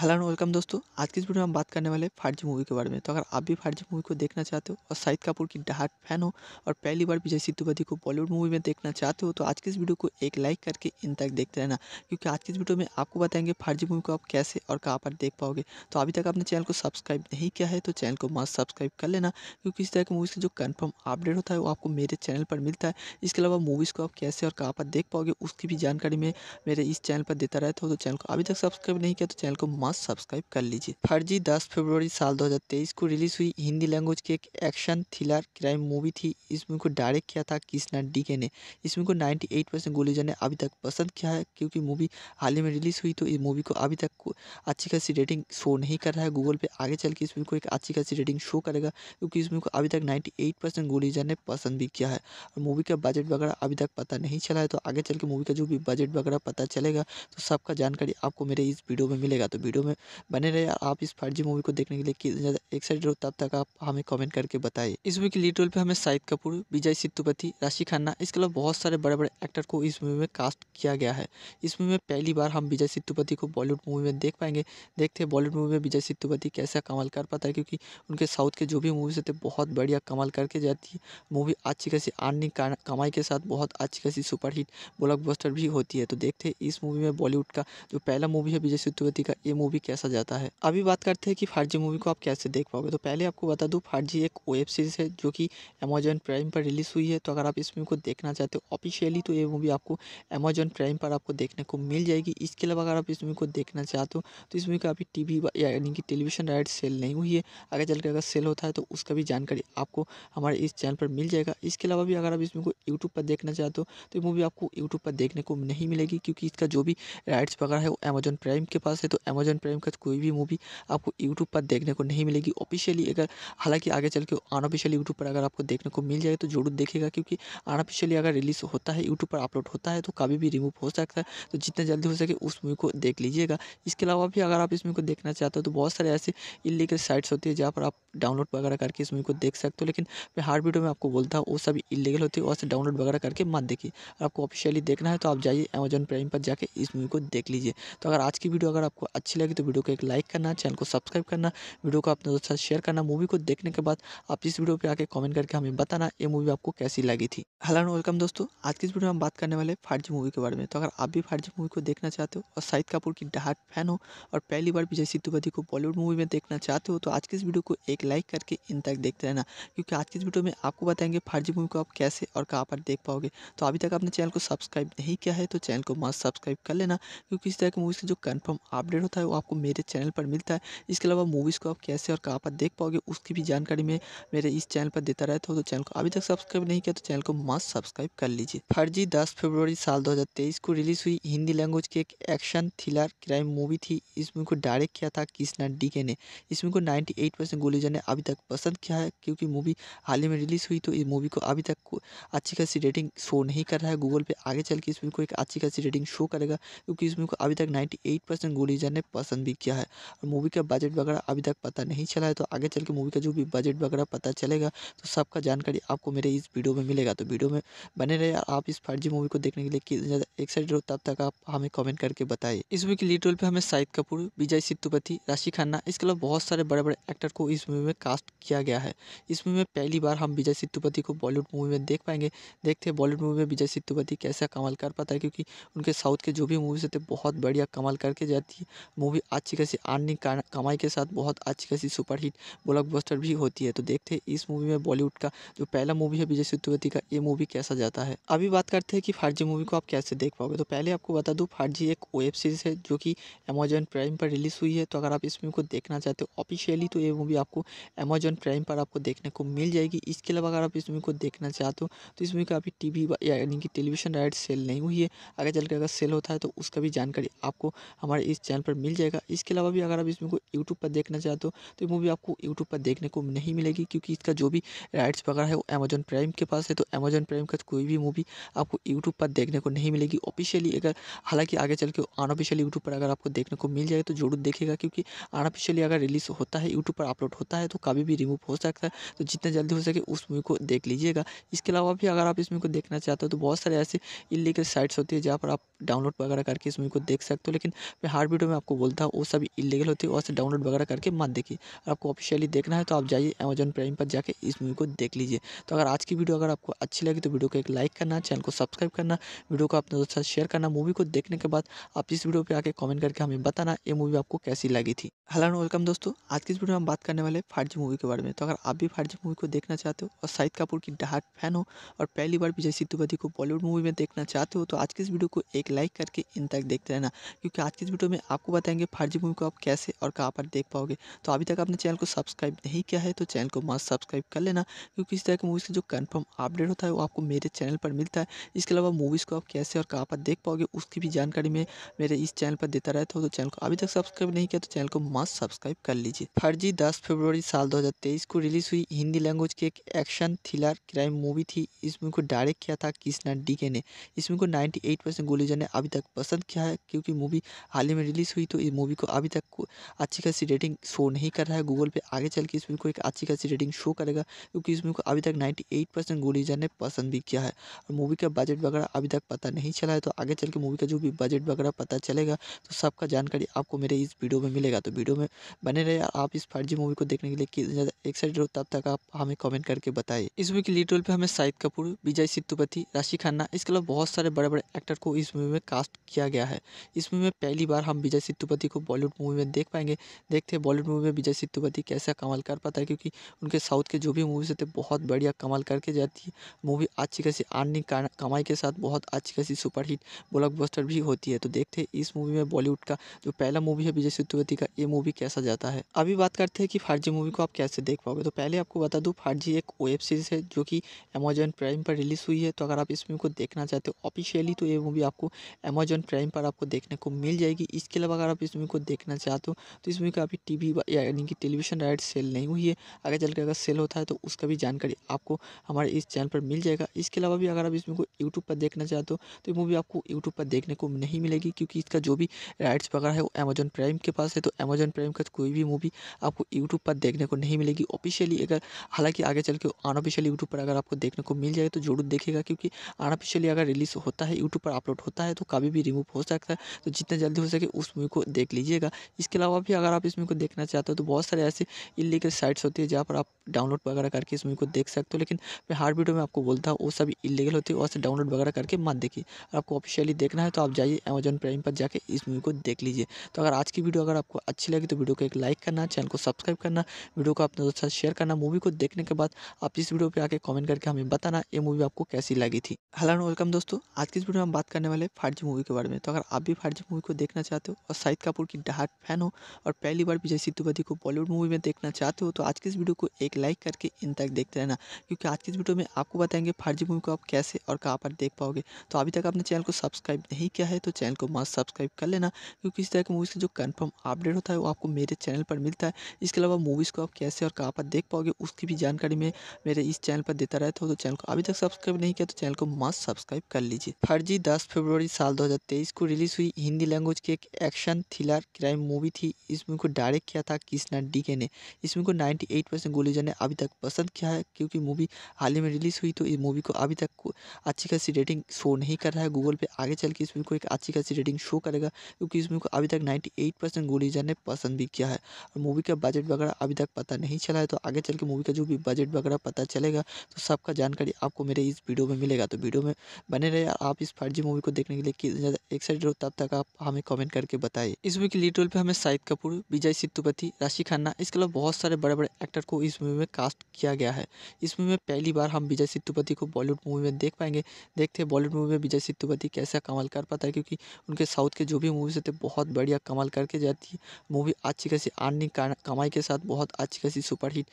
hello and welcome दोस्तों आज की इस वीडियो में हम बात करने वाले फारजी मूवी के बारे में तो अगर आप भी फारजी मूवी को देखना चाहते हो और शाहिद कपूर की डहाट फैन हो और पहली बार विजय सेतुपति को बॉलीवुड मूवी में देखना चाहते हो तो आज की इस वीडियो को एक लाइक करके इन तक देखते रहना क्योंकि आज की इस वीडियो में आपको बताएंगे फारजी मूवी को आप कैसे और कहाँ पर देख पाओगे तो अभी तक आपने चैनल को सब्सक्राइब नहीं किया है तो चैनल को मस्त सब्सक्राइब कर लेना क्योंकि इस तरह की मूवीज़ का जो कन्फर्म अपडेट होता है वो आपको मेरे चैनल पर मिलता है इसके अलावा मूवीज़ को आप कैसे और कहाँ पर देख पाओगे उसकी भी जानकारी मैं मेरे इस चैनल पर देता रहता हूँ तो चैनल को अभी तक सब्सक्राइब नहीं किया तो चैनल को मस्ट सब्सक्राइब कर लीजिए फर्जी 10 फरवरी साल 2023 को रिलीज हुई हिंदी लैंग्वेज की एक एक्शन थ्रिलर क्राइम मूवी थी इस मूवी को डायरेक्ट किया था कृष्णा डीके ने इस मूवी को 98 परसेंट गुलीजा ने अभी तक पसंद किया है क्योंकि मूवी हाल ही में रिलीज हुई तो इस मूवी को अभी तक अच्छी खासी रेटिंग शो नहीं कर रहा है गूगल पर आगे चल के इस मूवी को एक अच्छी खासी रेटिंग शो करेगा क्योंकि इस मूवी को अभी तक नाइन्टी एट परसेंट ने पसंद भी किया है और मूवी का बजट वगैरह अभी तक पता नहीं चला है तो आगे चल के मूवी का जो भी बजट वगैरह पता चलेगा तो सबका जानकारी आपको मेरे इस वीडियो में मिलेगा तो वीडियो वीडियो में बने रहे आप इस फर्जी मूवी को देखने के लिए कितने ज़्यादा एक्साइटेड हो तब तक आप हमें कमेंट करके बताइए इस मूवी के लीड रोल पर हमें शाहिद कपूर विजय सित्तुपति राशि खन्ना इसके अलावा बहुत सारे बड़े बड़े एक्टर को इस मूवी में कास्ट किया गया है इस मूवी में पहली बार हम विजय सित्तुपति को बॉलीवुड मूवी में देख पाएंगे देखते हैं बॉलीवुड मूवी में विजय सेतुपति कैसा कमाल कर पाता है क्योंकि उनके साउथ के जो भी मूवीज़ होते बहुत बढ़िया कमाल करके जाती है मूवी अच्छी खासी आर्निंग कमाई के साथ बहुत अच्छी खासी सुपरहिट ब्लॉकबस्टर भी होती है तो देखते हैं इस मूवी में बॉलीवुड का जो पहला मूवी है विजय सिद्धुपति का ये मूवी कैसा जाता है अभी बात करते हैं कि फाइव जी मूवी को आप कैसे देख पाओगे तो पहले आपको बता दूँ जी एक वेब सीरीज़ है जो कि अमेजॉन प्राइम पर रिलीज़ हुई है तो अगर आप इस मूवी को देखना चाहते हो ऑफिशियली तो ये मूवी आपको अमेजॉन प्राइम पर आपको देखने को मिल जाएगी इसके अलावा अगर आप इस मूवी को देखना चाहते हो तो इस मूवी का अभी टी यानी कि टेलीविजन राइट सेल नहीं हुई है आगे चल अगर सेल होता है तो उसका भी जानकारी आपको हमारे इस चैनल पर मिल जाएगा इसके अलावा भी अगर आप इस मूवी को यूट्यूब पर देखना चाहते हो तो ये मूवी आपको यूट्यूब पर देखने को नहीं मिलेगी क्योंकि इसका जो भी राइट्स वगैरह है वो अमेजॉन प्राइम के पास है तो अमेजॉन अमेजन प्राइम का कोई भी मूवी आपको यूट्यूब पर देखने को नहीं मिलेगी ऑफिशियली अगर हालांकि आगे चल के अनऑफिशियल यूट्यूब पर अगर आपको देखने को मिल जाए तो जरूर देखेगा क्योंकि अनऑफिशियली अगर रिलीज़ होता है यूट्यूब पर अपलोड होता है तो कभी भी रिमूव हो सकता है तो जितना जल्दी हो सके उस मूवी को देख लीजिएगा इसके अलावा भी अगर आप इस मूवी को देखना चाहते हो तो बहुत सारे ऐसे इलीगल साइट्स होती है जहाँ पर आप डाउनलोड वगैरह करके इस मूवी को देख सकते हो लेकिन मैं हर वीडियो में आपको बोलता हूँ वो सब इलीगल होती है और से डाउनलोड वगैरह करके मत देखिए और आपको ऑफिशियली देखना है तो आप जाइए अमेजन प्राइम पर जाके इस मूवी को देख लीजिए तो अगर आज की वीडियो अगर आपको अच्छी लगी तो वीडियो को एक लाइक करना चैनल को सब्सक्राइब करना वीडियो को अपने दोस्तों साथ शेयर करना मूवी को देखने के बाद आप इस वीडियो पर आके कॉमेंट करके हमें बताना ये मूवी आपको कैसी लगी थी हेलो एंड वेलकम दोस्तों आज की इस वीडियो में हम बात करने वाले फारजी मूवी के बारे में तो अगर आप भी फारजी मूवी को देखना चाहते हो और शाहिद कपूर की डहाट फैन हो और पहली बार विजय सेतुपति को बॉलीवुड मूवी में देखना चाहते हो तो आज की इस वीडियो को एक लाइक करके इन तक देखते रहना क्योंकि आज की इस वीडियो में आपको बताएंगे फारजी मूवी को आप कैसे और कहाँ पर देख पाओगे तो अभी तक आपने चैनल को सब्सक्राइब नहीं किया है तो चैनल को मस्त सब्सक्राइब कर लेना क्योंकि इस तरह की मूवीज़ का जो कन्फर्म अपडेट होता है वो आपको मेरे चैनल पर मिलता है इसके अलावा मूवीज़ को आप कैसे और कहाँ पर देख पाओगे उसकी भी जानकारी मैं मेरे इस चैनल पर देता रहता हूँ तो चैनल को अभी तक सब्सक्राइब नहीं किया तो चैनल को मस्त सब्सक्राइब कर लीजिए फर्जी दस फरवरी साल दो को रिलीज़ हुई हिंदी लैंग्वेज की एक एक्शन थ्रिलर क्राइम मूवी थी इस मूवी को डायरेक्ट किया था कृष्णा डीके ने इस मूवी को नाइन्टी एट परसेंट ने अभी तक पसंद किया है क्योंकि मूवी हाल ही में रिलीज़ हुई तो इस मूवी को अभी तक अच्छी खासी रेटिंग शो नहीं कर रहा है गूगल पे आगे चल के इस मूवी को एक अच्छी खासी रेटिंग शो करेगा क्योंकि इस मूवी को अभी तक नाइन्टी एट परसेंट गोलीजा ने पसंद भी किया है और मूवी का बजट वगैरह अभी तक पता नहीं चला है तो आगे चल के मूवी का जो भी बजट वगैरह पता चलेगा तो सबका जानकारी आपको मेरे इस वीडियो में मिलेगा तो वीडियो में बने रहे आप इस फर्जी मूवी को देखने के लिए कितने ज़्यादा एक्साइटेड हो तब तक आप हमें कॉमेंट करके बताइए इस मूवी के लीड रोल पर हमें शाहिद कपूर विजय सिद्धुपति राशि खन्ना इसके अलावा बहुत सारे बड़े बड़े एक्टर को इस मूवी में कास्ट किया गया है इस मूवी में पहली बार हम विजय सिद्धुपति को बॉलीवुड मूवी में देख पाएंगे देखते हैं बॉलीवुड मूवी में विजय सिद्धुपति कैसा कमाल कर पाता है क्योंकि उनके साउथ के जो भी मूवीज होते हैं बहुत बढ़िया कमाल करके जाती है मूवी अच्छी खासी अर्निंग कमाई के साथ बहुत अच्छी खासी सुपरहिट ब्लॉकबस्टर भी होती है तो देखते हैं इस मूवी में बॉलीवुड का जो पहला मूवी है विजय सेतुपति का ये मूवी कैसा जाता है अभी बात करते हैं कि फार्जी मूवी को आप कैसे देख पाओगे तो पहले आपको बता दूँ फार्जी एक वेब सीरीज़ है जो कि अमेजॉन प्राइम पर रिलीज़ हुई है तो अगर आप इस मूवी को देखना चाहते हो ऑफिशियली तो ये मूवी आपको अमेजॉन प्राइम पर आपको देखने को मिल जाएगी इसके अलावा अगर आप इस मूवी को देखना चाहते हो तो इस मूवी का अभी टी वी यानी कि टेलीविजन राइट सेल नहीं हुई है आगे चल अगर सेल होता है तो उसका भी जानकारी आपको हमारे इस चैनल पर मिल मिल जाएगा इसके अलावा भी अगर आप इस मूवी को यूट्यूब पर देखना चाहते हो तो, तो ये मूवी आपको यूट्यूब पर देखने को नहीं मिलेगी क्योंकि इसका जो भी राइट्स वगैरह है वो अमेजन प्राइम के पास है तो अमेजन प्राइम का कोई भी मूवी आपको यूट्यूब पर देखने को नहीं मिलेगी ऑफिशियली अगर हालांकि आगे चल के अनऑफिशियली यूट्यूब पर अगर आपको देखने को मिल जाए तो जरूर देखेगा क्योंकि अनऑफिशियली अगर रिलीज़ होता है यूट्यूब पर अपलोड होता है तो कभी भी रिमूव हो सकता है तो जितना जल्दी हो सके उस मूवी को देख लीजिएगा इसके अलावा भी अगर आप इस मूवी को देखना चाहते हो तो बहुत सारे ऐसे इलीगल साइट्स होती है जहाँ पर आप डाउनलोड वगैरह करके इस मूवी को देख सकते हो लेकिन मैं हार्ड वीडियो में आपको बोलता है वो सब इलीगल होती है वहाँ से डाउनलोड वगैरह करके मत देखिए आपको ऑफिशियली देखना है तो आप जाइए अमेजन प्राइम पर जाकर इस मूवी को देख लीजिए तो अगर आज की वीडियो अगर आपको अच्छी लगी तो वीडियो को एक लाइक करना चैनल को सब्सक्राइब करना वीडियो को अपने दोस्तों साथ शेयर करना मूवी को देखने के बाद आप इस वीडियो पर आके कॉमेंट करके हमें बताना ये मूवी आपको कैसी लगी थी हेलो एंड वेलकम दोस्तों आज की इस वीडियो में हम बात करने वाले फाइव मूवी के बारे में तो अगर आप भी फाइव मूवी को देखना चाहते हो और शाहिद कपूर की डाहट फैन हो और पहली बार विजय सेतुपति को बॉलीवुड मूवी में देखना चाहते हो तो आज की इस वीडियो को एक लाइक करके इन तक देखते रहना क्योंकि आज की इस वीडियो में आपको बताएंगे जाएंगे जी मूवी को आप कैसे और कहाँ पर देख पाओगे तो अभी तक आपने चैनल को सब्सक्राइब नहीं किया है तो चैनल को मस्त सब्सक्राइब कर लेना क्योंकि इस तरह की मूवीज़ का जो कन्फर्म अपडेट होता है वो आपको मेरे चैनल पर मिलता है इसके अलावा मूवीज़ को आप कैसे और कहाँ पर देख पाओगे उसकी भी जानकारी मैं मेरे इस चैनल पर देता रहता हूँ तो चैनल को अभी तक सब्सक्राइब नहीं किया तो चैनल को मस्त सब्सक्राइब कर लीजिए फर्जी दस फरवरी साल 2023 को रिलीज़ हुई हिंदी लैंग्वेज की एक एक्शन थ्रिलर क्राइम मूवी थी इस मूवी को डायरेक्ट किया था कृष्णा डीके ने इस मूवी को 98 परसेंट गुलीजन ने अभी तक पसंद किया है क्योंकि मूवी हाल ही में रिलीज़ हुई तो ये मूवी को अभी तक अच्छी खासी रेटिंग शो नहीं कर रहा है गूगल पे आगे चल के इस मूवी को एक अच्छी खासी रेटिंग शो करेगा क्योंकि इस मूवी को अभी तक 98 परसेंट गुलीजर ने पसंद भी किया है और मूवी का बजट वगैरह अभी तक पता नहीं चला है तो आगे चल के मूवी का जो भी बजट वगैरह पता चलेगा तो सबका जानकारी आपको मेरे इस वीडियो में मिलेगा तो वीडियो में बने रहे आप इस फर्जी मूवी को देखने के लिए कितने ज़्यादा एक्साइटेड हो तब तक आप हमें कॉमेंट करके बताइए इस मूवी के लीड रोल पर हमें शाहिद कपूर विजय सेतुपति राशि खन्ना इसके अलावा बहुत सारे बड़े बड़े एक्टर को इस मूवी में कास्ट किया गया है इस मूवी में पहली बार हम विजय सेतुपति सेतुपति को बॉलीवुड मूवी में देख पाएंगे देखते हैं बॉलीवुड मूवी में विजय सेतुपति कैसा कमाल कर पाता है क्योंकि उनके साउथ के जो भी मूवीज़ होते हैं बहुत बढ़िया कमाल करके जाती है मूवी अच्छी खासी आर्निंग कमाई के साथ बहुत अच्छी खासी सुपरहिट ब्लॉकबस्टर भी होती है तो देखते हैं इस मूवी में बॉलीवुड का जो पहला मूवी है विजय सेतुपति का ये मूवी कैसा जाता है अभी बात करते हैं कि फार्जी मूवी को आप कैसे देख पाओगे तो पहले आपको बता दूँ फार्जी एक वेब सीरीज़ है जो कि अमेजॉन प्राइम पर रिलीज़ हुई है तो अगर आप इस मूवी को देखना चाहते हो ऑफिशियली तो ये मूवी आपको अमेजॉन प्राइम पर आपको देखने को मिल जाएगी इसके अलावा अगर आप इस मूवी को देखना चाहते हो तो इस मूवी का अभी टी वी यानी कि टेलीविजन राइट सेल नहीं हुई है आगे चल अगर सेल होता है तो उसका भी जानकारी आपको हमारे इस चैनल पर मिल जाएगा इसके अलावा भी अगर आप इस मूवी को यूट्यूब पर देखना चाहते हो तो ये मूवी आपको यूट्यूब पर देखने को नहीं मिलेगी क्योंकि इसका जो भी राइट्स वगैरह है वो अमेजन प्राइम के पास है तो अमेजन प्राइम का कोई भी मूवी आपको यूट्यूब पर देखने को नहीं मिलेगी ऑफिशियली अगर हालांकि आगे चल के अनऑफिशियल यूट्यूब पर अगर आपको देखने को मिल जाए तो जरूर देखेगा क्योंकि अनऑफिशियली अगर रिलीज़ होता है यूट्यूब पर अपलोड होता है तो कभी भी रिमूव हो सकता है तो जितना जल्दी हो सके उस मूवी को देख लीजिएगा इसके अलावा भी अगर आप इस मूवी को देखना चाहते हो तो बहुत सारे ऐसे इलीगल साइट्स होती है जहाँ पर आप डाउनलोड वगैरह करके इस मूवी को देख सकते हो लेकिन मैं हर वीडियो में आपको बोलता हूँ वो सब इलीगल होती है और डाउनलोड वगैरह करके मत देखिए आपको ऑफिशियली देखना है तो आप जाइए अमेजन प्राइम पर जाकर इस मूवी को देख लीजिए तो अगर आज की वीडियो अगर आपको अच्छी लगी तो वीडियो को एक लाइक करना चैनल को सब्सक्राइब करना वीडियो को अपने दोस्तों साथ शेयर करना मूवी को देखने के बाद आप इस वीडियो पर आके कॉमेंट करके हमें बताना ये मूवी आपको कैसी लगी थी हेलो वेलकम दोस्तों आज की इस वीडियो में हम बात करने वाले जी मूवी के बारे में तो अगर आप भी जी मूवी को देखना चाहते हो और शाहिद कपूर की डहाट फैन हो और पहली बार विजय सेतुपति को बॉलीवुड मूवी में देखना चाहते हो तो आज की इस वीडियो को एक लाइक करके इन तक देखते रहना क्योंकि आज की इस वीडियो में आपको बताएंगे फर्जी मूवी को आप कैसे और कहाँ पर देख पाओगे तो अभी तक आपने चैनल को सब्सक्राइब नहीं किया है तो चैनल को मस्त सब्सक्राइब कर लेना क्योंकि इस तरह की मूवीज़ का जो कन्फर्म अपडेट होता है वो आपको मेरे चैनल पर मिलता है इसके अलावा मूवीज़ को आप कैसे और कहाँ पर देख पाओगे उसकी भी जानकारी मैं मेरे इस चैनल पर देता रहता हूँ तो चैनल को अभी तक सब्सक्राइब नहीं किया तो चैनल को मस्त सब्सक्राइब कर लीजिए फर्जी दस फरवरी साल 2023 को रिलीज़ हुई हिंदी लैंग्वेज की एक एक्शन थ्रिलर क्राइम मूवी थी इसमें को डायरेक्ट किया था कृष्णा डीके ने इसमें को नाइन्टी एट परसेंट गुलीजा ने अभी तक पसंद किया है क्योंकि मूवी हाल ही में रिलीज़ हुई तो इस मूवी को अभी तक अच्छी खासी रेटिंग शो नहीं कर रहा है गूगल पे आगे चल के इस मूवी को एक अच्छी खासी रेटिंग शो करेगा क्योंकि इस मूवी को अभी तक नाइन्टी एट परसेंट गुलीजा ने पसंद भी किया है और मूवी का बजट वगैरह अभी तक पता नहीं चला है तो आगे चल के मूवी का जो भी बजट वगैरह पता चलेगा तो सबका जानकारी आपको मेरे इस वीडियो में मिलेगा तो वीडियो में बने रहे आप इस फर्जी मूवी को देखने के लिए ज़्यादा एक्साइटेड हो तब तक आप हमें कमेंट करके बताइए इस मूवी के लीड रोल पे हमें शाहिद कपूर विजय सेतुपति राशि खन्ना इसके अलावा बहुत सारे बड़े बड़े एक्टर को इस मूवी में कास्ट किया गया है इस मूवी में पहली बार हम विजय सेतुपति को बॉलीवुड मूवी में देख पाएंगे देखते हैं बॉलीवुड मूवी में विजय सेतुपति कैसा कमाल कर पाता है क्योंकि उनके साउथ के जो भी मूवीज होते हैं बहुत बढ़िया कमाल करके जाती है मूवी अच्छी खासी आर्निंग कमाई के साथ बहुत अच्छी खासी सुपरहिट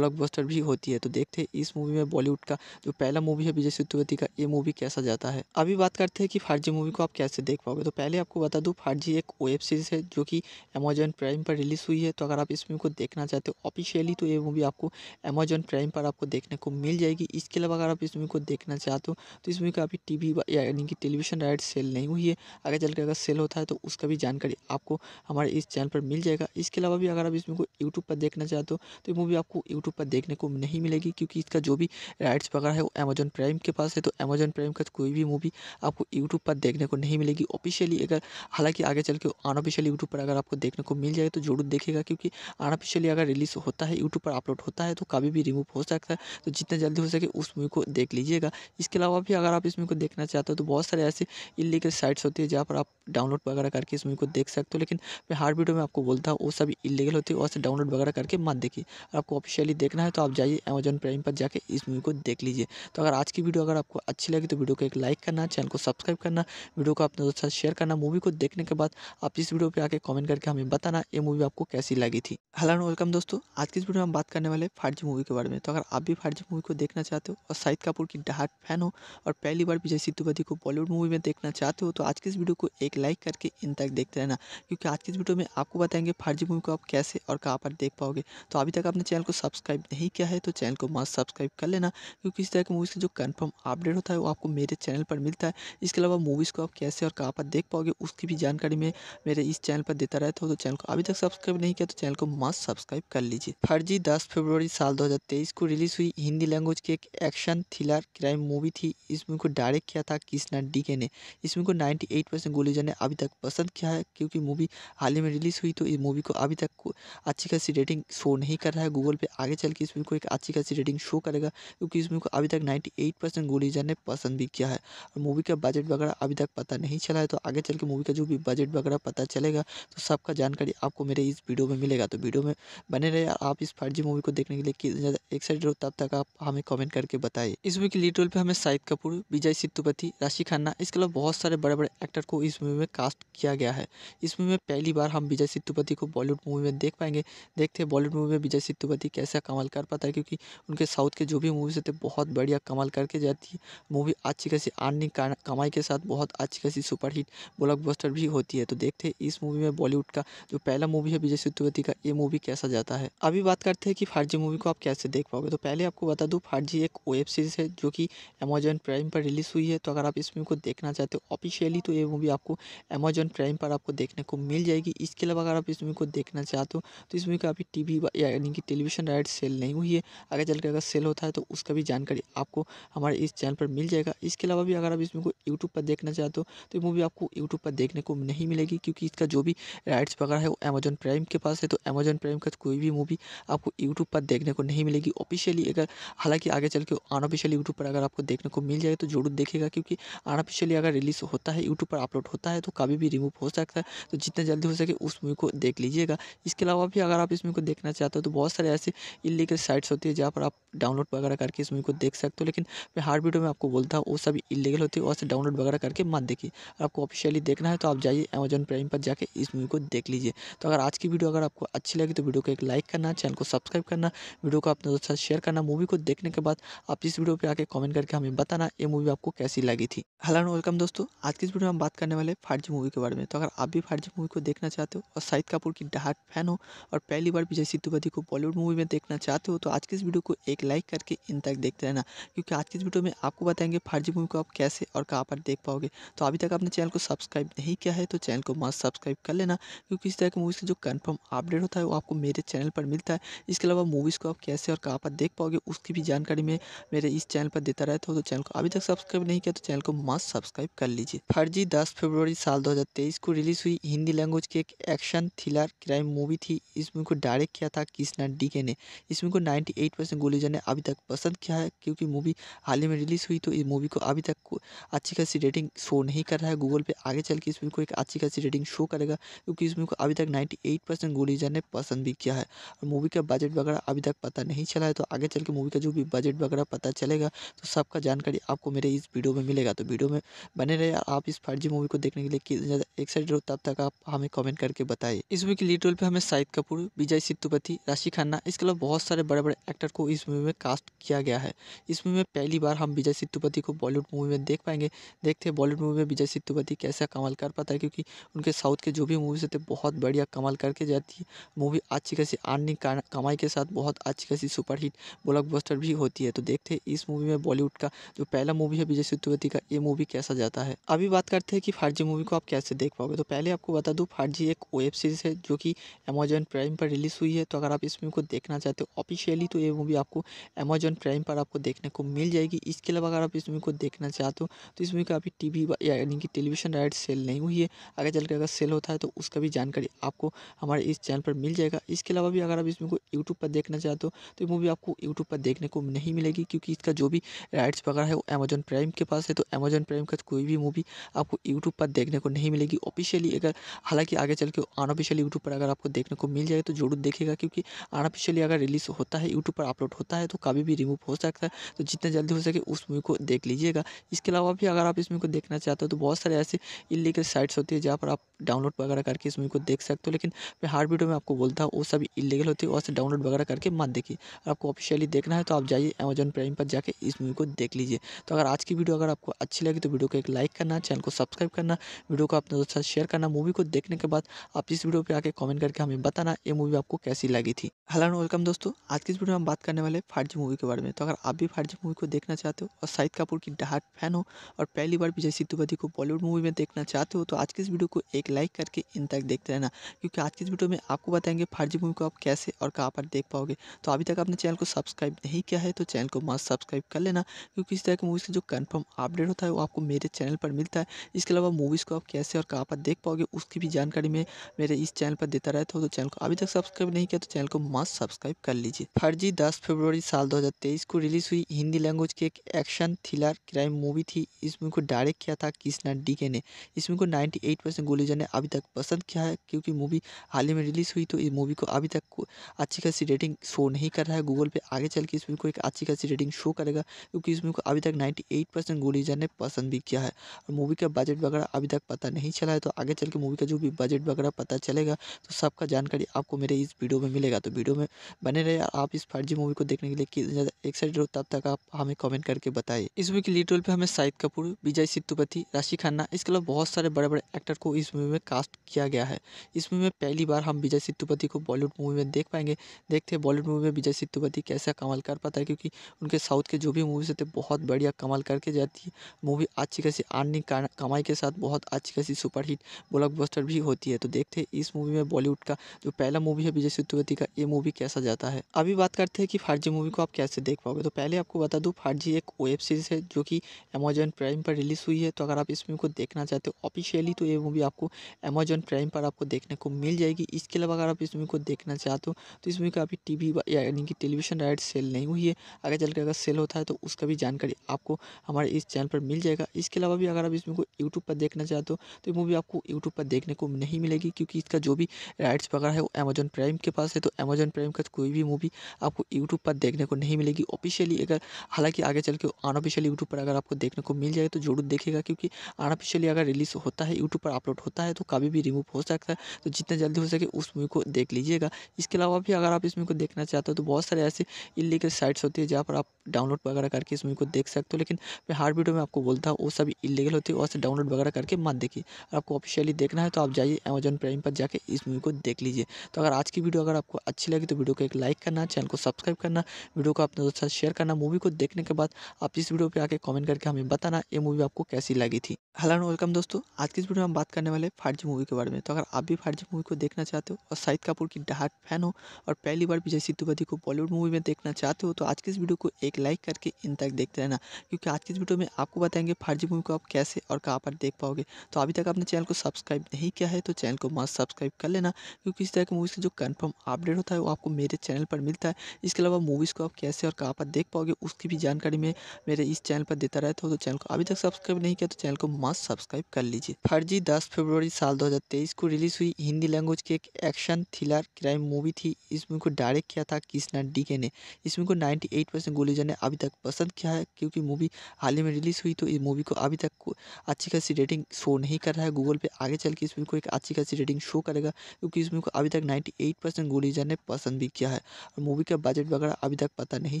बस्टर भी होती है तो देखते हैं इस मूवी में बॉलीवुड का जो पहला मूवी है विजय सेतुपति का ये मूवी कैसा जाता है अभी बात करते हैं कि फार्जी मूवी को आप कैसे देख पाओगे तो पहले आपको बता दूँ फार्जी एक वेब सीरीज सीरीज़ है जो कि अमेजॉन प्राइम पर रिलीज़ हुई है तो अगर आप इस मूवी को देखना चाहते हो ऑफिशियली तो ये मूवी आपको अमेजॉन प्राइम पर आपको देखने को मिल जाएगी इसके अलावा अगर आप इस मूवी को देखना चाहते हो तो इस मूवी का अभी टी यानी कि टेलीविज़न राइट सेल नहीं हुई है आगे चल अगर सेल होता है तो उसका भी जानकारी आपको हमारे इस चैनल पर मिल जाएगा इसके अलावा भी अगर आप इस मूवी को यूट्यूब पर देखना चाहते हो तो ये मूवी आपको यूट्यूब पर देखने को नहीं मिलेगी क्योंकि इसका जो भी राइट्स वगैरह है वो अमेजॉन प्राइम के पास है तो अमेजॉन प्राइम का कोई भी मूवी आपको यूट्यूब पर देखने को नहीं मिलेगी ऑफिशियली अगर हालांकि आगे चल के आना अनऑफिशियल यूट्यूब पर अगर आपको देखने को मिल जाए तो जरूर देखेगा क्योंकि अनऑफिशियली अगर रिलीज़ होता है यूट्यूब पर अपलोड होता है तो कभी भी रिमूव हो सकता है तो जितना जल्दी हो सके उस मूवी को देख लीजिएगा इसके अलावा भी अगर आप इस मूवी को देखना चाहते हो तो बहुत सारे ऐसे इलीगल साइट्स होती है जहाँ पर आप डाउनलोड वगैरह करके इस मूवी को देख सकते हो लेकिन मैं हर वीडियो में आपको बोलता हूँ वो सब इलीगल होती है और से डाउनलोड वगैरह करके मत देखिए आपको ऑफिशियली देखना है तो आप जाइए अमेजन प्राइम पर जाकर इस मूवी को देख लीजिए तो अगर आज की वीडियो अगर आपको अच्छी लगी तो वीडियो को एक लाइक करना चैनल को सब्सक्राइब करना वीडियो को अपने दोस्तों साथ शेयर करना मूवी को देखने के बाद आप इस वीडियो पे आके कमेंट करके हमें बताना ये मूवी आपको कैसी लगी थी हेलो एंड वेलकम दोस्तों आज की इस वीडियो में हम बात करने वाले फारजी मूवी के बारे में तो अगर आप भी फर्जी मूवी को देखना चाहते हो और शाहिद कपूर की डहाट फैन हो और पहली बार विजय सिद्धुपति को बॉलीवुड मूवी में देखना चाहते हो तो आज की इस वीडियो को एक लाइक करके इन तक देखते रहना क्योंकि आज की इस वीडियो में आपको बताएंगे फारजी मूवी को आप कैसे और कहाँ पर देख पाओगे तो अभी तक आपने चैनल को सब्सक्राइब नहीं किया है तो चैनल को मस्त सब्सक्राइब कर लेना क्योंकि इस तरह की मूवीज़ का जो कन्फर्म अपडेट होता है वो आपको मेरे चैनल पर मिलता है इसके अलावा मूवीज़ को आप कैसे और कहाँ पर देख पाओगे उसकी भी जानकारी मैं मेरे इस चैनल पर देता रहता हूँ तो चैनल को अभी तक सब्सक्राइब नहीं किया तो चैनल को मस्त सब्सक्राइब कर लीजिए फर्जी दस फरवरी साल 2023 को रिलीज हुई हिंदी लैंग्वेज की एक एक्शन थ्रिलर क्राइम मूवी थी इस मूवी को डायरेक्ट किया था कृष्णा डीके ने इस मूवी को नाइन्टी परसेंट जाने ने अभी तक पसंद किया है क्योंकि मूवी हाल ही में रिलीज़ हुई तो इस मूवी को अभी तक अच्छी खासी रेटिंग शो नहीं कर रहा है गूगल पे आगे चल के इस मूवी को एक अच्छी खासी रेटिंग शो करेगा क्योंकि इस मूवी को अभी तक नाइन्टी एट गुलीजा ने पसंद भी किया है और मूवी का बजट वगैरह अभी तक पता नहीं चला है तो आगे चल के मूवी का जो भी बजट वगैरह पता चल चलेगा तो सबका जानकारी आपको मेरे इस वीडियो में मिलेगा तो वीडियो में बने रहे आप इस फर्जी मूवी को देखने के लिए कितने ज़्यादा एक्साइटेड हो तब तक आप हमें कमेंट करके बताइए इस मूवी के लीड रोल पर हमें शाहिद कपूर विजय सित्तुपति राशि खन्ना इसके अलावा बहुत सारे बड़े बड़े एक्टर को इस मूवी में कास्ट किया गया है इस मूवी में पहली बार हम विजय सेतुपति को बॉलीवुड मूवी में देख पाएंगे देखते हैं बॉलीवुड मूवी में विजय सेतुपति कैसा कमाल कर पाता है क्योंकि उनके साउथ के जो भी मूवीज थे बहुत बढ़िया कमाल करके जाती है मूवी अच्छी खासी अर्निंग कमाई के साथ बहुत अच्छी खासी सुपरहिट ब्लॉक भी होती है तो देखते इस मूवी में बॉलीवुड का जो पहला मूवी है विजय सेतुपति का ये मूवी कैसा जाता है अभी बात करते हैं कि जी मूवी को आप कैसे देख पाओगे तो पहले आपको बता दूँ जी एक वेब सीरीज़ है जो कि अमेजॉन प्राइम पर रिलीज़ हुई है तो अगर आप इस मूवी को देखना चाहते हो ऑफिशियली तो ये मूवी आपको अमेजॉन प्राइम पर आपको देखने को मिल जाएगी इसके अलावा अगर आप इस मूवी को देखना चाहते हो तो इस मूवी का अभी टी वी यानी कि टेलीविजन राइट सेल नहीं हुई है आगे चल अगर सेल होता है तो उसका भी जानकारी आपको हमारे इस चैनल पर मिल जाएगा इसके अलावा भी अगर आप इस मूवी को यूट्यूब पर देखना चाहते हो तो ये मूवी आपको यूट्यूब पर देखने को नहीं मिलेगी क्योंकि चीज़ का जो भी राइट्स वगैरह है वो अमेजन प्राइम के पास है तो अमेजन प्राइम का कोई भी मूवी आपको यूट्यूब पर देखने को नहीं मिलेगी ऑफिशियली अगर हालांकि आगे चल के अनऑफिशियल यूट्यूब पर अगर आपको देखने को मिल जाए तो जरूर देखेगा क्योंकि अनऑफिशियली अगर रिलीज़ होता है यूट्यूब पर अपलोड होता है तो कभी भी रिमूव हो सकता है तो जितना जल्दी हो सके उस मूवी को देख लीजिएगा इसके अलावा भी अगर आप इस मूवी को देखना चाहते हो तो बहुत सारे ऐसे इलीगल साइट्स होती है जहाँ पर आप डाउनलोड वगैरह करके इस मूवी को देख सकते हो लेकिन मैं हार्ड वीडियो में आपको बोलता हूँ वो सभी इलीगल होती है और डाउनलोड वगैरह करके मत देखिए आपको ऑफिशियली देखना है तो आप जाइए अमेजन प्राइम पर पर जाके इस मूवी को देख लीजिए तो अगर आज की वीडियो अगर आपको अच्छी लगी तो वीडियो को एक लाइक करना चैनल को सब्सक्राइब करना वीडियो को अपने दोस्तों शेयर करना मूवी को देखने के बाद आप इस वीडियो पर आके कॉमेंट करके हमें बताना ये मूवी आपको कैसी लगी थी हेलो एंड वेलकम दोस्तों आज की इस वीडियो में हम बात करने वाले फारजी मूवी के बारे में तो अगर आप भी फारजी मूवी को देखना चाहते हो और शाहिद कपूर की डहाट फैन हो और पहली बार विजय सेतुपति को बॉलीवुड मूवी में देखना चाहते हो तो आज की इस वीडियो को एक लाइक करके इन तक देखते रहना क्योंकि आज की इस वीडियो में आपको बताएंगे फारजी मूवी को आप कैसे और कहाँ पर देख पाओगे तो अभी तक आपने चैनल को सब्सक्राइब नहीं किया है तो चैनल को मस्त सब्सक्राइब कर लेना क्योंकि इस तरह की मूवीज़ का जो कन्फर्म अपडेट होता है वो आपको मेरे चैनल पर मिलता है इसके अलावा मूवीज़ को आप कैसे और कहाँ पर देख पाओगे उसकी भी जानकारी मैं मेरे इस चैनल पर देता रहता हूँ तो चैनल को अभी तक सब्सक्राइब नहीं किया तो चैनल को मस्त सब्सक्राइब कर लीजिए फर्जी दस फरवरी साल दो को रिलीज़ हुई हिंदी लैंग्वेज की एक एक्शन थ्रिलर क्राइम मूवी थी इस मूवी को डायरेक्ट किया था कृष्णा डीके ने इस मूवी को 98 परसेंट गुलीजन ने अभी तक पसंद किया है क्योंकि मूवी हाल ही में रिलीज़ हुई तो इस मूवी को अभी तक अच्छी खासी रेटिंग शो नहीं कर रहा है गूगल पे आगे चल के इस मूवी को एक अच्छी खासी रेटिंग शो शो करेगा क्योंकि इस मूवी को अभी तक नाइन्टी एट परसेंट गुडीजर ने पसंद भी किया है और मूवी का बजट वगैरह अभी तक पता नहीं चला है तो आगे चल के मूवी का जो भी बजट वगैरह पता चलेगा तो सबका जानकारी आपको मेरे इस वीडियो में मिलेगा तो वीडियो में बने रहे आप इस फर्जी मूवी को देखने के लिए कितने ज़्यादा एक्साइटेड हो तब तक आप हमें कॉमेंट करके बताइए इस मूवी के लीड रोल पर हमें शाहिद कपूर विजय सेतुपति राशि खन्ना इसके अलावा बहुत सारे बड़े बड़े एक्टर को इस मूवी में कास्ट किया गया है इस मूवी में पहली बार हम विजय सेतुपति को बॉलीवुड मूवी में देख पाएंगे देखते हैं बॉलीवुड मूवी में विजय सेतुपति कैसा कमाल कर पाता है क्योंकि उनके साउथ के जो भी मूवीज़ होते बहुत बढ़िया कमाल करके जाती है मूवी अच्छी खासी अर्निंग कमाई के साथ बहुत अच्छी खासी सुपरहिट ब्लॉकबस्टर भी होती है तो देखते हैं इस मूवी में बॉलीवुड का जो पहला मूवी है विजय सेतुपति का ये मूवी कैसा जाता है अभी बात करते हैं कि जी मूवी को आप कैसे देख पाओगे तो पहले आपको बता दूँ जी एक वेब सीरीज़ है जो कि अमेजॉन प्राइम पर रिलीज़ हुई है तो अगर आप इस मूवी को देखना चाहते हो ऑफिशियली तो ये मूवी आपको अमेजॉन प्राइम पर आपको देखने को मिल जाएगी इसके अलावा अगर आप इस मूवी को देखना चाहते हो तो इस मूवी का अभी टी वी यानी कि टेलीविजन राइट सेल नहीं हुई है आगे चल के अगर सेल होता है तो उसका भी जानकारी आपको हमारे इस चैनल पर मिल जाएगा इसके अलावा भी अगर आप इसमें को यूट्यूब पर देखना चाहते हो तो, तो ये मूवी आपको यूट्यूब पर देखने को नहीं मिलेगी क्योंकि इसका जो भी राइट्स वगैरह है वो अमेजन प्राइम के पास है तो अमेजन प्राइम का कोई भी मूवी आपको यूट्यूब पर देखने को नहीं मिलेगी ऑफिशियली अगर हालांकि आगे चल के अनऑफिशियल यूट्यूब पर अगर आपको देखने को मिल जाए तो जरूर देखेगा क्योंकि अनऑफिशियली अगर रिलीज़ होता है यूट्यूब पर अपलोड होता है तो कभी भी रिमूव हो सकता है तो जितना जल्दी हो सके उस मूवी को देख लीजिएगा इसके अलावा भी अगर आप इस मूवी को देखना चाहते हो तो बहुत सारे ऐसे इलीगल साइट्स होती है जहाँ पर आप डाउनलोड वगैरह करके इस मूवी को देख सकते हो लेकिन मैं हार्ड वीडियो में आपको बोलता हूँ वो सब इलीगल होती है और डाउनलोड वगैरह करके मत देखिए और आपको ऑफिशियली देखना है तो आप जाइए अमेजन प्राइम पर जाकर इस मूवी को देख लीजिए तो अगर आज की वीडियो अगर आपको अच्छी लगी तो वीडियो को एक लाइक करना चैनल को सब्सक्राइब करना वीडियो को अपने दोस्तों साथ शेयर करना मूवी को देखने के बाद आप इस वीडियो पर आके कॉमेंट करके हमें बताना ये मूवी आपको कैसी लगी थी हेलो एंड वेलकम दोस्तों आज की इस वीडियो में हम बात करने वाले जी मूवी के बारे में तो अगर आप भी जी मूवी को देखना चाहते हो और शाहिद कपूर की डहाट फैन हो और पहली बार विजय सिद्धुपति को बॉलीवुड मूवी में देखना चाहते हो तो आज की इस वीडियो को एक एक लाइक करके इन तक देखते रहना क्योंकि आज की इस वीडियो में आपको बताएंगे फर्जी मूवी को आप कैसे और कहाँ पर देख पाओगे तो अभी तक आपने चैनल को सब्सक्राइब नहीं किया है तो चैनल को मस्त सब्सक्राइब कर लेना क्योंकि इस तरह की मूवीज़ का जो कन्फर्म अपडेट होता है वो आपको मेरे चैनल पर मिलता है इसके अलावा मूवीज़ को आप कैसे और कहाँ पर देख पाओगे उसकी भी जानकारी मैं मेरे इस चैनल पर देता रहता हूँ तो चैनल को अभी तक सब्सक्राइब नहीं किया तो चैनल को मस्त सब्सक्राइब कर लीजिए फर्जी दस फरवरी साल तेईस को रिलीज़ हुई हिंदी लैंग्वेज की एक एक्शन थ्रिलर क्राइम मूवी थी इस मूवी को डायरेक्ट किया था कृष्णा डीके ने इस मूवी को 98 परसेंट गोली मैंने अभी तक पसंद किया है क्योंकि मूवी हाल ही में रिलीज़ हुई तो इस मूवी को अभी तक अच्छी खासी रेटिंग शो नहीं कर रहा है गूगल पे आगे चल के इस मूवी को एक अच्छी खासी रेटिंग शो करेगा क्योंकि इस मूवी को अभी तक नाइन्टी एट परसेंट ने पसंद भी किया है और मूवी का बजट वगैरह अभी तक पता नहीं चला है तो आगे चल के मूवी का जो भी बजट वगैरह पता चलेगा तो सबका जानकारी आपको मेरे इस वीडियो में मिलेगा तो वीडियो में बने रहे आप इस फर्जी मूवी को देखने के लिए कितने ज़्यादा एक्साइटेड हो तब तक आप हमें कमेंट करके बताइए इस मूवी के लीड रोल पर हमें शाहिद कपूर विजय सित्तुपति राशि खन्ना इसके अलावा बहुत सारे बड़े बड़े एक्टर को इस मूवी मूवी में कास्ट किया गया है इस मूवी में पहली बार हम विजय सेतुपति को बॉलीवुड मूवी में देख पाएंगे देखते हैं बॉलीवुड मूवी में विजय सेतुपति कैसा कमाल कर पाता है क्योंकि उनके साउथ के जो भी मूवीज होते हैं बहुत बढ़िया कमाल करके जाती है मूवी अच्छी खासी आर्निंग कमाई के साथ बहुत अच्छी खासी सुपरहिट ब्लॉकबस्टर भी होती है तो देखते हैं इस मूवी में बॉलीवुड का जो पहला मूवी है विजय सेतुपति का ये मूवी कैसा जाता है अभी बात करते हैं कि फार्जी मूवी को आप कैसे देख पाओगे तो पहले आपको बता दूँ फार्जी एक वेब सीरीज़ है जो कि अमेजॉन प्राइम पर रिलीज़ हुई है तो अगर आप इस मूवी को देखना चाहते हो ऑफिशियली तो ये मूवी आपको अमेजोन प्राइम पर आपको देखने को मिल जाएगी इसके अलावा अगर आप इस मूवी को देखना चाहते हो तो इस मूवी का अभी टी वी यानी कि टेलीविजन राइट सेल नहीं हुई है आगे चल अगर सेल होता है तो उसका भी जानकारी आपको हमारे इस चैनल पर मिल जाएगा इसके अलावा भी अगर आप इस मूवी को यूट्यूब पर देखना चाहते हो तो ये मूवी आपको यूट्यूब पर देखने को नहीं मिलेगी क्योंकि इसका जो भी राइट्स वगैरह है वो अमेजोन प्राइम के पास है तो अमेजोन प्राइम का कोई भी मूवी आपको यूट्यूब पर देखने को नहीं मिलेगी ऑफिशियली अगर हालांकि आगे चल के अनऑफिशियली यूट्यूब पर अगर आपको देखने को मिल जाए तो जरूर देखेगा क्योंकि अनऑफिशियली अगर रिलीज़ होता है यूट्यूब पर अपलोड होता है है तो कभी भी रिमूव हो सकता है तो जितना जल्दी हो सके उस मूवी को देख लीजिएगा इसके अलावा भी अगर आप इस मूवी को देखना चाहते हो तो बहुत सारे ऐसे इलीगल साइट्स होती है जहाँ पर आप डाउनलोड वगैरह करके इस मूवी को देख सकते हो लेकिन मैं हार्ड वीडियो में आपको बोलता हूँ वो सब इलीगल होती है और डाउनलोड वगैरह करके मत देखिए आपको ऑफिशियली देखना है तो आप जाइए अमेजन प्राइम पर जाकर इस मूवी को देख लीजिए तो अगर आज की वीडियो अगर आपको अच्छी लगी तो वीडियो को एक लाइक करना चैनल को सब्सक्राइब करना वीडियो को अपने दोस्तों साथ शेयर करना मूवी को देखने के बाद आप इस वीडियो पर आके कॉमेंट करके हमें बताना ये मूवी आपको कैसी लगी थी हेलो वेलकम दोस्तों आज की इस वीडियो में हम बात करने वाले फ़र्जी मूवी के बारे में तो अगर आप भी फ़र्जी मूवी को देखना चाहते हो और शाहिद कपूर की डहाट फ़ैन हो और पहली बार विजय सिद्धुपदी को बॉलीवुड मूवी में देखना चाहते हो तो आज की इस वीडियो को एक लाइक करके इन तक देखते रहना क्योंकि आज की इस वीडियो में आपको बताएंगे फ़र्जी मूवी को आप कैसे और कहाँ पर देख पाओगे तो अभी तक आपने चैनल को सब्सक्राइब नहीं किया है तो चैनल को मस्त सब्सक्राइब कर लेना क्योंकि इस तरह की मूवीज़ का जो कन्फर्म अपडेट होता है वो आपको मेरे चैनल पर मिलता है इसके अलावा मूवीज़ को आप कैसे और कहाँ पर देख पाओगे उसकी भी जानकारी मैं मेरे इस चैनल पर देता रहता हूँ तो चैनल को अभी तक सब्सक्राइब नहीं किया तो चैनल को मस्त सब्सक्राइब कर लीजिए फर्जी दस फरवरी फरवरी साल 2023 को रिलीज़ हुई हिंदी लैंग्वेज की एक एक्शन थ्रिलर क्राइम मूवी थी इस मूवी को डायरेक्ट किया था कृष्णा डीके ने इस मूवी को 98 परसेंट गुलीजा ने अभी तक पसंद किया है क्योंकि मूवी हाल ही में रिलीज़ हुई तो इस मूवी को अभी तक अच्छी खासी रेटिंग शो नहीं कर रहा है गूगल पर आगे चल के इस मूवी को एक अच्छी खासी रेटिंग शो करेगा क्योंकि इस मूवी को अभी तक नाइन्टी गुलीजा ने पसंद भी किया है और मूवी का बजट वगैरह अभी तक पता नहीं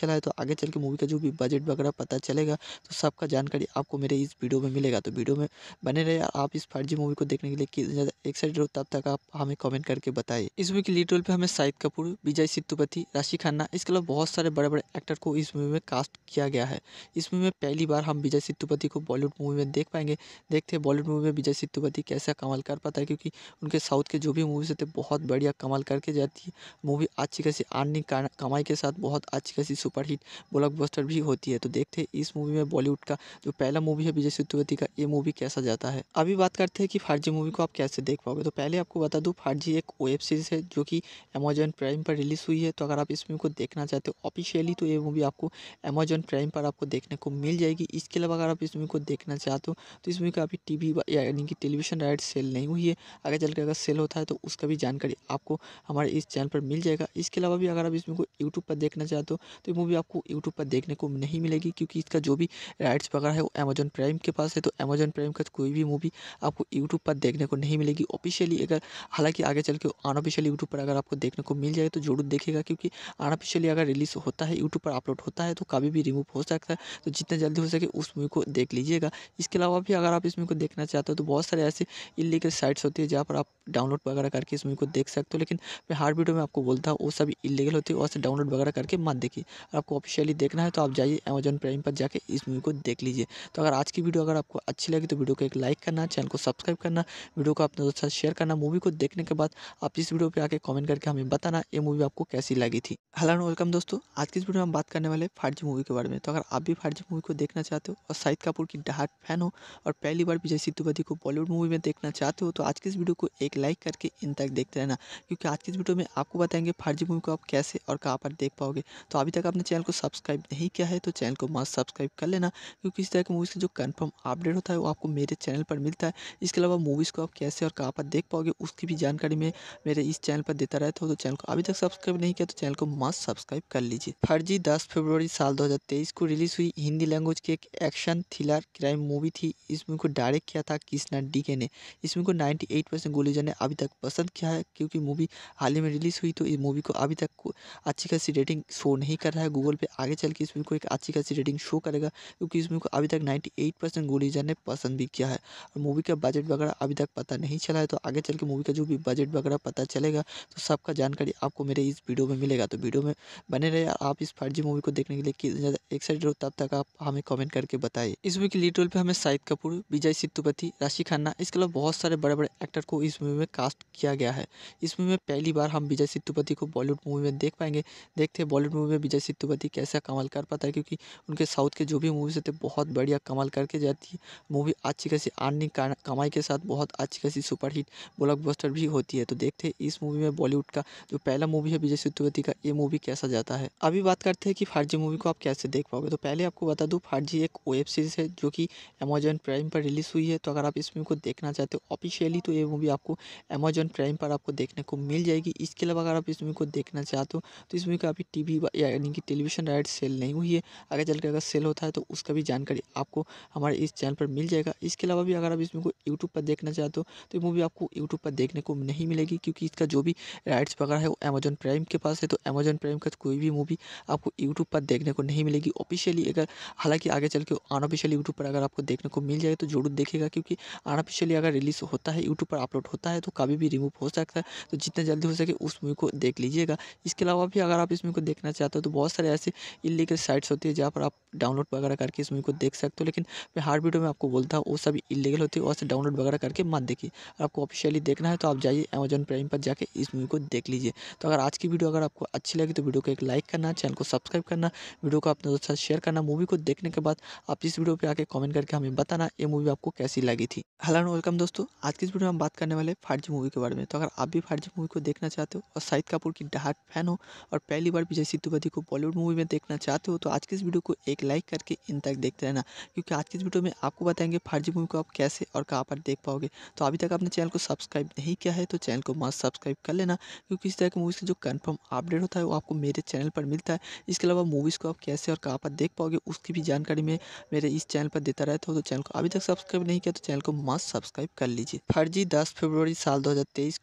चला है तो आगे चल के मूवी का जो भी बजट वगैरह पता चलेगा तो सबका जानकारी आपको मेरे इस वीडियो में मिलेगा तो वीडियो में बने रहे आप इस फर्जी मूवी को देखने के लिए किस ज़्यादा एक्साइटेड हो तब तक आप हमें कमेंट करके बताइए इस मूवी के लीड रोल पे हमें शाहिद कपूर विजय सेतुपति राशि खन्ना इसके अलावा बहुत सारे बड़े बड़े एक्टर को इस मूवी में कास्ट किया गया है इस मूवी में पहली बार हम विजय सेतुपति को बॉलीवुड मूवी में देख पाएंगे देखते हैं बॉलीवुड मूवी में विजय सेतुपति कैसा कमाल कर पाता है क्योंकि उनके साउथ के जो भी मूवीज होते बहुत बढ़िया कमाल करके जाती है मूवी अच्छी खासी अर्निंग कमाई के साथ बहुत अच्छी खासी सुपरहिट ब्लॉकबस्टर भी होती है तो देखते हैं इस मूवी में बॉलीवुड का जो पहला मूवी है विजय सेतुपति का ये मूवी कैसा जाता है अभी बात करते हैं कि फर्जी मूवी को आप कैसे देख पाओगे तो पहले आपको बता दूँ जी एक वेब सीरीज़ है जो कि अमेजॉन प्राइम पर रिलीज़ हुई है तो अगर आप इस मूवी को देखना चाहते हो ऑफिशियली तो ये मूवी आपको अमेजॉन प्राइम पर आपको देखने को मिल जाएगी इसके अलावा अगर आप इस मूवी को देखना चाहते हो तो इस मूवी का अभी टी वी यानी कि टेलीविजन राइट सेल नहीं हुई है आगे चल कर अगर सेल होता है तो उसका भी जानकारी आपको हमारे इस चैनल पर मिल जाएगा इसके अलावा भी अगर आप इस मूवी को यूट्यूब पर देखना चाहते हो तो ये मूवी आपको यूट्यूब पर देखने को नहीं मिलेगी क्योंकि इसका जो भी राइट्स वगैरह है वो अमेजॉन प्राइम के पास है तो अमेजॉन प्राइम का कोई भी मूवी आपको यूट्यूब पर देखने को नहीं मिलेगी ऑफिशियली अगर हालांकि आगे चल के अनऑफिशियली यूट्यूब पर अगर आपको देखने को मिल जाए तो जरूर देखेगा क्योंकि अनऑफिशियली अगर रिलीज़ होता है यूट्यूब पर अपलोड होता है तो कभी भी रिमूव हो सकता है तो जितना जल्दी हो सके उस मूवी को देख लीजिएगा इसके अलावा भी अगर आप इस मूवी को देखना चाहते हो तो बहुत सारे ऐसे इलीगल साइट्स होती है जहाँ पर आप डाउनलोड वगैरह करके इस मूवी को देख सकते हो लेकिन मैं हार्ड वीडियो में आपको बोलता हूँ वो सभी इलीगल होती है और डाउनलोड वगैरह करके मत देखिए आपको ऑफिशियली देखना है तो आप जाइए अमेजन प्राइम पर जाकर इस मूवी को देख लीजिए तो अगर आज की वीडियो अगर आपको अच्छी लगी तो वीडियो को एक लाइक करना चैनल को सब्सक्राइब करना वीडियो को अपने दोस्तों साथ शेयर करना मूवी को देखने के बाद आप इस वीडियो पर आके कॉमेंट करके हमें बताना ये मूवी आपको कैसी लगी थी हेलो वेलकम दोस्तों आज की इस वीडियो में हम बात करने वाले फाइव मूवी के बारे में तो अगर आप भी फाइव मूवी को देखना चाहते हो और शाहिद कपूर की डहाट फैन हो और पहली बार विजय सिद्धुपति को बॉलीवुड मूवी में देखना चाहते हो तो आज की इस वीडियो को एक लाइक करके इन तक देखते रहना क्योंकि आज की इस वीडियो में आपको बताएंगे फाइव मूवी को आप कैसे और कहाँ पर देख पाओगे तो अभी तक आपने चैनल को सब्सक्राइब नहीं किया है तो चैनल को मस्त सब्सक्राइब कर लेना क्योंकि इस तरह की मूवीज़ का जो कन्फर्म अपडेट होता है वो आपको मेरे चैनल पर मिलता है इसके अलावा मूवी मूवीज़ को आप कैसे और कहाँ पर देख पाओगे उसकी भी जानकारी मैं मेरे इस चैनल पर देता रहता हूँ तो चैनल को अभी तक सब्सक्राइब नहीं किया तो चैनल को मस्त सब्सक्राइब कर लीजिए फर्जी दस फरवरी साल दो को रिलीज़ हुई हिंदी लैंग्वेज की एक एक्शन थ्रिलर क्राइम मूवी थी इस मूवी को डायरेक्ट किया था कृष्णा डीके ने इस मूवी को नाइन्टी परसेंट गुलीजन ने अभी तक पसंद किया है क्योंकि मूवी हाल ही में रिलीज़ हुई तो इस मूवी को अभी तक अच्छी खासी रेटिंग शो नहीं कर रहा है गूगल पे आगे चल के इस मूवी को एक अच्छी खासी रेटिंग शो करेगा क्योंकि इस मूवी को अभी तक 98 परसेंट गोली जाने पसंद भी किया है और मूवी का बजट वगैरह अभी अभी तक पता नहीं चला है तो आगे चल के मूवी का जो भी बजट वगैरह पता चलेगा तो सबका जानकारी आपको मेरे इस वीडियो में मिलेगा तो वीडियो में बने रहे आप इस फर्जी मूवी को देखने के लिए कितने ज़्यादा एक्साइटेड हो तब तक आप हमें कमेंट करके बताइए इस मूवी के लीड रोल पर हमें शाहिद कपूर विजय सेतुपति राशि खन्ना इसके अलावा बहुत सारे बड़े बड़े एक्टर को इस मूवी में कास्ट किया गया है इस मूवी में पहली बार हम विजय सेतुपति को बॉलीवुड मूवी में देख पाएंगे देखते हैं बॉलीवुड मूवी में विजय सेतुपति कैसा कमाल कर पाता है क्योंकि उनके साउथ के जो भी मूवीज होते बहुत बढ़िया कमाल करके जाती है मूवी अच्छी खासी अर्निंग कमाई के साथ बहुत बहुत अच्छी खासी सुपरहिट ब्लॉकबस्टर भी होती है तो देखते हैं इस मूवी में बॉलीवुड का जो पहला मूवी है विजय सेतुपति का ये मूवी कैसा जाता है अभी बात करते हैं कि फार्जी मूवी को आप कैसे देख पाओगे तो पहले आपको बता दूँ फार्जी एक वेब सीरीज़ है जो कि अमेजॉन प्राइम पर रिलीज़ हुई है तो अगर आप इस मूवी को देखना चाहते हो ऑफिशियली तो ये मूवी आपको अमेजॉन प्राइम पर आपको देखने को मिल जाएगी इसके अलावा अगर आप इस मूवी को देखना चाहते हो तो इस मूवी का अभी टी यानी कि टेलीविजन राइट सेल नहीं हुई है आगे चल अगर सेल होता है तो उसका भी जानकारी आपको हमारे इस चैनल पर मिल जाएगा इसके अलावा भी अगर आप इस मूवी को यूट्यूब पर देखना देखना चाहते हो तो, तो ये मूवी आपको यूट्यूब पर देखने को नहीं मिलेगी क्योंकि इसका जो भी राइट्स वगैरह है वो अमेजन प्राइम के पास है तो अमेजन प्राइम का कोई भी मूवी आपको यूट्यूब पर देखने को नहीं मिलेगी ऑफिशियली अगर हालांकि आगे चल के अनऑफिशियल यूट्यूब पर अगर आपको देखने को मिल जाए तो जरूर देखेगा क्योंकि अनऑफिशियली अगर रिलीज़ होता है यूट्यूब पर अपलोड होता है तो कभी भी रिमूव हो सकता है तो जितना जल्दी हो सके उस मूवी को देख लीजिएगा इसके अलावा भी अगर आप इस मूवी को देखना चाहते हो तो बहुत सारे ऐसे इलीगल साइट्स होती है जहाँ पर आप डाउनलोड वगैरह करके इस मूवी को देख सकते हो लेकिन मैं हार्ड वीडियो में आपको बोलता हूँ वो सभी इलीगल होती है और से डाउनलोड वगैरह करके करके मत देखिए आपको ऑफिशियली देखना है तो आप जाइए अमेजन प्राइम पर जाके इस मूवी को देख लीजिए तो अगर आज की वीडियो अगर आपको अच्छी लगी तो वीडियो को एक लाइक करना चैनल को सब्सक्राइब करना वीडियो को अपने दोस्तों शेयर करना मूवी को देखने के बाद आप इस वीडियो पर आके कॉमेंट करके हमें बताना ये मूवी आपको कैसी लगी थी हेलो एंड वेलकम दोस्तों आज की इस वीडियो में हम बात करने वाले फाइव मूवी के बारे में तो अगर आप भी फाइव मूवी को देखना चाहते हो और शाहिद कपूर की डहाट फैन हो और पहली बार विजय सेतुपति को बॉलीवुड मूवी में देखना चाहते हो तो आज की इस वीडियो को एक लाइक करके इन तक देखते रहना क्योंकि आज की इस वीडियो में आपको बताएंगे फार्जी मूवी को आप कैसे और कहाँ पर देख पाओगे तो अभी तक आपने चैनल को सब्सक्राइब नहीं किया है तो चैनल को मस्त सब्सक्राइब कर लेना क्योंकि इस तरह की मूवीज़ का जो कन्फर्म अपडेट होता है वो आपको मेरे चैनल पर मिलता है इसके अलावा मूवीज़ को आप कैसे और कहाँ पर देख पाओगे उसकी भी जानकारी मैं मेरे इस चैनल पर देता रहता हूँ तो चैनल को अभी तक सब्सक्राइब नहीं किया तो चैनल को मस्त सब्सक्राइब कर लीजिए फर्जी दस फरवरी साल दो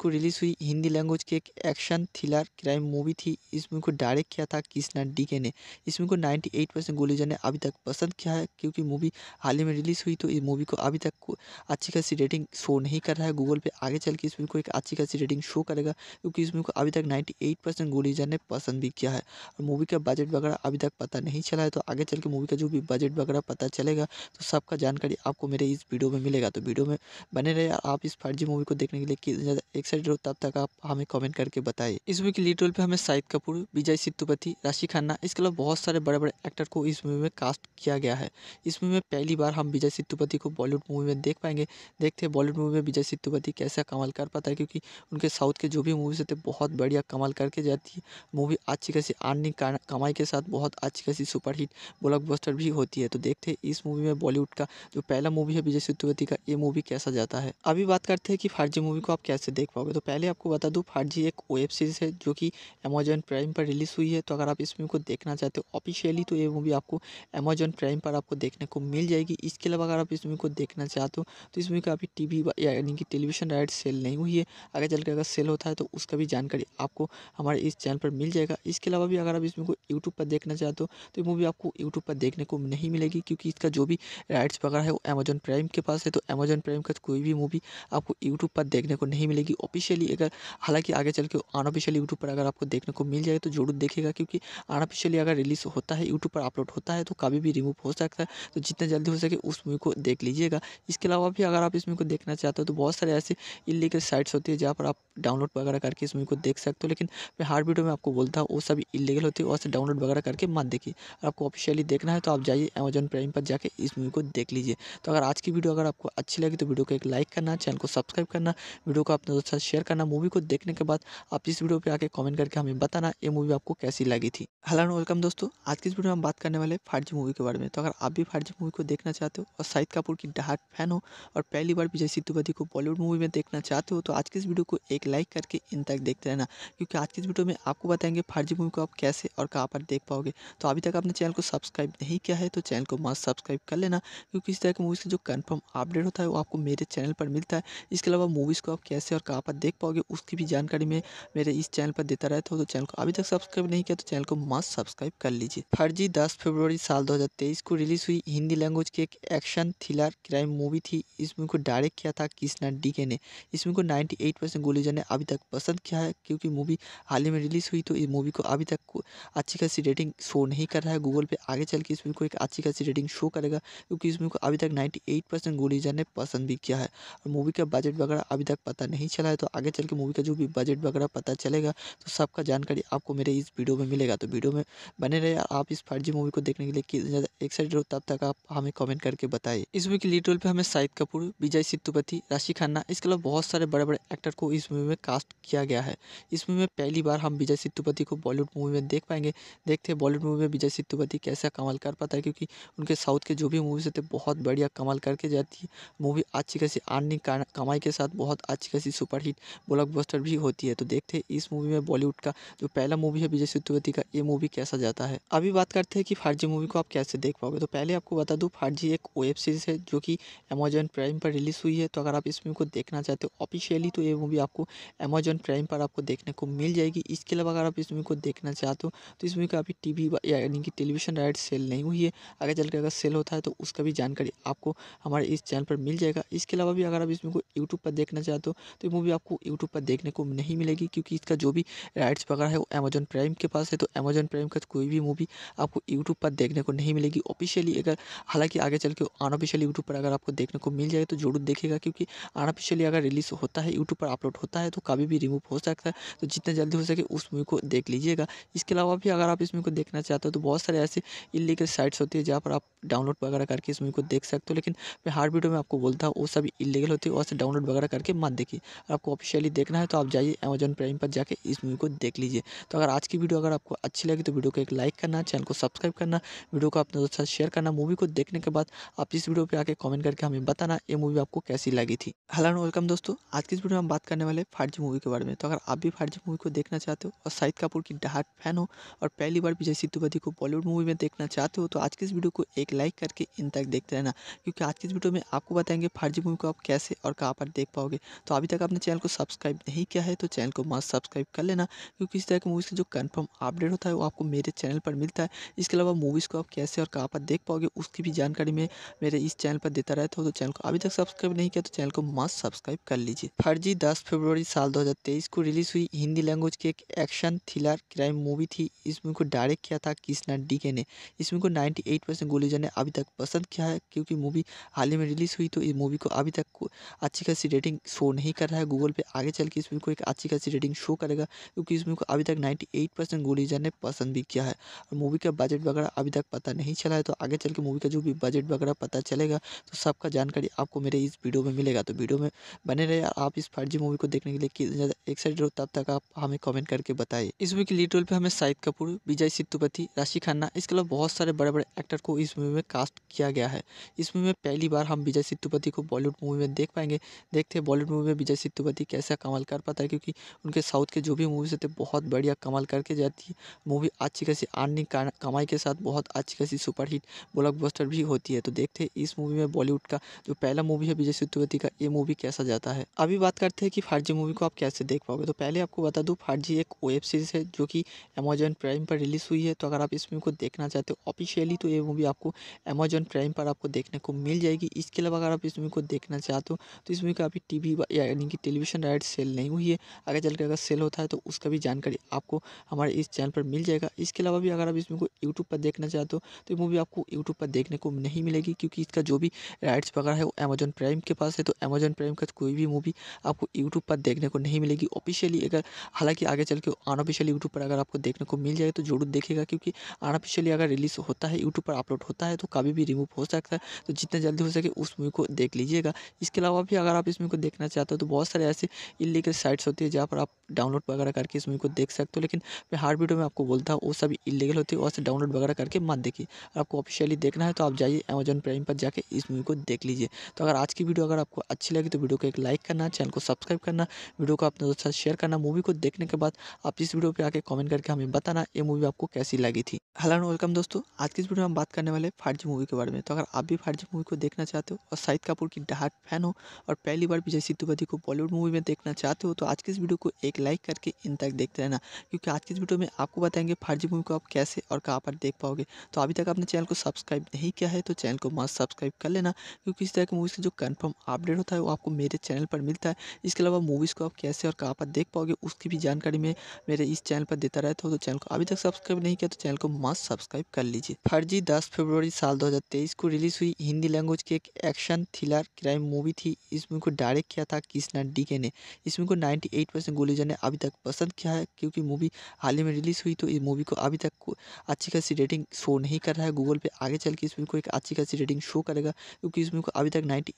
को रिलीज़ हुई हिंदी लैंग्वेज की एक एक्शन थ्रिलर क्राइम मूवी थी इस मूवी को डायरेक्ट किया था कृष्णा डी ने इस मूवी को नाइन्टी परसेंट ने अभी तक पसंद किया है क्योंकि मूवी हाल ही में रिलीज़ हुई तो इस मूवी को अभी तक अच्छी खासी रेटिंग शो नहीं कर रहा है गूगल पे आगे चल के इस फिल्म को एक अच्छी खासी रेटिंग शो करेगा क्योंकि इस फिल्म को अभी तक नाइन्टी एट परसेंट गोलीजर ने पसंद भी किया है और मूवी का बजट वगैरह अभी तक पता नहीं चला है तो आगे चल के मूवी का जो भी बजट वगैरह पता चलेगा तो सबका जानकारी आपको मेरे इस वीडियो में मिलेगा तो वीडियो में बने रहे आप इस फर्जी मूवी को देखने के लिए कितने ज़्यादा एक्साइटेड हो तब तक आप हमें कमेंट करके बताइए इस मूवी के लीड रोल पर हमें शाहिद कपूर विजय सिद्धुपति राशि खन्ना इसके अलावा बहुत सारे बड़े बड़े एक्टर को इस मूवी में कास्ट किया गया है इस मूवी में पहली बार हम विजय सित्तुपति को बॉलीवुड मूवी में देख पाएंगे देखते हैं बॉलीवुड मूवी में विजय सेतुपति कैसा कमाल कर पाता है क्योंकि उनके साउथ के जो भी मूवीज़ होते हैं बहुत बढ़िया कमाल करके जाती है मूवी अच्छी खासी आर्निंग कमाई के साथ बहुत अच्छी खासी सुपरहिट ब्लॉकबस्टर भी होती है तो देखते हैं इस मूवी में बॉलीवुड का जो पहला मूवी है विजय सेतुपति का ये मूवी कैसा जाता है अभी बात करते हैं कि फार्जी मूवी को आप कैसे देख पाओगे तो पहले आपको बता दूँ फार्जी एक वेब सीरीज़ है जो कि अमेजॉन प्राइम पर रिलीज़ हुई है तो अगर आप इस मूवी को देखना चाहते हो ऑफिशियली तो ये मूवी आपको अमेजॉन प्राइम पर आपको देखने को मिल जाएगी इसके अलावा अगर आप इस मूवी को देखना चाहते हो तो इस मूवी का अभी टी टीवी यानी कि टेलीविज़न राइट सेल नहीं हुई है आगे चल अगर सेल होता है तो उसका भी जानकारी आपको हमारे इस चैनल पर मिल जाएगा इसके अलावा भी अगर आप इसमें को यूट्यूब पर देखना चाहते हो तो ये मूवी आपको यूट्यूब पर देखने को नहीं मिलेगी क्योंकि इसका जो भी राइट्स वगैरह है वो अमेजन प्राइम के पास है तो अमेजन प्राइम का कोई भी मूवी आपको यूट्यूब पर देखने को नहीं मिलेगी ऑफिशियली अगर हालांकि आगे चल के अनऑफिशियली यूट्यूब पर अगर आपको देखने को मिल जाए तो जरूर देखेगा क्योंकि अनऑफिशियली अगर रिलीज़ होता है यूट्यूब पर अपलोड होता है तो कभी भी रिमूव हो सकता है तो जितना जल्दी हो सके उस मूवी को देख लीजिएगा इसके अलावा भी अगर आप इस मूवी को देखना चाहते हो तो बहुत सारे ऐसी इलीगल साइट्स होती है जहाँ पर आप डाउनलोड वगैरह करके इस मूवी को देख सकते हो लेकिन मैं हार्ड वीडियो में आपको बोलता हूँ वो सब इलीगल होती है और से डाउनलोड वगैरह करके मत देखिए अगर आपको ऑफिशियली देखना है तो आप जाइए अमेजन प्राइम पर जाकर इस मूवी को देख लीजिए तो अगर आज की वीडियो अगर आपको अच्छी लगी तो वीडियो को एक लाइक करना चैनल को सब्सक्राइब करना वीडियो को अपने दोस्तों शेयर करना मूवी को देखने के बाद आप इस वीडियो पर आके कॉमेंट करके हमें बताना ये मूवी आपको कैसी लगी थी हेलो एंड वेलकम दोस्तों आज की इस वीडियो में हम बात करने वाले जी मूवी के बारे में तो अगर आप भी जी मूवी को देखना चाहते हो और शाहिद कपूर की डहाट फैन हो और पहली बार भी अजय सिद्धुपति तो को बॉलीवुड मूवी में देखना चाहते हो तो आज की इस वीडियो को एक लाइक करके इन तक देखते रहना क्योंकि आज की इस वीडियो में आपको बताएंगे फर्जी मूवी को आप कैसे और कहाँ पर देख पाओगे तो अभी तक आपने चैनल को सब्सक्राइब नहीं किया है तो चैनल को मस्त सब्सक्राइब कर लेना क्योंकि इस तरह की मूवीज़ का जो कन्फर्म अपडेट होता है वो आपको मेरे चैनल पर मिलता है इसके अलावा मूवीज़ को आप कैसे और कहाँ पर देख पाओगे उसकी भी जानकारी मैं मेरे इस चैनल पर देता रहता हूँ तो चैनल को अभी तक सब्सक्राइब नहीं किया तो चैनल को मस्त सब्सक्राइब कर लीजिए फर्जी दस फरवरी साल दो को रिलीज़ हुई हिंदी लैंग्वेज की एक एक्शन थ्रिलर क्राइम मूवी थी इस मूवी को डायरेक्ट किया था कृष्णा डीके ने इस मूवी को 98 परसेंट गोलीजा ने अभी तक पसंद किया है क्योंकि मूवी हाल ही में रिलीज़ हुई तो इस मूवी को अभी तक अच्छी खासी रेटिंग शो नहीं कर रहा है गूगल पे आगे चल के इस मूवी को एक अच्छी खासी रेटिंग शो करेगा क्योंकि इस मूवी को अभी तक नाइन्टी परसेंट गोलीजा ने पसंद भी किया है और मूवी का बजट वगैरह अभी तक पता नहीं चला है तो आगे चल के मूवी का जो भी बजट वगैरह पता चलेगा तो सबका जानकारी आपको मेरे इस वीडियो में मिलेगा तो वीडियो में बने रहे आप इस फर्जी मूवी को देखने के लिए कितने ज़्यादा एक्साइटेड हो तब तक आप हमें कमेंट करके बताइए इस मूवी के लीड रोल पर हमें शाहिद कपूर विजय सिद्ध सेतुपति राशि खन्ना इसके अलावा बहुत सारे बड़े बड़े एक्टर को इस मूवी में कास्ट किया गया है इस मूवी में पहली बार हम विजय सेतुपति को बॉलीवुड मूवी में देख पाएंगे देखते हैं बॉलीवुड मूवी में विजय सेतुपति कैसा कमाल कर पाता है क्योंकि उनके साउथ के जो भी मूवीज होते हैं बहुत बढ़िया कमाल करके जाती है मूवी अच्छी खासी आर्निंग कमाई के साथ बहुत अच्छी खासी सुपरहिट बस्टर भी होती है तो देखते हैं इस मूवी में बॉलीवुड का जो पहला मूवी है विजय सेतुपति का ये मूवी कैसा जाता है अभी बात करते हैं कि फार्जी मूवी को आप कैसे देख पाओगे तो पहले आपको बता दूँ फार्जी एक वेब सीरीज़ है जो कि अमेजॉन प्राइम पर रिलीज़ हुई मूवी है तो अगर आप इस मूवी को देखना चाहते हो ऑफिशियली तो ये मूवी आपको अमेजॉन प्राइम पर आपको देखने को मिल जाएगी इसके अलावा अगर आप इस मूवी को देखना चाहते हो तो इस मूवी का अभी टी वी यानी कि टेलीविजन राइट सेल नहीं हुई है आगे चल अगर सेल होता है तो उसका भी जानकारी आपको हमारे इस चैनल पर मिल जाएगा इसके अलावा भी अगर आप इस मूवी को यूट्यूब पर देखना चाहते हो तो ये मूवी आपको यूट्यूब पर देखने को नहीं मिलेगी क्योंकि इसका जो भी राइट्स वगैरह है वो अमेजॉन प्राइम के पास है तो अमेजॉन प्राइम का कोई भी मूवी आपको यूट्यूब पर देखने को नहीं मिलेगी ऑफिशियली अगर हालांकि आगे चल के अनऑफिशियल यूट्यूब पर अगर आपको देखने को मिल जाए तो जरूर देख देखिएगा क्योंकि अनऑफिशियली अगर रिलीज़ होता है यूट्यूब पर अपलोड होता है तो कभी भी रिमूव हो सकता है तो जितना जल्दी हो सके उस मूवी को देख लीजिएगा इसके अलावा भी अगर आप इस मूवी को देखना चाहते हो तो बहुत सारे ऐसे इलीगल साइट्स होती है जहाँ पर आप डाउनलोड वगैरह करके इस मूवी को देख सकते हो लेकिन मैं हार्ड वीडियो में आपको बोलता हूँ वो सभी इलीगल होती है और डाउनलोड वगैरह करके मत देखिए आपको ऑफिशियली देखना है तो आप जाइए अमेजन प्राइम पर जाकर इस मूवी को देख लीजिए तो अगर आज की वीडियो अगर आपको अच्छी लगी तो वीडियो को एक लाइक करना चैनल को सब्सक्राइब करना वीडियो को अपने दोस्तों साथ शेयर करना मूवी को देखने के बाद आप इस वीडियो पर आके कॉमेंट करके हमें बताना ये मूवी आपको कैसी लगी थी हेलो एंड वेलकम दोस्तों आज की इस वीडियो में हम बात करने वाले फारजी मूवी के बारे में तो अगर आप भी फारजी मूवी को देखना चाहते हो और शाहिद कपूर की डहाट फैन हो और पहली बार विजय सिद्धुपति को बॉलीवुड मूवी में देखना चाहते हो तो आज की इस वीडियो को एक लाइक करके इन तक देखते रहना क्योंकि आज की इस वीडियो में आपको बताएंगे फारजी मूवी को आप कैसे और कहाँ पर देख पाओगे तो अभी तक आपने चैनल को सब्सक्राइब नहीं किया है तो चैनल को मस्त सब्सक्राइब कर लेना क्योंकि इस तरह की मूवीज़ का जो कन्फर्म अपडेट होता है वो आपको मेरे चैनल पर मिलता है इसके अलावा मूवीज़ को आप कैसे और कहाँ पर देख पाओगे उसकी भी जानकारी मैं मेरे इस चैनल पर देता रहता हूँ तो चैनल को अभी तक सब्सक्राइब नहीं किया तो चैनल को मस्ट सब्सक्राइब कर लीजिए फर्जी 10 फरवरी साल 2023 को रिलीज हुई हिंदी लैंग्वेज की एक एक्शन थ्रिलर क्राइम मूवी थी इस मूवी को डायरेक्ट किया था कृष्णा डीके ने इस मूवी को 98 परसेंट गुलीजन ने अभी तक पसंद किया है क्योंकि मूवी हाल ही में रिलीज हुई तो इस मूवी को अभी तक अच्छी खासी रेटिंग शो नहीं कर रहा है गूगल पर आगे चल के इस मूवी को एक अच्छी खासी रेटिंग शो करेगा क्योंकि इस मूवी को अभी तक 98 परसेंट गुलीजन ने पसंद भी किया है और मूवी का बजट वगैरह अभी तक पता नहीं चला है तो आगे चल के मूवी का जो भी बजट वगैरह पता चलेगा तो सबका जानकारी आपको मेरे इस वीडियो में मिलेगा तो वीडियो में बने रहे आप इस फर्जी मूवी को देखने के लिए कितने ज़्यादा एक्साइटेड हो तब तक आप हमें कमेंट करके बताइए इस मूवी के लीड रोल पर हमें शाहिद कपूर विजय सित्तुपति राशि खन्ना इसके अलावा बहुत सारे बड़े बड़े एक्टर को इस मूवी में कास्ट किया गया है इस मूवी में पहली बार हम विजय सित्तुपति को बॉलीवुड मूवी में देख पाएंगे देखते हैं बॉलीवुड मूवी में विजय सिद्धुपति कैसा कमाल कर पाता है क्योंकि उनके साउथ के जो भी मूवीज़ होते बहुत बढ़िया कमाल करके जाती है मूवी अच्छी खासी अर्निंग कमाई के साथ बहुत अच्छी खासी सुपरहिट ब्लॉकबस्टर भी होती है तो देखते हैं इस मूवी में बॉलीवुड का जो पहला मूवी है विजय सिद्धूपति का ये मूवी कैसा जाता है अभी बात करते हैं कि फाइव जी मूवी को आप कैसे देख पाओगे तो पहले आपको बता दूँ फाइव जी एक वेब सीरीज़ है जो कि अमेजन प्राइम पर रिलीज़ हुई है तो अगर आप इस मूवी को देखना चाहते हो ऑफिशियली तो ये मूवी आपको अमेजॉन प्राइम पर आपको देखने को मिल जाएगी इसके अलावा अगर आप इस मूवी को देखना चाहते हो तो इस मूवी का अभी टी यानी कि टेलीविजन राइट सेल नहीं हुई है आगे चल अगर सेल होता है तो उसका भी जानकारी आपको हमारे इस चैनल पर मिल जाएगा इसके अलावा भी अगर आप इस मूवी को यूट्यूब पर देखना चाहते हो तो ये मूवी आपको यूट्यूब पर देखने को नहीं मिलेगी क्योंकि इसका जो भी राइट्स वगैरह है वो अमेजन प्राइम के पास है तो अमेजन प्राइम का कोई भी मूवी आपको यूट्यूब पर देखने को नहीं मिलेगी ऑफिशियली अगर हालांकि आगे चल के अनऑफिशियल यूट्यूब पर अगर आपको देखने को मिल जाए तो जरूर देखेगा क्योंकि अनऑफिशियली अगर रिलीज़ होता है यूट्यूब पर अपलोड होता है तो कभी भी रिमूव हो सकता है तो जितना जल्दी हो सके उस मूवी को देख लीजिएगा इसके अलावा भी अगर आप इस मूवी को देखना चाहते हो तो बहुत सारे ऐसे इलीगल साइट्स होती है जहाँ पर आप डाउनलोड वगैरह करके इस मूवी को देख सकते हो लेकिन मैं हर वीडियो में आपको बोलता हूँ वो सब इलीगल होती है और डाउनलोड वगैरह करके मत देखिए आपको ऑफिशियली देखना है तो आप जाइए अमेजन प्राइम पर जाके इस मूवी को देख लीजिए तो अगर आज की वीडियो वीडियो अगर आपको अच्छी लगी तो वीडियो को एक लाइक करना चैनल को सब्सक्राइब करना वीडियो को अपने दोस्तों साथ शेयर करना मूवी को देखने के बाद आप इस वीडियो पर आके कॉमेंट करके हमें बताना ये मूवी आपको कैसी लगी थी हेलो एंड वेलकम दोस्तों आज की इस वीडियो में हम बात करने वाले फारजी मूवी के बारे में तो अगर आप भी फारजी मूवी को देखना चाहते हो और शाहिद कपूर की डहाट फैन हो और पहली बार विजय सेतुपति को बॉलीवुड मूवी में देखना चाहते हो तो आज की इस वीडियो को एक लाइक करके इन तक देखते रहना क्योंकि आज की इस वीडियो में आपको बताएंगे फारजी मूवी को आप कैसे और कहाँ पर देख पाओगे तो अभी तक आपने चैनल को सब्सक्राइब नहीं किया है तो चैनल को मस्त सब्सक्राइब कर लेना क्योंकि इस तरह की मूवीज़ की जो कन्फर्म प्लेटफॉर्म अपडेट होता है वो आपको मेरे चैनल पर मिलता है इसके अलावा मूवीज़ को आप कैसे और कहाँ पर देख पाओगे उसकी भी जानकारी मैं मेरे इस चैनल पर देता रहता हूँ तो चैनल को अभी तक सब्सक्राइब नहीं किया तो चैनल को मस्त सब्सक्राइब कर लीजिए फर्जी दस फरवरी साल दो को रिलीज़ हुई हिंदी लैंग्वेज की एक एक्शन थ्रिलर क्राइम मूवी थी इस मूवी को डायरेक्ट किया था कृष्णा डीके ने इस मूवी को नाइन्टी एट ने अभी तक पसंद किया है क्योंकि मूवी हाल ही में रिलीज़ हुई तो इस मूवी को अभी तक अच्छी खासी रेटिंग शो नहीं कर रहा है गूगल पे आगे चल के इस मूवी को एक अच्छी खासी रेटिंग शो करेगा क्योंकि इस मूवी को अभी तक 98 नाइन्टी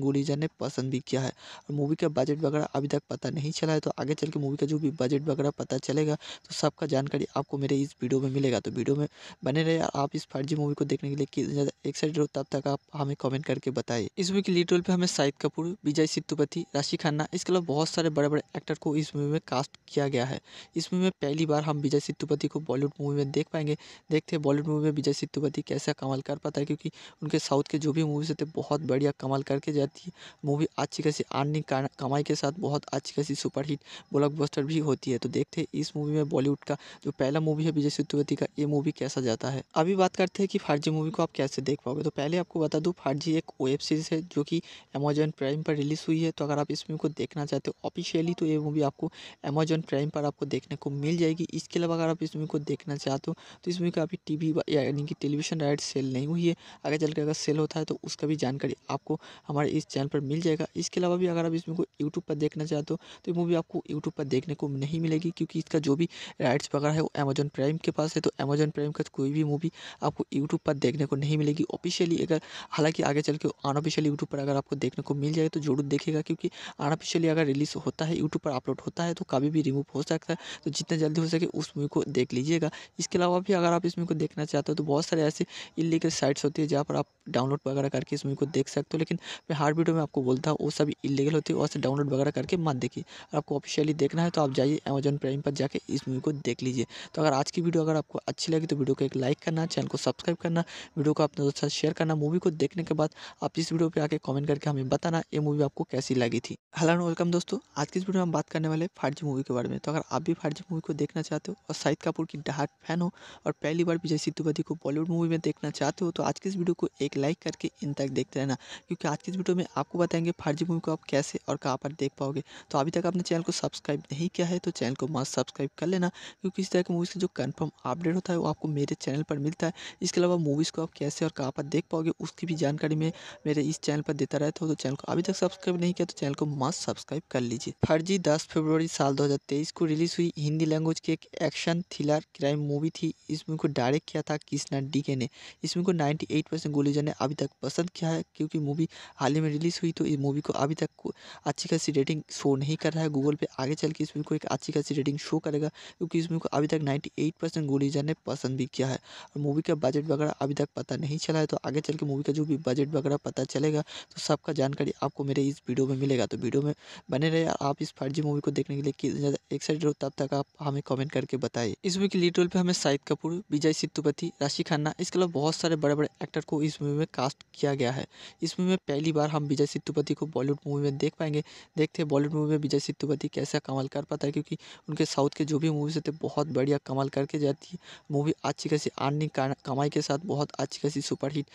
गुंडीचा ने पसंद भी किया है और मूवी का बजट वगैरह अभी तक पता नहीं चला है तो आगे चल के मूवी का जो भी बजट वगैरह पता चलेगा तो सबका जानकारी आपको मेरे इस वीडियो में मिलेगा तो वीडियो में बने रहे आप इस फर्जी मूवी को देखने के लिए कितने ज़्यादा एक्साइटेड हो तब तक आप हमें कमेंट करके बताइए इस मूवी के लीड रोल पर हमें शाहिद कपूर विजय सेतुपति राशि खन्ना इसके अलावा बहुत सारे बड़े बड़े एक्टर को इस मूवी में कास्ट किया गया है इस मूवी में पहली बार हम विजय सेतुपति को बॉलीवुड मूवी में देख पाएंगे देखते हैं बॉलीवुड मूवी में विजय सेतुपति कैसा कमाल कर पाता है क्योंकि उनके साउथ के जो भी मूवीज थे बहुत बढ़िया कमाल करके लेके जाती है मूवी अच्छी खासी अर्निंग कमाई के साथ बहुत अच्छी खासी सुपरहिट ब्लॉकबस्टर भी होती है तो देखते हैं इस मूवी में बॉलीवुड का जो पहला मूवी है विजय सेतुपति का ये मूवी कैसा जाता है अभी बात करते हैं कि फार्जी मूवी को आप कैसे देख पाओगे तो पहले आपको बता दूँ फार्जी एक वेब सीरीज़ है जो कि अमेजॉन प्राइम पर रिलीज़ हुई है तो अगर आप इस मूवी को देखना चाहते हो ऑफिशियली तो ये मूवी आपको अमेजॉन प्राइम पर आपको देखने को मिल जाएगी इसके अलावा अगर आप इस मूवी को देखना चाहते हो तो इस मूवी का अभी टीवी यानी कि टेलीविजन राइट सेल नहीं हुई है आगे चल अगर सेल होता है तो उसका भी जानकारी आपको हमारे हमारे इस चैनल पर मिल जाएगा इसके अलावा भी अगर आप इसमें को यूट्यूब पर देखना चाहते हो तो, तो मूवी आपको यूट्यूब पर देखने को नहीं मिलेगी क्योंकि इसका जो भी राइट्स वगैरह है वो अमेजन प्राइम के पास है तो अमेजन प्राइम का कोई भी मूवी आपको यूट्यूब पर देखने को नहीं मिलेगी ऑफिशियली अगर हालांकि आगे चल के अनऑफिशियली यूट्यूब पर अगर आपको देखने को मिल जाए तो जरूर देखेगा क्योंकि अनऑफिशियली अगर रिलीज़ होता है यूट्यूब पर अपलोड होता है तो कभी भी रिमूव हो सकता है तो जितना जल्दी हो सके उस मूवी को देख लीजिएगा इसके अलावा भी अगर आप इस मूवी को देखना चाहते हो तो बहुत सारे ऐसे इलीगल साइट्स होती है जहाँ पर आप डाउनलोड वगैरह करके इस मूवी को देख सकते हो लेकिन मैं हर वीडियो में आपको बोलता हूँ वो सभी इलीगल होती है वहाँ से डाउनलोड वगैरह करके मत देखिए आपको ऑफिशियली देखना है तो आप जाइए अमेजन प्राइम पर जाकर इस मूवी को देख लीजिए तो अगर आज की वीडियो अगर आपको अच्छी लगी तो वीडियो को एक लाइक करना चैनल को सब्सक्राइब करना वीडियो को अपने दोस्तों शेयर करना मूवी को देखने के बाद आप इस वीडियो पर आके कॉमेंट करके हमें बताना ये मूवी आपको कैसी लगी थी हेलो एंड वेलकम दोस्तों आज की इस वीडियो में हम बात करने वाले जी मूवी के बारे में तो अगर आप भी जी मूवी को देखना चाहते हो और शाहिद कपूर की डहाट फैन हो और पहली बार विजय सिद्धुपति को बॉलीवुड मूवी में देखना चाहते हो तो आज की इस वीडियो को एक लाइक करके इन तक देखते रहना क्योंकि आज की वीडियो में आपको बताएंगे फर्जी मूवी को आप कैसे और कहाँ पर देख पाओगे तो अभी तक आपने चैनल को सब्सक्राइब नहीं किया है तो चैनल को मस्त सब्सक्राइब कर लेना क्योंकि इस तरह की मूवीज़ का जो कन्फर्म अपडेट होता है वो आपको मेरे चैनल पर मिलता है इसके अलावा मूवीज़ को आप कैसे और कहाँ पर देख पाओगे उसकी भी जानकारी मैं मेरे इस चैनल पर देता रहता हूँ तो चैनल को अभी तक सब्सक्राइब नहीं किया तो चैनल को मस्त सब्सक्राइब कर लीजिए फर्जी दस फरवरी साल दो को रिलीज़ हुई हिंदी लैंग्वेज की एक एक्शन थ्रिलर क्राइम मूवी थी इस मूवी को डायरेक्ट किया था कृष्णा डीके ने इस मूवी को एट परसेंट गोलीजन ने अभी तक पसंद किया है क्योंकि मूवी हाल ही में रिलीज़ हुई तो इस मूवी को अभी तक अच्छी खासी रेटिंग शो नहीं कर रहा है गूगल पे आगे चल के इस मूवी को एक अच्छी खासी रेटिंग शो करेगा क्योंकि इस मूवी को अभी तक 98 परसेंट गुलीजर ने पसंद भी किया है और मूवी का बजट वगैरह अभी तक पता नहीं चला है तो आगे चल के मूवी का जो भी बजट वगैरह पता चलेगा तो सबका जानकारी आपको मेरे इस वीडियो में मिलेगा तो वीडियो में बने रहे आप इस फर्जी मूवी को देखने के लिए कितने ज़्यादा एक्साइटेड हो तब तक आप हमें कॉमेंट करके बताइए इस मूवी के लीड रोल पर हमें शाहिद कपूर विजय सेतुपति राशि खन्ना इसके अलावा बहुत सारे बड़े बड़े एक्टर को इस मूवी में कास्ट किया गया है इस मूवी में पहली बार हम विजय सेतुपति को बॉलीवुड मूवी में देख पाएंगे देखते हैं बॉलीवुड मूवी में विजय सेतुपति कैसा कमाल कर पाता है क्योंकि उनके साउथ के जो भी मूवीज होते हैं बहुत बढ़िया कमाल करके जाती है मूवी अच्छी खासी आर्निंग कमाई के साथ बहुत अच्छी खासी सुपरहिट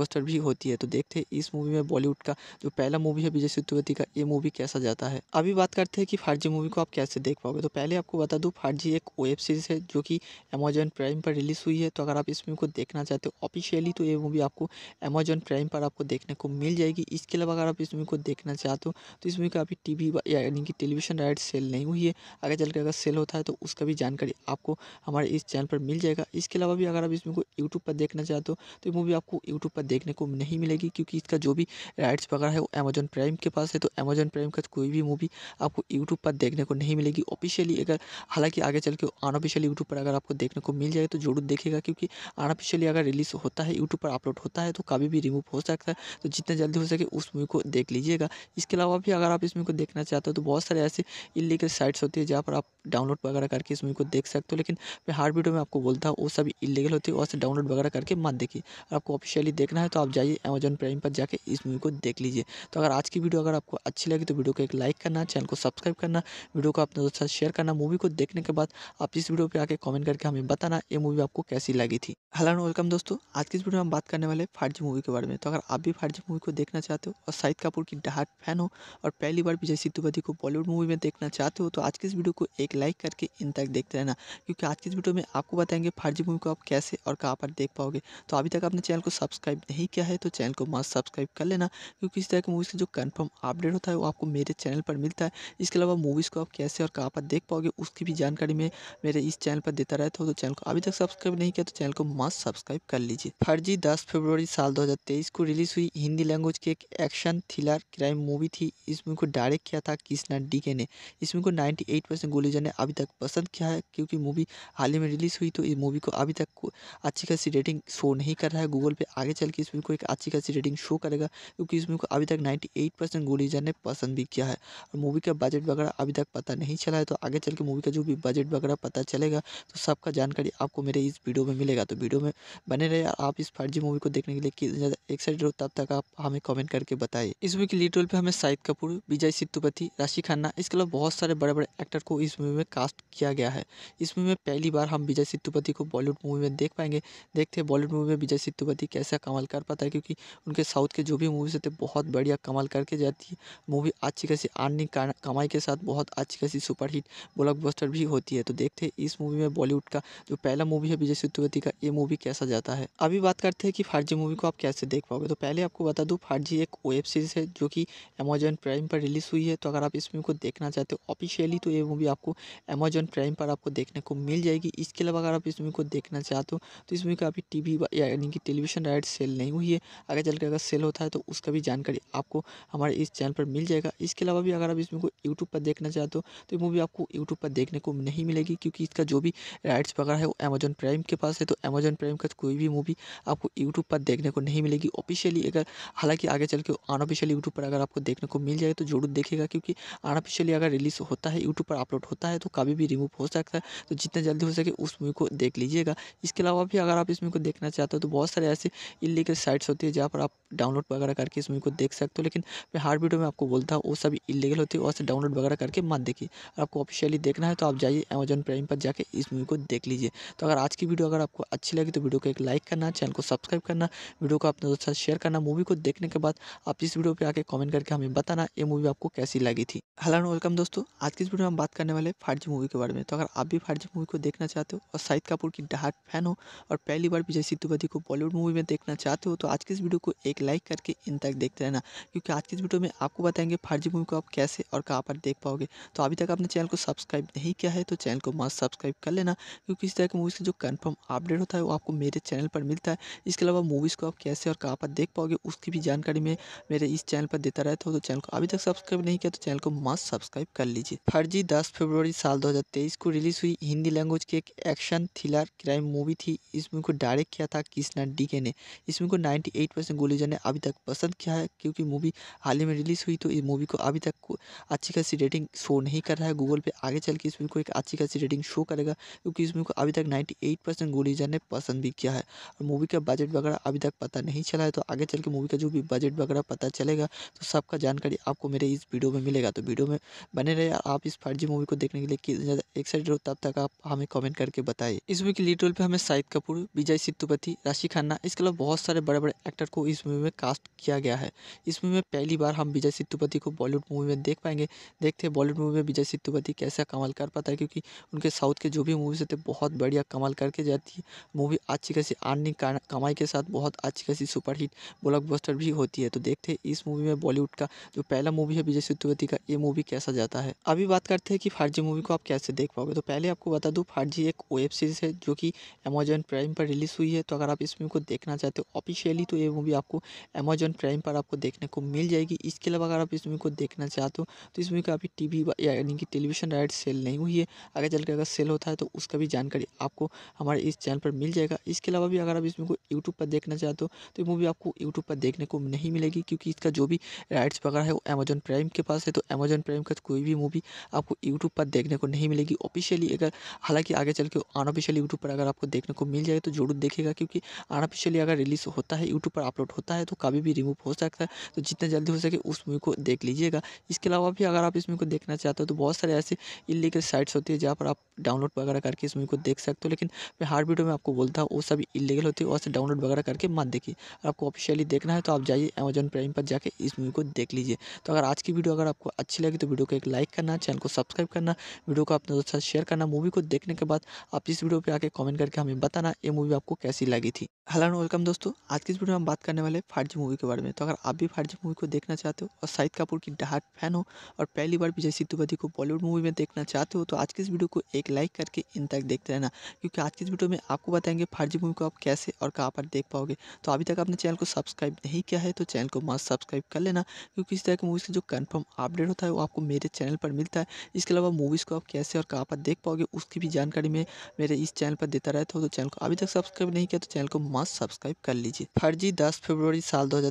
बस्टर भी होती है तो देखते हैं इस मूवी में बॉलीवुड का जो पहला मूवी है विजय सेतुपति का ये मूवी कैसा जाता है अभी बात करते हैं कि फार्जी मूवी को आप कैसे देख पाओगे तो पहले आपको बता दूँ फार्जी एक वेब सीरीज़ है जो कि अमेजॉन प्राइम पर रिलीज़ हुई है तो अगर आप इस मूवी को देखना चाहते हो ऑफिशियली तो ये मूवी आपको अमेजॉन प्राइम पर आपको देखने को मिल जाएगी कि इसके अलावा अगर आप इस मूवी को देखना चाहते हो तो इस मूवी का अभी टी वी यानी कि टेलीविजन राइट सेल नहीं हुई है आगे चल के अगर सेल होता है तो उसका भी जानकारी आपको हमारे इस चैनल पर मिल जाएगा इसके अलावा भी अगर आप इस मूवी को यूट्यूब पर देखना चाहते हो तो मूवी आपको यूट्यूब पर देखने को नहीं मिलेगी क्योंकि इसका जो भी राइट्स वगैरह है वो अमेजन प्राइम के पास है तो अमेजन प्राइम का कोई भी मूवी आपको यूट्यूब पर देखने को नहीं मिलेगी ऑफिशियली अगर हालांकि आगे चल के अनऑफिशियल यूट्यूब पर अगर आपको देखने को मिल जाए तो जरूर देखेगा क्योंकि अनऑफिशियली अगर रिलीज़ होता है यूट्यूब पर अपलोड होता है तो कभी भी रिमूव हो सकता है तो जितना जल्दी हो सके उस मूवी को देख लीजिएगा इसके अलावा भी अगर आप इस मूवी को देखना चाहते हो तो बहुत सारे ऐसे इलीगल साइट्स होती है जहाँ पर आप डाउनलोड वगैरह करके इस मूवी को देख सकते हो लेकिन मैं हार्ड वीडियो में आपको बोलता हूँ वो सब इलीगल होती है और डाउनलोड वगैरह करके मत देखिए आपको ऑफिशियली देखना है तो आप जाइए अमेजन प्राइम पर जाकर इस मूवी को देख लीजिए तो अगर आज की वीडियो अगर आपको अच्छी लगी तो वीडियो को एक लाइक करना चैनल को सब्सक्राइब करना वीडियो को अपने दोस्तों साथ शेयर करना मूवी को देखने के बाद आप इस वीडियो पर आके कॉमेंट करके हमें बताना ये मूवी आपको कैसी लगी थी हेलो वेलकम दोस्तों आज की इस वीडियो में हम बात करने वाले फार्जी मूवी के बारे में तो अगर आप भी फार्जी मूवी को देख देखना चाहते हो और शाहिद कपूर की डहाट फैन हो और पहली बार विजय सेतुपति को बॉलीवुड मूवी में देखना चाहते हो तो आज की इस वीडियो को एक लाइक करके इन तक देखते रहना क्योंकि आज की इस वीडियो में आपको बताएंगे फर्जी मूवी को आप कैसे और कहाँ पर देख पाओगे तो अभी तक आपने चैनल को सब्सक्राइब नहीं किया है तो चैनल को मस्त सब्सक्राइब कर लेना क्योंकि इस तरह की मूवीज़ का जो कन्फर्म अपडेट होता है वो आपको मेरे चैनल पर मिलता है इसके अलावा मूवीज़ को आप कैसे और कहाँ पर देख पाओगे उसकी भी जानकारी मैं मेरे इस चैनल पर देता रहता हूँ तो चैनल को अभी तक सब्सक्राइब नहीं किया तो चैनल को मस्त सब्सक्राइब कर लीजिए फर्जी दस फरवरी साल 2023 को रिलीज़ हुई हिंदी लैंग्वेज की एक एक्शन थ्रिलर क्राइम मूवी थी इस मूवी को डायरेक्ट किया था कृष्णा डीके ने इस मूवी को 98 परसेंट गोली ने अभी तक पसंद किया है क्योंकि मूवी हाल ही में रिलीज़ हुई तो इस मूवी को अभी तक अच्छी खासी रेटिंग शो नहीं कर रहा है गूगल पे आगे चल के इस मूवी को एक अच्छी खासी रेटिंग शो करेगा क्योंकि इस मूवी को अभी तक नाइन्टी एट परसेंट गुलीजन ने पसंद भी किया है और मूवी का बजट वगैरह अभी तक पता नहीं चला है तो आगे चल के मूवी का जो भी बजट वगैरह पता चलेगा तो सबका जानकारी आपको मेरे इस वीडियो में मिलेगा तो वीडियो में बने रहे आप इस फर्जी मूवी को देखने के लिए कितने ज़्यादा एक्साइटेड हो तब तक आप हमें कमेंट करके बताइए इस मूवी के लीड रोल पे हमें शाहिद कपूर विजय सेतुपति राशि खन्ना इसके अलावा बहुत सारे बड़े बड़े एक्टर को इस मूवी में कास्ट किया गया है इस मूवी में पहली बार हम विजय सेतुपति को बॉलीवुड मूवी में देख पाएंगे देखते हैं बॉलीवुड मूवी में विजय सेतुपति कैसा कमाल कर पाता है क्योंकि उनके साउथ के जो भी मूवीज होते बहुत बढ़िया कमाल करके जाती है मूवी अच्छी खासी अर्निंग कमाई के साथ बहुत अच्छी खासी सुपरहिट ब्लॉकबस्टर भी होती है तो देखते हैं इस मूवी में बॉलीवुड का जो पहला मूवी है विजय सेतुपति का ये मूवी कैसा जाता है अभी बात करते हैं कि फर्जी मूवी को आप कैसे देख पाओगे तो पहले आपको बता दूँ फार्जी जी एक वेब सीरीज़ है जो कि अमेजोन प्राइम पर रिलीज़ हुई है तो अगर आप इस मूवी को देखना चाहते हो ऑफिशियली तो ये मूवी आपको अमेजॉन प्राइम पर आपको देखने को मिल जाएगी इसके अलावा अगर आप इस मूवी को देखना चाहते हो तो इस मूवी का अभी टी यानी कि टेलीविज़न राइट सेल नहीं हुई है आगे चल अगर सेल होता है तो उसका भी जानकारी आपको हमारे इस चैनल पर मिल जाएगा इसके अलावा भी अगर आप इस मूवी को यूट्यूब पर देखना चाहते हो तो ये मूवी आपको यूट्यूब पर देखने को नहीं मिलेगी क्योंकि इसका जो भी राइट्स वगैरह है वो अमेजॉन प्राइम के पास है तो अमेजन प्राइम का कोई भी मूवी आपको यूट्यूब पर देखने को नहीं मिलेगी ऑफिशियली अगर हालांकि आगे चल के आना यूट्यूब पर अगर आपको देखने को मिल जाए तो जरूर देखेगा क्योंकि आना अगर रिलीज़ होता है यूट्यूब पर अपलोड होता है तो कभी भी रिमूव हो सकता है तो जितना जल्दी हो सके उस मूवी को देख लीजिएगा इसके अलावा भी अगर आप इस मूवी को देखना चाहते हो तो बहुत सारे ऐसे इलीगल साइट्स होती है जहाँ पर आप डाउनलोड वगैरह करके इस मूवी को देख सकते हो लेकिन मैं हर वीडियो में आपको बोलता हूँ वो सब इलीगल होती है और डाउनलोड वगैरह करके मत देखिए आपको ऑफिशियली देखना है तो आप जाइए अमेजन प्राइम पर जाकर इस मूवी को देख लीजिए तो अगर आज की वीडियो अगर आपको अच्छी लगी तो वीडियो को एक लाइक करना चैनल को सब्सक्राइब करना वीडियो को अपने दोस्तों साथ शेयर करना मूवी को देखने के बाद आप इस वीडियो पे आके कमेंट करके हमें बताना ये मूवी आपको कैसी लगी थी हेलो एंड वेलकम दोस्तों आज की इस वीडियो में हम बात करने वाले फारजी मूवी के बारे में तो अगर आप भी फारजी मूवी को देखना चाहते हो और शाहिद कपूर की डहाट फैन हो और पहली बार विजय सेतुपति को बॉलीवुड मूवी में देखना चाहते हो तो आज की इस वीडियो को एक लाइक करके इन तक देखते रहना क्योंकि आज की इस वीडियो में आपको बताएंगे फारजी मूवी को आप कैसे और कहाँ पर देख पाओगे तो अभी तक आपने चैनल को सब्सक्राइब नहीं किया है तो चैनल को मस्त सब्सक्राइब कर लेना क्योंकि इस तरह की मूवीज़ का जो कन्फर्म अपडेट होता है वो आपको मेरे चैनल पर मिलता है इसके अलावा मूवीज़ को आप कैसे और कहाँ पर देख पाओगे उसकी भी जानकारी जानकारी मैं मेरे इस चैनल पर देता रहता तो, हूँ तो चैनल को अभी तक सब्सक्राइब नहीं किया तो चैनल को मस्त सब्सक्राइब कर लीजिए फर्जी दस फरवरी साल 2023 को रिलीज हुई हिंदी लैंग्वेज की एक एक्शन थ्रिलर क्राइम मूवी थी इस मूवी को डायरेक्ट किया था कृष्णा डीके ने इस मूवी को नाइन्टी एट ने अभी तक पसंद किया है क्योंकि मूवी हाल ही में रिलीज़ हुई तो इस मूवी को अभी तक अच्छी खासी रेटिंग शो नहीं कर रहा है गूगल पे आगे चल के इस मूवी को एक अच्छी खासी रेटिंग शो करेगा क्योंकि इस मूवी को अभी तक नाइन्टी एट परसेंट गुलीजा ने पसंद भी किया है और मूवी का बजट वगैरह अभी तक पता नहीं चला है तो आगे चल के मूवी का जो भी बजट वगैरह पता चलेगा तो सबका जानकारी आपको मेरे इस वीडियो में मिलेगा तो वीडियो में बने रहे आप इस जी मूवी को देखने के लिए कितने ज़्यादा एक्साइटेड हो तब तक आप हमें कॉमेंट करके बताइए इस मूवी के लीड रोल पर हमें शाहिद कपूर विजय सित्तुपति राशि खन्ना इसके अलावा बहुत सारे बड़े बड़े एक्टर को इस मूवी में कास्ट किया गया है इस मूवी में पहली बार हम विजय सिद्धुपति को बॉलीवुड मूवी में देख पाएंगे देखते हैं बॉलीवुड मूवी में विजय सिद्धुपति कैसा कमाल कर पाता है क्योंकि उनके साउथ के जो भी मूवीज होते हैं बहुत बढ़िया कमाल करके जाती है मूवी अच्छी खासी अर्निंग कमाई के साथ बहुत अच्छी खासी सुपरहिट ब्लॉकबस्टर भी होती है तो देखते हैं इस मूवी में बॉलीवुड का जो पहला मूवी है विजय सेतुपति का ये मूवी कैसा जाता है अभी बात करते हैं कि फार्जी मूवी को आप कैसे देख पाओगे तो पहले आपको बता दूँ फार्जी एक वेब सीरीज़ है जो कि अमेजॉन प्राइम पर रिलीज़ हुई है तो अगर आप इस मूवी को देखना चाहते हो ऑफिशियली तो ये मूवी आपको अमेजॉन प्राइम पर आपको देखने को मिल जाएगी इसके अलावा अगर आप इस मूवी को देखना चाहते हो तो इस मूवी का अभी टी वी यानी कि टेलीविजन राइट सेल नहीं हुई है आगे चल अगर सेल होता है तो उसका भी जानकारी आपको हमारे इस चैनल पर मिल जाएगा इसके अलावा भी अगर आप इस मूवी को यूट्यूब पर देखना चाहते हो तो ये मूवी आपको यूट्यूब पर देखने को नहीं मिलेगी क्योंकि इसका जो भी राइट्स वगैरह है वो अमेजन प्राइम के पास है तो अमेजन प्राइम का कोई भी मूवी आपको यूट्यूब पर देखने को नहीं मिलेगी ऑफिशियली अगर हालांकि आगे चल के अनऑफिशियली यूट्यूब पर अगर आपको देखने को मिल जाए तो जरूर देखेगा क्योंकि अनऑफिशियली अगर रिलीज़ होता है यूट्यूब पर अपलोड होता है तो कभी भी रिमूव हो सकता है तो जितना जल्दी हो सके उस मूवी को देख लीजिएगा इसके अलावा भी अगर आप इस मूवी को देखना चाहते हो तो बहुत सारे ऐसे इलीगल साइट्स होती है जहाँ पर आप डाउनलोड वगैरह करके इस मूवी को देख सकते हो लेकिन मैं हार्ड वीडियो में आपको बोलता हूँ वो सभी इलीगल होती है और डाउनलोड वगैरह करके मत देखिए आपको ऑफिशियली देखना है तो आप जाइए जाइए अमेजन प्राइम पर जाके इस मूवी को देख लीजिए तो अगर आज की वीडियो अगर आपको अच्छी लगी तो वीडियो को एक लाइक करना चैनल को सब्सक्राइब करना वीडियो को अपने दोस्तों शेयर करना मूवी को देखने के बाद आप इस वीडियो पर आके कॉमेंट करके हमें बताना ये मूवी आपको कैसी लगी थी हेलो एंड वेलकम दोस्तों आज की इस वीडियो में हम बात करने वाले फाइव मूवी के बारे में तो अगर आप भी फाइव मूवी को देखना चाहते हो और शाहिद कपूर की डहाट फैन हो और पहली बार विजय सेतुपति को बॉलीवुड मूवी में देखना चाहते हो तो आज की इस वीडियो को एक लाइक करके इन तक देखते रहना क्योंकि आज की इस वीडियो में आपको बताएंगे फार्जी मूवी को आप कैसे और कहाँ पर देख पाओगे तो अभी तक आपने चैनल को सब्सक्राइब नहीं किया है है तो चैनल को मस्त सब्सक्राइब कर लेना क्योंकि इस तरह की मूवीज़ का जो कन्फर्म अपडेट होता है वो आपको मेरे चैनल पर मिलता है इसके अलावा मूवीज़ को आप कैसे और कहाँ पर देख पाओगे उसकी भी जानकारी मैं मेरे इस चैनल पर देता रहता हूँ तो चैनल को अभी तक सब्सक्राइब नहीं किया तो चैनल को मस्त सब्सक्राइब कर लीजिए फर्जी दस फरवरी साल दो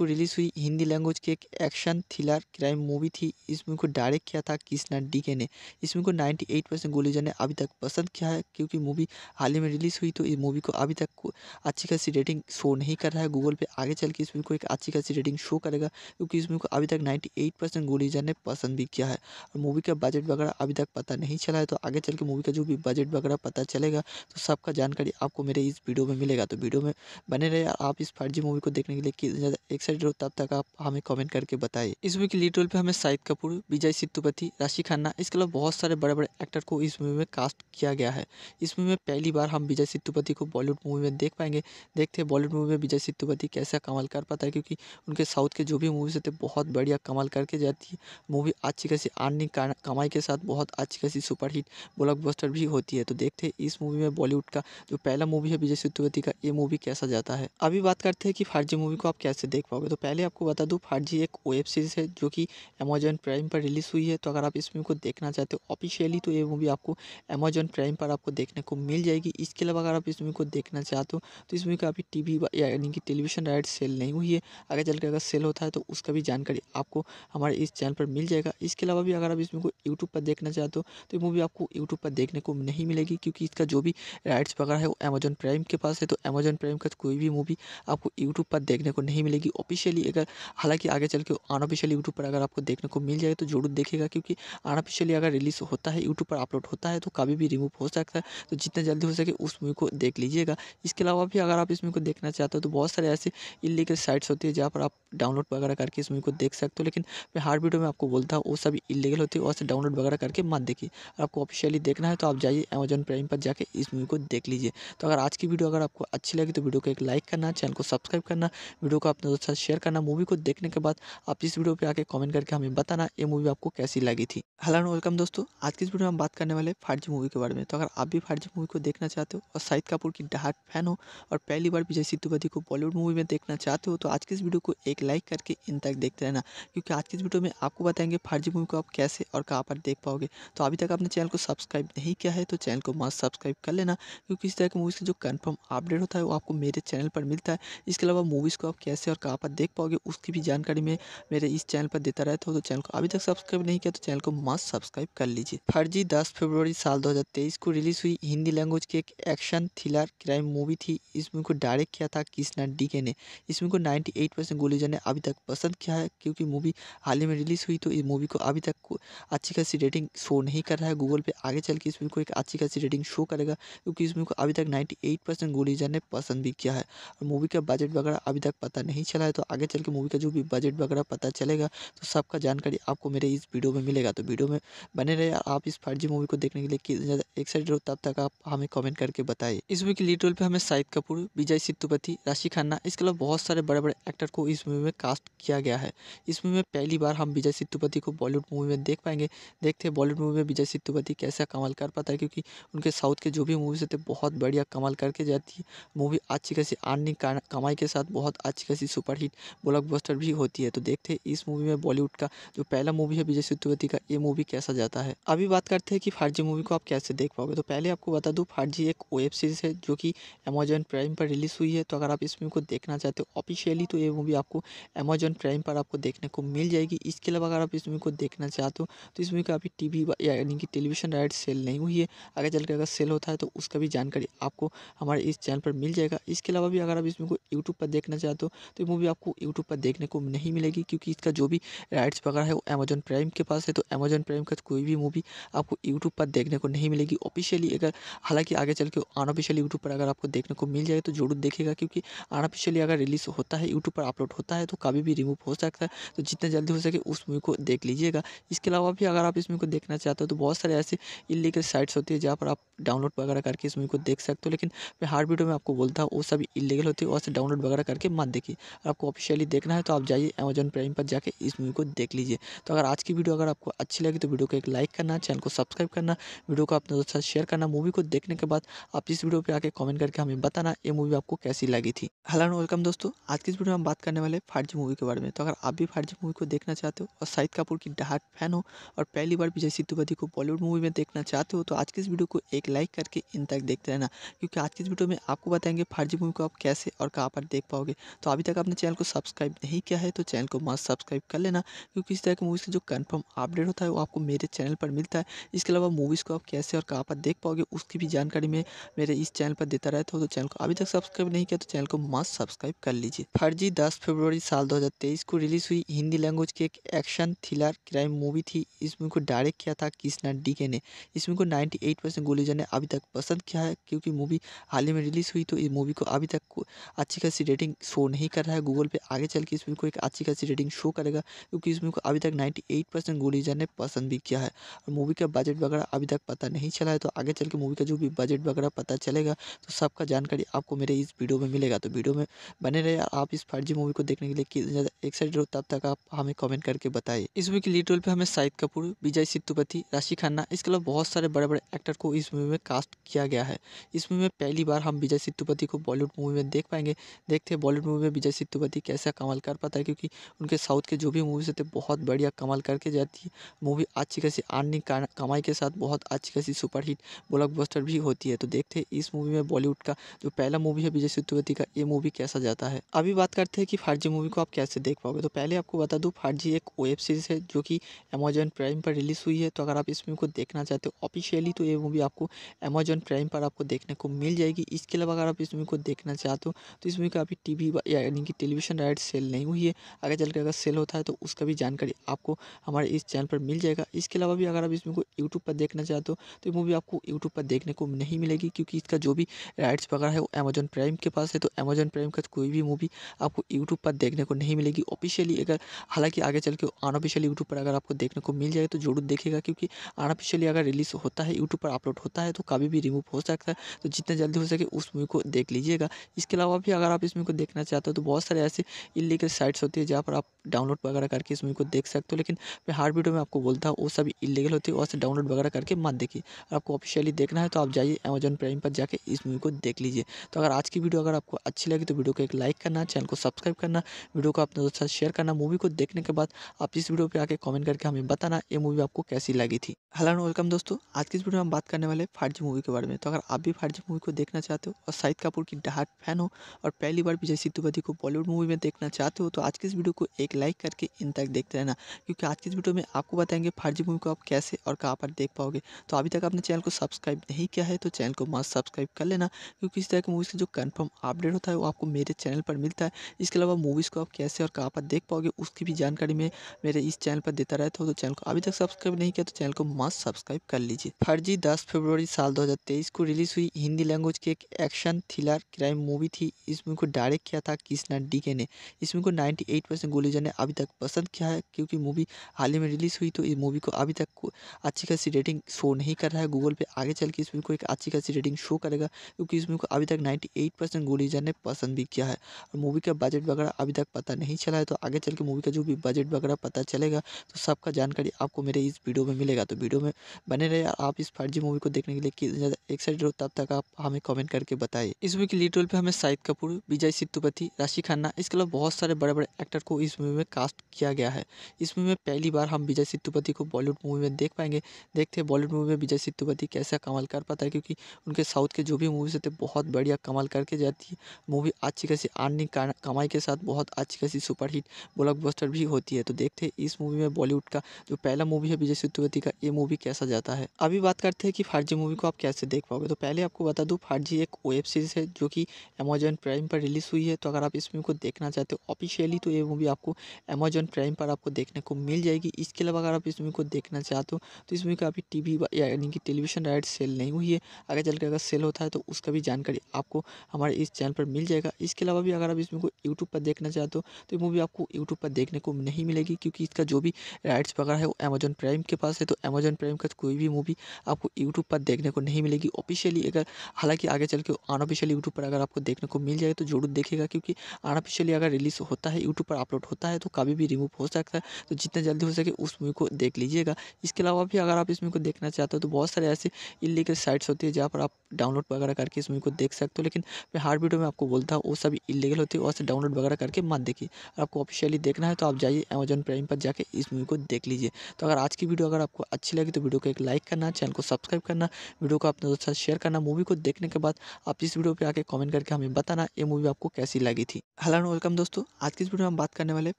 को रिलीज़ हुई हिंदी लैंग्वेज की एक एक्शन थ्रिलर क्राइम मूवी थी इस मूवी को डायरेक्ट किया था कृष्णा डीके ने इस मूवी को 98 परसेंट गुलीजा ने अभी तक पसंद किया है क्योंकि मूवी हाल ही में रिलीज़ हुई तो इस मूवी को अभी तक अच्छी खासी रेटिंग शो नहीं कर रहा है गूगल पे आगे चल के इस मूवी को एक अच्छी खासी रेटिंग शो करेगा क्योंकि इस मूवी को अभी तक नाइन्टी एट परसेंट गोलीजर ने पसंद भी किया है और मूवी का बजट वगैरह अभी तक पता नहीं चला है तो आगे चल के मूवी का जो भी बजट वगैरह पता चलेगा तो सबका जानकारी आपको मेरे इस वीडियो में मिलेगा तो वीडियो में बने रहे आप इस फर्जी मूवी को देखने के लिए कितने ज़्यादा एक्साइटेड हो तब तक आप हमें कॉमेंट करके बताइए इस मूवी के लीड रोल पर हमें शाहिद कपूर विजय सित्तुपति राशि खन्ना इसके अलावा बहुत सारे बड़े बड़े एक्टर को इस मूवी में कास्ट किया गया है इस मूवी में पहली बार हम विजय सित्तुपति को बॉलीवुड मूवी में देख पाएंगे देखते हैं बॉलीवुड मूवी में विजय सित्तुपति कैसा कमाल कर पाता है क्योंकि उनके साउथ के जो भी मूवीज़ होते बहुत बढ़िया कमाल करके जाती है मूवी अच्छी खासी आर्निंग कमाई के साथ बहुत अच्छी खासी सुपरहिट ब्लॉकबस्टर भी होती है तो देखते हैं इस मूवी में बॉलीवुड का जो पहला मूवी है विजय सेतुपति का ये मूवी कैसा जाता है अभी बात करते हैं कि जी मूवी को आप कैसे देख पाओगे तो पहले आपको बता दूँ फार्जी एक वेब सीरीज़ है जो कि अमेजॉन प्राइम पर रिलीज़ हुई है तो अगर आप इस मूवी को देखना चाहते हो ऑफिशियली तो ये मूवी आपको अमेजॉन प्राइम पर आपको देखने को मिल जाएगी इसके अलावा अगर आप इस मूवी को देखना चाहते हो तो इस मूवी का अभी टी वी यानी कि टेलीविजन राइट सेल नहीं हुई है आगे चल अगर सेल होता है तो उसका भी जानकारी आपको हमारे इस चैनल पर मिल जाएगा इसके अलावा भी अगर आप इसमें को यूट्यूब पर देखना चाहते हो तो ये मूवी आपको यूट्यूब पर देखने को नहीं मिलेगी क्योंकि इसका जो भी राइट्स वगैरह है वो अमेजन प्राइम के पास है तो अमेजन प्राइम का कोई भी मूवी आपको यूट्यूब पर देखने को नहीं मिलेगी ऑफिशियली अगर हालांकि आगे चल के अनऑफिशियली यूट्यूब पर अगर आपको देखने को मिल जाए तो जरूर देखेगा क्योंकि अनऑफिशियली अगर रिलीज़ होता है यूट्यूब पर अपलोड होता है तो कभी भी रिमूव हो सकता है तो जितना जल्दी हो सके उस मूवी को देख लीजिएगा इसके अलावा भी अगर आप इस मूवी को देखना चाहते हो तो बहुत सारे ऐसे इलीगल साइट्स होती है जहाँ पर आप डाउनलोड वगैरह करके इस मूवी को देख सकते हो लेकिन मैं हार्ड वीडियो में आपको बोलता हूँ वो सब इलीगल होती है और डाउनलोड वगैरह करके मत देखिए आपको ऑफिशियली देखना है तो आप जाइए अमेजन प्राइम पर जाकर इस मूवी को देख लीजिए तो अगर आज की वीडियो अगर आपको अच्छी लगी तो वीडियो को एक लाइक करना चैनल को सब्सक्राइब करना वीडियो को अपने दोस्तों साथ शेयर करना मूवी को देखने के बाद आप इस वीडियो पर आके कॉमेंट करके हमें बताना ये मूवी आपको कैसी लगी थी हेलो एंड वेलकम दोस्तों आज की इस वीडियो में हम बात करने वाले फार्जी मूवी के बारे में तो अगर आप भी जी मूवी को देखना चाहते हो और शाहिद कपूर की डाहट फैन हो और पहली बार विजय सेतुपति को बॉलीवुड मूवी में देखना चाहते हो तो आज के इस वीडियो को एक लाइक करके इन तक देखते रहना क्योंकि आज की इस वीडियो में आपको बताएंगे फर्जी मूवी को आप कैसे और कहाँ पर देख पाओगे तो अभी तक आपने चैनल को सब्सक्राइब नहीं किया है तो चैनल को मस्त सब्सक्राइब कर लेना क्योंकि इस तरह की मूवीज़ का जो कन्फर्म अपडेट होता है वो आपको मेरे चैनल पर मिलता है इसके अलावा मूवीज़ को आप कैसे और कहाँ पर देख पाओगे उसकी भी जानकारी मैं मेरे इस चैनल पर देता रहता हूँ तो चैनल को अभी तक सब्सक्राइब नहीं किया तो चैनल को मस्त सब्सक्राइब कर लीजिए फर्जी दस फरवरी साल तेईस को रिलीज़ हुई हिंदी लैंग्वेज की एक एक्शन थ्रिलर क्राइम मूवी थी इस मूवी को डायरेक्ट किया था कृष्णा डीके ने इस मूवी को नाइन्टी एट परसेंट गुलीज़र ने अभी तक पसंद किया है क्योंकि मूवी हाल ही में रिलीज़ हुई तो इस मूवी को अभी तक अच्छी खासी रेटिंग शो नहीं कर रहा है गूगल पे आगे चल के इस मूवी को एक अच्छी खासी रेटिंग शो करेगा क्योंकि इस मूवी को अभी तक नाइन्टी एट परसेंट गुलीज़र ने पसंद भी किया है और मूवी का बजट वगैरह अभी तक पता नहीं चला है तो आगे चल के मूवी का जो भी बजट वगैरह पता चलेगा तो सबका जानकारी आपको मेरे इस वीडियो में मिलेगा तो वीडियो में बने रहे आप इस फर्जी मूवी को देखने के लिए कितने ज़्यादा एक्साइटेड हो तब तक आप हमें कमेंट करके बताइए इस मूवी के लीड रोल पर हमें शाहिद कपूर विजय सेतुपति राशि खन्ना इसके अलावा बहुत सारे बड़े बड़े एक्टर को इस मूवी में कास्ट किया गया है इस मूवी में पहली बार हम विजय सेतुपति को बॉलीवुड मूवी में देख पाएंगे देखते हैं बॉलीवुड मूवी में विजय सेतुपति कैसा कमाल कर पाता है क्योंकि उनके साउथ के जो भी मूवीज़ होते बहुत बढ़िया कमाल करके जाती है मूवी अच्छी खासी आर्निंग कमाई के साथ बहुत अच्छी खासी सुपरहिट ब्लॉकबस्टर भी होती है तो देखते हैं इस मूवी में बॉलीवुड का जो पहला मूवी है विजय सेतुपति का ये मूवी कैसा जाता है अभी बात करते हैं कि फार्जी मूवी को आप कैसे देख पाओगे तो पहले आपको बता दूँ फार्जी एक वेब सीरीज़ है जो कि अमेजन प्राइम पर रिलीज़ हुई है तो अगर आप इस मूवी को देखना चाहते हो ऑफिशियली थी तो ये मूवी आपको अमेजोन प्राइम पर आपको देखने को मिल जाएगी इसके अलावा अगर आप इस मूवी को देखना चाहते हो तो इस मूवी का अभी टी यानी कि टेलीविजन राइट सेल नहीं हुई है आगे चल अगर सेल होता है तो उसका भी जानकारी आपको हमारे इस चैनल पर मिल जाएगा इसके अलावा भी अगर आप इस मूवी को यूट्यूब पर देखना चाहते हो तो ये मूवी आपको यूट्यूब पर देखने को नहीं मिलेगी क्योंकि इसका जो भी राइट्स वगैरह है वो अमेजोन प्राइम के पास है तो अमेजोन प्राइम का कोई भी मूवी आपको यूट्यूब पर देखने को नहीं मिलेगी ऑफिशियली अगर हालांकि आगे चल के अनऑफिशियल यूट्यूब पर अगर आपको देखने को मिल जाए तो जरूर देखेगा क्योंकि अनऑफिशियली अगर रिलीज़ होता है यूट्यूब पर अपलोड होता है तो कभी भी रिमूव हो सकता है तो जितना जल्दी हो सके उस मूवी को देख लीजिएगा इसके अलावा भी अगर आप इस मूवी को देखना चाहते हो तो बहुत सारे ऐसे इलीगल साइट्स होती है जहाँ पर आप डाउनलोड वगैरह करके इस मूवी को देख सकते हो लेकिन मैं हार्ड वीडियो में आपको बोलता हूँ वो सब इलीगल होती है और डाउनलोड वगैरह करके मत देखिए आपको ऑफिशियली देखना है तो आप जाइए अमेजन प्राइम पर जाकर इस मूवी को देख लीजिए तो अगर आज की वीडियो अगर आपको अच्छी लगी तो वीडियो को एक लाइक करना चैनल को सब्सक्राइब करना वीडियो को अपने दोस्तों साथ शेयर करना मूवी को देखने के बाद आप इस वीडियो पर आके कॉमेंट करके हमें बताना ये मूवी आपको कैसी लगी थी हेलो वेलकम दोस्तों आज की इस में हम बात करने वाले फारजी मूवी के बारे में तो अगर आप भी फारजी मूवी को देखना चाहते हो और शाहिद कपूर की डहाट फैन हो और पहली बार विजय सिद्धुपति को बॉलीवुड मूवी में देखना चाहते हो तो आज की इस वीडियो को एक लाइक करके इन तक देखते रहना क्योंकि आज की इस वीडियो में आपको बताएंगे फारजी मूवी को आप कैसे और कहाँ पर देख पाओगे तो अभी तक आपने चैनल को सब्सक्राइब नहीं किया है तो चैनल को मस्त सब्सक्राइब कर लेना क्योंकि इस तरह की मूवीज़ का जो कन्फर्म अपडेट होता है वो आपको मेरे चैनल पर मिलता है इसके अलावा मूवीज़ को आप कैसे और कहाँ पर देख पाओगे उसकी भी जानकारी मैं मेरे इस चैनल पर देता रहता हूँ तो चैनल को अभी तक सब्सक्राइब नहीं किया तो चैनल को मस्त सब्सक्राइब कर लीजिए दर्जी दस फरवरी साल 2023 को रिलीज़ हुई हिंदी लैंग्वेज की एक एक्शन थ्रिलर क्राइम मूवी थी इस मूवी को डायरेक्ट किया था कृष्णा डीके ने इस मूवी को 98 परसेंट गुलीजा ने अभी तक पसंद किया है क्योंकि मूवी हाल ही में रिलीज़ हुई तो इस मूवी को अभी तक अच्छी खासी रेटिंग शो नहीं कर रहा है गूगल पर आगे चल के इस मूवी को एक अच्छी खासी रेटिंग शो करेगा क्योंकि इस मूवी को अभी तक नाइन्टी परसेंट गुलीजा ने पसंद भी किया है और मूवी का बजट वगैरह अभी तक पता नहीं चला है तो आगे चल के मूवी का जो भी बजट वगैरह पता चलेगा तो सबका जानकारी आपको मेरे इस वीडियो में मिलेगा तो वीडियो में बने रहे आप इस जी मूवी को देखने के लिए कितने ज़्यादा एक्साइटेड हो तब तक आप हमें कमेंट करके बताइए इस मूवी के लीड रोल पर हमें शाहिद कपूर विजय सेतुपति राशि खन्ना इसके अलावा बहुत सारे बड़े बड़े एक्टर को इस मूवी में कास्ट किया गया है इस मूवी में पहली बार हम विजय सेतुपति को बॉलीवुड मूवी में देख पाएंगे देखते हैं बॉलीवुड मूवी में विजय सेतुपति कैसा कमाल कर पाता है क्योंकि उनके साउथ के जो भी मूवीज होते हैं बहुत बढ़िया कमाल करके जाती है मूवी अच्छी खासी आर्निंग कमाई के साथ बहुत अच्छी खासी सुपरहिट ब्लॉकबस्टर भी होती है तो देखते हैं इस मूवी में बॉलीवुड का जो पहला मूवी है विजय सेतुपति का ये मूवी कैसा जाता है अभी बात करते हैं कि जी मूवी को आप कैसे देख पाओगे तो पहले आपको बता दूँ जी एक वेब सीरीज़ है जो कि अमेजॉन प्राइम पर रिलीज़ हुई है तो अगर आप इस मूवी को देखना चाहते हो ऑफिशियली तो ये मूवी आपको अमेजॉन प्राइम पर आपको देखने को मिल जाएगी इसके अलावा अगर आप इस मूवी को देखना चाहते हो तो इस मूवी का अभी टी वी यानी कि टेलीविज़न राइट सेल नहीं हुई है आगे चल अगर सेल होता है तो उसका भी जानकारी आपको हमारे इस चैनल पर मिल जाएगा इसके अलावा भी अगर आप इस मूवी को यूट्यूब पर देखना चाहते हो तो ये मूवी आपको यूट्यूब पर देखने को नहीं मिलेगी क्योंकि इसका जो भी राइट्स वगैरह है वो अमेजॉन प्राइम के पास है तो अमेजॉन प्राइम का कोई भी मूवी आपको यूट्यूब पर देखने को नहीं मिलेगी ऑफिशियली अगर हालांकि आगे चल के अनऑफिशियली यूट्यूब पर अगर आपको देखने को मिल जाए तो जरूर देखेगा क्योंकि अनऑफिशियली अगर रिलीज़ होता है यूट्यूब पर अपलोड होता है तो कभी भी रिमूव हो सकता है तो जितना जल्दी हो सके उस मूवी को देख लीजिएगा इसके अलावा भी अगर आप इस मूवी को देखना चाहते हो तो बहुत सारे ऐसे इलीगल साइट्स होती है जहाँ पर आप डाउनलोड वगैरह करके इस मूवी को देख सकते हो लेकिन मैं हर वीडियो में आपको बोलता हूँ वो सब इलीगल होती है और से डाउनलोड वगैरह करके मत देखिए आपको ऑफिशियली देखना है तो आप जाइए अमेजन प्राइम पर जाके इस मूवी को देख लीजिए तो अगर आज की वीडियो अगर आपको अच्छी लगी तो वीडियो को एक लाइक करना चैनल चैनल को सब्सक्राइब करना वीडियो को अपने दोस्तों साथ शेयर करना मूवी को देखने के बाद आप इस वीडियो पर आके कॉमेंट करके हमें बताना ये मूवी आपको कैसी लगी थी हेलो एंड वेलकम दोस्तों आज की इस वीडियो में हम बात करने वाले फारजी मूवी के बारे में तो अगर आप भी फारजी मूवी को देखना चाहते हो और शाहिद कपूर की डहाट फैन हो और पहली बार विजय सेतुपति को बॉलीवुड मूवी में देखना चाहते हो तो आज की इस वीडियो को एक लाइक करके इन तक देखते रहना क्योंकि आज की इस वीडियो में आपको बताएंगे फारजी मूवी को आप कैसे और कहाँ पर देख पाओगे तो अभी तक आपने चैनल को सब्सक्राइब नहीं किया है तो चैनल को मस्त सब्सक्राइब कर लेना क्योंकि इस तरह की मूवीज़ का जो कन्फर्म अपडेट होता है वो आपको मेरे चैनल पर मिलता है इसके अलावा मूवीज़ को आप कैसे और कहाँ पर देख पाओगे उसकी भी जानकारी मैं मेरे इस चैनल पर देता रहता हूँ तो चैनल को अभी तक सब्सक्राइब नहीं किया तो चैनल को मस्त सब्सक्राइब कर लीजिए फर्जी दस फरवरी साल दो को रिलीज़ हुई हिंदी लैंग्वेज की एक एक्शन थ्रिलर क्राइम मूवी थी इस मूवी को डायरेक्ट किया था कृष्णा डीके ने इस मूवी को नाइन्टी परसेंट जाने ने अभी तक पसंद किया है क्योंकि मूवी हाल ही में रिलीज़ हुई तो इस मूवी को अभी तक अच्छी खासी रेटिंग शो नहीं कर रहा है गूगल पे आगे चल के इस मूवी को एक अच्छी खासी रेटिंग शो करेगा क्योंकि इस मूवी को अभी तक नाइन्टी एट परसेंट गोली ने पसंद भी किया है और मूवी का बजट वगैरह अभी तक पता नहीं चला है तो आगे चल के मूवी का जो भी बजट वगैरह पता चलेगा तो सबका जानकारी आपको मेरे इस वीडियो में मिलेगा तो वीडियो में बने रहे आप इस फर्जी मूवी को देखने के लिए कितने ज़्यादा एक्साइटेड हो तब तक आप हमें कमेंट करके बताइए इस मूवी के लीड रोल पर हमें शाहिद कपूर विजय सित्तुपति राशि खन्ना इसके अलावा बहुत सारे बड़े बड़े एक्टर को इस मूवी में कास्ट किया गया है इस मूवी में पहली बार हम विजय सित्तुपति को बॉलीवुड मूवी में देख पाएंगे देखते हैं बॉलीवुड मूवी में विजय सेतुपति कैसा कमाल कर पाता है क्योंकि उनके साउथ के जो भी मूवीज होते बहुत बढ़िया कमाल करके जाती है मूवी अच्छी खासी अर्निंग कमाई के साथ बहुत अच्छी खासी सुपरहिट ब्लॉकबस्टर भी होती है तो देखते हैं इस मूवी में बॉलीवुड का जो पहला मूवी है विजय सेतुपति का ये मूवी कैसा जाता है अभी बात करते हैं कि फार्जी मूवी को आप कैसे देख पाओगे तो पहले आपको बता दूँ फार्जी एक वेब सीरीज़ है जो कि अमेजॉन प्राइम पर रिलीज़ हुई है तो अगर आप इस मूवी को देखना चाहते हो ऑफिशियली तो ये मूवी आपको अमेजॉन प्राइम पर आपको देखने को मिल जाएगी इसके अलावा अगर आप इस मूवी को देखना चाहते हो तो इस मूवी का अभी टी वी यानी कि टेलीविजन राइट सेल नहीं हुई है आगे चल अगर सेल होता है तो उसका भी जानकारी आपको हमारे इस चैनल पर मिल जाएगा इसके अलावा भी अगर आप इसमें को यूट्यूब पर देखना चाहते हो तो, तो ये मूवी आपको यूट्यूब पर देखने को नहीं मिलेगी क्योंकि इसका जो भी राइट्स वगैरह है वो अमेजोन प्राइम के पास है तो अमेजन प्राइम का कोई भी मूवी आपको यूट्यूब पर देखने को नहीं मिलेगी ऑफिशियली अगर हालांकि आगे चल के अनऑफिशियली यूट्यूब पर अगर आपको देखने को मिल जाए तो जरूर देखेगा क्योंकि अनऑफिशियली अगर रिलीज़ होता है यूट्यूब पर अपलोड होता है तो कभी भी रिमूव हो सकता है तो जितना जल्दी हो सके उस मूवी को देख लीजिएगा इसके अलावा भी अगर आप इस मूवी को देखना चाहते हो तो बहुत सारे ऐसे इलीगल साइट्स होती है जहाँ पर आप डाउनलोड वगैरह करके इस मूवी को देख सकते हो लेकिन मैं हार्ड वीडियो में आपको बोलता हूँ वो सभी इलीगल होती है और से डाउनलोड वगैरह करके मत देखिए आपको ऑफिशियली देखना है तो आप जाइए अमेजन प्राइम पर जाके इस मूवी को देख लीजिए तो अगर आज की वीडियो अगर आपको अच्छी लगी तो वीडियो को एक लाइक करना चैनल को सब्सक्राइब करना वीडियो को अपने दोस्तों साथ शेयर करना मूवी को देखने के बाद आप इस वीडियो पर आकर कॉमेंट करके हमें बताना ये मूवी आपको कैसी लगी थी हेलो एंड वेलकम दोस्तों आज की इस वीडियो में हम बात करने वाले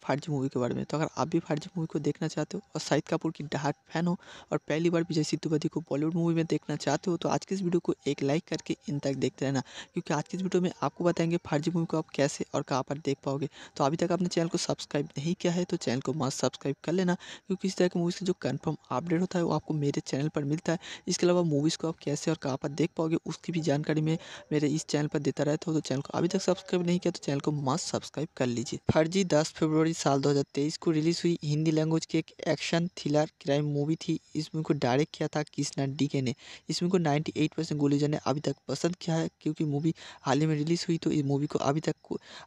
फाइव मूवी के बारे में तो अगर आप भी फाइव मूवी को देखना चाहते हो और शाहिद कपूर की डहाट फैन हो और पहली बार विजय सेतुपति को बॉलीवुड मूवी में देखना चाहते हो तो आज की इस वीडियो को एक लाइक करके इन तक देखते रहना क्योंकि आज की इस वीडियो में आपको बताएंगे जी मूवी को आप कैसे और कहाँ पर देख पाओगे तो अभी तक आपने चैनल को सब्सक्राइब नहीं किया है तो चैनल को मस्त सब्सक्राइब कर लेना क्योंकि इस तरह की मूवीज़ का जो कन्फर्म अपडेट होता है वो आपको मेरे चैनल पर मिलता है इसके अलावा मूवीज़ को आप कैसे और कहाँ पर देख पाओगे उसकी भी जानकारी मैं मेरे इस चैनल पर देता रहता हूँ तो चैनल को अभी तक सब्सक्राइब नहीं किया तो चैनल को मस्त सब्सक्राइब कर लीजिए फर्जी दस फरवरी साल दो को रिलीज़ हुई हिंदी लैंग्वेज की एक एक्शन थ्रिलर क्राइम मूवी थी इस मूवी को डायरेक्ट किया था कृष्णा डीके ने इस मूवी को 98 परसेंट गोली ने अभी तक पसंद किया है क्योंकि मूवी हाल ही में रिलीज़ हुई तो इस मूवी को अभी तक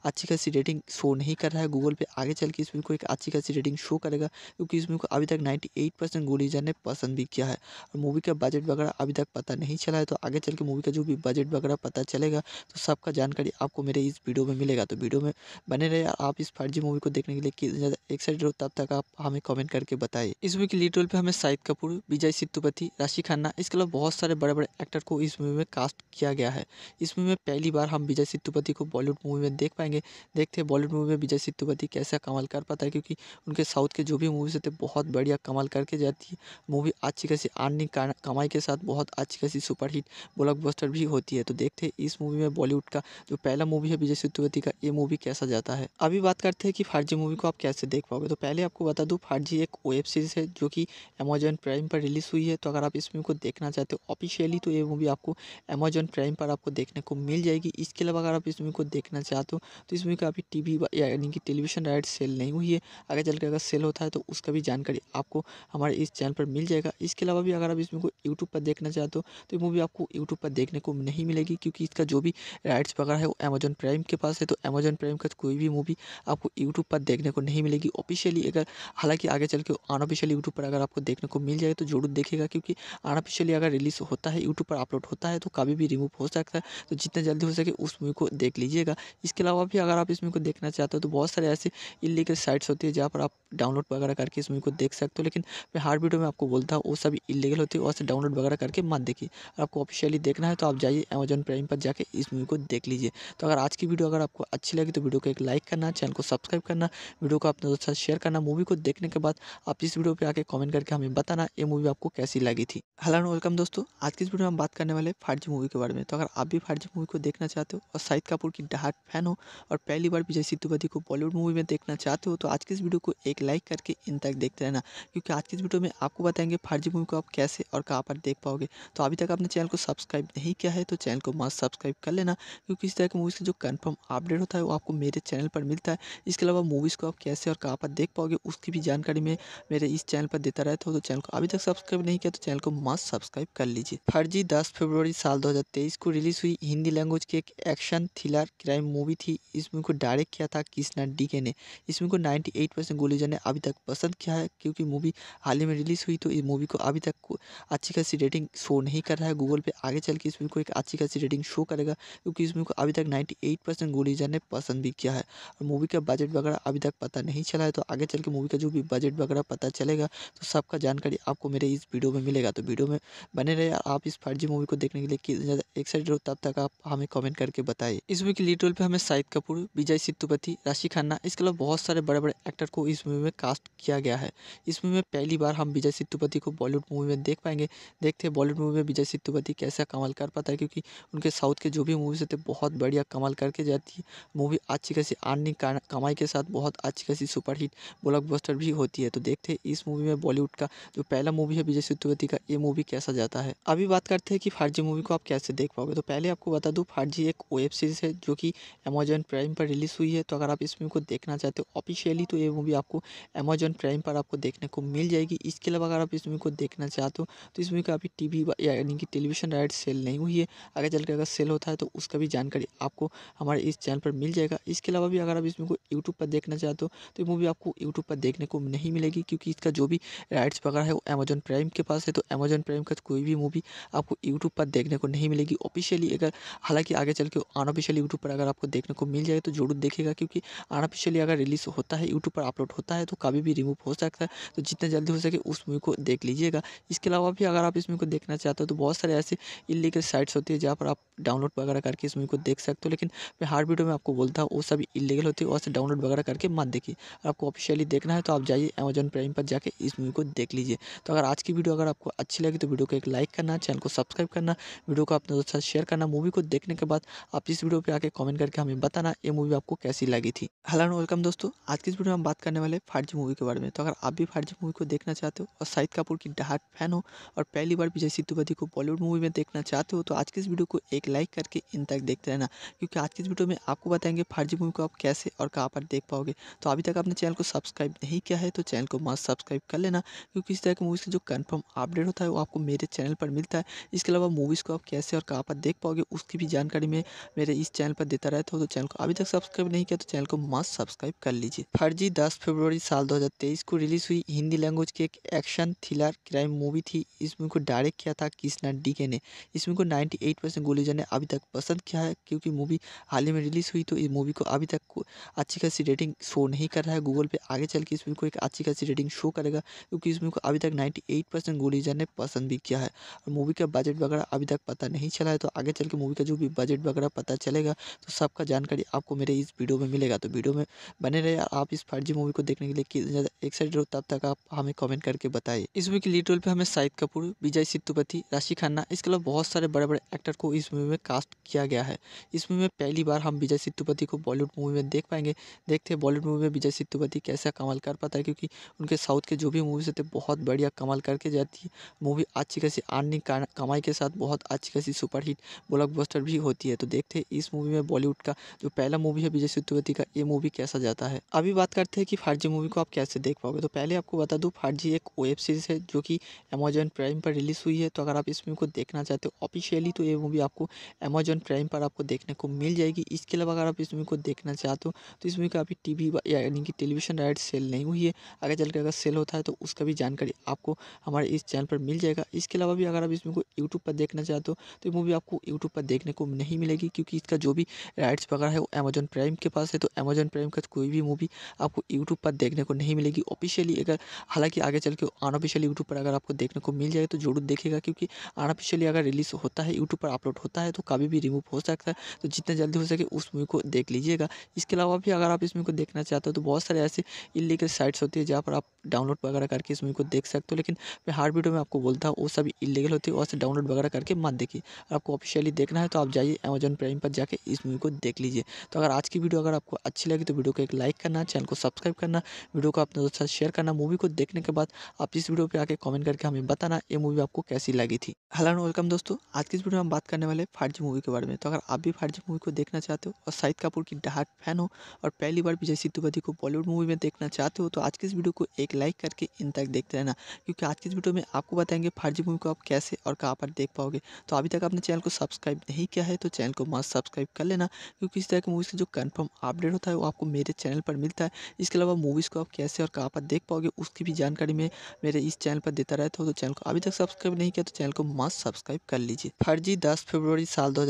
अच्छी खासी रेटिंग शो नहीं कर रहा है गूगल पे आगे चल के इस मूवी को एक अच्छी खासी रेटिंग शो करेगा क्योंकि इस मूवी को अभी तक नाइन्टी एट परसेंट गूगलीजर ने पसंद भी किया है और मूवी का बजट वगैरह अभी तक पता नहीं चला है तो आगे चल के मूवी का जो भी बजट वगैरह पता चलेगा तो सबका जानकारी आपको मेरे इस वीडियो में मिलेगा तो वीडियो में बने रहे आप इस फर्जी मूवी को देखने के लिए कितने ज़्यादा एक्साइटेड हो तब तक आप हमें कॉमेंट करके बताइए इस मूवी के लीड रोल पर हमें शाहिद कपूर विजय सेतुपति राशि खन्ना इसके अलावा बहुत सारे बड़े बड़े एक्टर को इस मूवी में कास्ट किया गया है इस मूवी में पहली बार हम विजय सेतुपति को बॉलीवुड मूवी में देख पाएंगे आएंगे देखते हैं बॉलीवुड मूवी में विजय सेतुपति कैसा कमाल कर पाता है क्योंकि उनके साउथ के जो भी मूवीज़ होते बहुत बढ़िया कमाल करके जाती है मूवी अच्छी खासी आर्निंग कमाई के साथ बहुत अच्छी खासी सुपरहिट ब्लॉकबस्टर भी होती है तो देखते हैं इस मूवी में बॉलीवुड का जो पहला मूवी है विजय सेतुपति का ये मूवी कैसा जाता है अभी बात करते हैं कि फार्जी मूवी को आप कैसे देख पाओगे तो पहले आपको बता दूँ फार्जी एक वेब सीरीज़ है जो कि अमेजॉन प्राइम पर रिलीज़ हुई है तो अगर आप इस मूवी को देखना चाहते हो ऑफिशियली तो ये मूवी आपको अमेजन प्राइम पर आपको देखने को मिल जाएगी इसके अलावा अगर आप इस मूवी को देखना चाहते हो तो इसमें अभी टी वी यानी कि टेलीविज़न राइट सेल नहीं हुई है आगे चल के अगर सेल होता है तो उसका भी जानकारी आपको हमारे इस चैनल पर मिल जाएगा इसके अलावा भी अगर आप इसमें को यूट्यूब पर देखना चाहते हो तो ये तो मूवी आपको यूट्यूब पर देखने को नहीं मिलेगी क्योंकि इसका जो भी राइट्स वगैरह है वो अमेजन प्राइम के पास है तो अमेज़न प्राइम का कोई भी मूवी आपको यूट्यूब पर देखने को नहीं मिलेगी ऑफिशियली अगर हालांकि आगे चल के अनऑफिशियल यूट्यूब पर अगर आपको देखने को मिल जाए तो जरूर देखेगा क्योंकि अनऑफिशियली अगर रिलीज़ होता है यूट्यूब पर अपलोड होता है तो कभी भी रिमूव हो सकता है तो जितना जल्दी हो सके उस मूवी को देख लीजिएगा इसके अलावा भी अगर आप इस मूवी को देखना चाहते हो तो बहुत सारे ऐसे इलीगल साइट्स होती है जहाँ पर आप डाउनलोड वगैरह करके इस मूवी को देख सकते हो लेकिन मैं हार्ड वीडियो में आपको बोलता हूँ वो सब इलीगल होती है और डाउनलोड वगैरह करके मत देखिए और आपको ऑफिशियली देखना है तो आप जाइए अमेजन प्राइम पर जाकर इस मूवी को देख लीजिए तो अगर आज की वीडियो अगर आपको अच्छी लगी तो वीडियो को एक लाइक करना चैनल को सब्सक्राइब करना वीडियो को अपने दोस्तों साथ शेयर करना मूवी को देखने के बाद आप इस वीडियो पर आकर कॉमेंट करके हमें बताना ये मूवी आपको कैसी लगी थी हेलो एंड वेलकम दोस्तों आज की इस वीडियो में हम बात करने वाले जी मूवी के बारे में तो अगर आप भी जी मूवी को देखना चाहते हो और शाहिद कपूर की डहाट फैन हो और पहली बार विजय सेतुपति को बॉलीवुड मूवी में देखना चाहते हो तो आज की इस वीडियो को एक लाइक करके इन तक देखते रहना क्योंकि आज की इस वीडियो में आपको बताएंगे फर्जी मूवी को आप कैसे और कहाँ पर देख पाओगे तो अभी तक आपने चैनल को सब्सक्राइब नहीं किया है तो चैनल को मस्त सब्सक्राइब कर लेना क्योंकि इस तरह की मूवीज़ का जो कन्फर्म अपडेट होता है वो आपको मेरे चैनल पर मिलता है इसके अलावा मूवीज़ को आप कैसे और कहाँ पर देख पाओगे उसकी भी जानकारी मैं मेरे इस चैनल पर देता रहता हूँ तो चैनल को अभी तक सब्सक्राइब नहीं किया तो चैनल को मस्त सब्सक्राइब कर लीजिए फर्जी दस फरवरी साल 2023 को रिलीज़ हुई हिंदी लैंग्वेज की एक एक्शन थ्रिलर क्राइम मूवी थी इस मूवी को डायरेक्ट किया था कृष्णा डीके ने इस मूवी को 98 परसेंट गोली ने अभी तक पसंद किया है क्योंकि मूवी हाल ही में रिलीज़ हुई तो इस मूवी को अभी तक अच्छी खासी रेटिंग शो नहीं कर रहा है गूगल पे आगे चल के इस मूवी को एक अच्छी खासी रेटिंग शो करेगा क्योंकि इस मूवी को अभी तक नाइन्टी परसेंट गुलीजन ने पसंद भी किया है और मूवी का बजट वगैरह अभी तक पता नहीं चला है तो आगे चल के मूवी का जो भी बजट वगैरह पता चलेगा तो सबका जानकारी आपको मेरे इस वीडियो में मिलेगा तो वीडियो में बने रहे आप इस फर्जी मूवी को देखने के लिए कितना ज़्यादा एक्साइटेड हो तब तक आप हमें कमेंट करके बताइए इस मूवी के लीड रोल पर हमें साइड का कपूर विजय सेतुपति राशि खन्ना इसके अलावा बहुत सारे बड़े बड़े एक्टर को इस मूवी में कास्ट किया गया है इस मूवी में पहली बार हम विजय सेतुपति को बॉलीवुड मूवी में देख पाएंगे देखते हैं बॉलीवुड मूवी में विजय सेतुपति कैसा कमाल कर पाता है क्योंकि उनके साउथ के जो भी मूवीज होते हैं बहुत बढ़िया कमाल करके जाती है मूवी अच्छी खासी आर्निंग कमाई के साथ बहुत अच्छी खासी सुपरहिट ब्लॉकबस्टर भी होती है तो देखते हैं इस मूवी में बॉलीवुड का जो पहला मूवी है विजय सेतुपति का ये मूवी कैसा जाता है अभी बात करते हैं कि फ़ारजी मूवी को आप कैसे देख पाओगे तो पहले आपको बता दूँ फारजी एक वेब सीरीज़ है जो कि अमेजोन प्राइम पर रिलीज़ हुई है तो अगर आप इस मूवी को देखना चाहते हो ऑफिशियली तो ये मूवी आपको अमेजॉन प्राइम पर आपको देखने को मिल जाएगी इसके अलावा अगर आप इस मूवी को देखना चाहते हो तो इस मूवी का अभी टी वी यानी कि टेलीविजन राइट सेल नहीं हुई है आगे चल के अगर सेल होता है तो उसका भी जानकारी आपको हमारे इस चैनल पर मिल जाएगा इसके अलावा भी अगर आप इस मूवी को यूट्यूब पर देखना चाहते हो तो ये मूवी आपको यूट्यूब पर देखने को नहीं मिलेगी क्योंकि इसका जो भी राइट्स वगैरह है वो अमेजॉन प्राइम के पास है तो अमेजॉन प्राइम का कोई भी मूवी आपको यूट्यूब पर देखने को नहीं मिलेगी ऑफिशियली अगर हालांकि आगे चल के अनऑफिशियली यूट्यूब पर अगर आपको देखने को मिल मिल जाएगा तो ज़रूर देखेगा क्योंकि अनऑफिशियली अगर रिलीज़ होता है यूट्यूब पर अपलोड होता है तो कभी भी रिमूव हो सकता है तो जितना जल्दी हो सके उस मूवी को देख लीजिएगा इसके अलावा भी अगर आप इस मूवी को देखना चाहते हो तो बहुत सारे ऐसे इलीगल साइट्स होती है जहाँ पर आप डाउनलोड वगैरह करके इस मूवी को देख सकते हो लेकिन मैं हार्ड वीडियो में आपको बोलता हूँ वो सभी इलीगल होती है और डाउनलोड वगैरह करके मत देखिए आपको ऑफिशियली देखना है तो आप जाइए अमेजन प्राइम पर जाकर इस मूवी को देख लीजिए तो अगर आज की वीडियो अगर आपको अच्छी लगी तो वीडियो को एक लाइक करना चैनल को सब्सक्राइब करना वीडियो को अपने दोस्तों साथ शेयर करना मूवी को देखने के बाद आप इस वीडियो पर आके कॉमेंट करके हमें बताना दीवाना ये मूवी आपको कैसी लगी थी हेलो एंड वेलकम दोस्तों आज की इस वीडियो में हम बात करने वाले फारजी मूवी के बारे में तो अगर आप भी फारजी मूवी को देखना चाहते हो और शाहिद कपूर की डहाट फैन हो और पहली बार विजय सेतुपति को बॉलीवुड मूवी में देखना चाहते हो तो आज की इस वीडियो को एक लाइक करके इन तक देखते रहना क्योंकि आज की इस वीडियो में आपको बताएंगे फारजी मूवी को आप कैसे और कहाँ पर देख पाओगे तो अभी तक आपने चैनल को सब्सक्राइब नहीं किया है तो चैनल को मस्त सब्सक्राइब कर लेना क्योंकि इस तरह की मूवीज़ का जो कन्फर्म अपडेट होता है वो आपको मेरे चैनल पर मिलता है इसके अलावा मूवीज़ को आप कैसे और कहाँ पर देख पाओगे उसकी भी जानकारी मैं मेरे इस चैनल पर देता रहता हूँ तो चैनल को अभी तक सब्सक्राइब नहीं किया तो चैनल को मस्त सब्सक्राइब कर लीजिए फर्जी 10 फरवरी साल 2023 को रिलीज हुई हिंदी लैंग्वेज की एक एक्शन थ्रिलर क्राइम मूवी थी इस मूवी को डायरेक्ट किया था कृष्णा डीके ने इस मूवी को 98 परसेंट गुलीजन ने अभी तक पसंद किया है क्योंकि मूवी हाल ही में रिलीज़ हुई तो इस मूवी को अभी तक अच्छी खासी रेटिंग शो नहीं कर रहा है गूगल पे आगे चल के इस मूवी को एक अच्छी खासी रेटिंग शो करेगा क्योंकि इस मूवी को अभी तक नाइन्टी परसेंट ने पसंद भी किया है और मूवी का बजट वगैरह अभी तक पता नहीं चला है तो आगे चल के मूवी का जो भी बजट वगैरह पता चलेगा तो सबका जानकारी जानकारी आपको मेरे इस वीडियो में मिलेगा तो वीडियो में बने रहे आप इस फाइव मूवी को देखने के लिए कितने एक्साइटेड हो तब तक आप हमें कमेंट करके बताइए इस मूवी के लीड रोल पे हमें शाहिद कपूर विजय सेतुपति राशि खन्ना इसके अलावा बहुत सारे बड़े बड़े एक्टर को इस मूवी में कास्ट किया गया है इस मूवी में पहली बार हम विजय सेतुपति को बॉलीवुड मूवी में देख पाएंगे देखते हैं बॉलीवुड मूवी में विजय सेतुपति कैसा कमाल कर पाता है क्योंकि उनके साउथ के जो भी मूवीज होते हैं बहुत बढ़िया कमाल करके जाती है मूवी अच्छी खासी अर्निंग कमाई के साथ बहुत अच्छी खासी सुपरहिट ब्लॉकबस्टर भी होती है तो देखते हैं इस मूवी में बॉलीवुड का जो पहला मूवी है विजय सेतुपति का ये मूवी कैसा जाता है अभी बात करते हैं कि जी मूवी को आप कैसे देख पाओगे तो पहले आपको बता दूँ जी एक वेब सीरीज़ है जो कि अमेजॉन प्राइम पर रिलीज़ हुई है तो अगर आप इस मूवी को देखना चाहते हो ऑफिशियली तो ये मूवी आपको अमेजॉन प्राइम पर आपको देखने को मिल जाएगी इसके अलावा अगर आप इस मूवी को देखना चाहते हो तो इस मूवी का अभी टी वी यानी कि टेलीविजन राइट सेल नहीं हुई है आगे चल अगर सेल होता है तो उसका भी जानकारी आपको हमारे इस चैनल पर मिल जाएगा इसके अलावा भी अगर आप इस मूवी को यूट्यूब पर देखना चाहते हो तो ये मूवी आपको यूट्यूब पर देखने को नहीं मिलेगी क्योंकि इसका जो भी राइट्स वगैरह है है वो अमेज़ोन प्राइम के पास है तो अमेज़ोन प्राइम का कोई भी मूवी आपको यूट्यूब पर देखने को नहीं मिलेगी ऑफिशियली अगर हालांकि आगे चल के अनऑफिशियली यूट्यूब पर अगर आपको देखने को मिल जाए तो जरूर देखेगा क्योंकि अनऑफिशियली अगर रिलीज़ होता है यूट्यूब पर अपलोड होता है तो कभी भी रिमूव हो सकता है तो जितना जल्दी हो सके उस मूवी को देख लीजिएगा इसके अलावा भी अगर आप इस मूवी को देखना चाहते हो तो बहुत सारे ऐसे इलीगल साइट्स होती है जहाँ पर आप डाउनलोड वगैरह करके इस मूवी को देख सकते हो लेकिन मैं हार्ड वीडियो में आपको बोलता हूँ वो सभी इलीगल होती है और डाउनलोड वगैरह करके मत देखिए आपको ऑफिशियली देखना है तो आप जाइए अमेजोन प्राइम पर जाके इस मूवी को देख लीजिए तो अगर आज की वीडियो अगर आपको अच्छी लगी तो वीडियो को एक लाइक करना चैनल को सब्सक्राइब करना वीडियो को अपने दोस्तों साथ शेयर करना मूवी को देखने के बाद आप इस वीडियो पर आके कॉमेंट करके हमें बताना ये मूवी आपको कैसी लगी थी हेलो वेलकम दोस्तों आज की इस वीडियो में हम बात करने वाले जी मूवी के बारे में तो अगर आप भी जी मूवी को देखना चाहते हो और शाहिद कपूर की डहाट फैन हो और पहली बार विजय सिद्धुपति को बॉलीवुड मूवी में देखना चाहते हो तो आज की इस वीडियो को एक लाइक करके इन तक देखते रहना क्योंकि आज की इस वीडियो में आपको बताएंगे जी मूवी को आप कैसे और कहाँ पर देख पाओगे तो अभी तक आपने चैनल को सब्सक्राइब नहीं किया है तो चैनल को मस्त सब्सक्राइब कर लेना क्योंकि इस तरह तरह के मूवीज़ का जो कन्फर्म अपडेट होता है वो आपको मेरे चैनल पर मिलता है इसके अलावा मूवीज़ को आप कैसे और कहाँ पर देख पाओगे उसकी भी जानकारी मैं मेरे इस चैनल पर देता रहता हूँ तो चैनल को अभी तक सब्सक्राइब नहीं किया तो चैनल को मस्त सब्सक्राइब कर लीजिए फर्जी दस फरवरी साल दो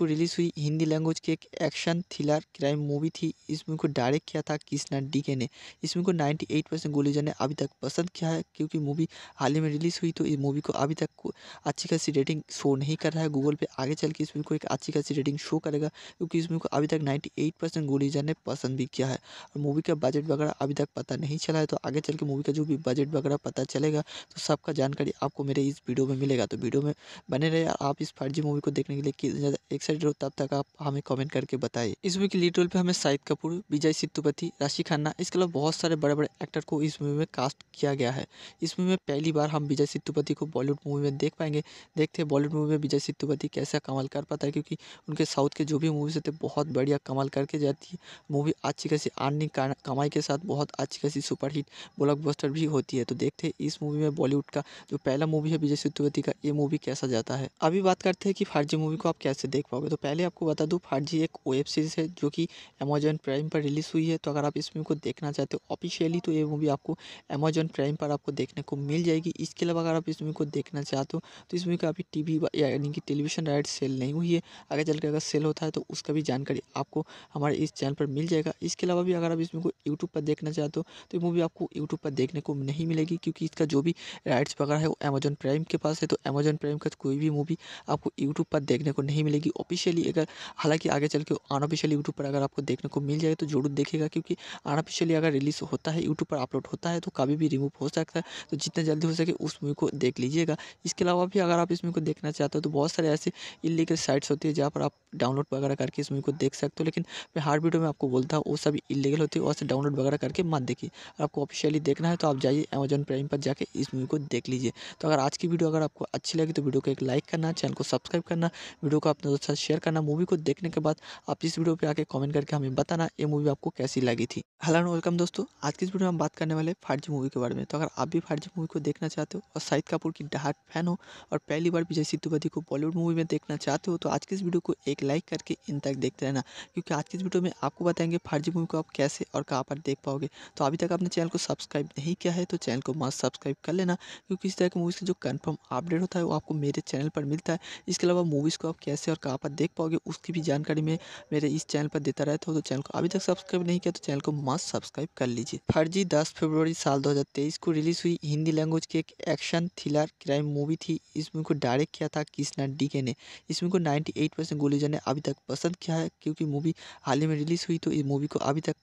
को रिलीज़ हुई हिंदी लैंग्वेज की एक एक्शन थ्रिलर क्राइम मूवी थी इस मूवी को डायरेक्ट किया था कृष्णा डीके ने इस मूवी को नाइन्टी एट ने अभी तक पसंद किया है क्योंकि मूवी हाल ही में रिलीज़ हुई तो इस मूवी को अभी तक अच्छी खासी रेटिंग शो नहीं कर रहा है गूगल पे आगे चल के इस मूवी को एक अच्छी खासी रेटिंग शो करेगा क्योंकि इस मूवी को अभी तक 98 परसेंट गोलीजा ने पसंद भी किया है और मूवी का बजट वगैरह अभी तक पता नहीं चला है तो आगे चल के मूवी का जो भी बजट वगैरह पता चलेगा तो सबका जानकारी आपको मेरे इस वीडियो में मिलेगा तो वीडियो में बने रहे आप इस फर्जी मूवी को देखने के लिए कितने ज़्यादा एक्साइटेड हो तब तक आप हमें कॉमेंट करके बताइए इस मूवी के लीड रोल पर हमें शाहिद कपूर विजय सेतुपति राशि खन्ना इसके अलावा बहुत सारे बड़े बड़े एक्टर को इस मूवी में कास्ट किया गया है इस मूवी में पहली बार हम विजय सेतुपति को बॉलीवुड मूवी में देख पाएंगे देखते हैं बॉलीवुड मूवी में विजय सेतुपति कैसा कमाल कर पाता है क्योंकि उनके साउथ के जो भी मूवीज थे बहुत बहुत बढ़िया कमाल करके जाती है मूवी अच्छी खासी अर्निंग कमाई के साथ बहुत अच्छी खासी सुपरहिट ब्लॉकबस्टर भी होती है तो देखते हैं इस मूवी में बॉलीवुड का जो पहला मूवी है विजय सेतुपति का ये मूवी कैसा जाता है अभी बात करते हैं कि फार्जी मूवी को आप कैसे देख पाओगे तो पहले आपको बता दूँ फार्जी एक वेब सीरीज़ है जो कि अमेजॉन प्राइम पर रिलीज़ हुई है तो अगर आप इस मूवी को देखना चाहते हो ऑफिशियली तो ये मूवी आपको अमेजॉन प्राइम पर आपको देखने को मिल जाएगी इसके अलावा अगर आप इस मूवी को देखना चाहते हो तो इस मूवी का अभी टी यानी कि टेलीविजन राइट सेल नहीं हुई है आगे चल अगर सेल होता है तो उसका भी जानकारी आपको हमारे इस चैनल पर मिल जाएगा इसके अलावा भी अगर आप इसमें को यूट्यूब पर देखना चाहते हो तो मूवी आपको यूट्यूब पर देखने को नहीं मिलेगी क्योंकि इसका जो भी राइट्स वगैरह है वो अमेजन प्राइम के पास है तो अमेजन प्राइम का कोई भी मूवी आपको यूट्यूब पर देखने को नहीं मिलेगी ऑफिशियली अगर हालांकि आगे चल के अनऑफिशियली यूट्यूब पर अगर आपको देखने को मिल जाए तो जरूर देखेगा क्योंकि अनऑफिशियली अगर रिलीज़ होता है यूट्यूब पर अपलोड होता है तो कभी भी रिमूव हो सकता है तो जितना जल्दी हो सके उस मूवी को देख लीजिएगा इसके अलावा भी अगर आप इस मूवी को देखना चाहते हो तो बहुत सारे ऐसे इलीगल साइट्स होती है जहाँ पर आप डाउनलोड वगैरह करके इस मूवी को देख सकते हो लेकिन मैं हर वीडियो में आपको बोलता हूँ वो सब इलीगल होती है और से डाउनलोड वगैरह करके मत देखिए आपको ऑफिशियली देखना है तो आप जाइए अमेजन प्राइम पर जाकर इस मूवी को देख लीजिए तो अगर आज की वीडियो अगर आपको अच्छी लगी तो वीडियो को एक लाइक करना चैनल को सब्सक्राइब करना वीडियो को अपने दोस्तों साथ शेयर करना मूवी को देखने के बाद आप इस वीडियो पर आके कॉमेंट करके हमें बताना ये मूवी आपको कैसी लगी थी हेलो एंड वेलकम दोस्तों आज की इस वीडियो में हम बात करने वाले फाइव मूवी के बारे में तो अगर आप भी फाइव मूवी को देखना चाहते हो और शाहिद कपूर की डहाट फैन हो और पहली बार विजय सेतुपति को बॉलीवुड मूवी में देखना चाहते हो तो आज की इस वीडियो को एक लाइक करके इन तक देखते रहना करना क्योंकि आज की इस वीडियो में आपको बताएंगे फर्जी मूवी को आप कैसे और कहाँ पर देख पाओगे तो अभी तक आपने चैनल को सब्सक्राइब नहीं किया है तो चैनल को मस्त सब्सक्राइब कर लेना क्योंकि इस तरह की मूवीज़ का जो कन्फर्म अपडेट होता है वो आपको मेरे चैनल पर मिलता है इसके अलावा मूवीज़ को आप कैसे और कहाँ पर देख पाओगे उसकी भी जानकारी मैं मेरे इस चैनल पर देता रहता हूँ तो चैनल को अभी तक सब्सक्राइब नहीं किया तो चैनल को मस्त सब्सक्राइब कर लीजिए फर्जी दस फरवरी साल 2023 को रिलीज़ हुई हिंदी लैंग्वेज की एक एक्शन थ्रिलर क्राइम मूवी थी इसमें को डायरेक्ट किया था कृष्णा डीके ने इसमें मूवी को 98 परसेंट गुलीजन ने अभी तक पसंद किया है क्योंकि मूवी हाल ही में रिलीज़ हुई तो इस मूवी को अभी तक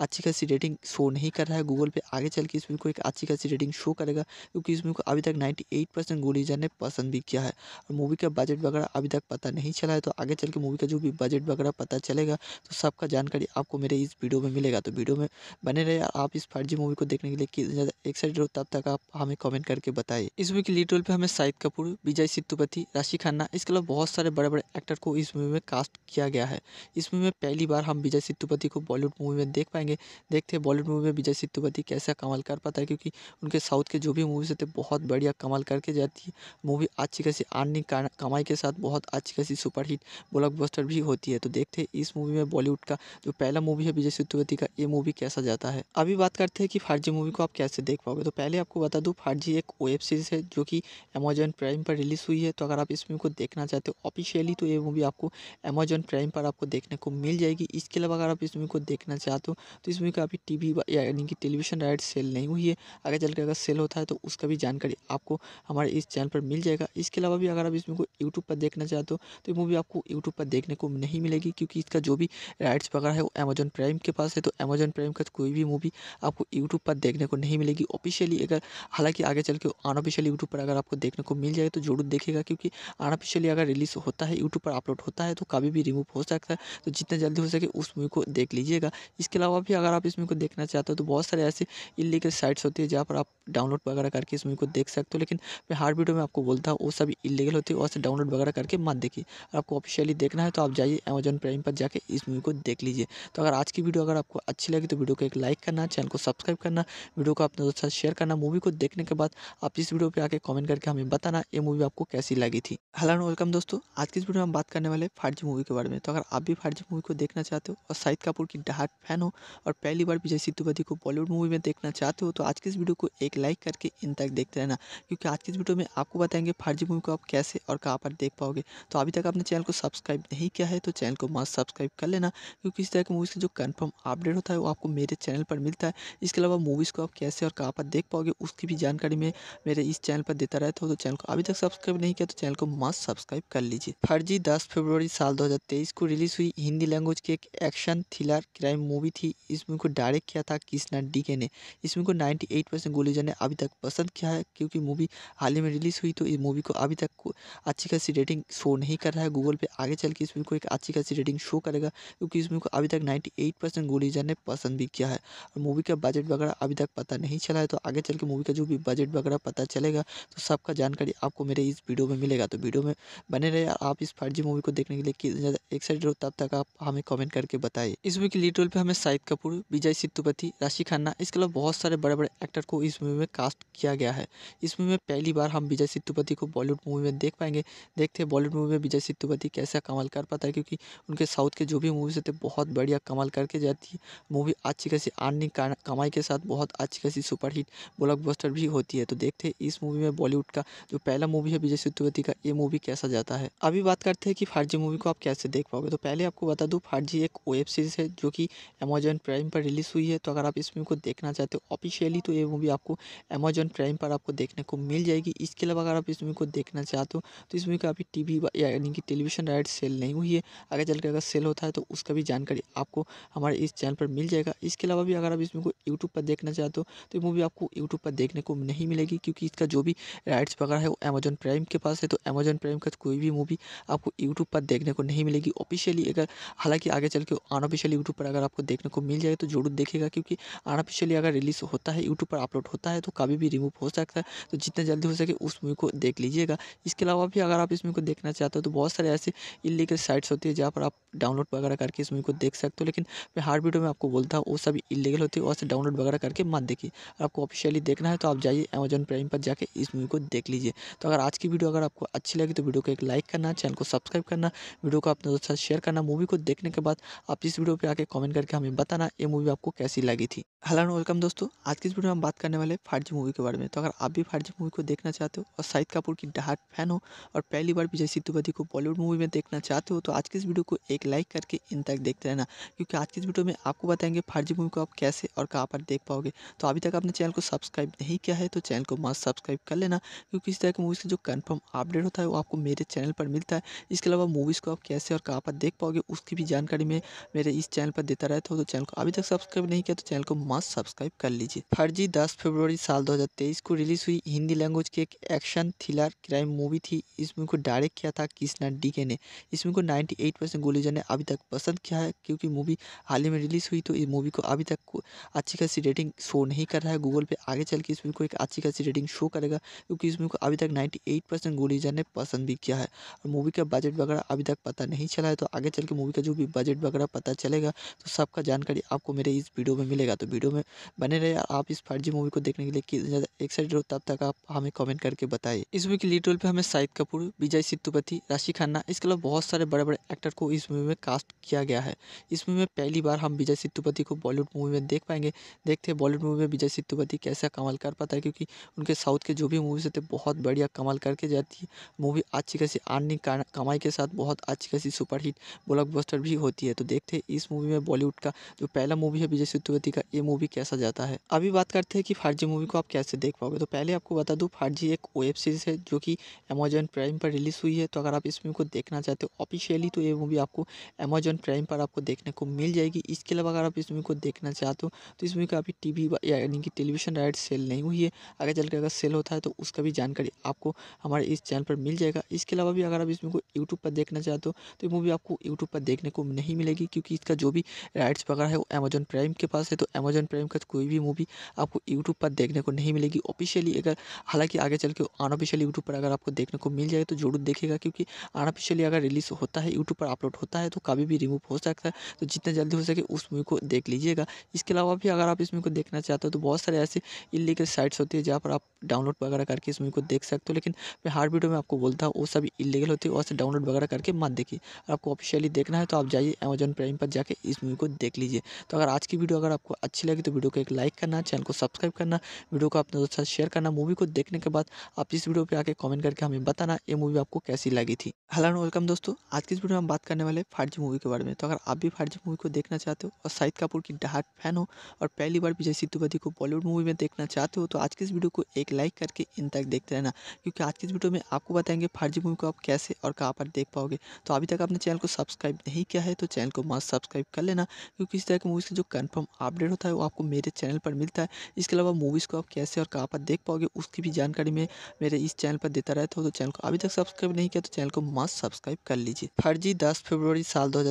अच्छी खासी रेटिंग शो नहीं कर रहा है गूगल पे आगे चल के इस मूवी को एक अच्छी खासी रेटिंग शो करेगा क्योंकि इस मूवी को अभी तक नाइन्टी एट परसेंट गोलीजर ने पसंद भी किया है और मूवी का बजट वगैरह अभी तक पता नहीं चला है तो आगे चल के मूवी का जो भी बजट वगैरह पता चलेगा तो सबका जानकारी आपको मेरे इस वीडियो में मिलेगा तो वीडियो में बने रहे आप इस फर्जी मूवी को देखने के लिए कितने ज़्यादा एक्साइटेड हो तब तक आप हमें कॉमेंट करके बताइए इस मूवी के लीड रोल पर हमें शाहिद कपूर विजय सेतुपति राशि खन्ना इसके अलावा बहुत सारे बड़े बड़े एक्टर को इस मूवी में कास्ट किया गया है इसमें में पहली बार हम विजय सेतुपति को बॉलीवुड मूवी में देख पाएंगे देखते हैं बॉलीवुड मूवी में विजय सेतुपति कैसा कमाल कर पाता है क्योंकि उनके साउथ के जो भी मूवीज होते हैं बहुत बढ़िया कमाल करके जाती है मूवी अच्छी खासी आर्निंग कमाई के साथ बहुत अच्छी खासी सुपरहिट ब्लॉकबस्टर भी होती है तो देखते हैं इस मूवी में बॉलीवुड का जो पहला मूवी है विजय सेतुपति का ये मूवी कैसा जाता है अभी बात करते हैं कि फार्जी मूवी को आप कैसे देख पाओगे तो पहले आपको बता दूँ फार्जी एक वेब सीरीज़ है जो कि अमेजॉन प्राइम पर रिलीज़ हुई है तो अगर आप इस मूवी को देखना चाहते हो ऑफिशियली तो ये मूवी आपको अमेजॉन प्राइम पर आपको देख देखने को मिल जाएगी इसके अलावा अगर आप इस मूवी को देखना चाहते हो तो इस मूवी का अभी टी वी यानी कि टेलीविजन राइट सेल नहीं हुई है आगे चल अगर सेल होता है तो उसका भी जानकारी आपको हमारे इस चैनल पर मिल जाएगा इसके अलावा भी अगर आप इस मूवी को यूट्यूब पर देखना चाहते हो तो ये मूवी आपको यूट्यूब पर देखने को नहीं मिलेगी क्योंकि इसका जो भी राइट्स वगैरह है वो अमेजन प्राइम के पास है तो अमेजन प्राइम का कोई भी मूवी आपको यूट्यूब पर देखने को नहीं मिलेगी ऑफिशियली अगर हालांकि आगे चल के अनऑफिशियली यूट्यूब पर अगर आपको देखने को मिल जाए तो जरूर देखेगा क्योंकि अनऑफिशियली अगर रिलीज़ होता है यूट्यूब पर अपलोड होता है तो कभी भी रिमूव हो सकता है तो जितना जल्दी हो सके उस मूवी को देख लीजिएगा इसके अलावा भी अगर आप इस मूवी को देखना चाहते हो तो बहुत सारे ऐसे इलीगल साइट्स होती है जहाँ पर आप डाउनलोड वगैरह करके इस मूवी को देख सकते हो लेकिन मैं हार्ड वीडियो में आपको बोलता हूँ वो सब इलीगल होती है और डाउनलोड वगैरह करके मत देखिए आपको ऑफिशियली देखना है तो आप जाइए अमेजन प्राइम पर जाकर इस मूवी को देख लीजिए तो अगर आज की वीडियो अगर आपको अच्छी लगी तो वीडियो को एक लाइक करना चैनल को सब्सक्राइब करना वीडियो को अपने दोस्तों साथ शेयर करना मूवी को देखने के बाद आप इस वीडियो पर आके कॉमेंट करके हमें बताना ये मूवी आपको कैसी लगी थी हेलो वेलकम दोस्तों आज की इस वीडियो में हम बात करने वाले फाइव मूवी के बारे में तो अगर आप भी भारती मूवी को देखना चाहते हो और शाहिद कपूर की डहाट फैन हो और पहली बार विजय सेतुपति को बॉलीवुड मूवी में देखना चाहते हो तो आज की इस वीडियो को एक लाइक करके इन तक देखते रहना क्योंकि आज की इस वीडियो में आपको बताएंगे फर्जी मूवी को आप कैसे और कहाँ पर देख पाओगे तो अभी तक आपने चैनल को सब्सक्राइब नहीं किया है तो चैनल को मस्त सब्सक्राइब कर लेना क्योंकि इस तरह की मूवीज़ का जो कन्फर्म अपडेट होता है वो आपको मेरे चैनल पर मिलता है इसके अलावा मूवीज़ को आप कैसे और कहाँ पर देख पाओगे उसकी भी जानकारी मैं मेरे इस चैनल पर देता रहता हूँ तो चैनल को अभी तक सब्सक्राइब नहीं किया तो चैनल को मस्त सब्सक्राइब कर लीजिए फर्जी दस फरवरी साल दो को रिलीज़ हुई हिंदी लैंग्वेज की एक एक्शन थ्रिलर क्राइम मूवी थी इस मूवी को डायरेक्ट किया था कृष्णा डीके ने इस मूवी को 98 परसेंट गुलीजन ने अभी तक पसंद किया है क्योंकि मूवी हाल ही में रिलीज़ हुई तो इस मूवी को अभी तक अच्छी खासी रेटिंग शो नहीं कर रहा है गूगल पे आगे चल के इस मूवी को एक अच्छी खासी रेटिंग शो करेगा क्योंकि इस मूवी को अभी तक नाइन्टी परसेंट गुलीजन ने पसंद भी किया है और मूवी का बजट वगैरह अभी तक पता नहीं चला है तो आगे चल के मूवी का जो भी बजट वगैरह पता चलेगा तो सबका जानकारी आपको मेरे इस वीडियो में मिलेगा तो वीडियो में बने रहे आप इस फर्जी मूवी को देखने के लिए ज़्यादा एक्साइटेड हो तब तक आप हमें कमेंट करके बताइए इस मूवी के लीड रोल पे हमें शाहिद कपूर विजय सेतुपति राशि खन्ना इसके अलावा बहुत सारे बड़े बड़े एक्टर को इस मूवी में कास्ट किया गया है इस मूवी में पहली बार हम विजय सेतुपति को बॉलीवुड मूवी में देख पाएंगे देखते हैं बॉलीवुड मूवी में विजय सेतुपति कैसा कमाल कर पाता है क्योंकि उनके साउथ के जो भी मूवीज होते बहुत बढ़िया कमाल करके जाती है मूवी अच्छी खासी अर्निंग कमाई के साथ बहुत अच्छी खासी सुपरहिट ब्लॉकबस्टर भी होती है तो देखते हैं इस मूवी में बॉलीवुड का जो पहला मूवी है विजय सेतुपति का ये मूवी कैसा जाता है अभी बात करते हैं कि फर्जी मूवी को आप कैसे देख पाओगे तो पहले पहले आपको बता दूँ जी एक वेब सीरीज़ है जो कि अमेजन प्राइम पर रिलीज़ हुई है तो अगर आप इस मूवी को देखना चाहते हो ऑफिशियली तो ये मूवी आपको अमेजॉन प्राइम पर आपको देखने को मिल जाएगी इसके अलावा अगर आप इस मूवी को देखना चाहते हो तो इस मूवी का अभी टी वी यानी कि टेलीविजन राइट सेल नहीं हुई है आगे चल अगर सेल होता है तो उसका भी जानकारी आपको हमारे इस चैनल पर मिल जाएगा इसके अलावा भी अगर आप इस मूवी को यूट्यूब पर देखना चाहते हो तो ये मूवी आपको यूट्यूब पर देखने को नहीं मिलेगी क्योंकि इसका जो भी राइट्स वगैरह है वो अमेजॉन प्राइम के पास है तो अमेजन प्राइम का कोई भी मूवी आपको यूट्यूब पर देखने को नहीं मिलेगी ऑफिशियली देखिएगा हालांकि आगे चल के अनऑफिशियल यूट्यूब पर अगर आपको देखने को मिल जाए तो जरूर देखेगा क्योंकि अनऑफिशियली अगर रिलीज़ होता है यूट्यूब पर अपलोड होता है तो कभी भी रिमूव हो सकता है तो जितना जल्दी हो सके उस मूवी को देख लीजिएगा इसके अलावा भी अगर आप इस मूवी को देखना चाहते हो तो बहुत सारे ऐसे इलीगल साइट्स होती है जहाँ पर आप डाउनलोड वगैरह करके इस मूवी को देख सकते हो लेकिन मैं हर वीडियो में आपको बोलता हूँ वो सब इलीगल होती है और डाउनलोड वगैरह करके मत देखिए आपको ऑफिशियली देखना है तो आप जाइए अमेजन प्राइम पर जाकर इस मूवी को देख लीजिए तो अगर आज की वीडियो अगर आपको अच्छी लगी तो वीडियो को एक लाइक करना चैनल को सब्सक्राइब करना वीडियो को अपने दोस्तों साथ शेयर करना बताना मूवी को देखने के बाद आप इस वीडियो पे आके कमेंट करके हमें बताना ये मूवी आपको कैसी लगी थी हेलो वेलकम दोस्तों आज की इस वीडियो में हम बात करने वाले फार मूवी के बारे में तो अगर आप भी फार मूवी को देखना चाहते हो और शाहिद कपूर की डहाट फैन हो और पहली बार विजय सेतुपति को बॉलीवुड मूवी में देखना चाहते हो तो आज की इस वीडियो को एक लाइक करके इन तक देखते रहना क्योंकि आज की इस वीडियो में आपको बताएंगे फारजी मूवी को आप कैसे और कहाँ पर देख पाओगे तो अभी तक आपने चैनल को सब्सक्राइब नहीं किया है तो चैनल को मस्त सब्सक्राइब कर लेना क्योंकि इस तरह की मूवीज़ का जो कन्फर्म अपडेट होता है वो आपको मेरे चैनल पर मिलता है इसके अलावा मूवीज़ को आप कैसे और कहाँ पर देख पाओगे होगी उसकी भी जानकारी मैं मेरे इस चैनल पर देता रहता हूँ तो चैनल को अभी तक सब्सक्राइब नहीं किया तो चैनल को मस्त सब्सक्राइब कर लीजिए फर्जी दस फरवरी साल 2023 को रिलीज हुई हिंदी लैंग्वेज की एक एक्शन थ्रिलर क्राइम मूवी थी इस मूवी को डायरेक्ट किया था कृष्णा डीके ने इस मूवी को नाइन्टी परसेंट गुलीजन ने अभी तक पसंद किया है क्योंकि मूवी हाल ही में रिलीज हुई तो इस मूवी को अभी तक अच्छी खासी रेटिंग शो नहीं कर रहा है गूगल पे आगे चल के इस मूवी को एक अच्छी खासी रेटिंग शो करेगा क्योंकि इस मूवी को अभी तक नाइन्टी एट परसेंट गुलीजन ने पसंद भी किया है और मूवी का बजट वगैरह अभी तक पता नहीं चला है तो आगे एक्शन की मूवी का जो भी बजट वगैरह पता चलेगा तो सबका जानकारी आपको मेरे इस वीडियो में मिलेगा तो वीडियो में बने रहे आप इस फर्जी मूवी को देखने के लिए कितने ज़्यादा एक्साइटेड हो तब तक आप हमें कमेंट करके बताइए इस मूवी के लीड रोल पर हमें शाहिद कपूर विजय सेतुपति राशि खन्ना इसके अलावा बहुत सारे बड़े बड़े एक्टर को इस मूवी में कास्ट किया गया है इस मूवी में पहली बार हम विजय सेतुपति को बॉलीवुड मूवी में देख पाएंगे देखते हैं बॉलीवुड मूवी में विजय सेतुपति कैसा कमाल कर पाता है क्योंकि उनके साउथ के जो भी मूवीज़ होते बहुत बढ़िया कमाल करके जाती है मूवी अच्छी खासी आर्निंग कमाई के साथ बहुत अच्छी खासी सुपरहिट ब्लॉकबस्टर भी होती है तो देखते हैं इस मूवी में बॉलीवुड का जो पहला मूवी है विजय सेतुपति का ये मूवी कैसा जाता है अभी बात करते हैं कि फाइव मूवी को आप कैसे देख पाओगे तो पहले आपको बता दूँ फाइव एक वेब सीरीज़ है जो कि अमेजॉन प्राइम पर रिलीज़ हुई है तो अगर आप इस मूवी को देखना चाहते हो ऑफिशियली तो ये मूवी आपको अमेजॉन प्राइम पर आपको देखने को मिल जाएगी इसके अलावा अगर आप इस मूवी को देखना चाहते हो तो इस मूवी का अभी टी यानी कि टेलीविजन राइट सेल नहीं हुई है आगे चल अगर सेल होता है तो उसका भी जानकारी आपको हमारे इस चैनल पर मिल जाएगा इसके अलावा भी अगर आप इस मूवी को यूट्यूब पर देखना चाहते हो तो ये मूवी आपको यूट्यूब पर देखने को नहीं मिलेगी क्योंकि इसका जो भी राइट्स वगैरह है वो अमेजन प्राइम के पास है तो अमेजन प्राइम का कोई भी मूवी आपको यूट्यूब पर देखने को नहीं मिलेगी ऑफिशियली अगर हालांकि आगे चल के अनऑफिशियल यूट्यूब पर अगर आपको देखने को मिल जाए तो जरूर देखेगा क्योंकि अनऑफिशियली अगर रिलीज़ होता है यूट्यूब पर अपलोड होता है तो कभी भी रिमूव हो सकता है तो जितना जल्दी हो सके उस मूवी को देख लीजिएगा इसके अलावा भी अगर आप इस मूवी को देखना चाहते हो तो बहुत सारे ऐसे इलीगल साइट्स होती है जहाँ पर आप डाउनलोड वगैरह करके इस मूवी को देख सकते हो लेकिन मैं हार्ड वीडियो में आपको बोलता हूँ वो सभी इलीगल होती है और डाउनलोड वगैरह करके मत देखिए आपको ऑफिशियली देखना है तो आप जाइए अमेजन प्राइम पर जाके इस मूवी को देख लीजिए तो अगर आज की वीडियो अगर आपको अच्छी लगी तो वीडियो को एक लाइक करना चैनल को सब्सक्राइब करना वीडियो को अपने दोस्तों साथ शेयर करना मूवी को देखने के बाद आप इस वीडियो पर आके कॉमेंट करके हमें बताना ये मूवी आपको कैसी लगी थी हेलो एंड वेलकम दोस्तों आज की इस वीडियो में हम बात करने वाले फारजी मूवी के बारे में तो अगर आप भी फारजी मूवी को देखना चाहते हो और शाहिद कपूर की डहाट फैन हो और पहली बार विजय सिद्धुपति को बॉलीवुड मूवी में देखना चाहते हो तो आज की इस वीडियो को एक लाइक करके इन तक देखते रहना क्योंकि आज की इस वीडियो में आपको बताएंगे फारजी मूवी को आप कैसे और कहाँ पर देख पाओगे तो अभी तक आपने चैनल को सब्सक्राइब सब्सक्राइब नहीं किया है तो चैनल को मस्त सब्सक्राइब कर लेना क्योंकि इस तरह के मूवीज़ का जो कन्फर्म अपडेट होता है वो आपको मेरे चैनल पर मिलता है इसके अलावा मूवीज़ को आप कैसे और कहाँ पर देख पाओगे उसकी भी जानकारी मैं मेरे इस चैनल पर देता रहता हूँ तो चैनल को अभी तक सब्सक्राइब नहीं किया तो चैनल को मस्त सब्सक्राइब कर लीजिए फर्जी दस फरवरी साल दो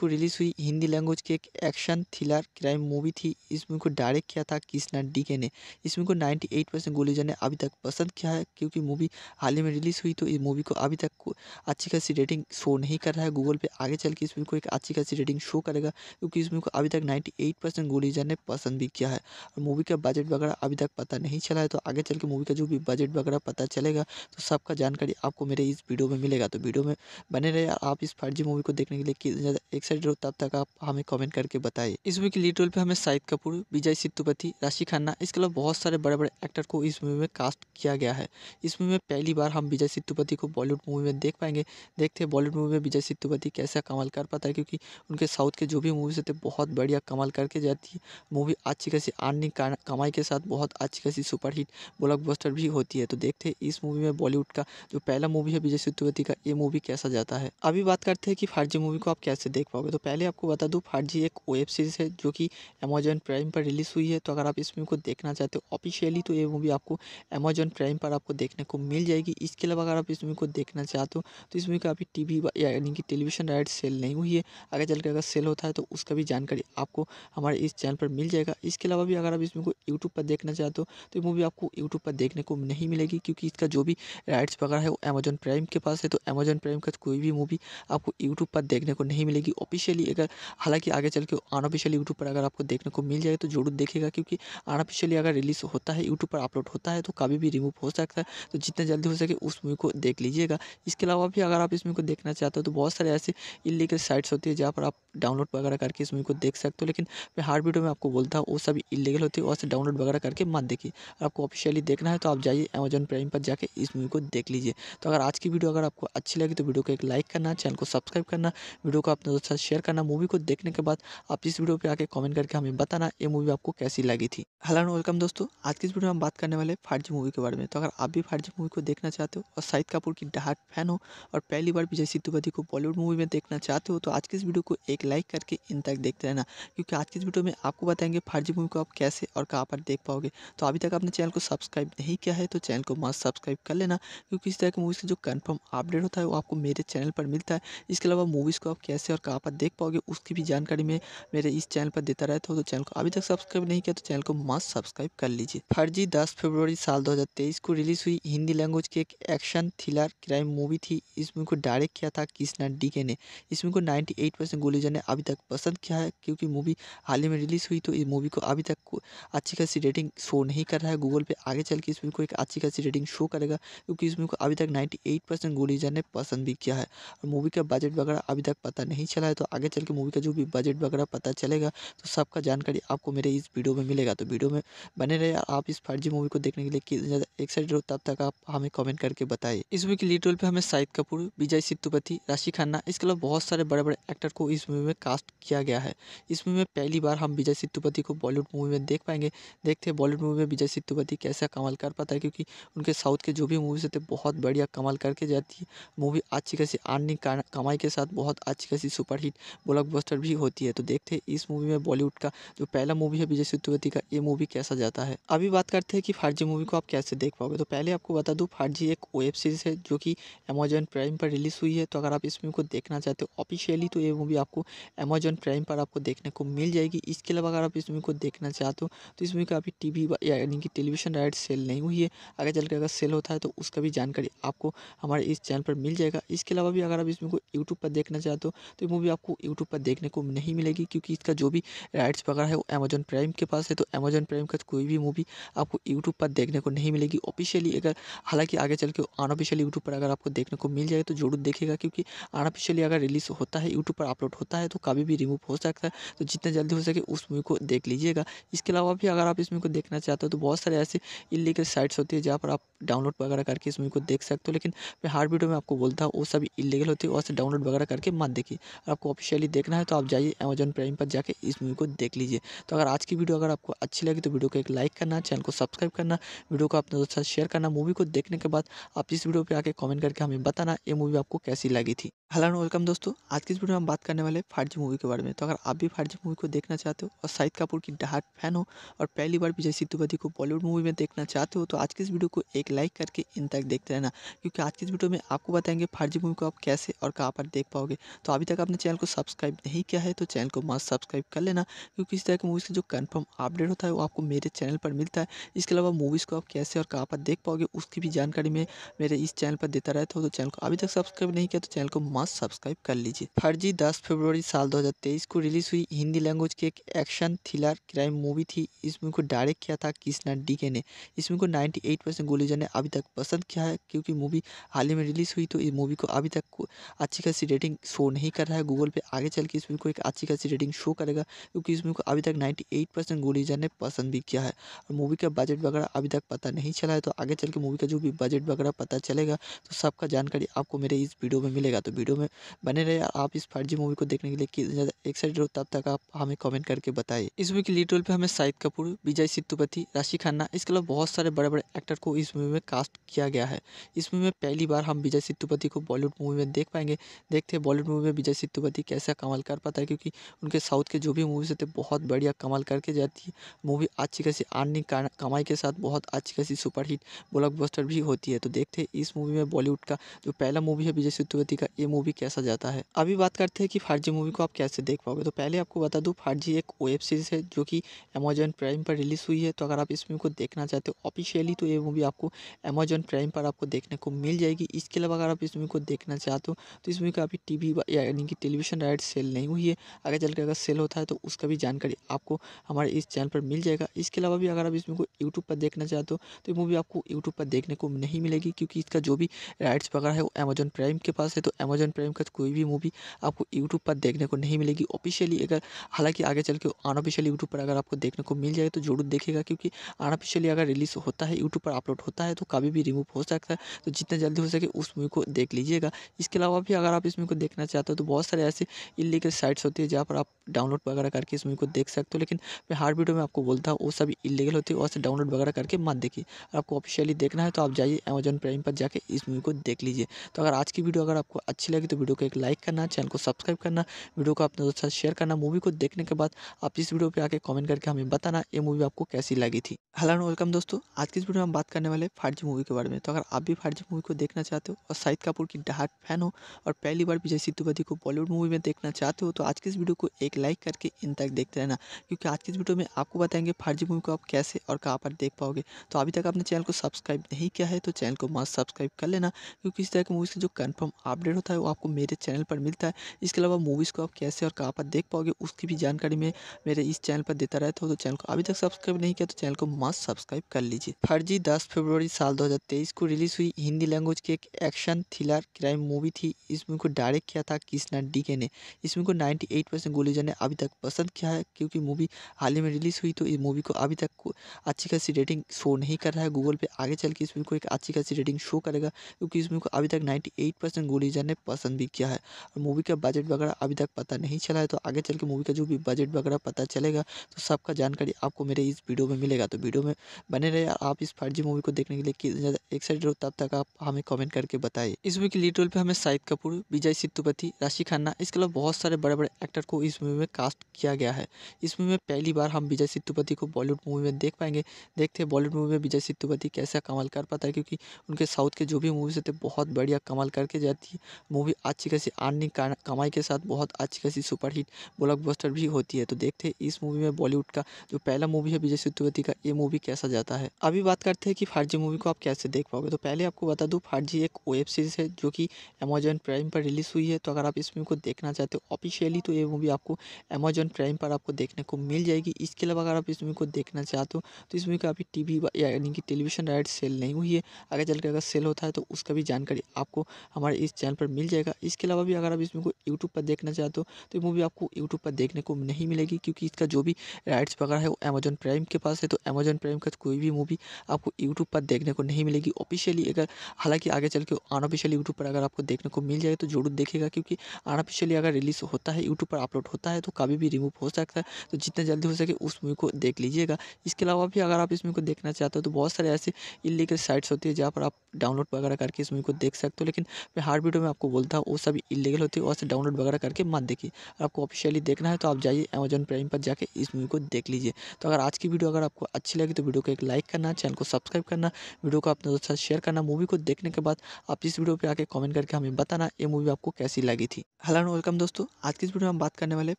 को रिलीज़ हुई हिंदी लैंग्वेज की एक एक्शन थ्रिलर क्राइम मूवी थी इस मूवी को डायरेक्ट किया था कृष्णा डीके ने इस मूवी को नाइन्टी परसेंट ने अभी तक पसंद किया है क्योंकि मूवी हाल ही में रिलीज़ हुई तो इस मूवी को अभी तक अच्छी खासी रेटिंग शो नहीं कर रहा है गूगल पे आगे चल के इस मूवी को एक अच्छी खासी रेटिंग शो करेगा क्योंकि इस मूवी को अभी तक नाइन्टी एट परसेंट गोलीजा ने पसंद भी किया है और मूवी का बजट वगैरह अभी तक पता नहीं चला है तो आगे चल के मूवी का जो भी बजट वगैरह पता चलेगा तो सबका जानकारी आपको मेरे इस वीडियो में मिलेगा तो वीडियो में बने रहे आप इस फर्जी मूवी को देखने के लिए कितने ज़्यादा एक्साइटेड हो तब तक आप हमें कॉमेंट करके बताइए इस मूवी के लीड रोल पर हमें शाहिद कपूर विजय सेतुपति राशि खन्ना इसके अलावा बहुत सारे बड़े बड़े एक्टर को इस मूवी में कास्ट किया गया है इस मूवी में पहली बार हम विजय सेतुपति को बॉलीवुड मूवी में देख पाएंगे देखते हैं बॉलीवुड मूवी में विजय सेतुपति कैसे अच्छा कमाल कर पाता है क्योंकि उनके साउथ के जो भी मूवीज़ होते हैं बहुत बढ़िया कमाल करके जाती है मूवी अच्छी खासी अर्निंग कमाई के साथ बहुत अच्छी खासी सुपरहिट ब्लॉकबस्टर भी होती है तो देखते हैं इस मूवी में बॉलीवुड का जो पहला मूवी है विजय सेतुपति का ये मूवी कैसा जाता है अभी बात करते हैं कि फार्जी मूवी को आप कैसे देख पाओगे तो पहले आपको बता दूँ फार्जी एक वेब सीरीज़ है जो कि अमेजॉन प्राइम पर रिलीज़ हुई है तो अगर आप इस मूवी को देखना चाहते हो ऑफिशियली तो ये मूवी आपको अमेजॉन प्राइम पर आपको देखने को मिल जाएगी इसके अलावा अगर आप इस मूवी को देखना चाहते हो तो इस मूवी का अभी टी वी यानी कि टेलीविजन राइट वेबसाइट सेल नहीं हुई है आगे चल के अगर सेल होता है तो उसका भी जानकारी आपको हमारे इस चैनल पर मिल जाएगा इसके अलावा भी अगर आप इसमें को यूट्यूब पर देखना चाहते हो तो ये मूवी आपको यूट्यूब पर देखने को नहीं मिलेगी क्योंकि इसका जो भी राइट्स वगैरह है वो अमेजन प्राइम के पास है तो अमेजन प्राइम का कोई भी मूवी आपको यूट्यूब पर देखने को नहीं मिलेगी ऑफिशियली अगर हालांकि आगे चल के अनऑफिशियली यूट्यूब पर अगर आपको देखने को मिल जाए तो जरूर देखेगा क्योंकि अनऑफिशियली अगर रिलीज होता है यूट्यूब पर अपलोड होता है तो कभी भी रिमूव हो सकता है तो जितना जल्दी हो सके उस मूवी को देख लीजिएगा इसके अलावा भी अगर आप इस मूवी को देखना चाहते हो तो बहुत सारे ऐसे इलीगल साइट्स होती है जहाँ पर आप डाउनलोड वगैरह करके इस मूवी को देख सकते हो लेकिन मैं हार्ड वीडियो में आपको बोलता हूँ वो सब इलीगल होती है और से डाउनलोड वगैरह करके मत देखिए आपको ऑफिशियली देखना है तो आप जाइए अमेजन प्राइम पर जाकर इस मूवी को देख लीजिए तो अगर आज की वीडियो अगर आपको अच्छी लगी तो वीडियो को एक लाइक करना चैनल को सब्सक्राइब करना वीडियो को अपने दोस्तों साथ शेयर करना मूवी को देखने के बाद आप इस वीडियो पर आके कॉमेंट करके हमें बताना ये मूवी आपको कैसी लगी थी हेलो एंड वेलकम दोस्तों आज की इस वीडियो में हम बात करने वाले फाइव मूवी के बारे में तो अगर आप भी फाइव मूवी को देखना चाहते हो और शाहिद कपूर की डाहट फैन हो और पहली बार विजय सिद्धुपति को बॉलीवुड मूवी में देख देखना चाहते हो तो आज की इस वीडियो को एक लाइक करके इन तक देखते रहना क्योंकि आज की इस वीडियो में आपको बताएंगे फर्जी मूवी को आप कैसे और कहाँ पर देख पाओगे तो अभी तक आपने चैनल को सब्सक्राइब नहीं किया है तो चैनल को मस्त सब्सक्राइब कर लेना क्योंकि इस तरह की मूवीज़ का जो कन्फर्म अपडेट होता है वो आपको मेरे चैनल पर मिलता है इसके अलावा मूवीज़ को आप कैसे और कहाँ पर देख पाओगे उसकी भी जानकारी मैं मेरे इस चैनल पर देता रहता हूँ तो चैनल को अभी तक सब्सक्राइब नहीं किया तो चैनल को मस्त सब्सक्राइब कर लीजिए फर्जी दस फरवरी साल तेईस को रिलीज़ हुई हिंदी लैंग्वेज की एक एक्शन थ्रिलर क्राइम मूवी थी इस मूवी को डायरेक्ट किया था कृष्णा डीके ने इस मूवी को नाइन्टी एट परसेंट गोली ने अभी तक पसंद किया है क्योंकि मूवी हाल ही में रिलीज़ हुई तो इस मूवी को अभी तक अच्छी खासी रेटिंग शो नहीं कर रहा है गूगल पे आगे चल के इस मूवी को एक अच्छी खासी रेटिंग शो करेगा क्योंकि इस मूवी को अभी तक नाइन्टी एट परसेंट गोलीजा ने पसंद भी किया है और मूवी का बजट वगैरह अभी तक पता नहीं चला है तो आगे चल के मूवी का जो भी बजट वगैरह पता चलेगा तो सबका जानकारी आपको मेरे इस वीडियो में मिलेगा तो वीडियो में बने रहे आप इस फर्जी मूवी को देखने के लिए कितने ज़्यादा एक्साइटेड हो तब तक आप हमें कमेंट करके बताइए इस मूवी के लीड रोल पर हमें शाहिद कपूर विजय सेतुपति राशि खन्ना इसके अलावा बहुत सारे बड़े बड़े एक्टर को इस मूवी में कास्ट किया गया है इस मूवी में पहली बार हम विजय सेतुपति को बॉलीवुड मूवी में देख पाएंगे देखते हैं बॉलीवुड मूवी में विजय सेतुपति कैसा कमाल कर पाता है क्योंकि उनके साउथ के जो भी मूवीज होते बहुत बढ़िया कमाल करके जाती है मूवी अच्छी खासी आर्निंग कमाई के साथ बहुत अच्छी खासी सुपरहिट ब्लॉकबस्टर भी होती है तो देखते हैं इस मूवी में बॉलीवुड का जो पहला मूवी है विजय सेतुपति का ये मूवी कैसा जाता है अभी बात करते हैं कि फारजी मूवी को आप कैसे देख पाओगे तो पहले आपको बता दूँ फारजी एक वेब सीरीज़ है जो कि अमेजॉन प्राइम पर रिलीज़ हुई है तो अगर आप इस मूवी को देखना चाहते तो ऑफिशियली तो ये मूवी आपको अमेजॉन प्राइम पर आपको देखने को मिल जाएगी इसके अलावा अगर आप इस मूवी को देखना चाहते हो तो इस मूवी का अभी टी वी यानी कि टेलीविजन राइट सेल नहीं हुई है आगे चल अगर सेल होता है तो उसका भी जानकारी आपको हमारे इस चैनल पर मिल जाएगा इसके अलावा भी अगर आप इस मूवी को यूट्यूब पर देखना चाहते हो तो ये मूवी आपको यूट्यूब पर देखने को नहीं मिलेगी क्योंकि इसका जो भी राइट्स वगैरह है वो अमेजोन प्राइम के पास है तो अमेजन प्राइम का कोई भी मूवी आपको यूट्यूब पर देखने को नहीं मिलेगी ऑफिशियली अगर हालांकि आगे चल के अनऑफिशियल यूट्यूब पर अगर आपको देखने को मिल जाए तो जरूर देखेगा क्योंकि अनऑफिशियली अगर अगर रिलीज़ होता है यूट्यूब पर अपलोड होता है तो कभी भी रिमूव हो सकता है तो जितना जल्दी हो सके उस मूवी को देख लीजिएगा इसके अलावा भी अगर आप इस मूवी को देखना चाहते हो तो बहुत सारे ऐसे इलीगल साइट्स होती है जहाँ पर आप डाउनलोड वगैरह करके इस मूवी को देख सकते हो लेकिन मैं हार्ड वीडियो में आपको बोलता हूँ वो सभी इलीगल होती है और डाउनलोड वगैरह करके मत देखिए आपको ऑफिशियली देखना है तो आप जाइए अमेजन प्राइम पर जाकर इस मूवी को देख लीजिए तो अगर आज की वीडियो अगर आपको अच्छी लगी तो वीडियो को एक लाइक करना चैनल को सब्सक्राइब करना वीडियो को अपने दोस्तों साथ शेयर करना मूवी को देखने के बाद आप इस वीडियो पर आके कॉमेंट करके हमें बताना ये मूवी आपको कैसी लगी थी हेलो एंड वेलकम दोस्तों आज की इस वीडियो में हम बात करने वाले फारजी मूवी के बारे में तो अगर आप भी फारजी मूवी को देखना चाहते हो और शाहिद कपूर की डहाट फैन हो और पहली बार विजय सेतुपति को बॉलीवुड मूवी में देखना चाहते हो तो आज की इस वीडियो को एक लाइक करके इन तक देखते रहना क्योंकि आज की इस वीडियो में आपको बताएंगे फारजी मूवी को आप कैसे और कहाँ पर देख पाओगे तो अभी तक आपने चैनल को सब्सक्राइब नहीं किया है तो चैनल को मस्त सब्सक्राइब कर लेना क्योंकि इस तरह की मूवीज़ का जो कन्फर्म अपडेट होता है वो आपको मेरे चैनल पर मिलता है इसके अलावा मूवीज़ को आप कैसे और कहाँ पर देख पाओगे उसकी भी जानकारी मैं मेरे इस चैनल पर देता रहता हूँ तो चैनल को अभी तक सब्सक्राइब नहीं किया तो चैनल को मस्त सब्सक्राइब कर लीजिए फर्जी 10 फरवरी साल 2023 को रिलीज हुई हिंदी लैंग्वेज की एक एक्शन थ्रिलर क्राइम मूवी थी इसमें को डायरेक्ट किया था कृष्णा डीके ने इसमें को 98 परसेंट गुलीजा ने अभी तक पसंद किया है क्योंकि मूवी हाल ही में रिलीज हुई तो इस मूवी को अभी तक अच्छी खासी रेटिंग शो नहीं कर रहा है गूगल पर आगे चल के इसमें को एक अच्छी खासी रेटिंग शो करेगा क्योंकि इसमें को अभी तक नाइन्टी परसेंट गुलीजा ने पसंद भी किया है और मूवी का बजट वगैरह अभी तक पता नहीं चला है तो आगे चल के मूवी का जो भी बजट वगैरह पता चलेगा तो सबका जानकारी आपको मेरे इस वीडियो में मिलेगा तो वीडियो वीडियो में बने रहे आप इस फर्जी मूवी को देखने के लिए कितने ज़्यादा एक्साइटेड हो तब तक आप हमें कमेंट करके बताइए इस मूवी के लीड रोल पे हमें शाहिद कपूर विजय सित्तुपति राशि खन्ना इसके अलावा बहुत सारे बड़े बड़े एक्टर को इस मूवी में कास्ट किया गया है इस मूवी में पहली बार हम विजय सित्तुपति को बॉलीवुड मूवी में देख पाएंगे देखते हैं बॉलीवुड मूवी में विजय सिद्धुपति कैसा कमाल कर पाता है क्योंकि उनके साउथ के जो भी मूवीज़ होते बहुत बढ़िया कमाल करके जाती है मूवी अच्छी खासी अर्निंग कमाई के साथ बहुत अच्छी खासी सुपरहिट ब्लॉकबस्टर भी होती है तो देखते हैं इस मूवी में बॉलीवुड का जो पहला मूवी है विजय सेतुपति का ये मूवी कैसा जाता है अभी बात करते हैं कि फाइव जी मूवी को आप कैसे देख पाओगे तो पहले आपको बता दूँ फाइव जी एक वेब सीरीज़ है जो कि अमेजॉन प्राइम पर रिलीज़ हुई है तो अगर आप इस मूवी को देखना चाहते हो ऑफिशियली तो ये मूवी आपको अमेजॉन प्राइम पर आपको देखने को मिल जाएगी इसके अलावा अगर आप इस मूवी को देखना चाहते हो तो इस मूवी का अभी टी यानी कि टेलीविजन राइट सेल नहीं हुई है आगे चल अगर सेल होता है तो उसका भी जानकारी आपको हमारे इस चैनल पर मिल जाएगा इसके अलावा भी अगर आप इस मूवी को यूट्यूब पर देखना चाहते हो तो ये मूवी आपको यूट्यूब पर देखने को नहीं मिलेगी क्योंकि इसका जो भी राइट्स वगैरह है वो अमेजॉन प्राइम के पास है तो अमेजॉन अमेजन प्राइम का कोई भी मूवी आपको यूट्यूब पर देखने को नहीं मिलेगी ऑफिशियली अगर हालांकि आगे चल के अनऑफिशियली यूट्यूब पर अगर आपको देखने को मिल जाए तो जरूर देखेगा क्योंकि अनऑफिशियली अगर रिलीज़ होता है यूट्यूब पर अपलोड होता है तो कभी भी रिमूव हो सकता है तो जितना जल्दी हो सके उस मूवी को देख लीजिएगा इसके अलावा भी अगर आप इस मूवी को देखना चाहते हो तो बहुत सारे ऐसे इलीगल साइट्स होती है जहाँ पर आप डाउनलोड वगैरह करके इस मूवी को देख सकते हो लेकिन मैं हर वीडियो में आपको बोलता हूँ वो सब इलीगल होती है और डाउनलोड वगैरह करके मत देखिए और आपको ऑफिशियली देखना है तो आप जाइए अमेजन प्राइम पर जाके इस मूवी को देख लीजिए तो अगर आज की वीडियो अगर आपको अच्छी लगी तो वीडियो को एक लाइक करना चैनल को सब्सक्राइब करना वीडियो को अपने दोस्तों साथ शेयर करना मूवी को देखने के बाद आप इस वीडियो पर आके कॉमेंट करके हमें बताना ये मूवी आपको कैसी लगी थी हेलो एंड वेलकम दोस्तों आज की इस वीडियो में हम बात करने वाले फारजी मूवी के बारे में तो अगर आप भी फारजी मूवी को देखना चाहते हो और शाहिद कपूर की डहाट फैन हो और पहली बार विजय सेतुपति को बॉलीवुड मूवी में देखना चाहते हो तो आज की इस वीडियो को एक लाइक करके इन तक देखते रहना क्योंकि आज की इस वीडियो में आपको बताएंगे फारजी मूवी को आप कैसे और कहाँ पर देख पाओगे तो अभी तक आपने चैनल को सब्सक्राइब नहीं किया है तो चैनल को मस्त सब्सक्राइब कर लेना क्योंकि इस तरह की मूवीज़ का जो कन्फर्म अपडेट होता है आपको मेरे चैनल पर मिलता है इसके अलावा मूवीज़ को आप कैसे और कहाँ पर देख पाओगे उसकी भी जानकारी मैं मेरे इस चैनल पर देता रहता हूँ तो चैनल को अभी तक सब्सक्राइब नहीं किया तो चैनल को मस्त सब्सक्राइब कर लीजिए फर्जी दस फरवरी साल दो को रिलीज़ हुई हिंदी लैंग्वेज की एक एक्शन थ्रिलर क्राइम मूवी थी इस मूवी को डायरेक्ट किया था कृष्णा डीके ने इस मूवी को नाइन्टी परसेंट गुलीजा ने अभी तक पसंद किया है क्योंकि मूवी हाल ही में रिलीज़ हुई तो इस मूवी को अभी तक अच्छी खासी रेटिंग शो नहीं कर रहा है गूगल पे आगे चल के इस मूवी को एक अच्छी खासी रेटिंग शो करेगा क्योंकि इस मूवी को अभी तक 98 एट परसेंट गोली जाने पसंद पसंद भी किया है और मूवी का बजट वगैरह अभी तक पता नहीं चला है तो आगे चल के मूवी का जो भी बजट वगैरह पता चलेगा तो सबका जानकारी आपको मेरे इस वीडियो में मिलेगा तो वीडियो में बने रहे आप इस फर्जी मूवी को देखने के लिए कितने ज़्यादा एक्साइटेड हो तब तक आप हमें कॉमेंट करके बताइए इस मूवी के लीड रोल पर हमें शाहिद कपूर विजय सित्तुपति राशि खन्ना इसके अलावा बहुत सारे बड़े बड़े एक्टर को इस मूवी में कास्ट किया गया है इस मूवी में पहली बार हम विजय सित्तुपति को बॉलीवुड मूवी में देख पाएंगे देखते हैं बॉलीवुड मूवी में विजय सित्तुपति कैसा कमाल कर पाता है क्योंकि उनके साउथ के जो भी मूवीज होते हैं बहुत बढ़िया कमाल करके जाती है मूवी मूवी अच्छी खासी अर्निंग कमाई के साथ बहुत अच्छी खासी सुपरहिट ब्लॉकबस्टर भी होती है तो देखते हैं इस मूवी में बॉलीवुड का जो पहला मूवी है विजय सेतुपति का ये मूवी कैसा जाता है अभी बात करते हैं कि जी मूवी को आप कैसे देख पाओगे तो पहले आपको बता दूँ फार्जी एक वेब सीरीज़ है जो कि अमेजॉन प्राइम पर रिलीज़ हुई है तो अगर आप इस मूवी को देखना चाहते हो ऑफिशियली तो ये मूवी आपको अमेजॉन प्राइम पर आपको देखने को मिल जाएगी इसके अलावा अगर आप इस मूवी को देखना चाहते हो तो इस मूवी का अभी टी वी यानी कि टेलीविजन राइट सेल नहीं हुई है आगे चल अगर सेल होता है तो उसका भी जानकारी आपको हमारे इस चैनल पर मिल मिल जाएगा इसके अलावा भी अगर आप इस मूवी को यूट्यूब पर देखना चाहते हो तो ये मूवी आपको यूट्यूब पर देखने को नहीं मिलेगी क्योंकि इसका जो भी राइट्स वगैरह है वो अमेजन प्राइम के पास है तो अमेजन प्राइम का कोई भी मूवी आपको यूट्यूब पर देखने को नहीं मिलेगी ऑफिशियली अगर हालांकि आगे चल के अनऑफिशियल यूट्यूब पर अगर आपको देखने को मिल जाएगा तो जरूर देखेगा क्योंकि अनऑफिशियली अगर रिलीज़ होता है यूट्यूब पर अपलोड होता है तो कभी भी रिमूव हो सकता है तो जितना जल्दी हो सके उस मूवी को देख लीजिएगा इसके अलावा भी अगर आप इस मूवी को देखना चाहते हो तो बहुत सारे ऐसे इलीगल साइट्स होती है जहाँ पर आप डाउनलोड वगैरह करके इस मूवी को देख सकते हो लेकिन मैं हार्ड वीडियो में आपको बोलता है वो सब इलीगल होती है वहाँ से डाउनलोड वगैरह करके मत देखिए आपको ऑफिशियली देखना है तो आप जाइए अमेजॉन प्राइम पर जाकर इस मूवी को देख लीजिए तो अगर आज की वीडियो अगर आपको अच्छी लगी तो वीडियो को एक लाइक करना चैनल को सब्सक्राइब करना वीडियो को अपने दोस्तों शेयर करना मूवी को देखने के बाद आप इस वीडियो पर आके कॉमेंट करके हमें बताना ये मूवी आपको कैसी लगी थी हेलो एंड वेलकम दोस्तों आज की इस वीडियो में हम बात करने वाले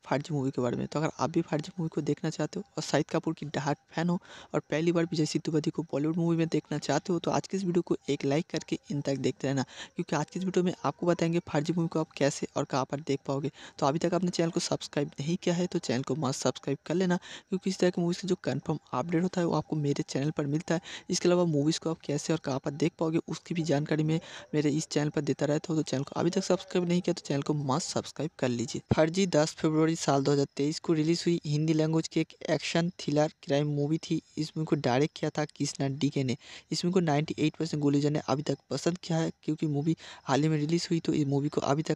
फाइव मूवी के बारे में तो अगर आप भी फाइव मूवी को देखना चाहते हो और शाहिद कपूर की डहाट फैन हो और पहली बार विजय सेतुपति को बॉलीवुड मूवी में देखना चाहते हो तो आज की इस वीडियो को एक लाइक करके इन तक देखते रहना क्योंकि आज की इस वीडियो में आपको बताएंगे बताएंगे जी मूवी को आप कैसे और कहाँ पर देख पाओगे तो अभी तक आपने चैनल को सब्सक्राइब नहीं किया है तो चैनल को मस्त सब्सक्राइब कर लेना क्योंकि इस तरह की मूवीज़ का जो कन्फर्म अपडेट होता है वो आपको मेरे चैनल पर मिलता है इसके अलावा मूवीज़ को आप कैसे और कहाँ पर देख पाओगे उसकी भी जानकारी मैं मेरे इस चैनल पर देता रहता हूँ तो चैनल को अभी तक सब्सक्राइब नहीं किया तो चैनल को मस्त सब्सक्राइब कर लीजिए फर्जी दस फरवरी साल 2023 को रिलीज़ हुई हिंदी लैंग्वेज की एक एक्शन थ्रिलर क्राइम मूवी थी इस मूवी को डायरेक्ट किया था कृष्णा डीके ने इस मूवी को 98 परसेंट गुलीजन ने अभी तक पसंद किया है क्योंकि मूवी हाल ही में रिलीज़ हुई तो ये मूवी को अभी तक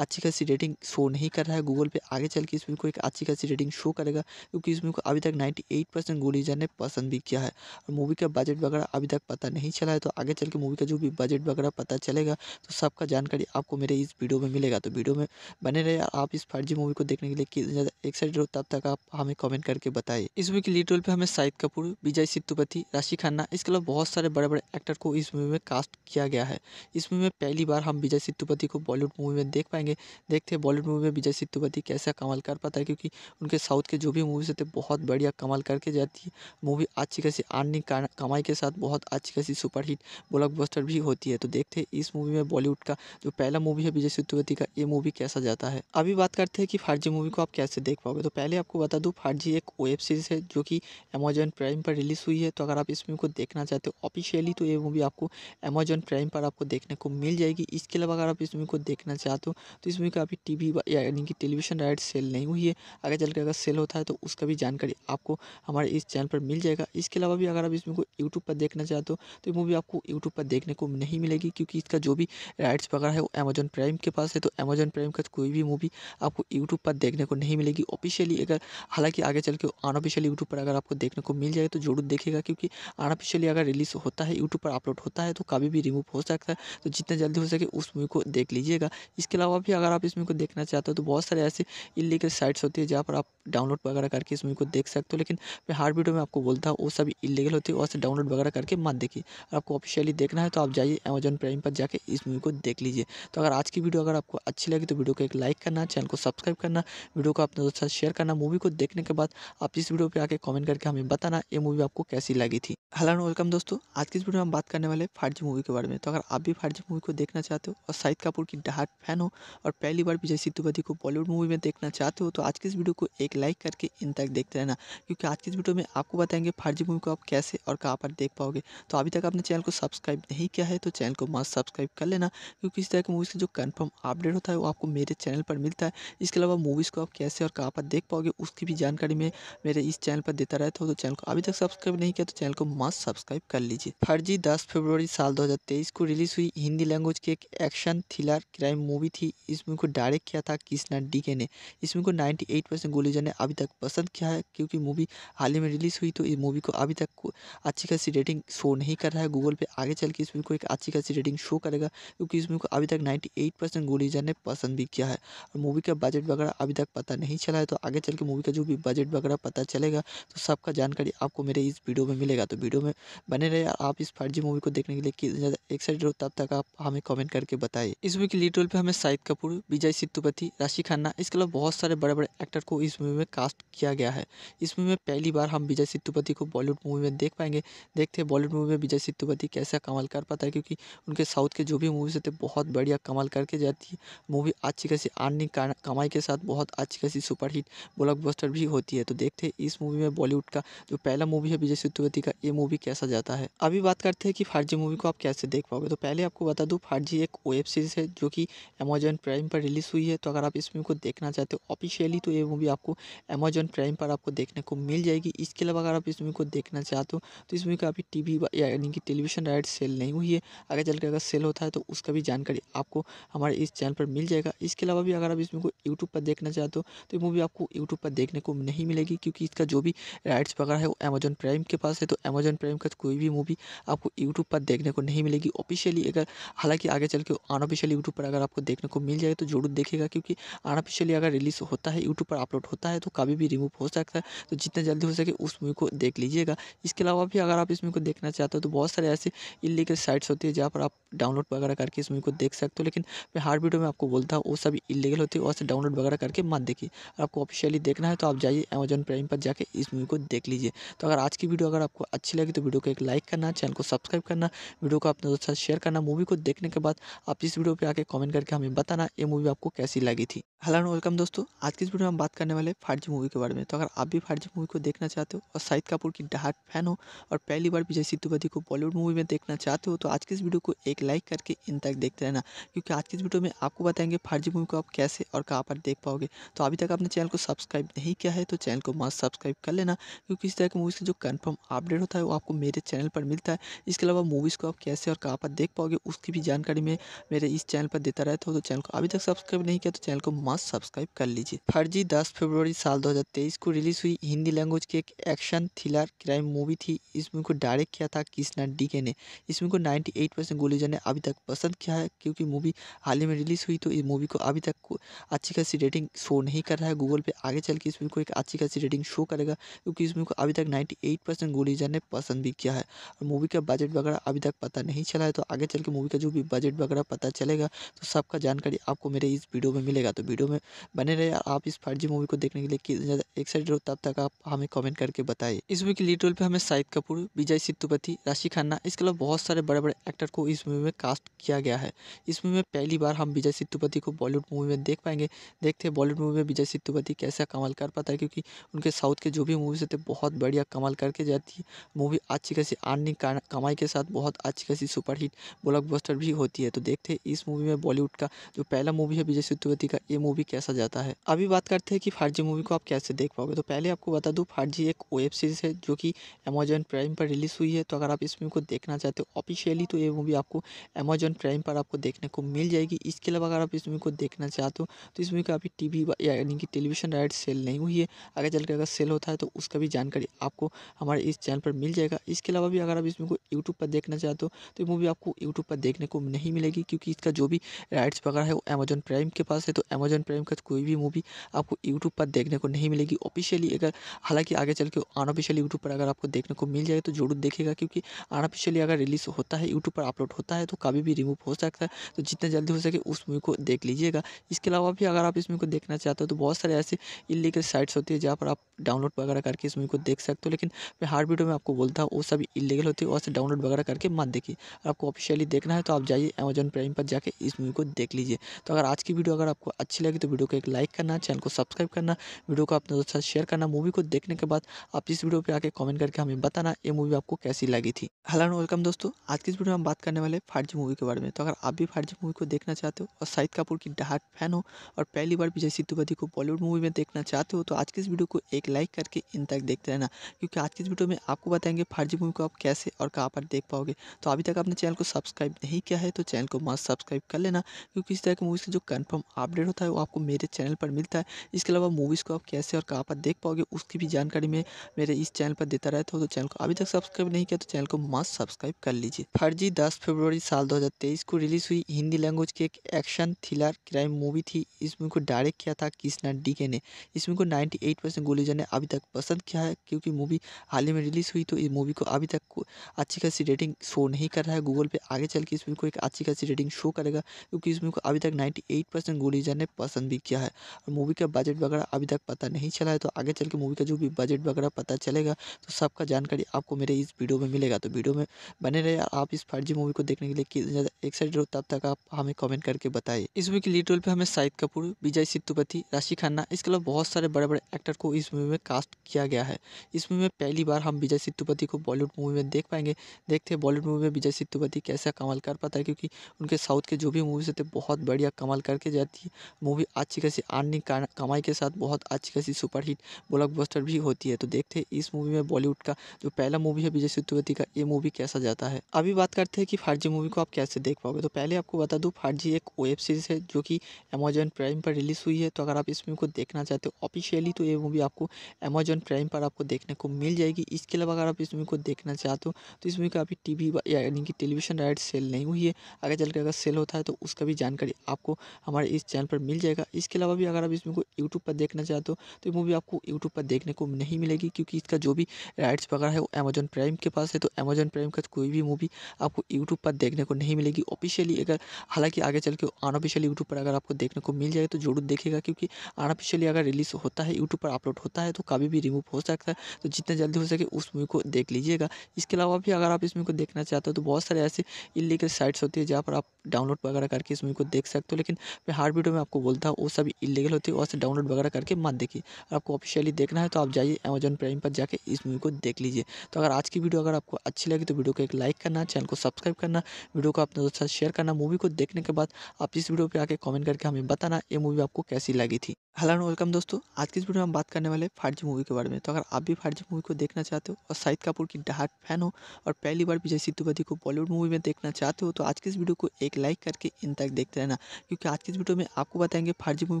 अच्छी खासी रेटिंग शो नहीं कर रहा है गूगल पे आगे चल के इस मूवी को एक अच्छी खासी रेटिंग शो करेगा क्योंकि इस मूवी को अभी तक 98 परसेंट गुलीजर ने पसंद भी किया है और मूवी का बजट वगैरह अभी तक पता नहीं चला है तो आगे चल के मूवी का जो भी बजट वगैरह पता चलेगा तो सबका जानकारी आपको मेरे इस वीडियो में मिलेगा तो वीडियो में बने रहे आप इस फर्जी मूवी को देखने के लिए कितने ज़्यादा एक्साइटेड हो तब तक आप हमें कॉमेंट करके बताइए इस मूवी के लीड रोल पर हमें शाहिद कपूर विजय सेतुपति राशि खन्ना इसके अलावा बहुत सारे बड़े बड़े एक्टर को इस मूवी में कास्ट किया गया है इस मूवी में पहली बार हम विजय सेतुपति सेतुपति को बॉलीवुड मूवी में देख पाएंगे देखते हैं बॉलीवुड मूवी में विजय सेतुपति कैसा कमाल कर पाता है क्योंकि उनके साउथ के जो भी मूवीज़ होते हैं बहुत बढ़िया कमाल करके जाती है मूवी अच्छी खासी आर्निंग कमाई के साथ बहुत अच्छी खासी सुपरहिट ब्लॉकबस्टर भी होती है तो देखते हैं इस मूवी में बॉलीवुड का जो पहला मूवी है विजय सेतुपति का ये मूवी कैसा जाता है अभी बात करते हैं कि फार्जी मूवी को आप कैसे देख पाओगे तो पहले आपको बता दूँ फार्जी एक वेब सीरीज़ है जो कि अमेजन प्राइम पर रिलीज़ हुई है तो अगर आप इस मूवी को देखना चाहते हो ऑफिशियली तो ये मूवी आपको अमेजन प्राइम पर आपको देखने को मिल जाएगी इसके अलावा अगर आप इस मूवी को देखना चाहते हो तो इस मूवी का अभी टी वी यानी कि टेलीविज़न राइट सेल नहीं हुई है आगे चल अगर सेल होता है तो उसका भी जानकारी आपको हमारे इस चैनल पर मिल जाएगा इसके अलावा भी अगर आप इस मूवी को यूट्यूब पर देखना चाहते हो तो मूवी आपको यूट्यूब पर देखने को नहीं मिलेगी क्योंकि इसका जो भी राइट्स वगैरह है वो अमेजोन प्राइम के पास है तो अमेजन प्राइम का कोई भी मूवी आपको यूट्यूब पर देखने को नहीं मिलेगी ऑफिशियली अगर हालांकि आगे चल के अनऑफिशियल यूट्यूब पर अगर आपको देखने को मिल जाए तो जरूर देखेगा क्योंकि अनऑफिशियली अगर रिलीज़ होता है यूट्यूब पर अपलोड होता है तो कभी भी रिमूव हो सकता है तो जितना जल्दी हो सके उस मूवी को देख लीजिएगा इसके अलावा भी अगर आप इस मूवी को देखना चाहते हो तो बहुत सारे ऐसे इलीगल साइट्स होती है जहाँ पर आप डाउनलोड वगैरह करके इस मूवी को देख सकते हो लेकिन मैं हार्ड वीडियो में आपको बोलता हूँ वो सभी इलीगल होती है और डाउनलोड वगैरह करके मत देखिए आपको ऑफिशियली देखना है तो आप जाइए अमेजन प्राइम पर जाकर इस मूवी को देख लीजिए तो अगर आज की वीडियो अगर आपको अच्छी लगी तो वीडियो को एक लाइक करना चैनल को सब्सक्राइब करना वीडियो को अपने दोस्तों साथ शेयर करना मूवी को देखने के बाद आप इस वीडियो पर आकर कॉमेंट करके हमें बताना ये मूवी आपको कैसी लगी थी हेलो एंड वेलकम दोस्तों आज की इस वीडियो में हम बात करने वाले फार मूवी के बारे में तो अगर आप भी फार मूवी को देखना चाहते हो और शाहिद कपूर की डहाट फैन हो और पहली बार विजय सेतुपति को बॉलीवुड मूवी में देखना चाहते हो तो आज की इस वीडियो को एक लाइक करके इन तक देखते रहना क्योंकि आज की इस वीडियो में आपको बताएंगे फारजी मूवी को आप कैसे और कहाँ पर देख पाओगे तो अभी तक आपने चैनल को सब्सक्राइब नहीं किया है तो चैनल को मस्त सब्सक्राइब कर लेना क्योंकि इस तरह की मूवीज़ का जो कन्फर्म अपडेट होता है वो आपको मेरे चैनल पर मिलता है इसके अलावा मूवीज़ को आप कैसे और कहाँ पर देख पाओगे उसकी भी जानकारी मैं मेरे इस चैनल पर देता रहता हूँ तो चैनल को अभी तक सब्सक्राइब नहीं किया तो चैनल को मस्ट सब्सक्राइब कर लीजिए फर्जी 10 फरवरी साल 2023 को रिलीज हुई हिंदी लैंग्वेज की एक एक्शन थ्रिलर क्राइम मूवी थी इस मूवी को डायरेक्ट किया था कृष्णा डीके ने इस मूवी को 98 परसेंट गुलीजा ने अभी तक पसंद किया है क्योंकि मूवी हाल ही में रिलीज हुई तो इस मूवी को अभी तक अच्छी खासी रेटिंग शो नहीं कर रहा है गूगल पर आगे चल के इस मूवी को एक अच्छी खासी रेटिंग शो करेगा क्योंकि इस मूवी को अभी तक नाइन्टी एट परसेंट ने पसंद भी किया है और मूवी का बजट वगैरह अभी तक पता नहीं चला है तो आगे चल के मूवी का जो भी बजट वगैरह पता चलेगा तो सबका जानकारी आपको मेरे इस वीडियो में मिलेगा तो वीडियो वीडियो में बने रहे आप इस फर्जी मूवी को देखने के लिए कितने ज़्यादा एक्साइटेड हो तब तक आप हमें कमेंट करके बताइए इस मूवी के लीड रोल पर हमें शाहिद कपूर विजय सित्तुपति राशि खन्ना इसके अलावा बहुत सारे बड़े बड़े एक्टर को इस मूवी में कास्ट किया गया है इस मूवी में पहली बार हम विजय सित्तुपति को बॉलीवुड मूवी में देख पाएंगे देखते हैं बॉलीवुड मूवी में विजय सेतुपति कैसा कमाल कर पाता है क्योंकि उनके साउथ के जो भी मूवीज़ होते हैं बहुत बढ़िया कमाल करके जाती है मूवी अच्छी खासी अर्निंग कमाई के साथ बहुत अच्छी खासी सुपरहिट ब्लॉकबस्टर भी होती है तो देखते हैं इस मूवी में बॉलीवुड का जो पहला मूवी है विजय सिद्धुपति का ये मूवी कैसा जाता है अभी बात करते हैं कि फाइव जी मूवी को आप कैसे देख पाओगे तो पहले आपको बता दूँ फाइव जी एक वेब सीरीज़ है जो कि अमेजॉन प्राइम पर रिलीज़ हुई है तो अगर आप इस मूवी को देखना चाहते हो ऑफिशियली तो ये मूवी आपको अमेजॉन प्राइम पर आपको देखने को मिल जाएगी इसके अलावा अगर आप इस मूवी को देखना चाहते हो तो इस मूवी का अभी टी यानी कि टेलीविजन राइट सेल नहीं हुई है आगे चल अगर सेल होता है तो उसका भी जानकारी आपको हमारे इस चैनल पर मिल जाएगा इसके अलावा भी अगर आप इस मूवी को यूट्यूब पर देखना चाहते हो तो ये मूवी आपको यूट्यूब पर देखने को नहीं मिलेगी क्योंकि इसका जो भी राइट्स वगैरह है वो अमेजॉन प्राइम के पास है तो अमेजॉन अमेजन प्राइम का कोई भी मूवी आपको यूट्यूब पर देखने को नहीं मिलेगी ऑफिशियली अगर हालांकि आगे चल के अनऑफिशियली यूट्यूब पर अगर आपको देखने को मिल जाए तो जरूर देखेगा क्योंकि अनऑफिशियली अगर रिलीज़ होता है यूट्यूब पर अपलोड होता है तो कभी भी रिमूव हो सकता है तो जितना जल्दी हो सके उस मूवी को देख लीजिएगा इसके अलावा भी अगर आप इस मूवी को देखना चाहते हो तो बहुत सारे ऐसे इलीगल साइट्स होती है जहाँ पर आप डाउनलोड वगैरह करके इस मूवी को देख सकते हो लेकिन मैं हर वीडियो में आपको बोलता हूँ वो सब इलीगल होती है और से डाउनलोड वगैरह करके मत देखिए और आपको ऑफिशियली देखना है तो आप जाइए अमेजन प्राइम पर जाके इस मूवी को देख लीजिए तो अगर आज की वीडियो अगर आपको अच्छी लगी तो वीडियो को एक लाइक करना चैनल को सब्सक्राइब करना वीडियो को अपने दोस्तों साथ शेयर करना मूवी को देखने के बाद आप इस वीडियो पर आके कॉमेंट करके हमें बताना ये मूवी आपको कैसी लगी थी हेलो एंड वेलकम दोस्तों आज की इस वीडियो में हम बात करने वाले फारजी मूवी के बारे में तो अगर आप भी फारजी मूवी को देखना चाहते हो और शाहिद कपूर की डहाट फैन हो और पहली बार विजय सेतुपति को बॉलीवुड मूवी में देखना चाहते हो तो आज की इस वीडियो को एक लाइक करके इन तक देखते रहना क्योंकि आज की इस वीडियो में आपको बताएंगे फारजी मूवी को आप कैसे और कहाँ पर देख पाओगे तो अभी तक आपने चैनल को सब्सक्राइब नहीं किया है तो चैनल को मस्त सब्सक्राइब कर लेना क्योंकि इस तरह की मूवीज़ का जो कन्फर्म अपडेट होता है है वो आपको मेरे चैनल पर मिलता है इसके अलावा मूवीज़ को आप कैसे और कहाँ पर देख पाओगे उसकी भी जानकारी मैं मेरे इस चैनल पर देता रहता हूँ तो चैनल को अभी तक सब्सक्राइब नहीं किया तो चैनल को मस्त सब्सक्राइब कर लीजिए फर्जी दस फरवरी साल दो को रिलीज़ हुई हिंदी लैंग्वेज की एक एक्शन थ्रिलर क्राइम मूवी थी इस मूवी को डायरेक्ट किया था कृष्णा डीके ने इस मूवी को नाइन्टी गोलीजन ने अभी तक पसंद किया है क्योंकि मूवी हाल ही में रिलीज़ हुई तो इस मूवी को अभी तक अच्छी खासी रेटिंग शो नहीं कर रहा है गूगल पे आगे चल के इस मूवी को एक अच्छी खासी रेटिंग शो करेगा क्योंकि इस मूवी को अभी तक 98 एट परसेंट गोलीजन ने पसंद भी किया है और मूवी का बजट वगैरह अभी तक पता नहीं चला है तो आगे चल के मूवी का जो भी बजट वगैरह पता चलेगा तो सबका जानकारी आपको मेरे इस वीडियो में मिलेगा तो वीडियो में बने रहे आप इस फर्जी मूवी को देखने के लिए कितने ज़्यादा एक्साइटेड हो तब तक आप हमें कॉमेंट करके बताइए इस मूवी के लीड रोल पर हमें शाहिद कपूर विजय सिद्धुपति राशि खन्ना इसके अलावा बहुत सारे बड़े बड़े एक्टर को इस मूवी में कास्ट किया गया है इस मूवी में पहली बार हम विजय सिद्धुपति को बॉलीवुड मूवी में देख पाएंगे देखते हैं बॉलीवुड मूवी में विजय सेतुपति कैसा कमाल कर पाता है क्योंकि उनके साउथ के जो भी मूवीज होते हैं बहुत बढ़िया कमाल करके जाती है मूवी अच्छी खासी अर्निंग कमाई के साथ बहुत अच्छी खासी सुपरहिट ब्लॉकबस्टर भी होती है तो देखते हैं इस मूवी में बॉलीवुड का जो पहला मूवी है विजय सेतुपति का ये मूवी कैसा जाता है अभी बात करते हैं कि फार्जी मूवी को आप कैसे देख पाओगे तो पहले आपको बता दूँ जी एक वेब सीरीज़ है जो कि अमेजॉन प्राइम पर रिलीज़ हुई है तो अगर आप इस मूवी को देखना चाहते हो ऑफिशियली तो ये मूवी आपको अमेजॉन प्राइम पर आपको देखने को मिल जाएगी इसके अलावा अगर आप इस मूवी को देखना चाहते हो तो इस मूवी का अभी टी वी यानी कि टेलीविजन राइट सेल नहीं हुई है आगे चल अगर सेल होता है तो उसका भी जानकारी आपको हमारे इस चैनल पर मिल मिल जाएगा इसके अलावा भी अगर आप इसमें कोई यूट्यूब पर देखना चाहते हो तो, तो ये मूवी आपको यूट्यूब पर देखने को नहीं मिलेगी क्योंकि इसका जो भी राइट्स वगैरह है वो अमेजन प्राइम के पास है तो अमेजन प्राइम का कोई भी मूवी आपको यूट्यूब पर देखने को नहीं मिलेगी ऑफिशियली अगर हालांकि आगे चल के अनऑफिशियली यूट्यूब पर अगर आपको देखने को मिल जाए तो जरूर देखेगा क्योंकि अनऑफिशियली अगर रिलीज़ होता है यूट्यूब पर अपलोड होता है तो कभी भी रिमूव हो सकता है तो जितना जल्दी हो सके उस मूवी को देख लीजिएगा इसके अलावा भी अगर आप इस मूवी को देखना चाहते हो तो बहुत सारे ऐसे इलीगल साइट्स होती है जहाँ पर आप डाउनलोड वगैरह करके इस मूवी को देख सकते हो लेकिन मैं हार्ड वीडियो में आपको बोलता है वो सब इलीगल होती है वहाँ से डाउनलोड वगैरह करके मत देखिए आपको ऑफिशियली देखना है तो आप जाइए अमेजोन प्राइम पर जाकर इस मूवी को देख लीजिए तो अगर आज की वीडियो अगर आपको अच्छी लगी तो वीडियो को एक लाइक करना चैनल को सब्सक्राइब करना वीडियो को अपने दोस्तों साथ शेयर करना मूवी को देखने के बाद आप इस वीडियो पर आके कॉमेंट करके हमें बताना ये मूवी आपको कैसी लगी थी हेलो एंड वेलकम दोस्तों आज की इस वीडियो में हम बात करने वाले फाइव मूवी के बारे में तो अगर आप भी फाइव मूवी को देखना चाहते हो और शाहिद कपूर की डहाट फैन हो और पहली बार विजय सेतुपति को बॉलीवुड मूवी में देखना चाहते हो तो आज की इस वीडियो को एक लाइक करके इन तक देखते रहना क्योंकि आज की इस वीडियो में आपको बताएंगे जाएंगे जी मूवी को आप कैसे और कहाँ पर देख पाओगे तो अभी तक आपने चैनल को सब्सक्राइब नहीं किया है तो चैनल को मस्त सब्सक्राइब कर लेना क्योंकि इस तरह की मूवीज़ का जो कन्फर्म अपडेट होता है वो आपको मेरे चैनल पर मिलता है इसके अलावा मूवीज़ को आप कैसे और कहाँ पर देख पाओगे उसकी भी जानकारी मैं मेरे इस चैनल पर देता रहता हूँ तो चैनल को अभी तक सब्सक्राइब नहीं किया तो चैनल को मस्त सब्सक्राइब कर लीजिए फर्जी दस फरवरी साल 2023 को रिलीज़ हुई हिंदी लैंग्वेज की एक एक्शन थ्रिलर क्राइम मूवी थी इस मूवी को डायरेक्ट किया था कृष्णा डीके ने इस मूवी को 98 परसेंट गुलीजन ने अभी तक पसंद किया है क्योंकि मूवी हाल ही में रिलीज़ हुई तो ये मूवी को अभी तक अच्छी खासी रेटिंग शो नहीं कर रहा है गूगल पे आगे चल के इस मूवी को एक अच्छी खासी रेटिंग शो करेगा क्योंकि इस मूवी को अभी तक 98 परसेंट गुलीजर ने पसंद भी किया है और मूवी का बजट वगैरह अभी तक पता नहीं चला है तो आगे चल के मूवी का जो भी बजट वगैरह पता चलेगा तो सबका जानकारी आपको मेरे इस वीडियो में मिलेगा तो वीडियो में बने रहे आप इस फर्जी मूवी को देखने के लिए कितने ज़्यादा एक्साइटेड हो तब तक आप हमें कमेंट करके बताइए इस मूवी के लीड रोल पर हमें शाहिद कपूर विजय सित्तुपति राशि खन्ना इसके अलावा बहुत सारे बड़े बड़े एक्टर को इस मूवी में कास्ट किया गया है इस मूवी में पहली बार हम विजय सेतुपति सेतुपति को बॉलीवुड मूवी में देख पाएंगे देखते हैं बॉलीवुड मूवी में विजय सेतुपति कैसा कमाल कर पाता है क्योंकि उनके साउथ के जो भी मूवीज़ होते हैं बहुत बढ़िया कमाल करके जाती है मूवी अच्छी खासी आर्निंग कमाई के साथ बहुत अच्छी खासी सुपरहिट ब्लॉकबस्टर भी होती है तो देखते हैं इस मूवी में बॉलीवुड का जो पहला मूवी है विजय सेतुपति का ये मूवी कैसा जाता है अभी बात करते हैं कि फार्जी मूवी को आप कैसे देख पाओगे तो पहले आपको बता दूँ फार्जी एक वेब सीरीज़ है जो कि अमेजन प्राइम पर रिलीज़ हुई है तो अगर आप इस मूवी को देखना चाहते हो ऑफिशियली तो ये मूवी आपको अमेजन प्राइम पर आपको देखने को मिल जाएगी इसके अलावा अगर आप इस मूवी को देखना चाहते हो तो इस मूवी का अभी टी वी यानी कि टेलीविजन राइट सेल नहीं हुई है आगे चल अगर सेल होता है तो उसका भी जानकारी आपको हमारे इस चैनल पर मिल जाएगा इसके अलावा भी अगर आप इस मूवी को यूट्यूब पर देखना चाहते हो तो मूवी आपको यूट्यूब पर देखने को नहीं मिलेगी क्योंकि इसका जो भी राइट्स वगैरह है वो अमेजोन प्राइम के पास है तो अमेजन प्राइम का कोई भी मूवी आपको यूट्यूब पर देखने को नहीं मिलेगी ऑफिशियली अगर हालांकि आगे चल के अनऑफिशियल यूट्यूब पर अगर आपको देखने को मिल जाए तो जरूर देखेगा क्योंकि अनऑफिशियली अगर रिलीज़ होता है यूट्यूब पर अपलोड होता है तो कभी भी रिमूव हो सकता है तो जितना जल्दी हो सके उस मूवी को देख लीजिएगा इसके अलावा भी अगर आप इस मूवी को देखना चाहते हो तो बहुत सारे ऐसे इलीगल साइट्स होती है जहाँ पर आप डाउनलोड वगैरह करके इस मूवी को देख सकते हो लेकिन मैं हर वीडियो में आपको बोलता हूँ वो सब इलीगल होती है और डाउनलोड वगैरह करके मत देखिए आपको ऑफिशियली देखना है तो आप जाइए अमेजन प्राइम पर जाकर इस मूवी को देख लीजिए तो अगर आज की वीडियो अगर आपको अच्छी लगी तो वीडियो को एक लाइक करना चैनल को सब्सक्राइब करना वीडियो को अपने दोस्तों साथ शेयर करना मूवी को देखने के बाद आप इस वीडियो पर आकर कॉमेंट करके हमें बताना ये मूवी आपको कैसी लगी थी हेलो एंड वेलकम दोस्तों आज की इस वीडियो में हम बात करने वाले फाइव मूवी के बारे में तो अगर आप भी फाइव मूवी को देखना चाहते हो और शाहिद कपूर की डहाट फैन हो और पहली बार विजय सेतुपति को बॉलीवुड मूवी में देखना चाहते हो तो आज की इस वीडियो को एक लाइक करके इन तक देखते रहना क्योंकि आज की इस वीडियो में आपको बताएंगे फाइव मूवी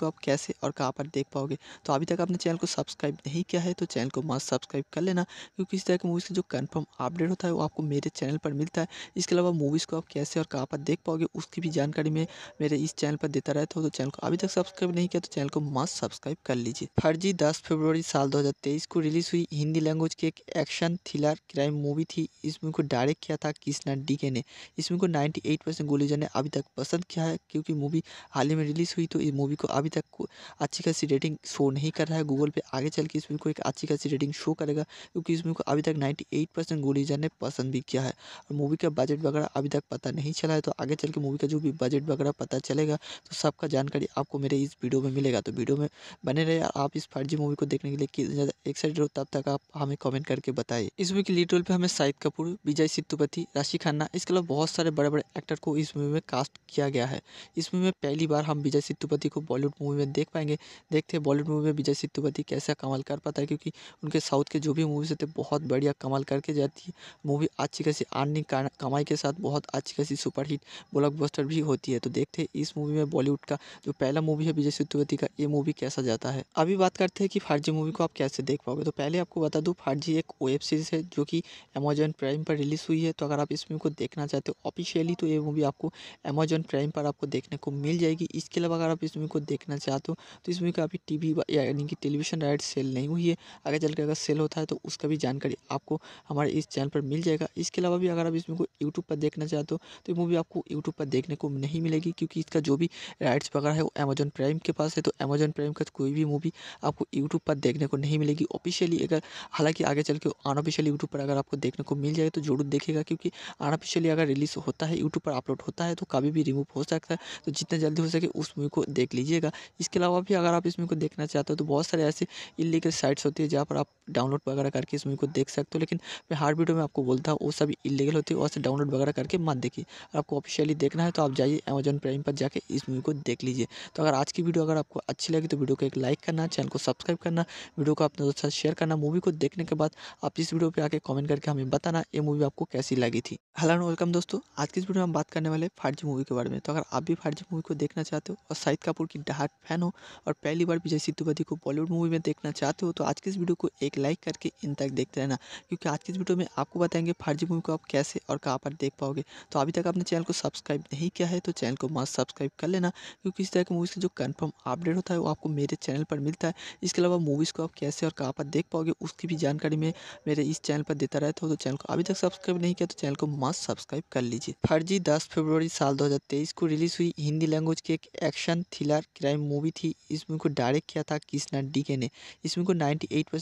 को आप कैसे और कहाँ पर देख पाओगे तो अभी तक आपने चैनल को सब्सक्राइब नहीं किया है तो चैनल को मस्त सब्सक्राइब कर लेना क्योंकि इस तरह की मूवीज़ का जो कन्फर्म अपडेट होता है वो आपको मेरे चैनल पर मिलता है इसके अलावा मूवीज़ को आप कैसे और कहाँ पर देख पाओगे उसकी भी जानकारी मैं मेरे इस चैनल पर देता रहता हूँ तो चैनल को अभी तक सब्सक्राइब नहीं किया तो चैनल को मस्ट सब्सक्राइब कर लीजिए फर्जी 10 फरवरी साल 2023 को रिलीज हुई हिंदी लैंग्वेज की एक एक्शन थ्रिलर क्राइम मूवी थी इस मूवी को डायरेक्ट किया था कृष्णा डीके ने इस मूवी को 98 परसेंट गुलीजा ने अभी तक पसंद किया है क्योंकि मूवी हाल ही में रिलीज हुई तो इस मूवी को अभी तक अच्छी खासी रेटिंग शो नहीं कर रहा है गूगल पर आगे चल के इस मूवी को एक अच्छी खासी रेटिंग शो करेगा क्योंकि इस मूवी को अभी तक नाइन्टी एट परसेंट गुलीजा ने पसंद भी किया है और मूवी का बजट वगैरह अभी तक पता नहीं चला है तो आगे चल के मूवी का जो भी बजट वगैरह पता चलेगा तो सबका जानकारी आपको मेरे इस वीडियो में मिलेगा तो वीडियो वीडियो में बने रहे आप इस फर्जी मूवी को देखने के लिए कितने ज़्यादा एक्साइटेड हो तब तक आप हमें कमेंट करके बताइए इस मूवी के लीड रोल पे हमें शाहिद कपूर विजय सित्तुपति राशि खन्ना इसके अलावा बहुत सारे बड़े बड़े एक्टर को इस मूवी में कास्ट किया गया है इस मूवी में पहली बार हम विजय सित्तुपति को बॉलीवुड मूवी में देख पाएंगे देखते हैं बॉलीवुड मूवी में विजय सिद्धुपति कैसा कमाल कर पाता है क्योंकि उनके साउथ के जो भी मूवीज़ होते बहुत बढ़िया कमाल करके जाती है मूवी अच्छी खासी अर्निंग कमाई के साथ बहुत अच्छी खासी सुपरहिट ब्लॉकबस्टर भी होती है तो देखते हैं इस मूवी में बॉलीवुड का जो पहला मूवी है विजय सिद्धुपति का ये मूवी कैसा जाता है अभी बात करते हैं कि जी मूवी को आप कैसे देख पाओगे तो पहले आपको बता दूँ जी एक वेब सीरीज़ है जो कि अमेजॉन प्राइम पर रिलीज़ हुई है तो अगर आप इस मूवी को देखना चाहते हो ऑफिशियली तो ये मूवी आपको अमेजॉन प्राइम पर आपको देखने को मिल जाएगी इसके अलावा अगर आप इस मूवी को देखना चाहते हो तो इस मूवी का अभी टी यानी कि टेलीविजन राइट सेल नहीं हुई है आगे चल अगर सेल होता है तो उसका भी जानकारी आपको हमारे इस चैनल पर मिल जाएगा इसके अलावा भी अगर आप इस मूवी को यूट्यूब पर देखना चाहते हो तो ये मूवी आपको यूट्यूब पर देखने को नहीं मिलेगी क्योंकि इसका जो भी राइट्स वगैरह है वो अमेजॉन प्राइम के पास है तो अमेजॉन अमेजन प्राइम का कोई भी मूवी आपको यूट्यूब पर देखने को नहीं मिलेगी ऑफिशियली अगर हालांकि आगे चल के अनऑफिशियली यूट्यूब पर अगर आपको देखने को मिल जाए तो जरूर देखेगा क्योंकि अनऑफिशियली अगर रिलीज होता है यूट्यूब पर अपलोड होता है तो कभी भी रिमूव हो सकता है तो जितना जल्दी हो सके उस मूवी को देख लीजिएगा इसके अलावा भी अगर आप इस मूवी को देखना चाहते हो तो बहुत सारे ऐसे इलीगल साइट्स होती है जहाँ पर आप डाउनलोड वगैरह करके इस मूवी को देख सकते हो लेकिन मैं हर वीडियो में आपको बोलता हूँ वो सब इलीगल होती है और डाउनलोड वगैरह करके मत देखिए और आपको ऑफिशियली देखना है तो आप जाइए अमेजन प्राइम पर जाके इस मूवी को देख लीजिए तो अगर आज की वीडियो अगर आपको अच्छी लगी तो वीडियो को एक लाइक करना चैनल को सब्सक्राइब करना वीडियो को अपने दोस्तों साथ शेयर करना मूवी को देखने के बाद आप इस वीडियो पर आके कॉमेंट करके हमें बताना ये मूवी आपको कैसी लगी थी हेलो एंड वेलकम दोस्तों आज की इस वीडियो में हम बात करने वाले फारजी मूवी के बारे में तो अगर आप भी फारजी मूवी को देखना चाहते हो और शाहिद कपूर की डाहट फैन हो और पहली बार विजय सेतुपति को बॉलीवुड मूवी में देखना चाहते हो तो आज की इस वीडियो को एक लाइक करके इन तक देखते रहना क्योंकि आज की इस वीडियो में आपको बताएंगे फारजी मूवी को आप कैसे और कहाँ पर देख पाओगे तो अभी तक आपने चैनल को सब्सक्राइब नहीं किया है तो चैनल को मस्त सब्सक्राइब कर लेना क्योंकि इस तरह की मूवीज़ का जो कन्फर्म अपडेट होता है आपको मेरे चैनल पर मिलता है इसके अलावा मूवीज़ को आप कैसे और कहाँ पर देख पाओगे उसकी भी जानकारी मैं मेरे इस चैनल पर देता रहता हूँ तो चैनल को अभी तक सब्सक्राइब नहीं किया तो चैनल को मस्त सब्सक्राइब कर लीजिए फर्जी दस फरवरी साल दो को रिलीज़ हुई हिंदी लैंग्वेज की एक एक्शन थ्रिलर क्राइम मूवी थी इसमें को डायरेक्ट किया था कृष्णा डीके ने इसमें को नाइन्टी एट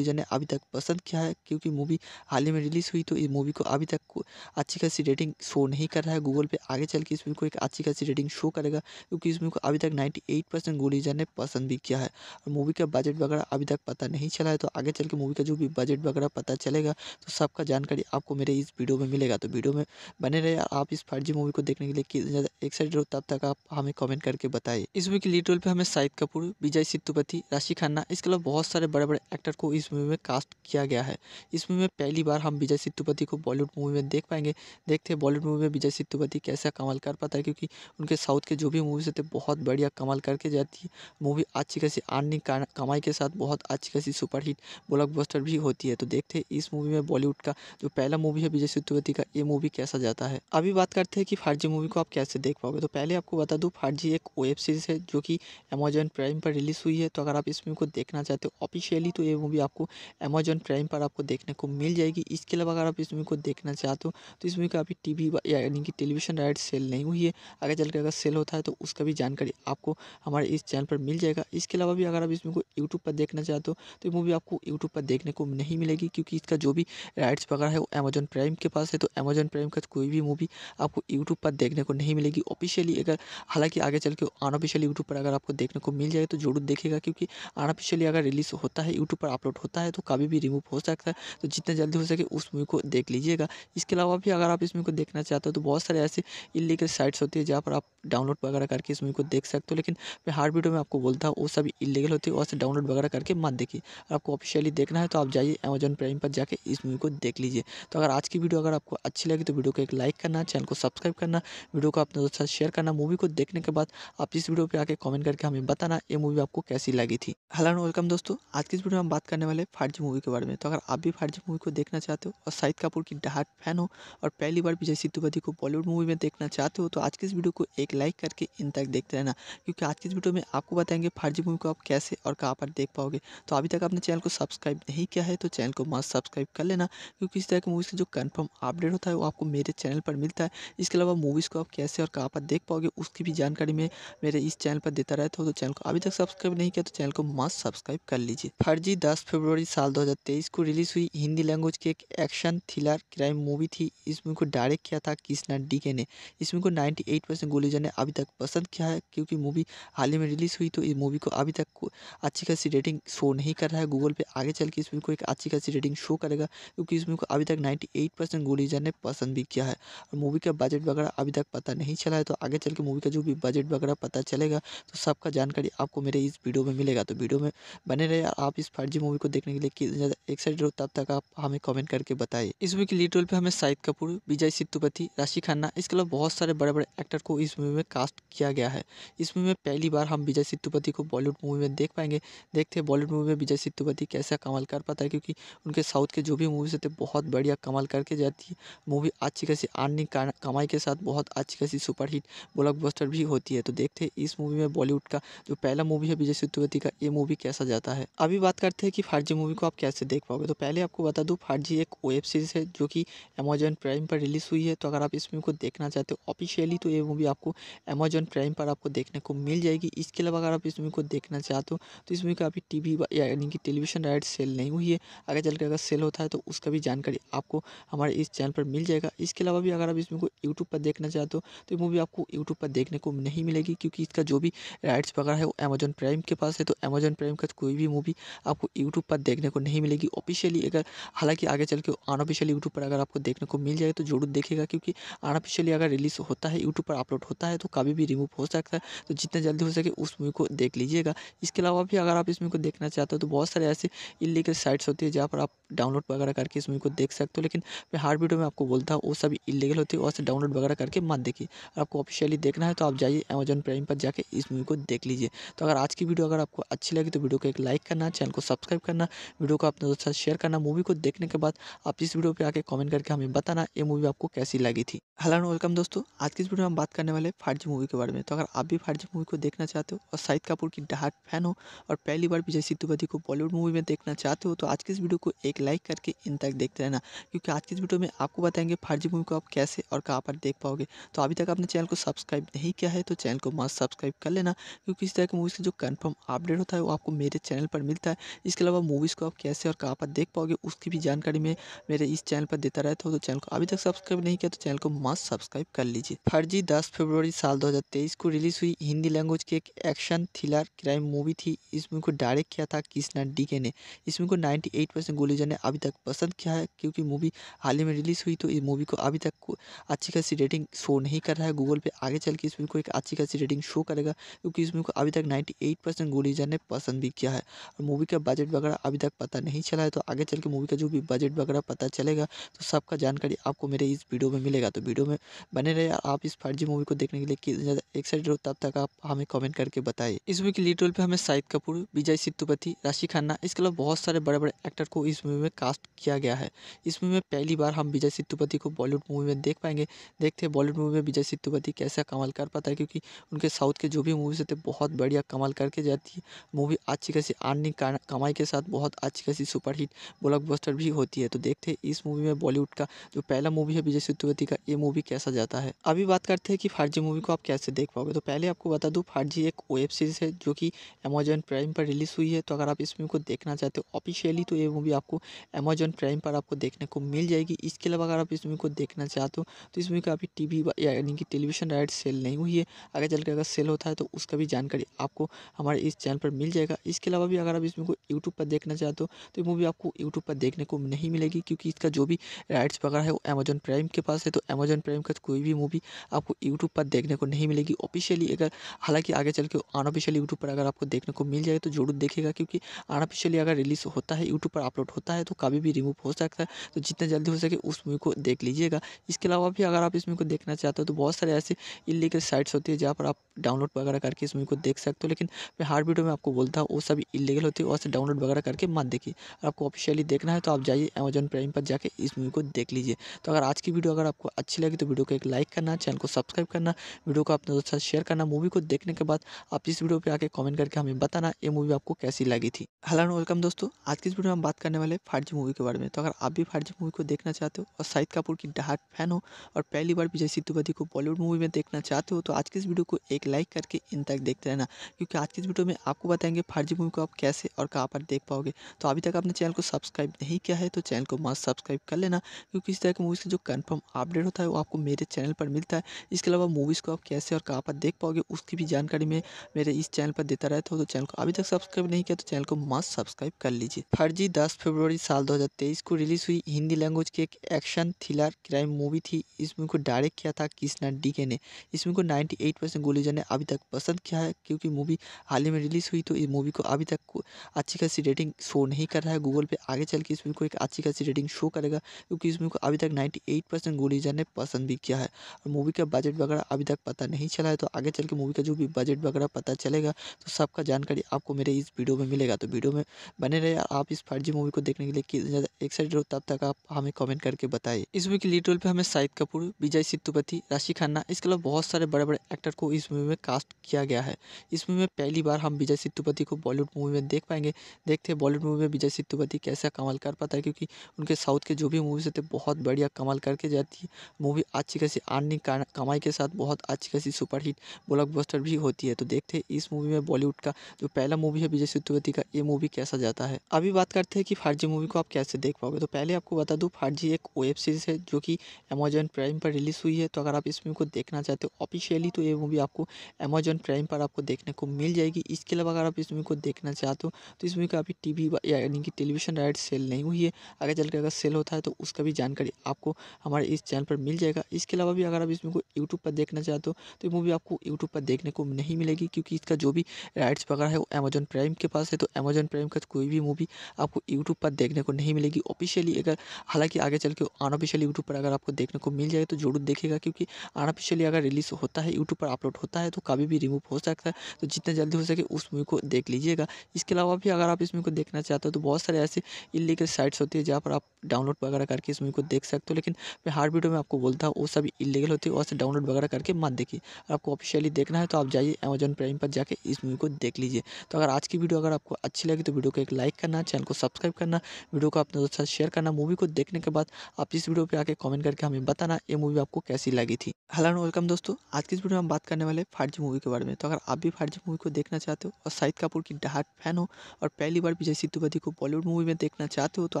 ने अभी तक पसंद किया है क्योंकि मूवी हाल ही में रिलीज़ हुई तो इस मूवी को अभी तक अच्छी खासी रेटिंग शो नहीं कर रहा है गूगल पे आगे चल के इसमें को एक अच्छी खासी रेटिंग शो करेगा क्योंकि इसमें को अभी तक 98 एट परसेंट गुलीजा ने पसंद भी किया है और मूवी का बजट वगैरह अभी तक पता नहीं चला है तो आगे चल के मूवी का जो भी बजट वगैरह पता चलेगा तो सबका जानकारी आपको मेरे इस वीडियो में मिलेगा तो वीडियो में बने रहे आप इस फर्जी मूवी को देखने के लिए कितने ज़्यादा एक्साइटेड हो तब तक आप हमें कॉमेंट करके बताइए इस मूवी के लीड रोल पर हमें शाहिद कपूर विजय सित्तुपति राशि खन्ना इसके अलावा बहुत सारे बड़े बड़े एक्टर को इस मूवी में कास्ट किया गया है इस मूवी में पहली बार हम विजय सित्तुपति को बॉलीवुड मूवी में देख पाएंगे देखते हैं बॉलीवुड मूवी में विजय सित्तुपति कैसा कमाल कर पाता है क्योंकि उनके साउथ के जो भी मूवीज होते हैं बहुत बढ़िया कमाल करके जाती है मूवी अच्छी खासी अर्निंग कमाई के साथ बहुत अच्छी खासी सुपरहिट ब्लॉकबस्टर भी होती है तो देखते हैं इस मूवी में बॉलीवुड का जो पहला मूवी है विजय सेतुपति का ये मूवी कैसा जाता है अभी बात करते हैं कि फार्जी मूवी को आप कैसे देख पाओगे तो पहले आपको बता दूँ जी एक वेब सीरीज़ है जो कि अमेजॉन प्राइम पर रिलीज़ हुई है तो अगर आप इस मूवी को देखना चाहते हो ऑफिशियली तो ये मूवी आपको अमेजॉन प्राइम पर आपको देखने को मिल जाएगी इसके अलावा अगर आप इस मूवी को देखना चाहते हो तो इस मूवी का अभी टी वी यानी कि टेलीविजन राइट सेल नहीं हुई है आगे चल अगर सेल होता है तो उसका भी जानकारी आपको हमारे इस चैनल पर मिल मिल जाएगा इसके अलावा भी अगर आप इसमें को यूट्यूब पर देखना चाहते हो तो ये मूवी आपको यूट्यूब पर देखने को नहीं मिलेगी क्योंकि इसका जो भी राइट्स वगैरह है वो अमेजन प्राइम के पास है तो अमेजन प्राइम का कोई भी मूवी आपको यूट्यूब पर देखने को नहीं मिलेगी ऑफिशियली अगर हालांकि आगे चल के अनऑफिशियल यूट्यूब पर अगर आपको देखने को मिल जाए तो जरूर देखेगा क्योंकि अनऑफिशियली अगर रिलीज़ होता है यूट्यूब पर अपलोड होता है तो कभी भी रिमूव हो सकता है तो जितना जल्दी हो सके उस मूवी को देख लीजिएगा इसके अलावा भी अगर आप इस मूवी को देखना चाहते हो तो बहुत सारे ऐसे इलीगल साइट्स होती है जहाँ पर आप डाउनलोड वगैरह करके इस मूवी को देख सकते हो लेकिन मैं हार्ड वीडियो में आपको बोलता है वो सब इलीगल होती है वहाँ से डाउनलोड वगैरह करके मत देखिए आपको ऑफिशियली देखना है तो आप जाइए अमेजन प्राइम पर जाके इस मूवी को देख लीजिए तो अगर आज की वीडियो अगर आपको अच्छी लगी तो वीडियो को एक लाइक करना चैनल को सब्सक्राइब करना वीडियो को अपने दोस्तों शेयर करना मूवी को देखने के बाद आप इस वीडियो पर आके कॉमेंट करके हमें बताना ये मूवी आपको कैसी लगी थी हेलो एंड वेलकम दोस्तों आज की इस वीडियो में हम बात करने वाले फाइव मूवी के बारे में तो अगर आप भी फाइव मूवी को देखना चाहते हो और शाहिद कपूर की डहाट फैन हो और पहली बार विजय सिद्धुपति को बॉलीवुड मूवी में देखना चाहते हो तो आज की इस वीडियो को एक लाइक करके इन तक देखते रहना क्योंकि आज की इस वीडियो में आपको बताया बताएंगे फाइव जी मूवी को आप कैसे और कहाँ पर देख पाओगे तो अभी तक आपने चैनल को सब्सक्राइब नहीं किया है तो चैनल को मस्त सब्सक्राइब कर लेना क्योंकि इस तरह की मूवीज़ का जो कन्फर्म अपडेट होता है वो आपको मेरे चैनल पर मिलता है इसके अलावा मूवीज़ को आप कैसे और कहाँ पर देख पाओगे उसकी भी जानकारी मैं मेरे इस चैनल पर देता रहता हूँ तो चैनल को अभी तक सब्सक्राइब नहीं किया तो चैनल को मस्त सब्सक्राइब कर लीजिए फर्जी दस फरवरी साल 2023 को रिलीज़ हुई हिंदी लैंग्वेज की एक एक्शन थ्रिलर क्राइम मूवी थी इस मूवी को डायरेक्ट किया था कृष्णा डीके ने इस मूवी को 98 परसेंट गुलीजा ने अभी तक पसंद किया है क्योंकि मूवी हाल ही में रिलीज़ हुई तो ये मूवी को अभी तक अच्छी खासी रेटिंग शो नहीं कर रहा है गूगल पे आगे चल के इस मूवी को एक अच्छी खासी रेटिंग शो करेगा क्योंकि इस मूवी को अभी तक 98 परसेंट गुलीजर ने पसंद भी किया है और मूवी का बजट वगैरह अभी तक पता नहीं चला है तो आगे चल के मूवी का जो भी बजट वगैरह पता चलेगा तो सबका जानकारी आपको मेरे इस वीडियो में मिलेगा तो वीडियो में बने रहे आप इस फर्जी मूवी को देखने के लिए कितने ज़्यादा एक्साइटेड हो तब तक आप हमें कमेंट करके बताइए इस मूवी के लीड रोल पर हमें शाहिद कपूर विजय सेतुपति राशि खन्ना इसके अलावा बहुत सारे बड़े बड़े एक्टर को इस मूवी में कास्ट किया गया है इस मूवी में पहली बार हम विजय सेतुपति सेतुपति को बॉलीवुड मूवी में देख पाएंगे देखते हैं बॉलीवुड मूवी में विजय सेतुपति कैसा कमाल कर पाता है क्योंकि उनके साउथ के जो भी मूवीज होते हैं बहुत बढ़िया कमाल करके जाती है मूवी अच्छी खासी आर्निंग कमाई के साथ बहुत अच्छी खासी सुपरहिट ब्लॉकबस्टर भी होती है तो देखते हैं इस मूवी में बॉलीवुड का जो पहला मूवी है विजय सेतुपति का ये मूवी कैसा जाता है अभी बात करते हैं कि फार्जी मूवी को आप कैसे देख पाओगे तो पहले आपको बता दूँ फार्जी एक वेब सीरीज़ है जो कि अमेजन प्राइम पर रिलीज़ हुई है तो अगर आप इस मूवी को देखना चाहते हो ऑफिशियली तो ये मूवी आपको अमेजॉन प्राइम पर आपको देखने को मिल जाएगी इसके अलावा अगर आप इस मूवी को देखना चाहते हो तो इस मूवी का अभी टी वी यानी कि टेलीविजन राइट सेल नहीं हुई है आगे चल अगर सेल होता है तो उसका भी जानकारी आपको हमारे इस चैनल पर मिल जाएगा इसके अलावा भी अगर आप इस मूवी को यूट्यूब पर देखना चाहते हो तो ये मूवी आपको यूट्यूब पर देखने को नहीं मिलेगी क्योंकि इसका जो भी राइट्स वगैरह है वो अमेजन प्राइम के पास है तो अमेजन प्राइम का कोई भी मूवी आपको यूट्यूब पर देखने को नहीं मिलेगी ऑफिशियली अगर हालांकि आगे चल के अनऑफिशियल यूट्यूब पर अगर आपको देखने को मिल जाए तो जरूर देखेगा क्योंकि अनऑफिशियली अगर रिलीज़ होता है यूट्यूब पर अपलोड होता है तो कभी भी रिमूव हो सकता है तो जितना जल्दी हो सके उस मूवी को देख लीजिएगा इसके अलावा भी अगर आप इस मूवी को देखना चाहते हो तो बहुत सारे ऐसे इलीगल साइट्स होती है जहाँ पर आप डाउनलोड वगैरह करके इस मूवी को देख सकते हो लेकिन मैं हार्ड वीडियो में आपको बोलता हूँ वो सब इलीगल होती है और डाउनलोड वगैरह करके मत देखिए आपको ऑफिशियली देखना है तो आप जाइए अमेजन प्राइम पर जाकर इस मूवी को देख लीजिए तो अगर आज की वीडियो अगर आपको अच्छी लगी तो वीडियो को एक लाइक करना चैनल को सब्सक्राइब करना वीडियो को अपने दोस्तों साथ शेयर करना मूवी को देखने के बाद आप इस वीडियो पर आके कॉमेंट करके हमें बताना ये मूवी आपको कैसी लगी थी हेलो एंड वेलकम दोस्तों आज की इस वीडियो में हम बात करने वाले फाइव मूवी के बारे में तो अगर आप भी फाइव मूवी को देखना चाहते हो और शाहिद कपूर की डहाट फैन हो और पहली बार विजय सेतुपति को बॉलीवुड मूवी में देखना चाहते हो तो आज के इस वीडियो को एक लाइक करके इन तक देखते रहना क्योंकि आज के इस वीडियो में आपको बताएंगे फर्जी मूवी को आप कैसे और कहाँ पर देख पाओगे तो अभी तक आपने चैनल को सब्सक्राइब नहीं किया है तो चैनल को मस्त सब्सक्राइब कर लेना क्योंकि इस तरह की मूवीज़ का जो कन्फर्म अपडेट होता है वो आपको मेरे चैनल पर मिलता है इसके अलावा मूवीज़ को आप कैसे और कहाँ पर देख पाओगे उसकी भी जानकारी मैं मेरे इस चैनल पर देता रहता हूँ तो चैनल को अभी तक सब्सक्राइब नहीं किया तो चैनल को मस्त सब्सक्राइब कर लीजिए फर्जी दस फरवरी साल 2023 को रिलीज़ हुई हिंदी लैंग्वेज की एक एक्शन थ्रिलर क्राइम मूवी थी इस मूवी को डायरेक्ट किया था कृष्णा डीके ने इसमें को 98 परसेंट गोली ने अभी तक पसंद किया है क्योंकि मूवी हाल ही में रिलीज़ हुई तो इस मूवी को अभी तक अच्छी खासी रेटिंग शो नहीं कर रहा है गूगल पे आगे चल के इसमें को एक अच्छी खासी रेटिंग शो करेगा क्योंकि इसमें को अभी तक नाइन्टी परसेंट गुलीजन ने पसंद भी किया है और मूवी का बजट वगैरह अभी तक पता नहीं चला है तो आगे चल के मूवी का जो भी बजट वगैरह पता चलेगा तो सबका जानकारी आपको मेरे इस वीडियो में मिलेगा तो वीडियो में बने रहे आप इस फर्जी मूवी को देखने के लिए कितने ज़्यादा एक्साइटेड हो तब तक आप हमें कमेंट करके बताइए इस मूवी के लीड रोल पे हमें शाहिद कपूर विजय सेतुपति राशि खन्ना इसके अलावा बहुत सारे बड़े बड़े एक्टर को इस मूवी में कास्ट किया गया है इस मूवी में पहली बार हम विजय सेतुपति को बॉलीवुड मूवी में देख पाएंगे देखते हैं बॉलीवुड मूवी में विजय सेतुपति कैसा कमाल कर पाता है क्योंकि उनके साउथ के जो भी मूवीज होते बहुत बढ़िया कमाल करके जाती है मूवी अच्छी खासी आर्निंग कमाई के साथ बहुत अच्छी खासी सुपरहिट ब्लॉकबस्टर भी होती है तो देखते हैं इस मूवी में बॉलीवुड का जो पहला मूवी है विजय सेतुपति का ये मूवी कैसा जाता है अभी बात करते हैं कि फारजी मूवी को आप कैसे देख पाओगे तो पहले आपको बता दूँ फारजी एक वेब सीरीज सीरीज़ है जो कि अमेजॉन प्राइम पर रिलीज़ हुई है तो अगर आप इस मूवी को देखना चाहते हो ऑफिशियली तो ये मूवी आपको अमेजॉन प्राइम पर आपको देखने को मिल जाएगी इसके अलावा अगर आप इस मूवी को देखना चाहते हो तो इस मूवी का अभी टी यानी कि टेलीविज़न राइट सेल नहीं हुई है आगे चल अगर सेल होता है तो उसका भी जानकारी आपको हमारे इस चैनल पर मिल जाएगा इसके अलावा भी अगर आप इस मूवी को यूट्यूब पर देखना चाहते हो तो मूवी आपको यूट्यूब पर देखने को नहीं मिलेगी क्योंकि इसका जो भी राइट्स वगैरह है वो अमेजॉन प्राइम के पास है तो अमेजॉन प्राइम का कोई भी मूवी आपको यूट्यूब पर देखने को नहीं मिलेगी ऑफिशियली अगर हालांकि आगे चल के आने आर्टिफिशियल यूट्यूब पर अगर आपको देखने को मिल जाए तो जरूर देखेगा क्योंकि अनऑफिशियली अगर रिलीज़ होता है यूट्यूब पर अपलोड होता है तो कभी भी रिमूव हो सकता है तो जितना जल्दी हो सके उस मूवी को देख लीजिएगा इसके अलावा भी अगर आप इस मूवी को देखना चाहते हो तो बहुत सारे ऐसे इलीगल साइट्स होती है जहाँ पर आप डाउनलोड वगैरह करके इस मूवी को देख सकते हो लेकिन मैं हर वीडियो में आपको बोलता हूँ वो सब इलीगल होती है और से डाउनलोड वगैरह करके मत देखिए और आपको ऑफिशियली देखना है तो आप जाइए अमेजन प्राइम पर जाकर इस मूवी को देख लीजिए तो अगर आज की वीडियो अगर आपको अच्छी लगी तो वीडियो को एक लाइक करना चैनल को सब्सक्राइब करना वीडियो को अपने दोस्तों साथ शेयर करना मूवी को देखने के बाद आप इस वीडियो पे आके कमेंट करके हमें बताना ये मूवी आपको कैसी लगी थी हेलो एंड वेलकम दोस्तों आज की इस वीडियो में हम बात करने वाले फारजी मूवी के बारे में तो अगर आप भी फारजी मूवी को देखना चाहते हो और शाहिद कपूर की डहाट फैन हो और पहली बार विजय सेतुपति को बॉलीवुड मूवी में देखना चाहते हो तो आज की इस वीडियो को एक लाइक करके इन तक देखते रहना क्योंकि आज की इस वीडियो में आपको बताएंगे फारजी मूवी को आप कैसे और कहाँ पर देख पाओगे तो अभी तक आपने चैनल को सब्सक्राइब नहीं किया है तो चैनल को मस्त सब्सक्राइब कर लेना क्योंकि इस तरह की मूवीज़ का जो कन्फर्म अपडेट होता है वो आपको मेरे चैनल पर मिलता है इसके अलावा मूवीज़ को आप कैसे और कहाँ पर देख पाओगे उसकी भी जानकारी मैं मेरे इस चैनल पर देता रहता तो, हूँ तो चैनल को अभी तक सब्सक्राइब नहीं किया तो चैनल को मस्त सब्सक्राइब कर लीजिए फर्जी दस फरवरी साल 2023 को रिलीज हुई हिंदी लैंग्वेज की एक एक्शन थ्रिलर क्राइम मूवी थी इस मूवी को डायरेक्ट किया था कृष्णा डीके ने इस मूवी को नाइन्टी परसेंट गुलीजा ने अभी तक पसंद किया है क्योंकि मूवी हाल ही में रिलीज़ हुई तो इस मूवी को अभी तक अच्छी खासी रेटिंग शो नहीं कर रहा है गूगल पे आगे चल के इस मूवी को एक अच्छी खासी रेटिंग शो करेगा क्योंकि इस मूवी को अभी तक नाइन्टी परसेंट गोली ने पसंद भी किया है और मूवी का बजट वगैरह अभी तक पता नहीं चला है तो आगे चल के मूवी का जो भी बजट वगैरह पता चल चलेगा तो सबका जानकारी आपको मेरे इस वीडियो में मिलेगा तो वीडियो में बने रहे आप इस फाइव मूवी को देखने के लिए कितने ज़्यादा एक्साइटेड हो तब तक आप हमें कमेंट करके बताइए इस मूवी के लीड रोल पर हमें शाहिद कपूर विजय सिद्धुपति राशि खन्ना इसके अलावा बहुत सारे बड़े बड़े एक्टर को इस मूवी में कास्ट किया गया है इस मूवी में पहली बार हम विजय सिद्धुपति को बॉलीवुड मूवी में देख पाएंगे देखते हैं बॉलीवुड मूवी में विजय सेतुपति कैसा कमाल कर पाता है क्योंकि उनके साउथ के जो भी मूवीज होते हैं बहुत बढ़िया कमाल करके जाती है मूवी अच्छी खासी आर्निंग कमाई के साथ बहुत अच्छी खासी सुपरहिट ब्लॉकबस्टर भी होती है तो देखते इस मूवी में बॉलीवुड का जो पहला मूवी है विजय सेतुपति का ये मूवी कैसा जाता है अभी बात करते हैं कि फारजी मूवी को आप कैसे देख पाओगे तो पहले आपको बता दूँ फारजी एक वेब सीरीज़ है जो कि अमेजॉन प्राइम पर रिलीज़ हुई है तो अगर आप इस मूवी को देखना चाहते हो ऑफिशियली तो ये मूवी आपको अमेजॉन प्राइम पर आपको देखने को मिल जाएगी इसके अलावा अगर आप इस मूवी को देखना चाहते हो तो इस मूवी का अभी टी वी यानी कि टेलीविजन राइट सेल नहीं हुई है आगे चल अगर सेल होता है तो उसका भी जानकारी आपको हमारे इस चैनल पर मिल जाएगा इसके अलावा भी अगर आप इस मूवी को यूट्यूब पर देखना चाहते हो तो ये मूवी आपको यूट्यूब पर देखने को नहीं मिलेगी क्योंकि चीज़ का जो भी राइट्स वगैरह है वो अमेजोन प्राइम के पास है तो अमेजन प्राइम का कोई भी मूवी आपको यूट्यूब पर देखने को नहीं मिलेगी ऑफिशियली अगर हालांकि आगे चल के अनऑफिशियल यूट्यूब पर अगर आपको देखने को मिल जाए तो जरूर देखेगा क्योंकि अनऑफिशियली अगर रिलीज़ होता है यूट्यूब पर अपलोड होता है तो कभी भी रिमूव हो सकता है तो जितना जल्दी हो सके उस मूवी को देख लीजिएगा इसके अलावा भी अगर आप इस मूवी को देखना चाहते हो तो बहुत सारे ऐसे इलीगल साइट्स होती है जहाँ पर आप डाउनलोड वगैरह करके इस मूवी को देख सकते हो लेकिन मैं हर वीडियो में आपको बोलता हूँ वो सभी इलीगल होती है और डाउनलोड वगैरह करके मत देखिए आपको ऑफिशियली देखना है तो आप जाइए अमेजन प्राइम पर पर जाके इस मूवी को देख लीजिए तो अगर आज की वीडियो अगर आपको अच्छी लगी तो वीडियो को एक लाइक करना चैनल को सब्सक्राइब करना वीडियो को अपने दोस्तों शेयर करना मूवी को देखने के बाद आप इस वीडियो पर आके कॉमेंट करके हमें बताना ये मूवी आपको कैसी लगी थी हेलो एंड वेलकम दोस्तों आज की इस वीडियो में हम बात करने वाले फाइव मूवी के बारे में तो अगर आप भी फाइव मूवी को देखना चाहते हो और शाहिद कपूर की डहाट फैन हो और पहली बार विजय सेतुपति को बॉलीवुड मूवी में देखना चाहते हो तो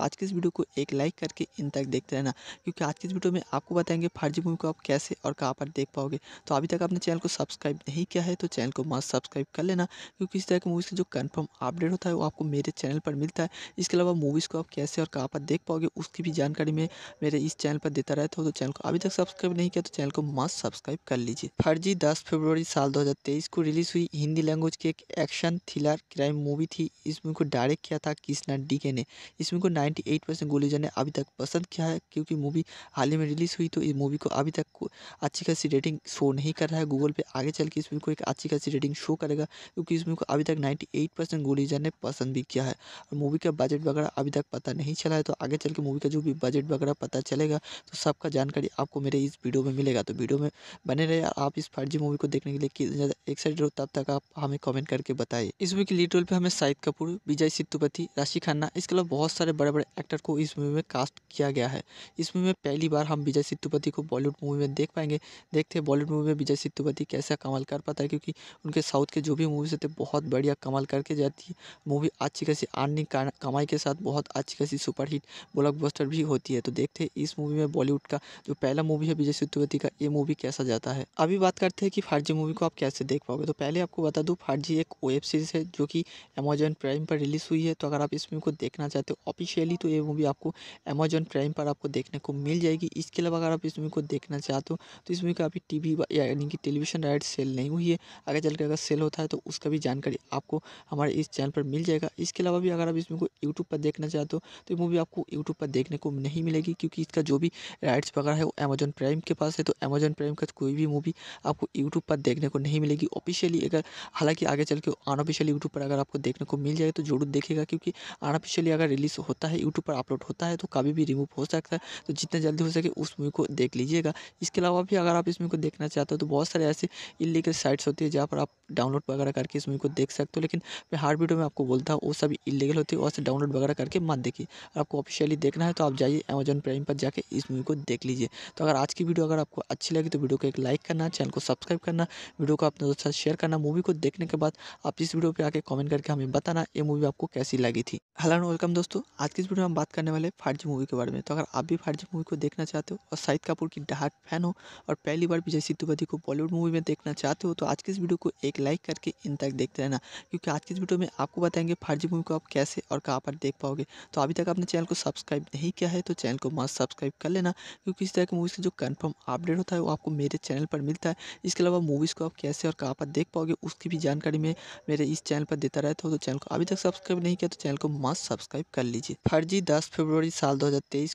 आज की इस वीडियो को एक लाइक करके इन तक देखते रहना क्योंकि आज की इस वीडियो में आपको बताएंगे फाइव मूवी को आप कैसे और कहाँ पर देख पाओगे तो अभी तक आपने चैनल को सब्सक्राइब नहीं किया है तो चैनल को मस्त सब्सक्राइब कर लेना क्योंकि इस तरह की मूवीज़ का जो कन्फर्म अपडेट होता है वो आपको मेरे चैनल पर मिलता है इसके अलावा मूवीज़ को आप कैसे और कहाँ पर देख पाओगे उसकी भी जानकारी मैं मेरे इस चैनल पर देता रहता हूँ तो चैनल को अभी तक सब्सक्राइब नहीं किया तो चैनल को मस्त सब्सक्राइब कर लीजिए फर्जी दस फरवरी साल दो को रिलीज़ हुई हिंदी लैंग्वेज की एक एक्शन थ्रिलर क्राइम मूवी थी इस मूवी को डायरेक्ट किया था कृष्णा डीके ने इस मूवी को नाइन्टी गोली गुलीजन ने अभी तक पसंद किया है क्योंकि मूवी हाल ही में रिलीज़ हुई तो इस मूवी को अभी तक अच्छी खासी रेटिंग शो नहीं कर रहा है गूगल पे आगे चल के इस मूवी को एक अच्छी खासी रेटिंग शो करेगा क्योंकि इस मूवी को अभी तक नाइन्टी एट परसेंट गोलीजर ने पसंद भी किया है और मूवी का बजट वगैरह अभी तक पता नहीं चला है तो आगे चल के मूवी का जो भी बजट वगैरह पता चलेगा तो सबका जानकारी आपको मेरे इस वीडियो में मिलेगा तो वीडियो में बने रहे आप इस फर्जी मूवी को देखने के लिए कितने ज़्यादा एक्साइटेड हो तब तक आप हमें कॉमेंट करके बताइए इस मूवी के लीड रोल पर हमें शाहिद कपूर विजय सेतुपति राशि खन्ना इसके अलावा बहुत सारे बड़े बड़े एक्टर को इस मूवी में कास्ट किया गया है इस मूवी में पहली बार हम विजय सेतुपति को बॉलीवुड मूवी में देख पाएंगे देखते हैं बॉलीवुड मूवी में विजय सेतुपति कैसा कमाल कर पाता है क्योंकि उनके साउथ के जो भी मूवीज़ होते बहुत बढ़िया कमाल करके जाती है मूवी अच्छी खासी अर्निंग कमाई के साथ बहुत अच्छी खासी सुपरहिट ब्लॉकबस्टर भी होती है तो देखते हैं इस मूवी में बॉलीवुड का जो पहला मूवी है विजय सेतुपति का ये मूवी कैसा जाता है अभी बात करते हैं कि फार्जी मूवी को आप कैसे देख पाओगे तो पहले आपको बता दूँ फार्जी एक वेब सीरीज़ है जो कि अमेजॉन प्राइम पर रिलीज़ हुई है तो अगर आप इस मूवी को देखना चाहते हो ऑफिशियली तो ये मूवी आपको अमेजॉन प्राइम पर आपको देखने को मिल जाएगी इसके अलावा अगर आप इस मूवी को देखना चाहते हो तो इस मूवी का अभी टी वी यानी कि टेलीविजन राइट सेल नहीं हुई है आगे चल के अगर सेल होता है तो उसका भी जानकारी आपको हमारे इस चैनल पर मिल जाएगा इसके अलावा भी अगर आप इस को यूट्यूब पर देखना चाहते हो तो ये मूवी आपको यूट्यूब पर देखने को नहीं मिलेगी क्योंकि इसका जो भी राइट्स वगैरह है वो अमेजन प्राइम के पास है तो अमेजन प्राइम का कोई भी मूवी आपको यूट्यूब पर देखने को नहीं मिलेगी ऑफिशियली अगर हालांकि आगे चल के अनऑफिशियल यूट्यूब पर अगर आपको देखने को मिल जाए तो जरूर देखेगा क्योंकि अनऑफिशियली अगर रिलीज़ होता है यूट्यूब पर अपलोड होता है तो कभी भी रिमूव हो सकता है तो जितना जल्दी हो सके उस मूवी को देख लीजिएगा इसके अलावा भी अगर आप इस मूवी को देखना चाहते हो तो बहुत सारे ऐसे इलीगल साइट्स होती है जहाँ पर आप डाउनलोड वगैरह करके इस मूवी को देख सकते हो लेकिन मैं हार्ड वीडियो में आपको बोलता हूँ वो सब इलीगल होती है और से डाउनलोड वगैरह करके मत देखिए आपको ऑफिशियली देखना है तो आप जाइए अमेजन प्राइम पर जाकर इस मूवी को देख लीजिए तो अगर आज की वीडियो अगर आपको अच्छी लगी तो वीडियो को एक लाइक करना चैनल को सब्सक्राइब करना वीडियो को अपने दोस्तों साथ शेयर करना मूवी को देखने के बाद आप इस वीडियो पर आके कॉमेंट करके हमें बताना ये मूवी आपको कैसी लगी थी हेलो एंड वेलकम दोस्तों आज की इस वीडियो में हम बात करने वाले जी मूवी के बारे में तो अगर आप भी जी मूवी को देखना चाहते हो और शाहिद कपूर की डहाट फैन हो और पहली बार विजय सेतुपति को बॉलीवुड मूवी में देखना चाहते हो तो आज की इस वीडियो को एक लाइक करके इन तक देखते रहना क्योंकि आज की इस वीडियो में आपको बताएंगे फर्जी मूवी को आप कैसे और कहाँ पर देख पाओगे तो अभी तक आपने चैनल को सब्सक्राइब नहीं किया है तो चैनल को मस्त सब्सक्राइब कर लेना क्योंकि इस तरह की मूवीज़ का जो कन्फर्म अपडेट होता है वो आपको मेरे चैनल पर मिलता है इसके अलावा मूवीज़ को आप कैसे और कहाँ पर देख पाओगे उसकी भी जानकारी मैं मेरे इस चैनल पर देता रहता हूँ तो चैनल को अभी तक सब्सक्राइब नहीं किया तो चैनल को मस्त सब्सक्राइब कर लीजिए फर्जी दस फरवरी साल दो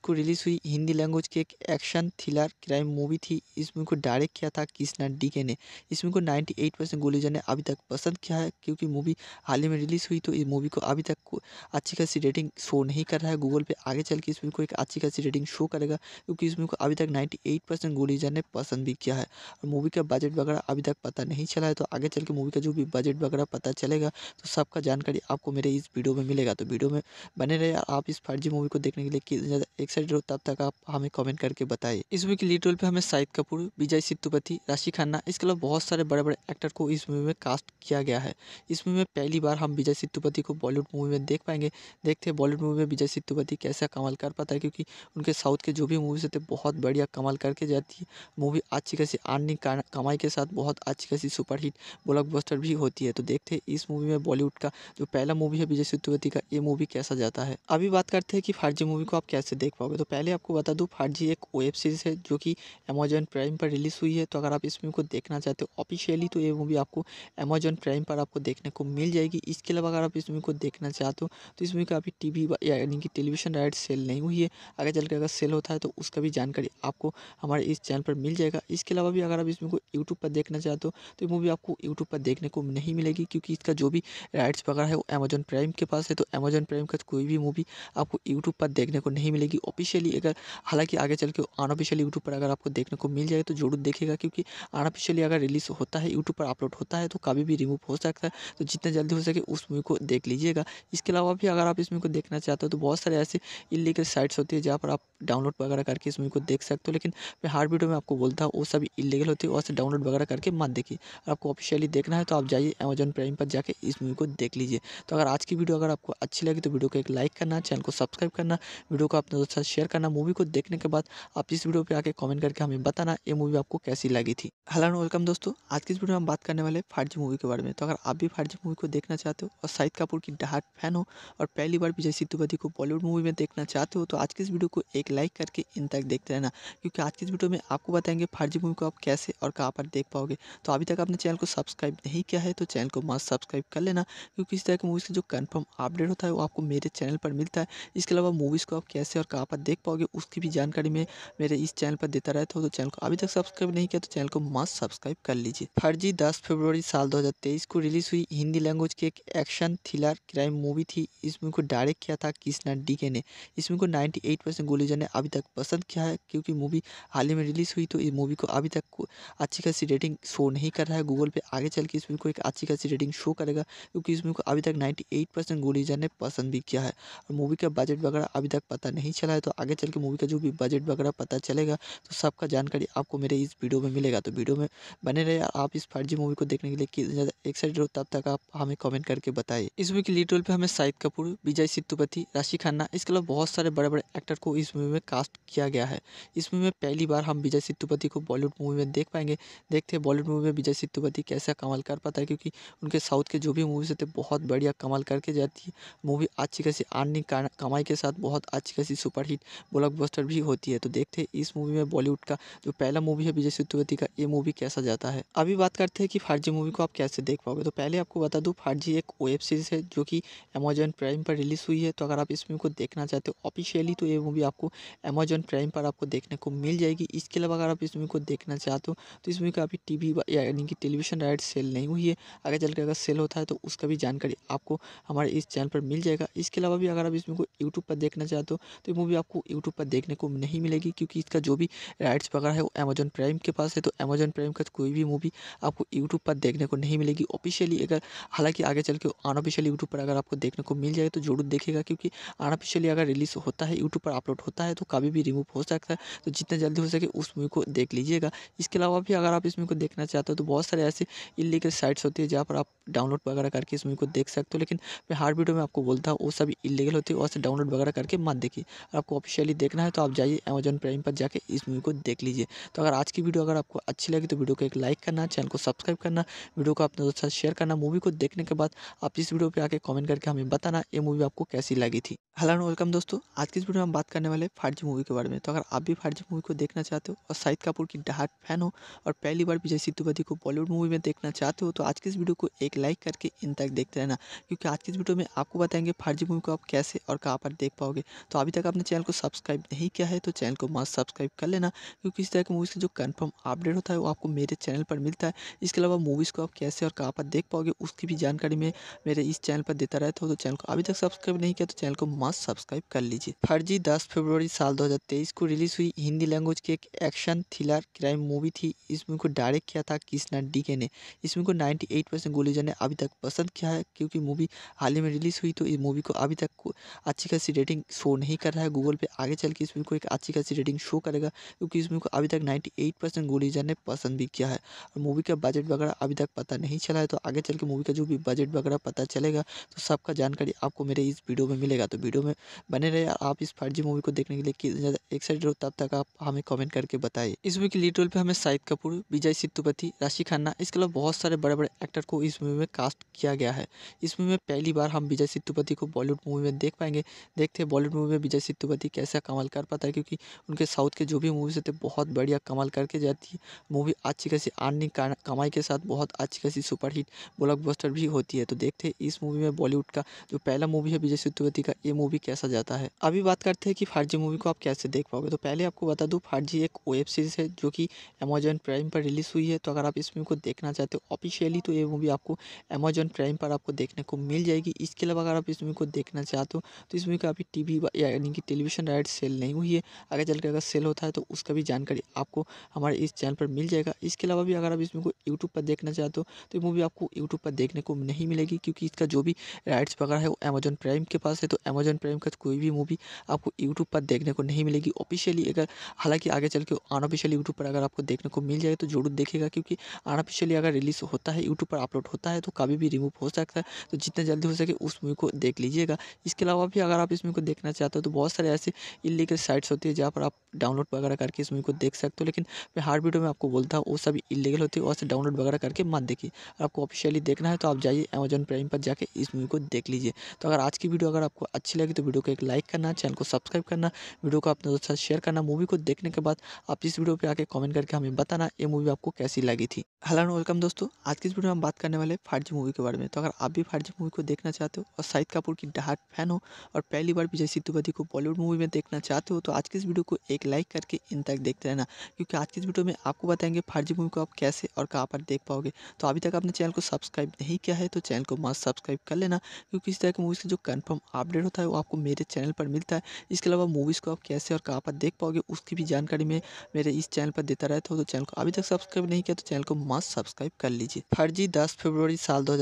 को रिलीज़ हुई हिंदी लैंग्वेज की एक एक्शन थ्रिलर क्राइम मूवी थी इस मूवी को डायरेक्ट किया था कृष्णा डीके ने इस मूवी को 98 परसेंट गोली ने अभी तक पसंद किया है क्योंकि मूवी हाल ही में रिलीज़ हुई तो इस मूवी को अभी तक अच्छी खासी रेटिंग शो नहीं कर रहा है गूगल पे आगे चल के इस मूवी को एक अच्छी खासी रेटिंग शो करेगा क्योंकि इस मूवी को अभी तक नाइन्टी एट परसेंट ने पसंद भी किया है और मूवी का बजट वगैरह अभी तक पता नहीं चला है तो आगे चल के मूवी का जो भी बजट वगैरह पता चलेगा तो सबका जानकारी आपको मेरे इस वीडियो में मिलेगा तो वीडियो में बने रहे आप इस फर्जी मूवी को देखने के लिए कितने ज़्यादा एक्साइटेड हो तब तक आप हमें कमेंट करके बताइए इस मूवी के लीड रोल पर हमें शाहिद कपूर विजय सित्तुपति राशि खन्ना इसके अलावा बहुत सारे बड़े बड़े एक्टर को इस मूवी मूवी में कास्ट किया गया है इस मूवी में पहली बार हम विजय सेतुपति को बॉलीवुड मूवी में देख पाएंगे देखते हैं बॉलीवुड मूवी में विजय सेतुपति कैसा कमाल कर पाता है क्योंकि उनके साउथ के जो भी मूवीज होते हैं बहुत बढ़िया कमाल करके जाती है मूवी अच्छी खासी आर्निंग कमाई के साथ बहुत अच्छी खासी सुपरहिट ब्लॉकबस्टर भी होती है तो देखते हैं इस मूवी में बॉलीवुड का जो पहला मूवी है विजय सेतुपति का ये मूवी कैसा जाता है अभी बात करते हैं कि फार्जी मूवी को आप कैसे देख पाओगे तो पहले आपको बता दूँ फार्जी एक वेब सीरीज़ है जो कि अमेजॉन प्राइम पर रिलीज़ हुई है तो अगर आप इस मूवी को देखना चाहते हो ऑफिशियली तो ये मूवी आपको अमेजोन प्राइम पर आपको देखने को मिल जाएगी इसके अलावा अगर आप इस मूवी को देखना चाहते हो तो इस मूवी का अभी टी यानी कि टेलीविजन राइट सेल नहीं हुई है आगे चल अगर सेल होता है तो उसका भी जानकारी आपको हमारे इस चैनल पर मिल जाएगा इसके अलावा भी अगर आप इस मूवी को यूट्यूब पर देखना चाहते हो तो मूवी आपको यूट्यूब पर देखने को नहीं मिलेगी क्योंकि इसका जो भी राइट्स वगैरह है वो अमेजोन प्राइम के पास है तो अमेजोन प्राइम का कोई भी मूवी आपको यूट्यूब पर देखने को नहीं मिलेगी ऑफिशियली अगर हालांकि आगे चल के अनऑफिशियली यूट्यूब पर अगर आपको देखने को मिल जाए तो जरूर देखेगा क्योंकि अनऑफिशियली अगर रिलीज़ होता है यूट्यूब पर अपलोड होता है है तो कभी भी रिमूव हो सकता है तो जितना जल्दी हो सके उस मूवी को देख लीजिएगा इसके अलावा भी अगर आप इस मूवी को देखना चाहते हो तो बहुत सारे ऐसे इलीगल साइट्स होती है जहाँ पर आप डाउनलोड वगैरह करके इस मूवी को देख सकते हो लेकिन मैं हार्ड वीडियो में आपको बोलता हूँ वो सभी इलीगल होती है और से डाउनलोड वगैरह करके मत देखिए आपको ऑफिशियली देखना है तो आप जाइए अमेजन प्राइम पर जाकर इस मूवी को देख लीजिए तो अगर आज की वीडियो अगर आपको अच्छी लगी तो वीडियो को एक लाइक करना चैनल को सब्सक्राइब करना वीडियो को अपने दोस्तों शेयर करना मूवी को देखने के बाद आप इस वीडियो पर आके कॉमेंट करके हमें बताना ये मूवी आपको कैसी लगी थी हेलो वेलकम दोस्तों आज की इस वीडियो में हम बात करने वाले फ़र्जी मूवी के बारे में तो अगर आप भी फ़र्जी मूवी को देखना चाहते हो और शाहिद कपूर की डहाट फैन हो और पहली बार विजय सिद्धुपति को बॉलीवुड मूवी में देखना चाहते हो तो आज की इस वीडियो को एक लाइक करके इन तक देखते रहना क्योंकि आज की इस वीडियो में आपको बताएंगे फ़र्जी मूवी को आप कैसे और कहाँ पर देख पाओगे तो अभी तक आपने चैनल को सब्सक्राइब नहीं किया है तो चैनल को मस्त सब्सक्राइब कर लेना क्योंकि इस तरह की मूवीज़ का जो कन्फर्म अपडेट होता है वो आपको मेरे चैनल पर मिलता है इसके अलावा मूवीज़ को आप कैसे और कहाँ पर देख पाओगे उसकी भी जानकारी मैं मेरे इस चैनल पर देता रहता हूँ तो चैनल को अभी तक सब्सक्राइब नहीं किया तो चैनल को मस्त सब्सक्राइब कर लीजिए फर्जी दस फरवरी फरवरी साल 2023 को रिलीज़ हुई हिंदी लैंग्वेज की एक एक्शन थ्रिलर क्राइम मूवी थी इस मूवी को डायरेक्ट किया था कृष्णा डीके ने इस मूवी को 98 परसेंट गोलीजा ने अभी तक पसंद किया है क्योंकि मूवी हाल ही में रिलीज़ हुई तो इस मूवी को अभी तक अच्छी खासी रेटिंग शो नहीं कर रहा है गूगल पर आगे चल के इस मूवी को एक अच्छी खासी रेटिंग शो करेगा क्योंकि इस मूवी को अभी तक नाइन्टी गोलीजा ने पसंद भी किया है और मूवी का बजट वगैरह अभी तक पता नहीं चला है तो आगे चल के मूवी का जो भी बजट वगैरह पता चलेगा तो सबका जानकारी आपको मेरे इस वीडियो में मिलेगा तो वीडियो में बने रहे आप इस फर्जी मूवी को देखने के लिए किस ज़्यादा एक्साइटेड हो तब तक आप हमें कमेंट करके बताइए इस मूवी के लीड रोल पे हमें शाहिद कपूर विजय सेतुपति राशि खन्ना इसके अलावा बहुत सारे बड़े बड़े एक्टर को इस मूवी में कास्ट किया गया है इस मूवी में पहली बार हम विजय सेतुपति को बॉलीवुड मूवी में देख पाएंगे देखते हैं बॉलीवुड मूवी में विजय सेतुपति कैसा कमाल कर पाता है क्योंकि उनके साउथ के जो भी मूवीज होते बहुत बढ़िया कमाल करके जाती है मूवी अच्छी खासी अर्निंग कमाई के साथ बहुत अच्छी खासी सुपरहिट ब्लॉकबस्टर भी होती है तो देखते हैं इस मूवी में बॉलीवुड का जो पहला मूवी है विजय सेतुपति का ये मूवी कैसा जाता है अभी बात करते हैं कि फर्जी मूवी को आप कैसे देख पाओगे तो पहले आपको बता दूँ जी एक वेब सीरीज़ है जो कि अमेजॉन प्राइम पर रिलीज़ हुई है तो अगर आप इस मूवी को देखना चाहते हो ऑफिशियली तो ये मूवी आपको अमेजॉन प्राइम पर आपको देखने को मिल जाएगी इसके अलावा अगर आप इस मूवी को देखना चाहते हो तो इस मूवी का अभी टी वी यानी कि टेलीविजन राइट सेल नहीं हुई है आगे चल अगर सेल होता है तो उसका भी जानकारी आपको हमारे इस चैनल पर मिल जाएगा इसके अलावा भी अगर आप इस मूवी को यूट्यूब पर देखना चाहते हो तो ये मूवी आपको यूट्यूब पर देखने को नहीं मिलेगी क्योंकि इसका जो भी राइट्स वगैरह है वो अमेजॉन प्राइम के पास है तो अमेजॉन प्राइम का कोई भी मूवी आपको यूट्यूब पर देखने को नहीं मिलेगी ऑफिशियली अगर हालांकि आगे चल के अनऑफिशियली यूट्यूब पर अगर आपको देखने को मिल जाए तो जरूर देखेगा क्योंकि अनऑफिशियली अगर रिलीज़ होता है यूट्यूब पर अपलोड होता है तो कभी भी रिमूव हो सकता है तो जितना जल्दी हो सके उस मूवी को देख लीजिएगा इसके अलावा भी अगर आप इस मूवी को देखना चाहते हो तो बहुत सारे ऐसे इलीगल साइट्स होती है जहाँ पर आप डाउनलोड वगैरह करके इस मूवी को देख सकते हो लेकिन मैं हर वीडियो में आपको बोलता हूँ वो सब इलीगल होती है और डाउनलोड वगैरह करके मत देखिए आपको ऑफिशियली देखना है तो आप जाइए अमेजन प्राइम पर जाकर इस मूवी को देख लीजिए तो अगर आज की वीडियो अगर आपको अच्छी लगी तो वीडियो को एक लाइक करना चैनल को सब्सक्राइब करना वीडियो को अपने दोस्तों साथ शेयर करना मूवी को देखने के बाद आप इस वीडियो पर आके कॉमेंट करके हमें बताना ये मूवी आपको कैसी लगी थी हेलो एंड वेलकम दोस्तों आज की इस वीडियो में हम बात करने वाले फाइव मूवी के बारे में तो अगर आप भी फाइव मूवी को देखना चाहते हो और शाहिद कपूर की डहाट फैन हो और पहली बार विजय सेतुपति को बॉलीवुड मूवी में देखना चाहते हो तो आज की इस वीडियो को एक लाइक करके इन तक देखते रहना क्योंकि आज की इस वीडियो में आपको बताएंगे फाइव मूवी को आप कैसे और कहाँ पर देख पाओगे तो अभी तक आपने चैनल को सब्सक्राइब नहीं किया है तो चैनल को मस्त सब्सक्राइब कर लेना क्योंकि इस तरह की मूवीज़ का जो कन्फर्म अपडेट होता है वो आपको मेरे चैनल पर मिलता है इसके अलावा मूवी मूवीज़ को आप कैसे और कहाँ पर देख पाओगे उसकी भी जानकारी मैं मेरे इस चैनल पर देता रहता हूँ तो चैनल को अभी तक सब्सक्राइब नहीं किया तो चैनल को मस्त सब्सक्राइब कर लीजिए फर्जी दस फरवरी साल दो को रिलीज़ हुई हिंदी लैंग्वेज की एक एक्शन थ्रिलर क्राइम मूवी थी इस मूवी को डायरेक्ट किया था कृष्णा डीके ने इस मूवी को नाइन्टी परसेंट गुलीजन ने अभी तक पसंद किया है क्योंकि मूवी हाल ही में रिलीज़ हुई तो इस मूवी को अभी तक अच्छी खासी रेटिंग शो नहीं कर रहा है गूगल पे आगे चल के इस मूवी को एक अच्छी खासी रेटिंग शो करेगा क्योंकि इस मूवी को अभी तक 98 एट परसेंट गोली जाने पसंद भी किया है और मूवी का बजट वगैरह अभी अभी तक पता नहीं चला है तो आगे चल के मूवी का जो भी बजट वगैरह पता चलेगा तो सबका जानकारी आपको मेरे इस वीडियो में मिलेगा तो वीडियो में बने रहे आप इस फर्जी मूवी को देखने के लिए कितने ज़्यादा एक्साइटेड हो तब तक आप हमें कमेंट करके बताइए इस मूवी के लीड रोल पर हमें शाहिद कपूर विजय सित्तुपति राशि खन्ना इसके अलावा बहुत सारे बड़े बड़े एक्टर को इस मूवी में कास्ट किया गया है इस मूवी में पहली बार हम विजय सित्तुपति को बॉलीवुड मूवी में देख पाएंगे देखते हैं बॉलीवुड मूवी में विजय सिद्धुपति कैसा कमाल कर पाता है क्योंकि उनके साउथ के जो भी मूवीज़ होते बहुत बढ़िया कमाल करके जाती है मूवी अच्छी खासी आर्निंग कमाई के साथ बहुत बहुत अच्छी खासी सुपरहिट ब्लॉकबस्टर भी होती है तो देखते हैं इस मूवी में बॉलीवुड का जो पहला मूवी है विजय सेतुपति का ये मूवी कैसा जाता है अभी बात करते हैं कि फार्जी मूवी को आप कैसे देख पाओगे तो पहले आपको बता दूँ फार्जी एक वेब सीरीज़ है जो कि अमेजॉन प्राइम पर रिलीज़ हुई है तो अगर आप इस मूवी को देखना चाहते हो ऑफिशियली तो ये मूवी आपको अमेजॉन प्राइम पर आपको देखने को मिल जाएगी इसके अलावा अगर आप इस मूवी को देखना चाहते हो तो इस मूवी का अभी टी यानी कि टेलीविजन राइट सेल नहीं हुई है आगे चल अगर सेल होता है तो उसका भी जानकारी आपको हमारे इस चैनल पर मिल जाएगा इसके अलावा भी अगर आप इस मूवी को यूट्यूब पर देखना देखना चाहते हो तो, तो ये मूवी आपको यूट्यूब पर देखने को नहीं मिलेगी क्योंकि इसका जो भी राइट्स वगैरह है वो अमेजन प्राइम के पास है तो अमेजन प्राइम का कोई भी मूवी आपको यूट्यूब पर देखने को नहीं मिलेगी ऑफिशियली अगर हालांकि आगे चल के अनऑफिशियल यूट्यूब पर अगर आपको देखने को मिल जाए तो जरूर देखेगा क्योंकि अनऑफिशियली अगर रिलीज होता है यूट्यूब पर अपलोड होता है तो कभी भी रिमूव हो सकता है तो जितना जल्दी हो सके उस मूवी को देख लीजिएगा इसके अलावा भी अगर आप इस मूवी को देखना चाहते हो तो बहुत सारे ऐसे इलीगल साइट्स होती है जहाँ पर आप डाउनलोड वगैरह करके इस मूवी को देख सकते हो लेकिन मैं हार्ड वीडियो में आपको बोलता हूँ वो सभी इलीगल होती है और से डाउनलोड वगैरह करके के मत देखिए आपको ऑफिशियली देखना है तो आप जाइए अमेजन प्राइम पर जाके इस मूवी को देख लीजिए तो अगर आज की वीडियो अगर आपको अच्छी लगी तो वीडियो को एक लाइक करना चैनल को सब्सक्राइब करना वीडियो को अपने दोस्तों साथ शेयर करना मूवी को देखने के बाद आप इस वीडियो पर आके कॉमेंट करके हमें बताना ये मूवी आपको कैसी लगी थी हेलो एंड वेलकम दोस्तों आज की इस वीडियो में हम बात करने वाले फारजी मूवी के बारे में तो अगर आप भी फारजी मूवी को देखना चाहते हो और शाहिद कपूर की डहाट फैन हो और पहली बार विजय सिद्धुपति को बॉलीवुड मूवी में देखना चाहते हो तो आज की इस वीडियो को एक लाइक करके इन तक देखते रहना क्योंकि आज की इस वीडियो में आपको बताएंगे फारजी मूवी को आप कैसे और कहाँ पर देख पाओगे पे तो अभी तक आपने चैनल को सब्सक्राइब नहीं किया है तो चैनल को मस्त सब्सक्राइब कर लेना क्योंकि इस तरह के मूवीज़ का जो कन्फर्म अपडेट होता है वो आपको मेरे चैनल पर मिलता है इसके अलावा मूवीज़ को आप कैसे और कहाँ पर देख पाओगे उसकी भी जानकारी मैं मेरे इस चैनल पर देता रहता हूँ तो चैनल को अभी तक सब्सक्राइब नहीं किया तो चैनल को मस्त सब्सक्राइब कर लीजिए फर्जी दस फरवरी साल दो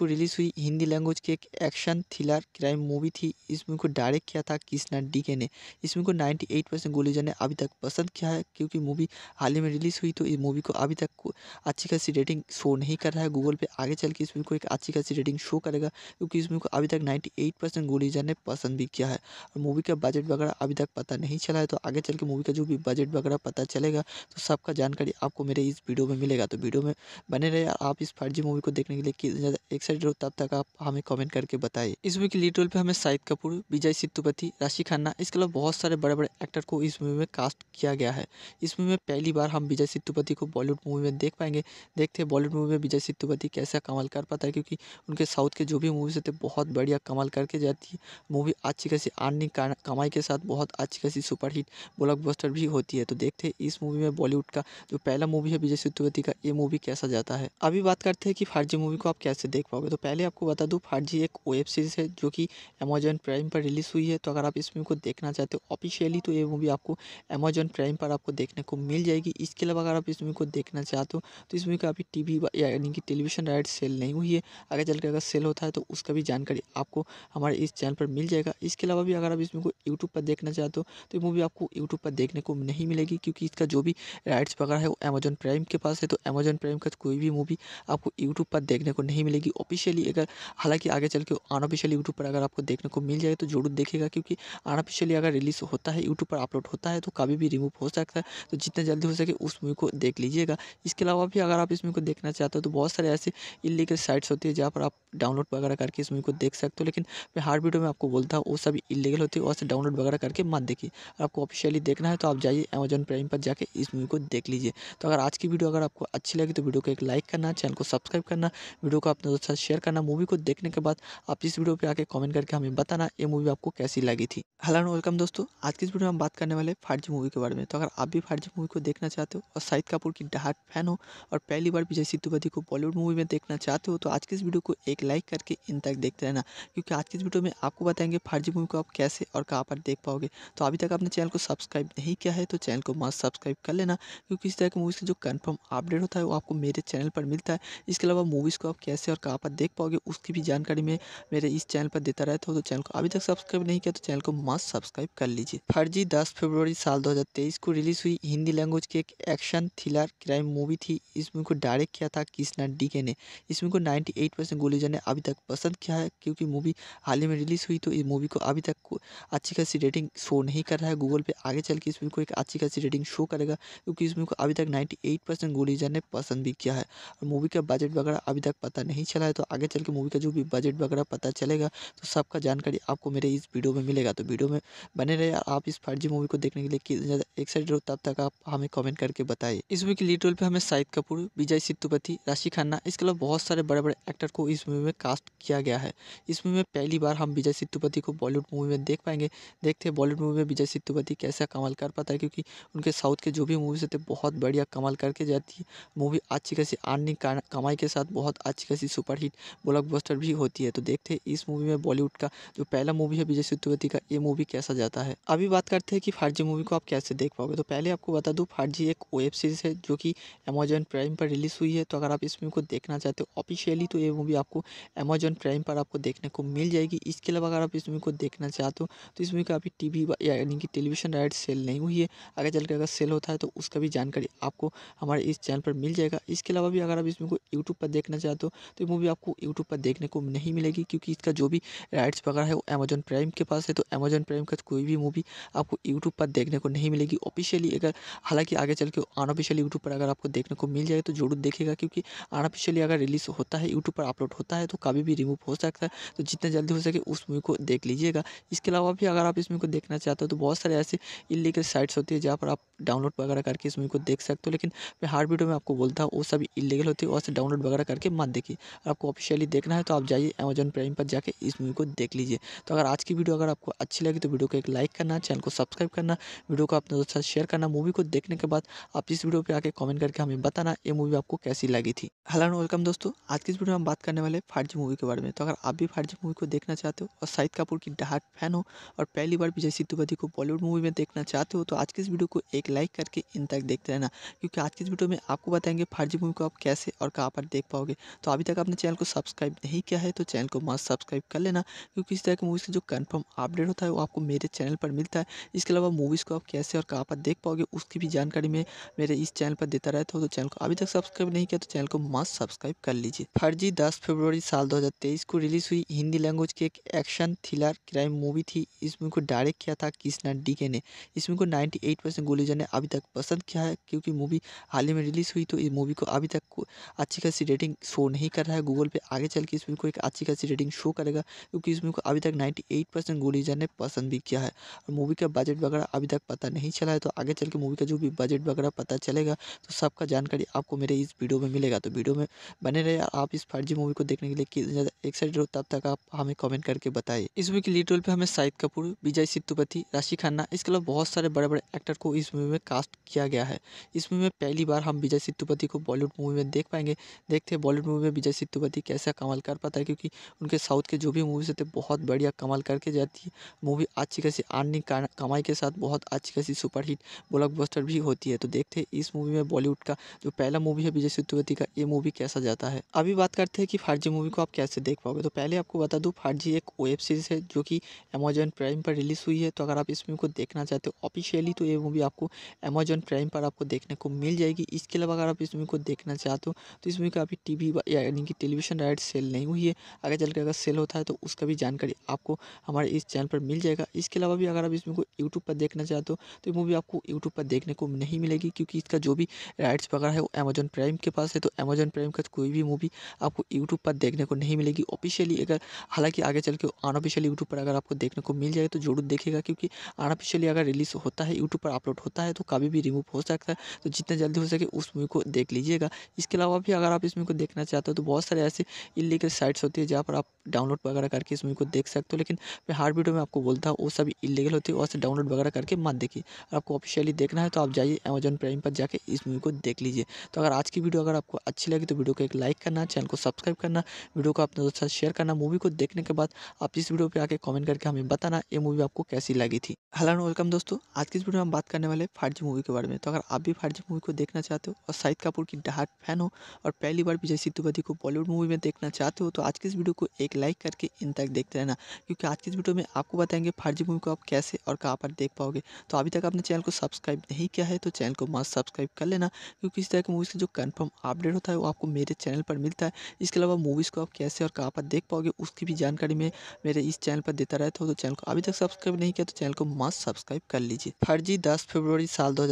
को रिलीज़ हुई हिंदी लैंग्वेज की एक एक्शन थ्रिलर क्राइम मूवी थी इस मूवी को डायरेक्ट किया था कृष्णा डीके ने इस मूवी को 98 परसेंट गुलीजन ने अभी तक पसंद किया है क्योंकि मूवी हाल ही में रिलीज़ हुई तो इस मूवी को अभी तक अच्छी खासी रेटिंग शो नहीं कर रहा है गूगल पे आगे चल के इसमें को एक अच्छी खासी रेटिंग शो करेगा क्योंकि इसमें को अभी तक ninety eight percent Google user ने पसंद भी किया है और मूवी का बजट वगैरह अभी तक पता नहीं चला है तो आगे चल के मूवी का जो भी बजट वगैरह पता चलेगा तो सबका जानकारी आपको मेरे इस वीडियो में मिलेगा तो वीडियो में बने रहे आप इस फर्जी मूवी को देखने के लिए कितने ज़्यादा एक्साइटेड हो तब तक आप हमें कमेंट करके बताइए इस मूवी के लीड रोल पर हमें शाहिद कपूर विजय सेतुपति राशि खन्ना इसके अलावा बहुत सारे बड़े बड़े एक्टर को इस मूवी में कास्ट किया गया है इस मूवी में पहली बार हम विजय सेतुपति को बॉलीवुड मूवी में देख पाएंगे देखते बॉलीवुड मूवी में विजय सेतुपति कैसा कमाल कर पाता है क्योंकि उनके साउथ के जो भी मूवीज़ होते हैं बहुत बढ़िया कमाल करके जाती है मूवी अच्छी खासी अर्निंग कमाई के साथ बहुत अच्छी खासी सुपरहिट ब्लॉकबस्टर भी होती है तो देखते हैं इस मूवी में बॉलीवुड का जो पहला मूवी है विजय सेतुपति का ये मूवी कैसा जाता है अभी बात करते हैं कि फार्जी मूवी को आप कैसे देख पाओगे तो पहले आपको बता दूँ फार्जी एक वेब सीरीज़ है जो कि अमेजॉन प्राइम पर रिलीज़ हुई है तो अगर आप इस मूवी को देखना चाहते हो ऑफिशियली तो ये मूवी आपको अमेजॉन प्राइम पर आपको देखने को मिल जाएगी इसके अलावा अगर आप इस मूवी को देखना चाहते हो तो इस मूवी का अभी टी टी वी यानी कि टेलीविज़न राइट सेल नहीं हुई है आगे चल अगर सेल होता है तो उसका भी जानकारी आपको हमारे इस चैनल पर मिल जाएगा इसके अलावा भी अगर आप इसमें को यूट्यूब पर देखना चाहते हो तो मूवी आपको यूट्यूब पर देखने को नहीं मिलेगी क्योंकि इसका जो भी राइट्स वगैरह है वो अमेजन प्राइम के पास है तो अमेजन प्राइम का कोई भी मूवी आपको यूट्यूब पर देखने को नहीं मिलेगी ऑफिशियली अगर हालांकि आगे चल के अनऑफिशियली यूट्यूब पर अगर आपको देखने को मिल जाए तो जरूर देखेगा क्योंकि अनऑफिशियली अगर रिलीज़ होता है यूट्यूब पर अपलोड होता है तो कभी भी रिमूव हो सकता है तो जितना जल्दी हो सके उस मूवी को देख लीजिएगा इसके अलावा भी अगर आप इस मूवी को देखना चाहते हो तो बहुत सारे ऐसे इलीगल साइट्स होती है जहाँ पर आप डाउनलोड वगैरह करके इस मूवी को देख सकते हो लेकिन मैं हर वीडियो में आपको बोलता हूँ वो सब इलीगल होती है और डाउनलोड वगैरह करके मत देखिए आपको ऑफिशियली देखना है तो आप जाइए अमेजन प्राइम पर जाकर इस मूवी को देख लीजिए तो अगर आज की वीडियो अगर आपको अच्छी लगी तो वीडियो को एक लाइक करना चैनल को सब्सक्राइब करना वीडियो को अपने दोस्तों साथ शेयर करना मूवी को देखने के बाद आप इस वीडियो पर आकर कॉमेंट करके हमें बताना ये मूवी आपको कैसी लगी थी हेलो वेलकम दोस्तों आज की इस वीडियो में हम बात करने वाले जी मूवी के बारे में तो अगर आप भी जी मूवी को देखना चाहते हो और शाहिद कपूर की डहाट फैन हो और पहली बार भी अजय सेतुपति को बॉलीवुड मूवी में देखना चाहते हो तो आज की इस वीडियो को एक लाइक करके इन तक देखते रहना क्योंकि आज की इस वीडियो में आपको बताएंगे फर्जी मूवी को आप कैसे और कहाँ पर देख पाओगे तो अभी तक आपने चैनल को सब्सक्राइब नहीं किया है तो चैनल को मस्त सब्सक्राइब कर लेना क्योंकि इस तरह की मूवीज़ का जो कन्फर्म अपडेट होता है वो आपको मेरे चैनल पर मिलता है इसके अलावा मूवीज़ को आप कैसे और कहाँ पर देख पाओगे उसकी भी जानकारी मैं मेरे इस चैनल पर देता रहता हूँ तो चैनल को अभी तक सब्सक्राइब नहीं किया तो चैनल को मस्त सब्सक्राइब कर लीजिए फर्जी दस फरवरी साल दो को रिलीज़ हुई हिंदी लैंग्वेज की एक एक्शन थ्रिलर क्राइम मूवी थी इस मूवी को डायरेक्ट किया था कृष्णा डीके ने इस मूवी को 98 परसेंट गोली ने अभी तक पसंद किया है क्योंकि मूवी हाल ही में रिलीज़ हुई तो इस मूवी को अभी तक अच्छी खासी रेटिंग शो नहीं कर रहा है गूगल पे आगे चल के इस मूवी को एक अच्छी खासी रेटिंग शो करेगा क्योंकि इस मूवी को अभी तक नाइन्टी परसेंट गुलीजन ने पसंद भी किया है और मूवी का बजट वगैरह अभी तक पता नहीं चला है तो आगे चल के मूवी का जो भी बजट वगैरह पता चलेगा तो सबका जानकारी आपको मेरे इस वीडियो में मिलेगा तो वीडियो में बने रहे आप इस फर्जी मूवी को देखने के लिए कितने ज़्यादा एक्साइटेड हो तब तक आप हमें कमेंट करके बताइए इस मूवी के लीड रोल पर हमें शाहिद कपूर विजय सिद्ध सेतुपति राशि खन्ना इसके अलावा बहुत सारे बड़े बड़े एक्टर को इस मूवी में कास्ट किया गया है इस मूवी में पहली बार हम विजय सेतुपति को बॉलीवुड मूवी में देख पाएंगे देखते हैं बॉलीवुड मूवी में विजय सेतुपति कैसा कमाल कर पाता है क्योंकि उनके साउथ के जो भी मूवीज होते बहुत बढ़िया कमाल करके जाती है मूवी अच्छी खासी आर्निंग कमाई के साथ बहुत अच्छी खासी सुपरहिट ब्लॉकबस्टर भी होती है तो देखते हैं इस मूवी में बॉलीवुड का जो पहला मूवी है विजय सेतुपति का ये मूवी कैसा जाता है अभी बात करते हैं कि फारजी मूवी को आप कैसे देख पाओगे तो पहले आपको बता दूँ फारजी एक वेब सीरीज़ है जो कि अमेजॉन प्राइम पर रिलीज़ हुई हुई है तो अगर आप इस मूवी को देखना चाहते हो ऑफिशियली तो ये मूवी आपको अमेजॉन प्राइम पर आपको देखने को मिल जाएगी इसके अलावा अगर आप इस मूवी को देखना चाहते हो तो इस मूवी का अभी टी वी यानी कि टेलीविजन राइट सेल नहीं हुई है आगे चल अगर सेल होता है तो उसका भी जानकारी आपको हमारे इस चैनल पर मिल जाएगा इसके अलावा भी अगर आप इस मूवी को यूट्यूब पर देखना चाहते हो तो ये मूवी आपको यूट्यूब पर देखने को नहीं मिलेगी क्योंकि इसका जो भी राइट्स वगैरह है वो अमेजॉन प्राइम के पास है तो अमेजॉन प्राइम का कोई भी मूवी आपको यूट्यूब पर देखने को नहीं मिलेगी ऑफिशियली अगर हालांकि आगे चल के अनऑफिशियल यूट्यूब पर अगर आपको देखने को मिल जाए तो जरूर देखें रखिएगा क्योंकि अनऑफिशियली अगर रिलीज़ होता है यूट्यूब पर अपलोड होता है तो कभी भी रिमूव हो सकता है तो जितना जल्दी हो सके उस मूवी को देख लीजिएगा इसके अलावा भी अगर आप इस मूवी को देखना चाहते हो तो बहुत सारे ऐसे इलीगल साइट्स होती है जहाँ पर आप डाउनलोड वगैरह करके इस मूवी को देख सकते हो लेकिन मैं हार्ड वीडियो में आपको बोलता हूँ वो सभी इलीगल होती है और डाउनलोड वगैरह करके मत देखिए आपको ऑफिशियली देखना है तो आप जाइए अमेजन प्राइम पर जाकर इस मूवी को देख लीजिए तो अगर आज की वीडियो अगर आपको अच्छी लगी तो वीडियो को एक लाइक करना चैनल को सब्सक्राइब करना वीडियो को अपने दोस्तों साथ शेयर करना मूवी को देखने के बाद आप इस वीडियो पर आके कॉमेंट करके हमें बताना ये मूवी आपको कैसी लगी थी हेलो एंड वेलकम दोस्तों आज की इस वीडियो में हम बात करने वाले फार्जी मूवी के बारे में तो अगर आप भी फार्जी मूवी को देखना चाहते हो और शाहिद कपूर की डहाट फैन हो और पहली बार विजय सिद्धुपति को बॉलीवुड मूवी में देखना चाहते हो तो आज की इस वीडियो को एक लाइक करके इन तक देखते रहना क्योंकि आज की इस वीडियो में आपको बताएंगे जी मूवी को आप कैसे और कहाँ पर देख पाओगे तो अभी तक आपने चैनल को सब्सक्राइब नहीं किया है तो चैनल को मस्त सब्सक्राइब कर लेना क्योंकि इस तरह की मूवीज़ का जो कन्फर्म अपडेट होता है वो आपको मेरे चैनल पर मिलता है इसके अलावा मूवीज़ को आप कैसे और कहाँ पर देख पाओगे उसकी भी जानकारी मैं मेरे इस चैनल पर देता रहता हूँ तो चैनल को अभी तक सब्सक्राइब नहीं किया तो चैनल को मस्ट सब्सक्राइब कर लीजिए फर्जी 10 फरवरी साल 2023 को रिलीज हुई हिंदी लैंग्वेज की एक एक्शन थ्रिलर क्राइम मूवी थी इस मूवी को डायरेक्ट किया था कृष्णा डीके ने इस मूवी को 98 परसेंट गुलीजन ने अभी तक पसंद किया है क्योंकि मूवी हाल ही में रिलीज़ हुई तो इस मूवी को अभी तक अच्छी खासी रेटिंग शो नहीं कर रहा है गूगल पे आगे चल के इस मूवी को एक अच्छी खासी रेटिंग शो करेगा क्योंकि इस मूवी को अभी तक नाइन्टी परसेंट गुलीजन ने पसंद भी किया है और मूवी का बजट वगैरह अभी तक पता नहीं चला है तो आगे चल के मूवी का जो भी बजट वगैरह पता चलेगा तो सबका जानकारी आपको मेरे इस वीडियो में मिलेगा तो वीडियो में बने रहे आप इस फर्जी मूवी को देखने के लिए कितने ज़्यादा एक्साइटेड हो तब तक आप हमें कमेंट करके बताइए इस मूवी के लीड रोल पे हमें शाहिद कपूर विजय सित्तुपति राशि खन्ना इसके अलावा बहुत सारे बड़े बड़े एक्टर को इस मूवी में कास्ट किया गया है इस मूवी में पहली बार हम विजय सित्तुपति को बॉलीवुड मूवी में देख पाएंगे देखते हैं बॉलीवुड मूवी में विजय सित्तुपति कैसा कमाल कर पाता है क्योंकि उनके साउथ के जो भी मूवीज होते हैं बहुत बढ़िया कमाल करके जाती है मूवी अच्छी खासी आर्निंग कमाई के साथ बहुत अच्छी खासी सुपरहिट ब्लॉकबस्टर भी होती है तो देखते हैं इस मूवी में बॉलीवुड का जो पहला मूवी है विजय सेतुपति का ये मूवी कैसा जाता है अभी बात करते हैं कि जी मूवी को आप कैसे देख पाओगे तो पहले आपको बता दूँ जी एक वेब सीरीज़ है जो कि अमेजन प्राइम पर रिलीज़ हुई है तो अगर आप इस मूवी को देखना चाहते हो ऑफिशियली तो ये मूवी आपको अमेजन प्राइम पर आपको देखने को मिल जाएगी इसके अलावा अगर आप इस मूवी को देखना चाहते हो तो इस मूवी का अभी टी वी यानी कि टेलीविजन राइट सेल नहीं हुई है आगे चल अगर सेल होता है तो उसका भी जानकारी आपको हमारे इस चैनल पर मिल जाएगा इसके अलावा भी अगर आप इस मूवी को यूट्यूब पर देखना चाहते हो तो ये मूवी आपको यूट्यूब पर देखने को नहीं मिलेगी क्योंकि इसका जो भी राइट्स वगैरह है वो अमेजन प्राइम के पास है तो अमेजन प्राइम का कोई भी मूवी आपको यूट्यूब पर देखने को नहीं मिलेगी ऑफिशियली अगर हालांकि आगे चल के अनऑफिशियल यूट्यूब पर अगर आपको देखने को मिल जाए तो जरूर देखेगा क्योंकि अनऑफिशियली अगर रिलीज़ होता है यूट्यूब पर अपलोड होता है तो कभी भी रिमूव हो सकता है तो जितना जल्दी हो सके उस मूवी को देख लीजिएगा इसके अलावा भी अगर आप इस मूवी को देखना चाहते हो तो बहुत सारे ऐसे इलीगल साइट्स होती है जहाँ पर आप डाउनलोड वगैरह करके इस मूवी को देख सकते हो लेकिन मैं हार्ड वीडियो में आपको बोलता हूँ वो सब इलीगल होती है और डाउनलोड वगैरह करके मत देखिए आपको ऑफिशियली देखना है तो आप जाइए अमेजन प्राइम पर जाके इस मूवी को देख लीजिए तो अगर आज की वीडियो वीडियो अगर आपको अच्छी लगी तो वीडियो को एक लाइक करना चैनल को सब्सक्राइब करना वीडियो को अपने दोस्तों साथ शेयर करना मूवी को देखने के बाद आप इस वीडियो पर आके कॉमेंट करके हमें बताना ये मूवी आपको कैसी लगी थी हेलो वेलकम दोस्तों आज की इस वीडियो में हम बात करने वाले फाइव मूवी के बारे में तो अगर आप भी फाइव मूवी को देखना चाहते हो और शाहिद कपूर की डहाट फैन हो और पहली बार विजय सिद्धुपति को बॉलीवुड मूवी में देखना चाहते हो तो आज की इस वीडियो को एक लाइक करके इन तक देखते रहना क्योंकि आज की इस वीडियो में आपको बताएंगे फाइव मूवी को आप कैसे और कहाँ पर देख पाओगे तो अभी तक आपने चैनल को सब्सक्राइब नहीं किया है तो चैनल को मस्त सब्सक्राइब कर लेना क्योंकि इस तरह की मूवीज़ से जो कन्फर्म डॉट अपडेट होता है वो आपको मेरे चैनल पर मिलता है इसके अलावा मूवीज़ को आप कैसे और कहाँ पर देख पाओगे उसकी भी जानकारी मैं मेरे इस चैनल पर देता रहता हूँ तो चैनल को अभी तक सब्सक्राइब नहीं किया तो चैनल को मस्त सब्सक्राइब कर लीजिए फर्जी दस फरवरी साल दो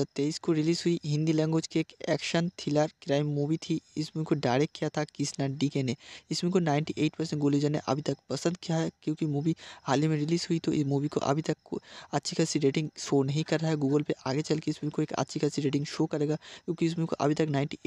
को रिलीज़ हुई हिंदी लैंग्वेज की एक एक्शन थ्रिलर क्राइम मूवी थी इस मूवी को डायरेक्ट किया था कृष्णा डीके ने इस मूवी को नाइन्टी एट ने अभी तक पसंद किया है क्योंकि मूवी हाल ही में रिलीज़ हुई तो इस मूवी को अभी तक अच्छी खासी रेटिंग शो नहीं कर रहा है गूगल पे आगे चल के इस मूवी को एक अच्छी खासी रेटिंग शो करेगा क्योंकि इस मूवी को अभी तक 98 नाइन्टी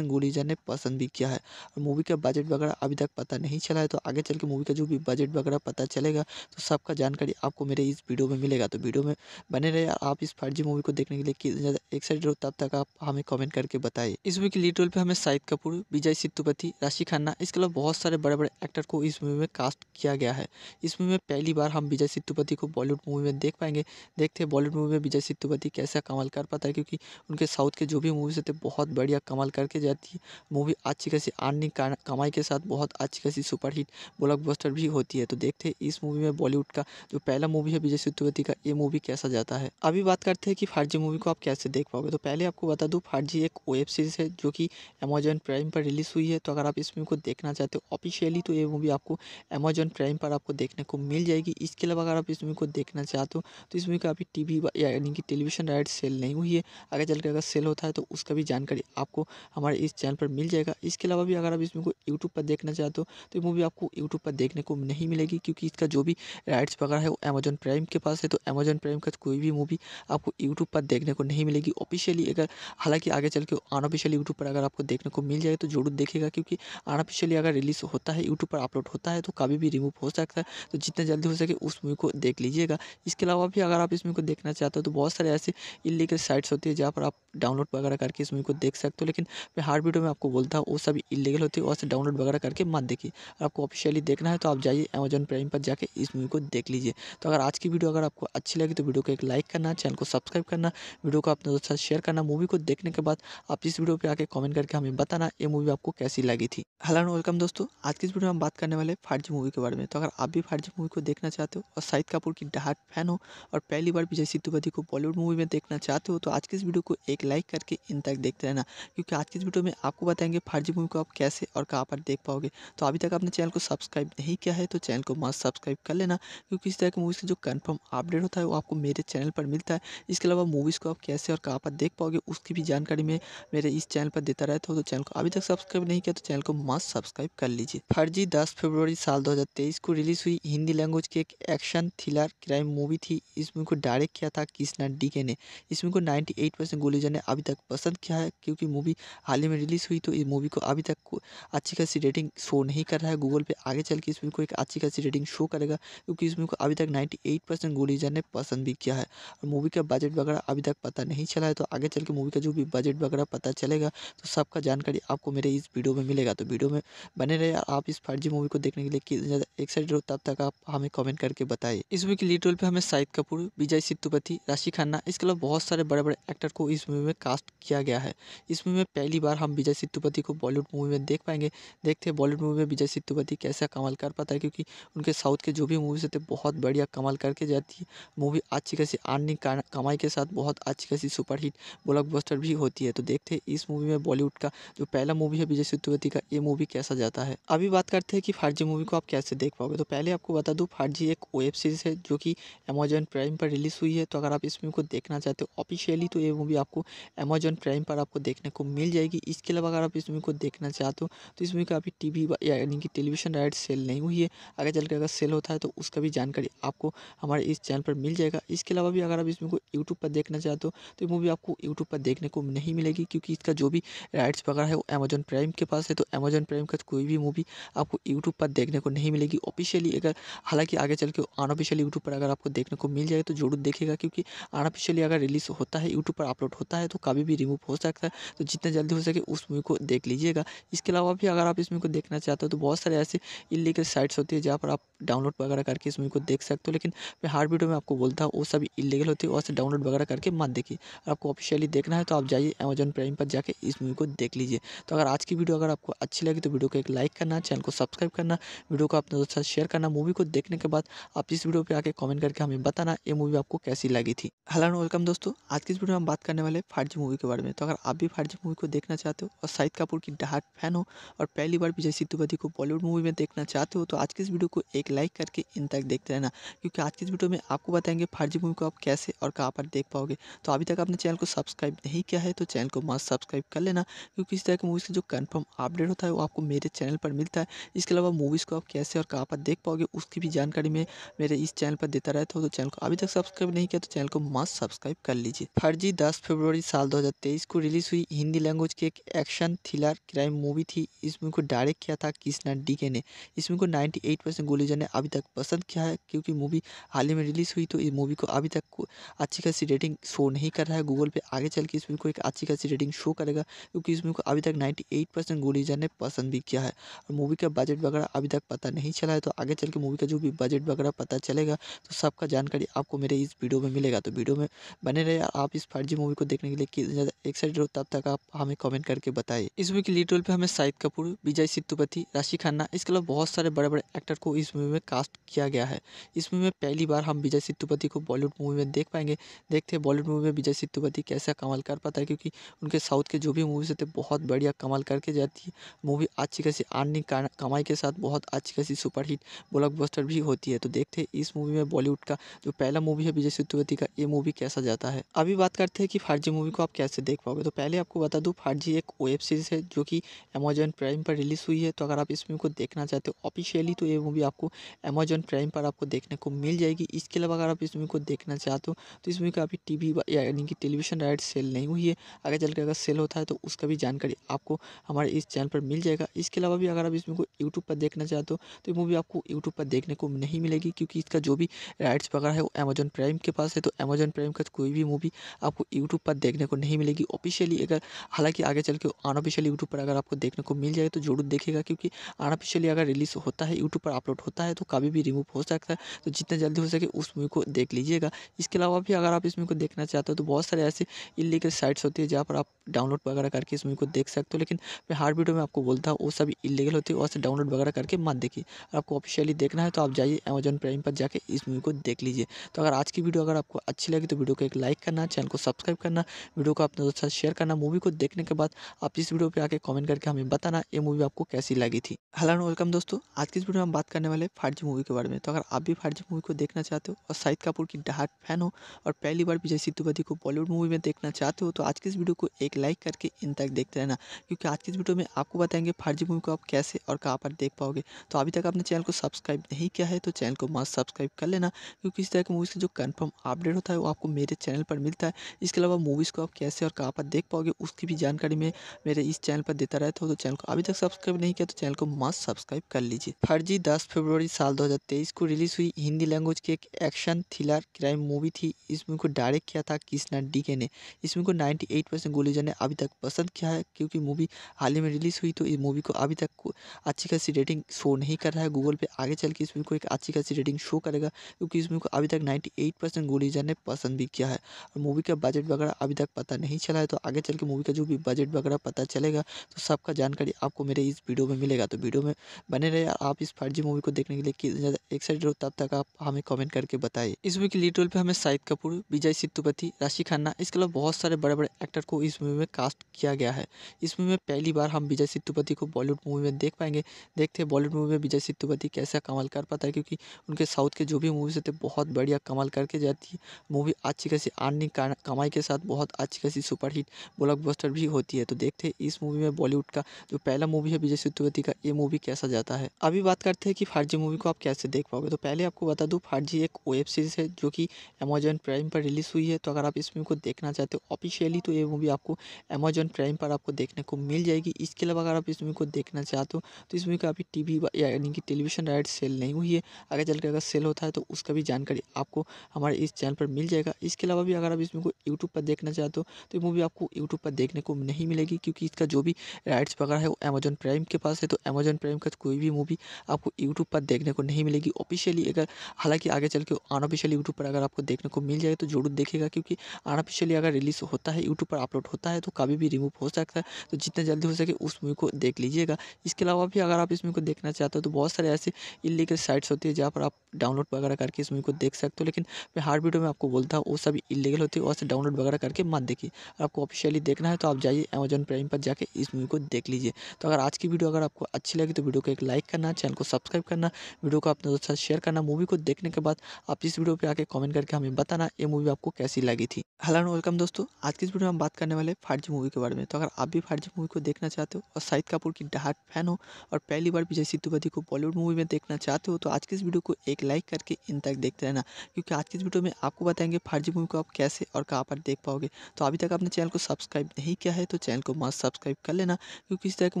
जी ने पसंद भी किया है और मूवी का बजट वगैरह अभी तक पता नहीं चला है तो आगे चल के मूवी का जो भी बजट वगैरह पता चलेगा तो सबका जानकारी आपको मेरे इस वीडियो में मिलेगा तो वीडियो में बने रहे आप इस फर्जी मूवी को देखने के लिए कितने ज़्यादा एक्साइटेड हो तब तक आप हमें कमेंट करके बताइए इस मूवी के लीड रोल पर हमें शाहिद कपूर विजय सित्तुपति राशि खन्ना इसके अलावा बहुत सारे बड़े बड़े एक्टर को इस मूवी में कास्ट किया गया है इस मूवी में पहली बार हम विजय सिद्धुपति को बॉलीवुड मूवी में देख पाएंगे देखते हैं बॉलीवुड मूवी में विजय सिद्धुपति कैसा कमाल कर पाता है क्योंकि उनके साउथ के जो भी मूवीज होते बहुत बढ़िया कमाल करके के जाती है मूवी अच्छी खासी आर्निंग कमाई के साथ बहुत अच्छी खासी सुपरहिट ब्लॉकबस्टर भी होती है तो देखते हैं इस मूवी में बॉलीवुड का जो पहला मूवी है विजय सेतुपति का ये मूवी कैसा जाता है अभी बात करते हैं कि फार्जी मूवी को आप कैसे देख पाओगे तो पहले आपको बता दूँ जी एक वेब सीरीज़ है जो कि अमेजॉन प्राइम पर रिलीज़ हुई है तो अगर आप इस मूवी को देखना चाहते हो ऑफिशियली तो ये मूवी आपको अमेजॉन प्राइम पर आपको देखने को मिल जाएगी इसके अलावा अगर आप इस मूवी को देखना चाहते हो तो इस मूवी का अभी टी यानी कि टेलीविजन राइट सेल नहीं हुई है आगे चल अगर सेल होता है तो उसका भी जानकारी आपको हम हमारे इस चैनल पर मिल जाएगा इसके अलावा भी अगर आप इसमें कोई को यूट्यूब पर देखना चाहते हो तो, तो ये मूवी आपको यूट्यूब पर देखने को नहीं मिलेगी क्योंकि इसका जो भी राइट्स वगैरह है वो अमेजन प्राइम के पास है तो अमेजोन प्राइम का कोई भी मूवी आपको यूट्यूब पर देखने को नहीं मिलेगी ऑफिशियली अगर हालांकि आगे चल के अनऑफिशियली यूट्यूब पर अगर आपको देखने को मिल जाए तो जरूर देखेगा क्योंकि अनऑफिशियली अगर रिलीज़ होता है यूट्यूब पर अपलोड होता है तो कभी भी रिमूव हो सकता है तो जितना जल्दी हो सके उस मूवी को देख लीजिएगा इसके अलावा भी अगर आप इस मूवी को देखना चाहते हो तो बहुत सारे ऐसे इलीगल साइट्स होती है जहाँ पर आप डाउनलोड वगैरह करके इस मूवी को देख सकते हो लेकिन मैं हर वीडियो में आपको बोलता हूँ वो सब इलीगल होती है वहाँ से डाउनलोड वगैरह करके मत देखिए आपको ऑफिशियली देखना है तो आप जाइए अमेजन प्राइम पर जाकर इस मूवी को देख लीजिए तो अगर आज की वीडियो अगर आपको अच्छी लगी तो वीडियो को एक लाइक करना चैनल को सब्सक्राइब करना वीडियो को अपने दोस्तों शेयर करना मूवी को देखने के बाद आप इस वीडियो पर आके कॉमेंट करके हमें बताना ये मूवी आपको कैसी लगी थी हेलो एंड वेलकम दोस्तों आज की इस वीडियो में हम बात करने वाले जी मूवी के बारे में तो अगर आप भी जी मूवी को देखना चाहते हो और शाहिद कपूर की डहाट फैन हो और पहली बार विजय सेतुपति को बॉलीवुड मूवी में देखना चाहते हो तो आज की इस वीडियो को एक लाइक करके इन तक देखते रहना क्योंकि आज की वीडियो में आपको बताएंगे फर्जी मूवी को आप कैसे और कहाँ पर देख पाओगे तो अभी तक आपने चैनल को सब्सक्राइब नहीं किया है तो चैनल को मस्त सब्सक्राइब कर लेना क्योंकि इस तरह की मूवीज़ का जो कन्फर्म अपडेट होता है वो आपको मेरे चैनल पर मिलता है इसके अलावा मूवीज़ को आप कैसे और कहाँ पर देख पाओगे उसकी भी जानकारी मैं मेरे इस चैनल पर देता रहता हूँ तो चैनल को अभी तक सब्सक्राइब नहीं किया तो चैनल को मस्त सब्सक्राइब कर लीजिए फर्जी दस फरवरी साल दो को रिलीज़ हुई हिंदी लैंग्वेज की एक एक्शन थ्रिलर क्राइम मूवी थी इस मूवी को डायरेक्ट किया था कृष्णा डीके ने इस मूवी को एट परसेंट गुलीजा ने अभी तक पसंद किया है क्योंकि मूवी हाल ही में रिलीज़ हुई तो इस मूवी को अभी तक को अच्छी खासी रेटिंग शो नहीं कर रहा है गूगल पे आगे चल के इस मूवी को एक अच्छी खासी रेटिंग शो करेगा क्योंकि इस मूवी को अभी तक 98 परसेंट गोलीजर ने पसंद भी किया है और मूवी का बजट वगैरह अभी तक पता नहीं चला है तो आगे चल के मूवी का जो भी बजट वगैरह पता चलेगा तो सबका जानकारी आपको मेरे इस वीडियो में मिलेगा तो वीडियो में बने रहे आप इस फर्जी मूवी को देखने के लिए कितने ज़्यादा एक्साइटेड हो तब तक आप हमें कॉमेंट करके बताइए इस मूवी के लीड रोल पर हमें शाहिद कपूर विजय सित्तुपति राशि खन्ना इसके अलावा बहुत सारे बड़े बड़े एक्टर को इस मूवी में कास्ट किया गया है इस मूवी में पहली बार हम विजय सेतुपति को बॉलीवुड मूवी में देख पाएंगे देखते हैं बॉलीवुड मूवी में विजय सेतुपति कैसा कमाल कर पाता है क्योंकि उनके साउथ के जो भी मूवीज होते हैं बहुत बढ़िया कमाल करके जाती है मूवी अच्छी खासी अर्निंग कमाई के साथ बहुत अच्छी खासी सुपरहिट ब्लॉकबस्टर भी होती है तो देखते हैं इस मूवी में बॉलीवुड का जो पहला मूवी है विजय सेतुपति का ये मूवी कैसा जाता है अभी बात करते हैं कि फार्जी मूवी को आप कैसे देख पाओगे तो पहले आपको बता दूँ फार्जी एक वेब सीरीज़ है जो कि अमेजॉन प्राइम पर रिलीज़ हुई है तो अगर आप इस मूवी को देखना चाहते हो ऑफिशियली तो ये मूवी आपको अमेजॉन प्राइम पर आपको देखने को मिल जाएगी कि इसके अलावा अगर आप इस मूवी को देखना चाहते हो तो इस मूवी का अभी टी वी यानी कि टेलीविजन राइट सेल नहीं हुई है आगे चल अगर सेल होता है तो उसका भी जानकारी आपको हमारे इस चैनल पर मिल जाएगा इसके अलावा भी अगर आप इस मूवी को यूट्यूब पर देखना चाहते हो तो ये मूवी आपको यूट्यूब पर देखने को नहीं मिलेगी क्योंकि इसका जो भी राइट्स वगैरह है वो अमेजन प्राइम के पास है तो अमेजन प्राइम का कोई भी मूवी आपको यूट्यूब पर देखने को नहीं मिलेगी ऑफिशियली अगर हालांकि आगे चल के अनऑफिशियली यूट्यूब पर अगर आपको देखने को मिल जाए तो जरूर देखेगा क्योंकि अनऑफिशियली अगर रिलीज़ होता है यूट्यूब पर अपलोड होता है तो कभी भी रिमूव हो सकता है तो जितना जल्दी हो सके उस मूवी को देख लीजिएगा इसके अलावा भी अगर आप इस मूवी को देखना चाहते हो तो बहुत सारे ऐसे इलीगल साइट्स होती है जहाँ पर आप डाउनलोड वगैरह करके इस मूवी को देख सकते हो लेकिन मैं हार्ड वीडियो में आपको बोलता हूँ वो सभी इलीगल होती है और डाउनलोड वगैरह करके मत देखिए आपको ऑफिशियली देखना है तो आप जाइए अमेजन प्राइम पर जाकर इस मूवी को देख लीजिए तो अगर आज की वीडियो अगर आपको अच्छी लगी तो वीडियो को एक लाइक करना चैनल को सब्सक्राइब करना वीडियो को अपने दोस्तों साथ शेयर करना मूवी को देखने के बाद आप इस वीडियो पर आके कॉमेंट करके हमें बताना ये मूवी आपको कैसी लगी थी हेलो वेलकम दोस्तों आज की इस वीडियो में हम बात करने वाले फाइव मूवी के बारे में तो अगर आप भी फाइव मूवी को देख देखना चाहते हो और शाहिद कपूर की डहाट फैन हो और पहली बार विजय सिद्धुपति को बॉलीवुड मूवी में देखना चाहते हो तो आज की इस वीडियो को एक लाइक करके इन तक देखते रहना क्योंकि आज की इस वीडियो में आपको बताएंगे फर्जी मूवी को आप कैसे और कहाँ पर देख पाओगे तो अभी तक आपने चैनल को सब्सक्राइब नहीं किया है तो चैनल को मस्त सब्सक्राइब कर लेना क्योंकि इस तरह की मूवीज़ का जो कन्फर्म अपडेट होता है वो आपको मेरे चैनल पर मिलता है इसके अलावा मूवीज़ को आप कैसे और कहाँ पर देख पाओगे उसकी भी जानकारी मैं मेरे इस चैनल पर देता रहता हूँ तो चैनल को अभी तक सब्सक्राइब नहीं किया तो चैनल को मस्त सब्सक्राइब कर लीजिए फर्जी दस फरवरी साल 2023 को रिलीज़ हुई हिंदी लैंग्वेज की एक एक्शन थ्रिलर क्राइम मूवी थी इस मूवी को डायरेक्ट किया था कृष्णा डीके ने इस मूवी को 98 परसेंट गोलीजन ने अभी तक पसंद किया है क्योंकि मूवी हाल ही में रिलीज़ हुई तो इस मूवी को अभी तक अच्छी खासी रेटिंग शो नहीं कर रहा है गूगल पे आगे चल के इस मूवी को एक अच्छी खासी रेटिंग शो करेगा क्योंकि इस मूवी को अभी तक नाइन्टी एट परसेंट गोलीजन ने पसंद भी किया है और मूवी का बजट वगैरह अभी तक पता नहीं चला है तो आगे चल के मूवी का जो भी बजट वगैरह पता चलेगा तो सबका जानकारी आपको मेरे इस वीडियो में मिलेगा तो वीडियो में बने रहे आप इस फर्जी मूवी को देखने के लिए ज़्यादा एक्साइटेड हो तब तक आप हमें कमेंट करके बताइए इस मूवी की लीड रोल पे हमें शाहिद कपूर विजय सेतुपति राशि खन्ना इसके अलावा बहुत सारे बड़े बड़े एक्टर को इस मूवी में कास्ट किया गया है इस मूवी में पहली बार हम विजय सेतुपति को बॉलीवुड मूवी में देख पाएंगे देखते हैं बॉलीवुड मूवी में विजय सेतुपति कैसा कमाल कर पाता है क्योंकि उनके साउथ के जो भी मूवीज होते बहुत बढ़िया कमाल करके जाती है मूवी अच्छी खासी अर्निंग कमाई के साथ बहुत अच्छी खासी सुपरहिट ब्लॉकबस्टर भी होती है तो देखते हैं इस मूवी में बॉलीवुड का जो पहला मूवी है विजय सेतुपति का ये मूवी कैसा जाता है अभी बात करते हैं कि फार्जी मूवी को आप कैसे देख पाओगे तो पहले आपको बता दूँ हाँ जी एक वेब सीरीज़ है जो कि अमेजन प्राइम पर रिलीज़ हुई है तो अगर आप इस मूवी को देखना चाहते हो ऑफिशियली तो ये मूवी आपको अमेजन प्राइम पर आपको देखने को मिल जाएगी इसके अलावा अगर आप इस मूवी को देखना चाहते हो तो इस मूवी का अभी टी यानी कि टेलीविजन राइट सेल नहीं हुई है आगे चल अगर सेल होता है तो उसका भी जानकारी आपको हमारे इस चैनल पर मिल जाएगा इसके अलावा भी अगर आप इस मूवी को यूट्यूब पर देखना चाहते हो तो ये मूवी आपको यूट्यूब पर देखने को नहीं मिलेगी क्योंकि इसका जो भी राइट्स वगैरह है वो अमेजॉन प्राइम के पास है तो अमेजॉन प्राइम का कोई भी मूवी आपको यूट्यूब पर देखने को नहीं मिलेगी ऑफिशियली अगर हालांकि आगे चल के अनऑफिशियली यूट्यूब पर अगर आपको देखने को मिल जाए तो जरूर देखेगा क्योंकि अनऑफिशियली अगर रिलीज़ होता है यूट्यूब पर अपलोड होता है तो कभी भी रिमूव हो सकता है तो जितना जल्दी हो सके उस मूवी को देख लीजिएगा इसके अलावा भी अगर आप इस मूवी को देखना चाहते हो तो बहुत सारे ऐसे इलीगल साइट्स होती है जहाँ पर आप डाउनलोड वगैरह करके इस मूवी को देख सकते हो लेकिन मैं हार्ड वीडियो में आपको बोलता हूँ वो सब इलीगल होती है और से डाउनलोड वगैरह करके मत देखिए आपको ऑफिशियली देखना है तो आप जाइए अमेजन प्राइम पर जाकर इस मूवी को देख लीजिए तो अगर आज की वीडियो अगर आपको अच्छी लगी तो वीडियो को एक लाइक करना चैनल को सब्सक्राइब करना वीडियो को अपने दोस्तों साथ शेयर करना मूवी को देखने के उसके बाद आप इस वीडियो पे आके कमेंट करके हमें बताना ये मूवी आपको कैसी लगी थी हेलो एंड वेलकम दोस्तों आज की इस वीडियो में हम बात करने वाले फाइट मूवी के बारे में तो अगर आप भी फाइट मूवी को देखना चाहते हो और शाहिद कपूर की डहाट फैन हो और पहली बार विजय सेतुपति को बॉलीवुड मूवी में देखना चाहते हो तो आज की इस वीडियो को एक लाइक करके इन तक देखते रहना क्योंकि आज की इस वीडियो में आपको बताएंगे फार्जी मूवी को आप कैसे और कहाँ पर देख पाओगे तो अभी तक आपने चैनल को सब्सक्राइब नहीं किया है तो चैनल को मस्त सब्सक्राइब कर लेना क्योंकि इस तरह की मूवीज़ का जो कन्फर्म अपडेट होता है वो आपको मेरे चैनल पर मिलता है इसके अलावा मूवीज़ को आप कैसे और कहाँ पर देख पाओगे उसकी भी जानकारी जानकारी मैं मेरे इस चैनल पर देता रहता तो, हूँ तो चैनल को अभी तक सब्सक्राइब नहीं किया तो चैनल को मस्त सब्सक्राइब कर लीजिए फर्जी दस फरवरी साल 2023 को रिलीज हुई हिंदी लैंग्वेज की एक एक्शन थ्रिलर क्राइम मूवी थी इस मूवी को डायरेक्ट किया था कृष्णा डीके ने इस मूवी को नाइन्टी एट ने अभी तक पसंद किया है क्योंकि मूवी हाल ही में रिलीज़ हुई तो इस मूवी को अभी तक अच्छी खासी रेटिंग शो नहीं कर रहा है गूगल पे आगे चल के इस मूवी को एक अच्छी खासी रेटिंग शो करेगा क्योंकि इस मूवी को अभी तक नाइन्टी एट परसेंट गुलीजा ने पसंद भी किया है और मूवी का बजट वगैरह अभी तक पता नहीं चला है तो आगे चल के मूवी का जो भी बजट वगैरह पता चलेगा तो सबका जानकारी आपको मेरे इस वीडियो में मिलेगा तो वीडियो में बने रहे आप इस फर्जी मूवी को देखने के लिए कितने ज़्यादा एक्साइटेड हो तब तक आप हमें कमेंट करके बताइए इस मूवी के लीड रोल पर हमें शाहिद कपूर विजय सेतुपति राशि खन्ना इसके अलावा बहुत सारे बड़े बड़े एक्टर को इस मूवी में कास्ट किया गया है इस मूवी में पहली बार हम विजय सेतुपति को बॉलीवुड मूवी में देख पाएंगे देखते हैं बॉलीवुड मूवी में विजय सेतुपति कैसा कमाल कर पाता है क्योंकि उनके साउथ के जो भी मूवीज होते हैं बहुत बढ़िया कमाल करके जाती है मूवी अच्छी खासी आर्निंग कमाई के साथ बहुत अच्छी खासी सुपरहिट ब्लॉकबस्टर भी होती होती है तो देखते हैं इस मूवी में बॉलीवुड का जो पहला मूवी है विजय सेतुपति का ये मूवी कैसा जाता है अभी बात करते हैं कि फार्जी मूवी को आप कैसे देख पाओगे तो पहले आपको बता दूँ फार्जी एक वेब सीरीज़ है जो कि अमेजॉन प्राइम पर रिलीज़ हुई है तो अगर आप इस मूवी को देखना चाहते हो ऑफिशियली तो ये मूवी आपको अमेजॉन प्राइम पर आपको देखने को मिल जाएगी इसके अलावा अगर आप इस मूवी को देखना चाहते हो तो इस मूवी का अभी टी यानी कि टेलीविजन राइट सेल नहीं हुई है आगे चल अगर सेल होता है तो उसका भी जानकारी आपको हमारे इस चैनल पर मिल जाएगा इसके अलावा भी अगर आप इस मूवी को यूट्यूब पर देखना चाहते हो तो ये मूवी आपको यूट्यूब पर देखने को नहीं मिलेगी क्योंकि इसका जो भी राइट्स वगैरह है वो अमेजन प्राइम के पास है तो अमेजन प्राइम का कोई भी मूवी आपको यूट्यूब पर देखने को नहीं मिलेगी ऑफिशियली अगर हालांकि आगे चल के अनऑफिशियल यूट्यूब पर अगर आपको देखने को मिल जाए तो जरूर देखेगा क्योंकि अनऑफिशियली अगर रिलीज़ होता है यूट्यूब पर अपलोड होता है तो कभी भी रिमूव हो सकता है तो जितना जल्दी हो सके उस मूवी को देख लीजिएगा इसके अलावा भी अगर आप इस मूवी को देखना चाहते हो तो बहुत सारे ऐसे इलीगल साइट्स होती है जहाँ पर आप डाउनलोड वगैरह करके इस मूवी को देख सकते हो लेकिन मैं हार्ड वीडियो में आपको बोलता हूँ वो सभी इलीगल होती है और डाउनलोड वगैरह करके मत देखिए आपको ऑफिशियली देखना है तो आप जाइए जाइए अमेजन प्राइम पर जाके इस मूवी को देख लीजिए तो अगर आज की वीडियो अगर आपको अच्छी लगी तो वीडियो को एक लाइक करना चैनल को सब्सक्राइब करना वीडियो को अपने दोस्तों शेयर करना मूवी को देखने के बाद आप इस वीडियो पर आके कॉमेंट करके हमें बताना ये मूवी आपको कैसी लगी थी हेलो एंड वेलकम दोस्तों आज की इस वीडियो में हम बात करने वाले फारजी मूवी के बारे में तो अगर आप भी फारजी मूवी को देखना चाहते हो और शाहिद कपूर की डहाट फैन हो और पहली बार विजय सेतुपति को बॉलीवुड मूवी में देखना चाहते हो तो आज की इस वीडियो को एक लाइक करके इन तक देखते रहना क्योंकि आज की इस वीडियो में आपको बताएंगे फारजी मूवी को आप कैसे और कहाँ पर देख पाओगे तो अभी तक आपने चैनल को सब्सक्राइब नहीं किया है है तो चैनल को मस्त सब्सक्राइब कर लेना क्योंकि इस तरह की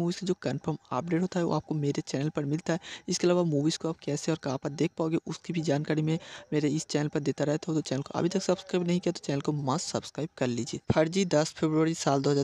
मूवीज़ का जो कन्फर्म अपडेट होता है वो आपको मेरे चैनल पर मिलता है इसके अलावा मूवीज़ को आप कैसे और कहाँ पर देख पाओगे उसकी भी जानकारी मैं मेरे इस चैनल पर देता रहता हूँ तो चैनल को अभी तक सब्सक्राइब नहीं किया तो चैनल को मस्त सब्सक्राइब कर लीजिए फर्जी दस फरवरी साल दो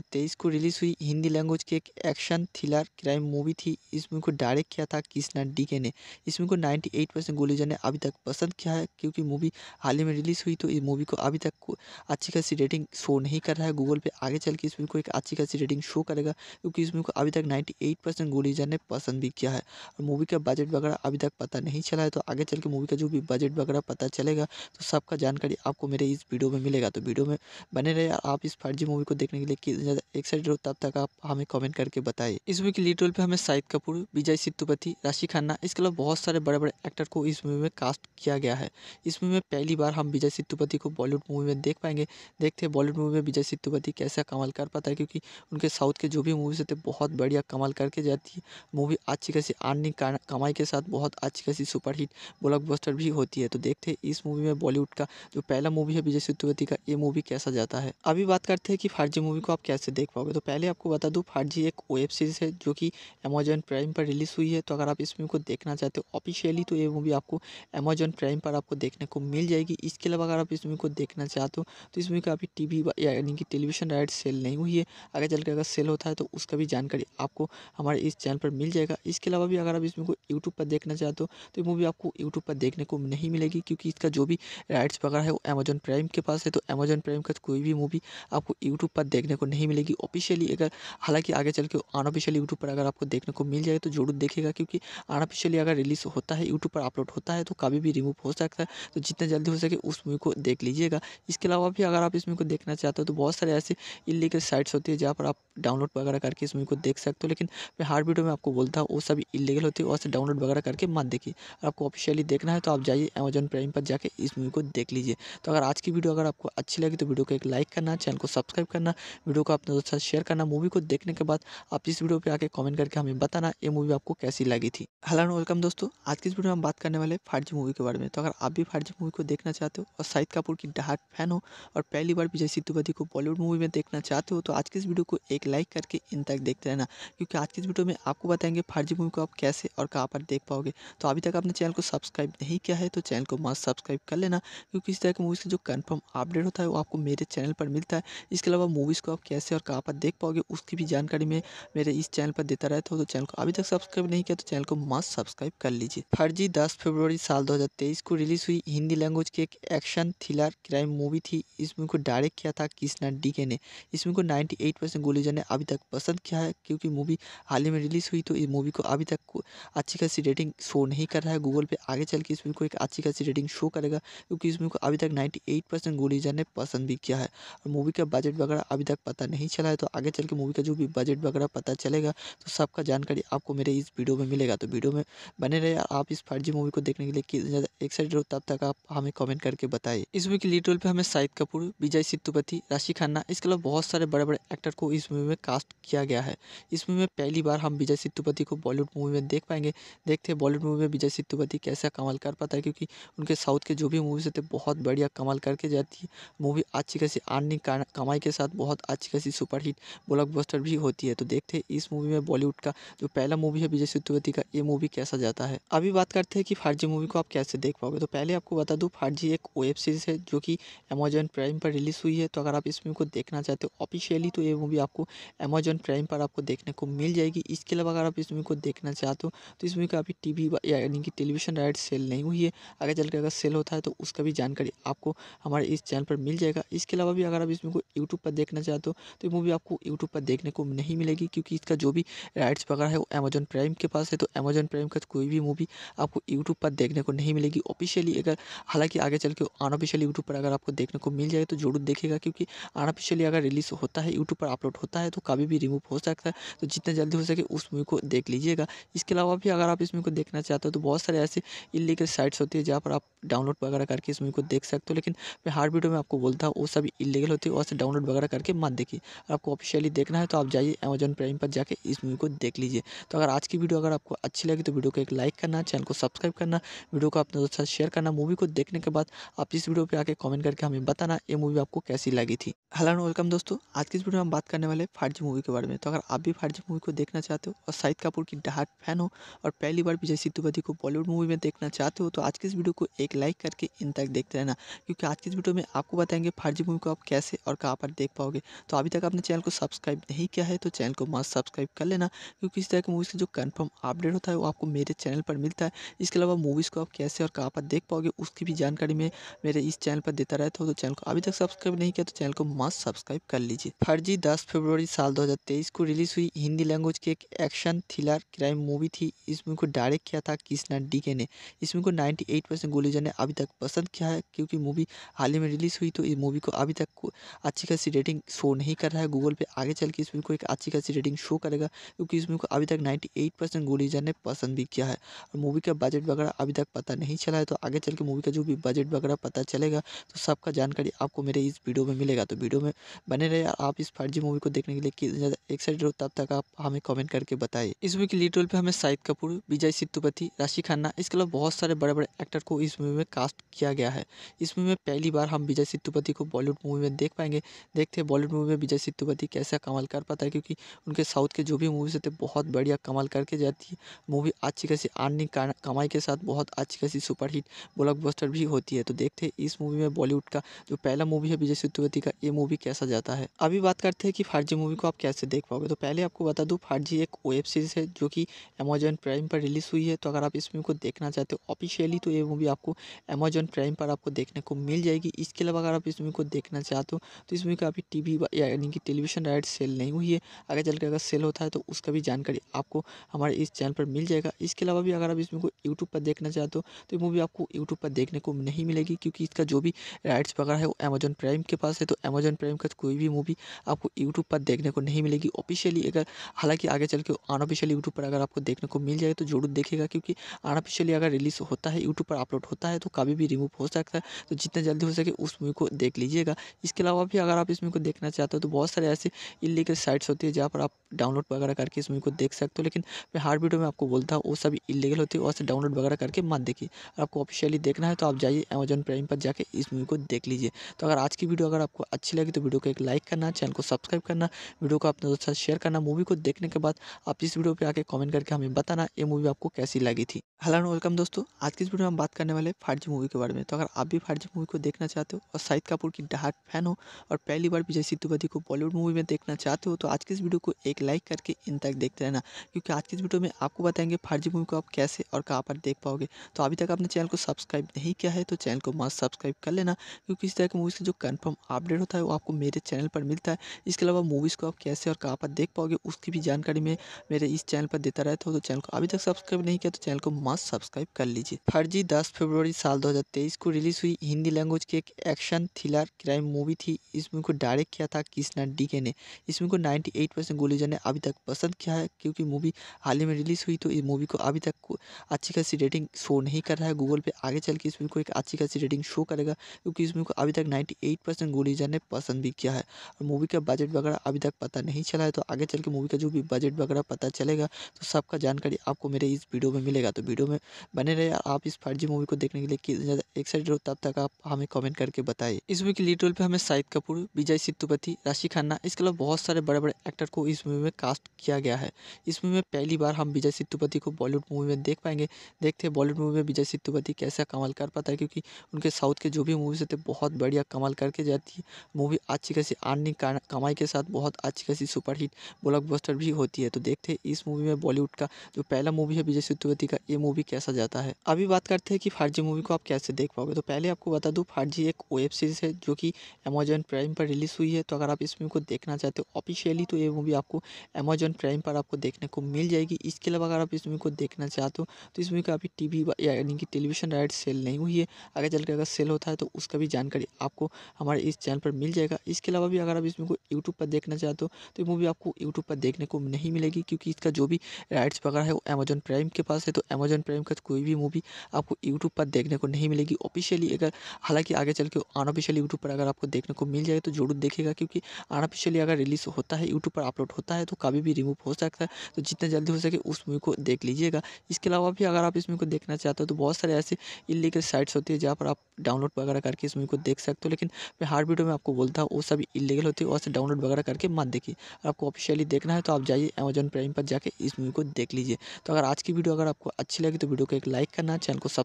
को रिलीज़ हुई हिंदी लैंग्वेज की एक एक्शन थ्रिलर क्राइम मूवी थी इस मूवी को डायरेक्ट किया था कृष्णा डीके ने इस मूवी को नाइन्टी परसेंट ने अभी तक पसंद किया है क्योंकि मूवी हाल ही में रिलीज़ हुई तो इस मूवी को अभी तक अच्छी खासी रेटिंग शो नहीं कर रहा है गूगल पे आगे चल के इस मूवी को एक अच्छी खासी रेटिंग शो करेगा क्योंकि इस मूवी को अभी तक नाइन्टी एट परसेंट गोलीजा ने पसंद भी किया है और मूवी का बजट वगैरह अभी तक पता नहीं चला है तो आगे चल के मूवी का जो भी बजट वगैरह पता चलेगा तो सबका जानकारी आपको मेरे इस वीडियो में मिलेगा तो वीडियो में बने रहे आप इस फर्जी मूवी को देखने के लिए कितने ज़्यादा एक्साइटेड हो तब तक आप हमें कॉमेंट करके बताइए इस मूवी के लीड रोल पर हमें शाहिद कपूर विजय सित्तुपति राशि खन्ना इसके अलावा बहुत सारे बड़े बड़े एक्टर को इस मूवी में कास्ट किया गया है इस मूवी में पहली बार हम विजय सित्तुपति को बॉलीवुड मूवी में देख पाएंगे देखते हैं बॉलीवुड मूवी में विजय सित्तुपति कैसा कमाल कर पाता है क्योंकि उनके साउथ के जो भी मूवीज़ होते हैं बहुत बढ़िया कमाल करके जाती है मूवी अच्छी खासी अर्निंग कमाई के साथ बहुत अच्छी खासी सुपरहिट ब्लॉकबस्टर भी होती है तो देखते हैं इस मूवी में बॉलीवुड का जो पहला मूवी है विजय सेतुपति का ये मूवी कैसा जाता है अभी बात करते हैं कि फार्जी मूवी को आप कैसे देख पाओगे तो पहले आपको बता दूँ फार्जी एक वेब सीरीज़ है जो कि अमेजॉन प्राइम पर रिलीज़ हुई है तो अगर आप इस मूवी को देखना चाहते हो ऑफिशियली तो ये मूवी आपको अमेजॉन प्राइम पर आपको देखने को मिल जाएगी इसके अलावा अगर आप इस मूवी को देखना चाहते हो तो इस मूवी का अभी टी वी यानी कि टेलीविजन राइट सेल नहीं हुई है आगे चल के अगर सेल होता है तो उसका भी जानकारी आपको हमारे इस चैनल पर मिल जाएगा इसके अलावा भी अगर आप इसमें को यूट्यूब पर देखना चाहते हो तो ये मूवी आपको यूट्यूब पर देखने को नहीं मिलेगी क्योंकि इसका जो भी राइट्स वगैरह है वो अमेजोन प्राइम के पास है तो अमेजन प्राइम का कोई भी मूवी आपको यूट्यूब पर देखने को नहीं मिलेगी ऑफिशियली अगर हालांकि आगे चल के अनऑफिशियली यूट्यूब पर अगर आपको देखने को मिल जाए तो जरूर देखेगा क्योंकि अनऑफिशियली अगर रिलीज़ होता है यूट्यूब पर अपलोड होता है तो कभी भी रिमूव हो सकता है तो जितना जल्दी हो सके उस मूवी को देख लीजिएगा इसके अलावा भी अगर आप इस मूवी को देखना चाहते हो तो बहुत सारे ऐसे इलीगल साइट्स होती है जहाँ पर आप डाउनलोड वगैरह करके इस मूवी को देख सकते हो लेकिन मैं हार्ड वीडियो में आपको बोलता हूँ वो सब इलीगल होती है और डाउनलोड वगैरह करके मत देखिए आपको ऑफिशियली देखना है तो आप जाइए अमेजन प्राइम पर जाकर इस मूवी को देख लीजिए तो अगर आज की वीडियो अगर आपको अच्छी लगी तो वीडियो को एक लाइक करना चैनल को सब्सक्राइब करना वीडियो को अपने दोस्तों साथ शेयर करना मूवी को देखने के बाद आप इस वीडियो पर आकर कॉमेंट करके हमें बताना ये मूवी आपको कैसी लगी थी हेलो एंड वेलकम दोस्तों आज की इस वीडियो में हम बात करने वाले फार्जी मूवी के बारे में तो अगर आप भी फार्जी मूवी को देखना चाहते हो और शाहिद कपूर की डहाट फैन हो और पहली बार विजय सिद्धुपति को बॉलीवुड मूवी में देखना चाहते हो तो आज की इस वीडियो को एक लाइक करके इन तक देखते रहना क्योंकि आज की इस वीडियो में आपको बताएंगे फर्जी मूवी को आप कैसे और कहाँ पर देख पाओगे तो अभी तक आपने चैनल को सब्सक्राइब नहीं किया है तो चैनल को मस्त सब्सक्राइब कर लेना क्योंकि इस तरह की मूवीज़ का जो कन्फर्म अपडेट होता है वो आपको मेरे चैनल पर मिलता है इसके अलावा मूवीज़ को आप कैसे और कहाँ पर देख पाओगे उसकी भी जानकारी मैं मेरे इस चैनल पर देता रहता हूँ तो चैनल को अभी तक सब्सक्राइब नहीं किया तो चैनल को मस्त सब्सक्राइब कर लीजिए फर्जी दस फरवरी साल तेईस को रिलीज़ हुई हिंदी लैंग्वेज की एक एक्शन थ्रिलर क्राइम मूवी थी इस मूवी को डायरेक्ट किया था कृष्णा डीके ने इस मूवी को नाइन नाइन्टी एट परसेंट गोली जाने अभी तक पसंद किया है क्योंकि मूवी हाल ही में रिलीज़ हुई तो इस मूवी को अभी तक अच्छी खासी रेटिंग शो नहीं कर रहा है गूगल पे आगे चल के इस मूवी को एक अच्छी खासी रेटिंग शो करेगा क्योंकि इस मूवी को अभी तक नाइन्टी एट परसेंट गोली जाने पसंद भी किया है और मूवी का बजट वगैरह अभी तक पता नहीं चला है तो आगे चल के मूवी का जो भी बजट वगैरह पता चलेगा तो सबका जानकारी आपको मेरे इस वीडियो में मिलेगा तो वीडियो में बने रहे आप इस फर्जी मूवी को देखने के लिए कितने ज़्यादा एक्साइटेड हो तब तक आप हमें कमेंट करके बताइए इस मूवी के लीड रोल पे हमें शाहिद कपूर विजय सेतुपति राशि खन्ना इसके अलावा बहुत सारे बड़े बड़े एक्टर को इस मूवी में कास्ट किया गया है इस मूवी में पहली बार हम विजय सेतुपति को बॉलीवुड मूवी में देख पाएंगे देखते हैं बॉलीवुड मूवी में विजय सेतुपति कैसा कमाल कर पाता है क्योंकि उनके साउथ के जो भी मूवीज़ होते बहुत बढ़िया कमाल करके जाती है मूवी अच्छी खासी आर्निंग कमाई के साथ बहुत अच्छी खासी सुपरहिट ब्लॉकबस्टर भी होती है तो देखते हैं इस मूवी में बॉलीवुड का जो पहला मूवी है विजय सेतुपति का ये मूवी कैसा जाता है अभी बात करते हैं कि फार्जी मूवी को आप कैसे देख पाओगे तो पहले आपको बता दूँ फार्जी एक वेब सीरीज़ है जो कि अमेजॉन प्राइम पर रिलीज़ हुई है तो अगर आप इस मूवी को देखना चाहते हो ऑफिशियली तो ये मूवी आपको अमेजोन प्राइम पर आपको देखने को मिल जाएगी इसके अलावा अगर आप इस मूवी को देखना चाहते हो तो इस मूवी का अभी टी यानी कि टेलीविजन राइट सेल नहीं हुई है आगे चल अगर सेल होता है तो उसका भी जानकारी आपको हमारे इस चैनल पर मिल जाएगा इसके अलावा भी अगर आप इस मूवी को यूट्यूब पर देखना चाहते हो तो ये मूवी आपको यूट्यूब पर देखने को नहीं मिलेगी क्योंकि इसका जो भी राइट्स वगैरह है वो अमेजोन प्राइम के पास है तो अमेजोन प्राइम का कोई भी मूवी आपको यूट्यूब पर देखने को नहीं मिलेगी ऑफिशियली अगर हालांकि आगे चल के अनऑफिशियल यूट्यूब पर अगर आपको देखने को मिल जाए तो जरूर देखेगा क्योंकि अनऑफिशियली अगर रिलीज़ होता है यूट्यूब पर अपलोड होता है तो कभी भी रिमूव हो सकता है तो जितना जल्दी हो सके उस मूवी को देख लीजिएगा इसके अलावा भी अगर आप इस मूवी को देखना चाहते हो तो बहुत सारे ऐसे इलीगल साइट्स होती है जहाँ पर आप डाउनलोड वगैरह करके इस मूवी को देख सकते हो लेकिन मैं हर वीडियो में आपको बोलता हूँ वो सब इलीगल होती है और डाउनलोड वगैरह करके मत देखिए आपको ऑफिशियली देखना है तो आप जाइए अमेजन प्राइम पर जाकर इस मूवी को देख लीजिए तो अगर आज की वीडियो अगर आपको अच्छी लगी तो वीडियो को एक लाइक करना चैनल को सब्सक्राइब करना वीडियो को अपने दोस्तों साथ शेयर करना मूवी को देखने के बाद आप इस वीडियो पर आके कॉमेंट करके हमें बताना ये मूवी आपको कैसी लगी थी हेलो वेलकम दोस्तों आज की इस वीडियो में हम बात करने वाले फारजी मूवी के बारे में तो अगर आप भी फारजी मूवी को देखना चाहते हो और शाहिद कपूर की डहाट फैन हो और पहली बार विजय सेतुपति को बॉलीवुड मूवी में देखना चाहते हो तो आज की इस वीडियो को एक लाइक करके इन तक देखते रहना क्योंकि आज की इस वीडियो में आपको बताएंगे फारजी मूवी को आप कैसे और कहाँ पर देख पाओगे तो अभी तक आपने चैनल को सब्सक्राइब नहीं किया है तो चैनल को मस्त सब्सक्राइब कर लेना क्योंकि इस तरह की मूवीज़ का जो कन्फर्म अपडेट होता है वो आपको मेरे चैनल पर मिलता है इसके अलावा मूवीज़ को आप कैसे और कहाँ पर देख पाओगे उसकी भी जानकारी मैं मेरे इस चैनल पर देता रहता हूँ तो चैनल को अभी तक सब्सक्राइब नहीं किया तो चैनल को मस्त सब्सक्राइब कर लीजिए फर्जी 10 फरवरी साल 2023 को रिलीज़ हुई हिंदी लैंग्वेज की एक एक्शन थ्रिलर क्राइम मूवी थी इस मूवी को डायरेक्ट किया था कृष्णा डीके ने इस मूवी को 98 परसेंट गोली ने अभी तक पसंद किया है क्योंकि मूवी हाल ही में रिलीज़ हुई तो इस मूवी को अभी तक अच्छी खासी रेटिंग शो नहीं कर रहा है गूगल पर आगे चल के इस मूवी को एक अच्छी खासी रेटिंग शो करेगा क्योंकि इस मूवी को अभी तक नाइन्टी परसेंट गुलीजन ने पसंद भी किया है और मूवी का बजट वगैरह अभी तक पता नहीं चला है तो आगे चल के मूवी का जो भी बजट वगैरह पता चलेगा तो सबका जानकारी आपको मेरे इस वीडियो में मिलेगा तो वीडियो में बने रहे आप इस फाइव जी मूवी को देखने के लिए कितने ज़्यादा एक्साइटेड हो तब तक आप हमें कमेंट करके बताइए इस मूवी के लीड रोल पर हमें शाहिद कपूर विजय सिद्धुपति राशि खन्ना इसके अलावा बहुत सारे बड़े बड़े एक्टर को इस मूवी में कास्ट किया गया है इस मूवी में पहली बार हम विजय सिद्धुपति को बॉलीवुड मूवी में देख पाएंगे देखते हैं बॉलीवुड मूवी में विजय सिद्धुपति कैसा कमाल कर पाता है क्योंकि उनके साउथ के जो भी मूवीज होते बहुत बढ़िया कमाल करके जाती है मूवी अच्छी खासी अर्निंग कमाई के साथ बहुत अच्छी खासी सुपरहिट बस्टर भी होती है तो देखते हैं इस मूवी में बॉलीवुड का जो पहला मूवी है विजय सिद्धुपति का ये मूवी कैसा जाता है अभी बात करते हैं कि फार्जी मूवी को आप कैसे देख पाओगे तो पहले आपको बता दूँ फार्जी एक वेब सीरीज़ है जो कि अमेजॉन प्राइम पर रिलीज़ हुई है तो अगर आप इस मूवी को देखना चाहते हो ऑफिशियली तो ये मूवी आपको अमेजॉन प्राइम पर आपको देखने को मिल जाएगी इसके अलावा अगर आप इस मूवी को देखना चाहते हो तो इस मूवी का अभी टी यानी कि टेलीविज़न राइट सेल नहीं हुई है आगे चल अगर सेल होता है तो उसका भी जानकारी आपको हमारे इस चैनल पर मिल जाएगा इसके अलावा भी अगर आप इस मूवी को यूट्यूब पर देखना चाहते हो तो ये मूवी आपको यूट्यूब पर देखने को नहीं मिलेगी क्योंकि इसका जो भी राइट्स वगैरह है वो अमेजॉन प्राइम के पास है तो अमेजॉन प्राइम का कोई भी मूवी आपको यूट्यूब पर देखने को नहीं मिलेगी ऑफिशियली अगर हालांकि आगे चल के अनऑफिशियली यूट्यूब पर अगर आपको देखने को मिल जाए तो जरूर देखेगा क्योंकि अनऑफिशियली अगर रिलीज़ होता है यूट्यूब पर अपलोड होता है तो कभी भी रिमूव हो सकता है तो जितना जल्दी हो सके उस मूवी को देख लीजिएगा इसके अलावा भी अगर आप इस मूवी को देखना चाहते हो तो बहुत सारे ऐसे इलीगल साइट्स होती है जहाँ पर आप डाउनलोड वगैरह करके इस मूवी को देख सकते हो लेकिन मैं हर वीडियो में आपको बोलता हूँ वो सब इलीगल होती है और से डाउनलोड वगैरह करके मत देखिए और आपको ऑफिशियली देखना है तो आप जाइए अमेजन प्राइम पर जाके इस मूवी को देख लीजिए तो अगर आज की वीडियो अगर आपको अच्छी लगी तो वीडियो को एक लाइक करना चैनल चैनल को सब्सक्राइब करना वीडियो को अपने दोस्तों साथ शेयर करना मूवी को देखने के बाद आप इस वीडियो पर आके कॉमेंट करके हमें बताना ये मूवी आपको कैसी लगी थी हेलो वेलकम दोस्तों आज की इस वीडियो में हम बात करने वाले फारजी मूवी के बारे में तो अगर आप भी फारजी मूवी को देखना चाहते हो और शाहिद कपूर की डाहट फैन हो और पहली बार विजय सिद्धुपति को बॉलीवुड मूवी में देखना चाहते हो तो आज की इस वीडियो को एक लाइक करके इन तक देखते रहना क्योंकि आज की इस वीडियो में आपको बताएंगे फारजी मूवी को आप कैसे और कहाँ पर देख पाओगे तो अभी तक आपने चैनल को सब्सक्राइब नहीं किया है तो चैनल को मस्त सब्सक्राइब कर लेना क्योंकि इस तरह की मूवीज़ का जो कन्फर्म अपडेट होता है वो आपको मेरे चैनल पर मिलता है इसके अलावा मूवीज़ को आप कैसे और कहाँ पर देख पाओगे उसकी भी जानकारी मैं मेरे इस चैनल पर देता रहता हूँ तो चैनल को अभी तक सब्सक्राइब नहीं किया तो चैनल को मस्त सब्सक्राइब कर लीजिए फर्जी दस फरवरी साल दो को रिलीज़ हुई हिंदी लैंग्वेज की एक एक्शन थ्रिलर क्राइम मूवी थी इस मूवी को डायरेक्ट किया था कृष्णा डीके ने इसमें को नाइन्टी परसेंट ने अभी तक पसंद किया है क्योंकि मूवी हाल ही में रिलीज़ हुई तो इस मूवी को अभी तक अच्छी खासी रेटिंग शो नहीं कर रहा है गूगल पे आगे चल के इस मूवी को एक अच्छी खासी रेटिंग शो करेगा क्योंकि इस मूवी को अभी तक 98 एट परसेंट गोली ने पसंद भी किया है और मूवी का बजट वगैरह अभी तक पता नहीं चला है तो आगे चल के मूवी का जो भी बजट वगैरह पता चलेगा तो सबका जानकारी आपको मेरे इस वीडियो में मिलेगा तो वीडियो में बने रहे आप इस फर्जी मूवी को देखने के लिए कितने ज़्यादा एक्साइटेड हो तब तक आप हमें कमेंट करके बताइए इस मूवी के लीड रोल पर हमें शाहिद कपूर विजय सित्तुपति राशि खन्ना इसके अलावा बहुत सारे बड़े बड़े एक्टर को इस मूवी में कास्ट किया गया है इस मूवी में पहली बार हम विजय सित्तुपति को बॉलीवुड मूवी में देख पाएंगे देखते हैं बॉलीवुड मूवी में विजय सिद्धुपति कैसा कमाल कर पाता है क्योंकि उनके साउथ के जो भी मूवीज होते बहुत बढ़िया कमाल करके जाती है मूवी अच्छी खासी अर्निंग कमाई के साथ बहुत अच्छी खासी सुपरहिट ब्लॉकबस्टर भी होती है तो देखते हैं इस मूवी में बॉलीवुड का जो पहला मूवी है विजय सेतुपति का ये मूवी कैसा जाता है अभी बात करते हैं कि जी मूवी को आप कैसे देख पाओगे तो पहले आपको बता दूँ जी एक वेब सीरीज़ है जो कि अमेजॉन प्राइम पर रिलीज़ हुई है तो अगर आप इस मूवी को देखना चाहते हो ऑफिशियली तो ये मूवी आपको अमेजॉन प्राइम पर आपको देखने को मिल जाएगी इसके अलावा अगर आप इस मूवी को देखना चाहते हो तो इस मूवी का अभी टी वी यानी कि टेलीविजन राइट सेल नहीं हुई है आगे चल अगर सेल होता है तो उसका भी जानकारी आपको हमारे इस चैनल पर मिल जाएगा इसके अलावा भी अगर आप इसमें को यूट्यूब पर देखना चाहते हो तो ये मूवी आपको यूट्यूब पर देखने को नहीं मिलेगी क्योंकि इसका जो भी राइट्स वगैरह है वो अमेजोन प्राइम के पास है तो अमेजन प्राइम का कोई भी मूवी आपको यूट्यूब पर देखने को नहीं मिलेगी ऑफिशियली अगर हालांकि आगे चल के अनऑफिशियली यूट्यूब पर अगर आपको देखने को मिल जाए तो जरूर देखेगा क्योंकि अनऑफिशियली अगर रिलीज़ होता है यूट्यूब पर अपलोड होता है तो कभी भी रिमूव हो सकता है तो जितना जल्दी हो सके उस मूवी को देख लीजिएगा इसके अलावा भी अगर आप इस मूवी को देखना चाहते हो तो बहुत सारे ऐसे इलीगल साइट्स होती है जहाँ पर आप डाउनलोड वगैरह करके इस मूवी को देख सकते हो लेकिन मैं हार्ड वीडियो में आपको बोलता हूँ वो सभी इलीगल होती है और से डाउनलोड वगैरह करके मत देखिए आपको ऑफिशियली देखना है तो आप जाइए अमेजन प्राइम पर जाके इस मूवी को देख लीजिए तो अगर आज की वीडियो अगर आपको अच्छी लगी तो वीडियो को एक लाइक करना चैनल को सब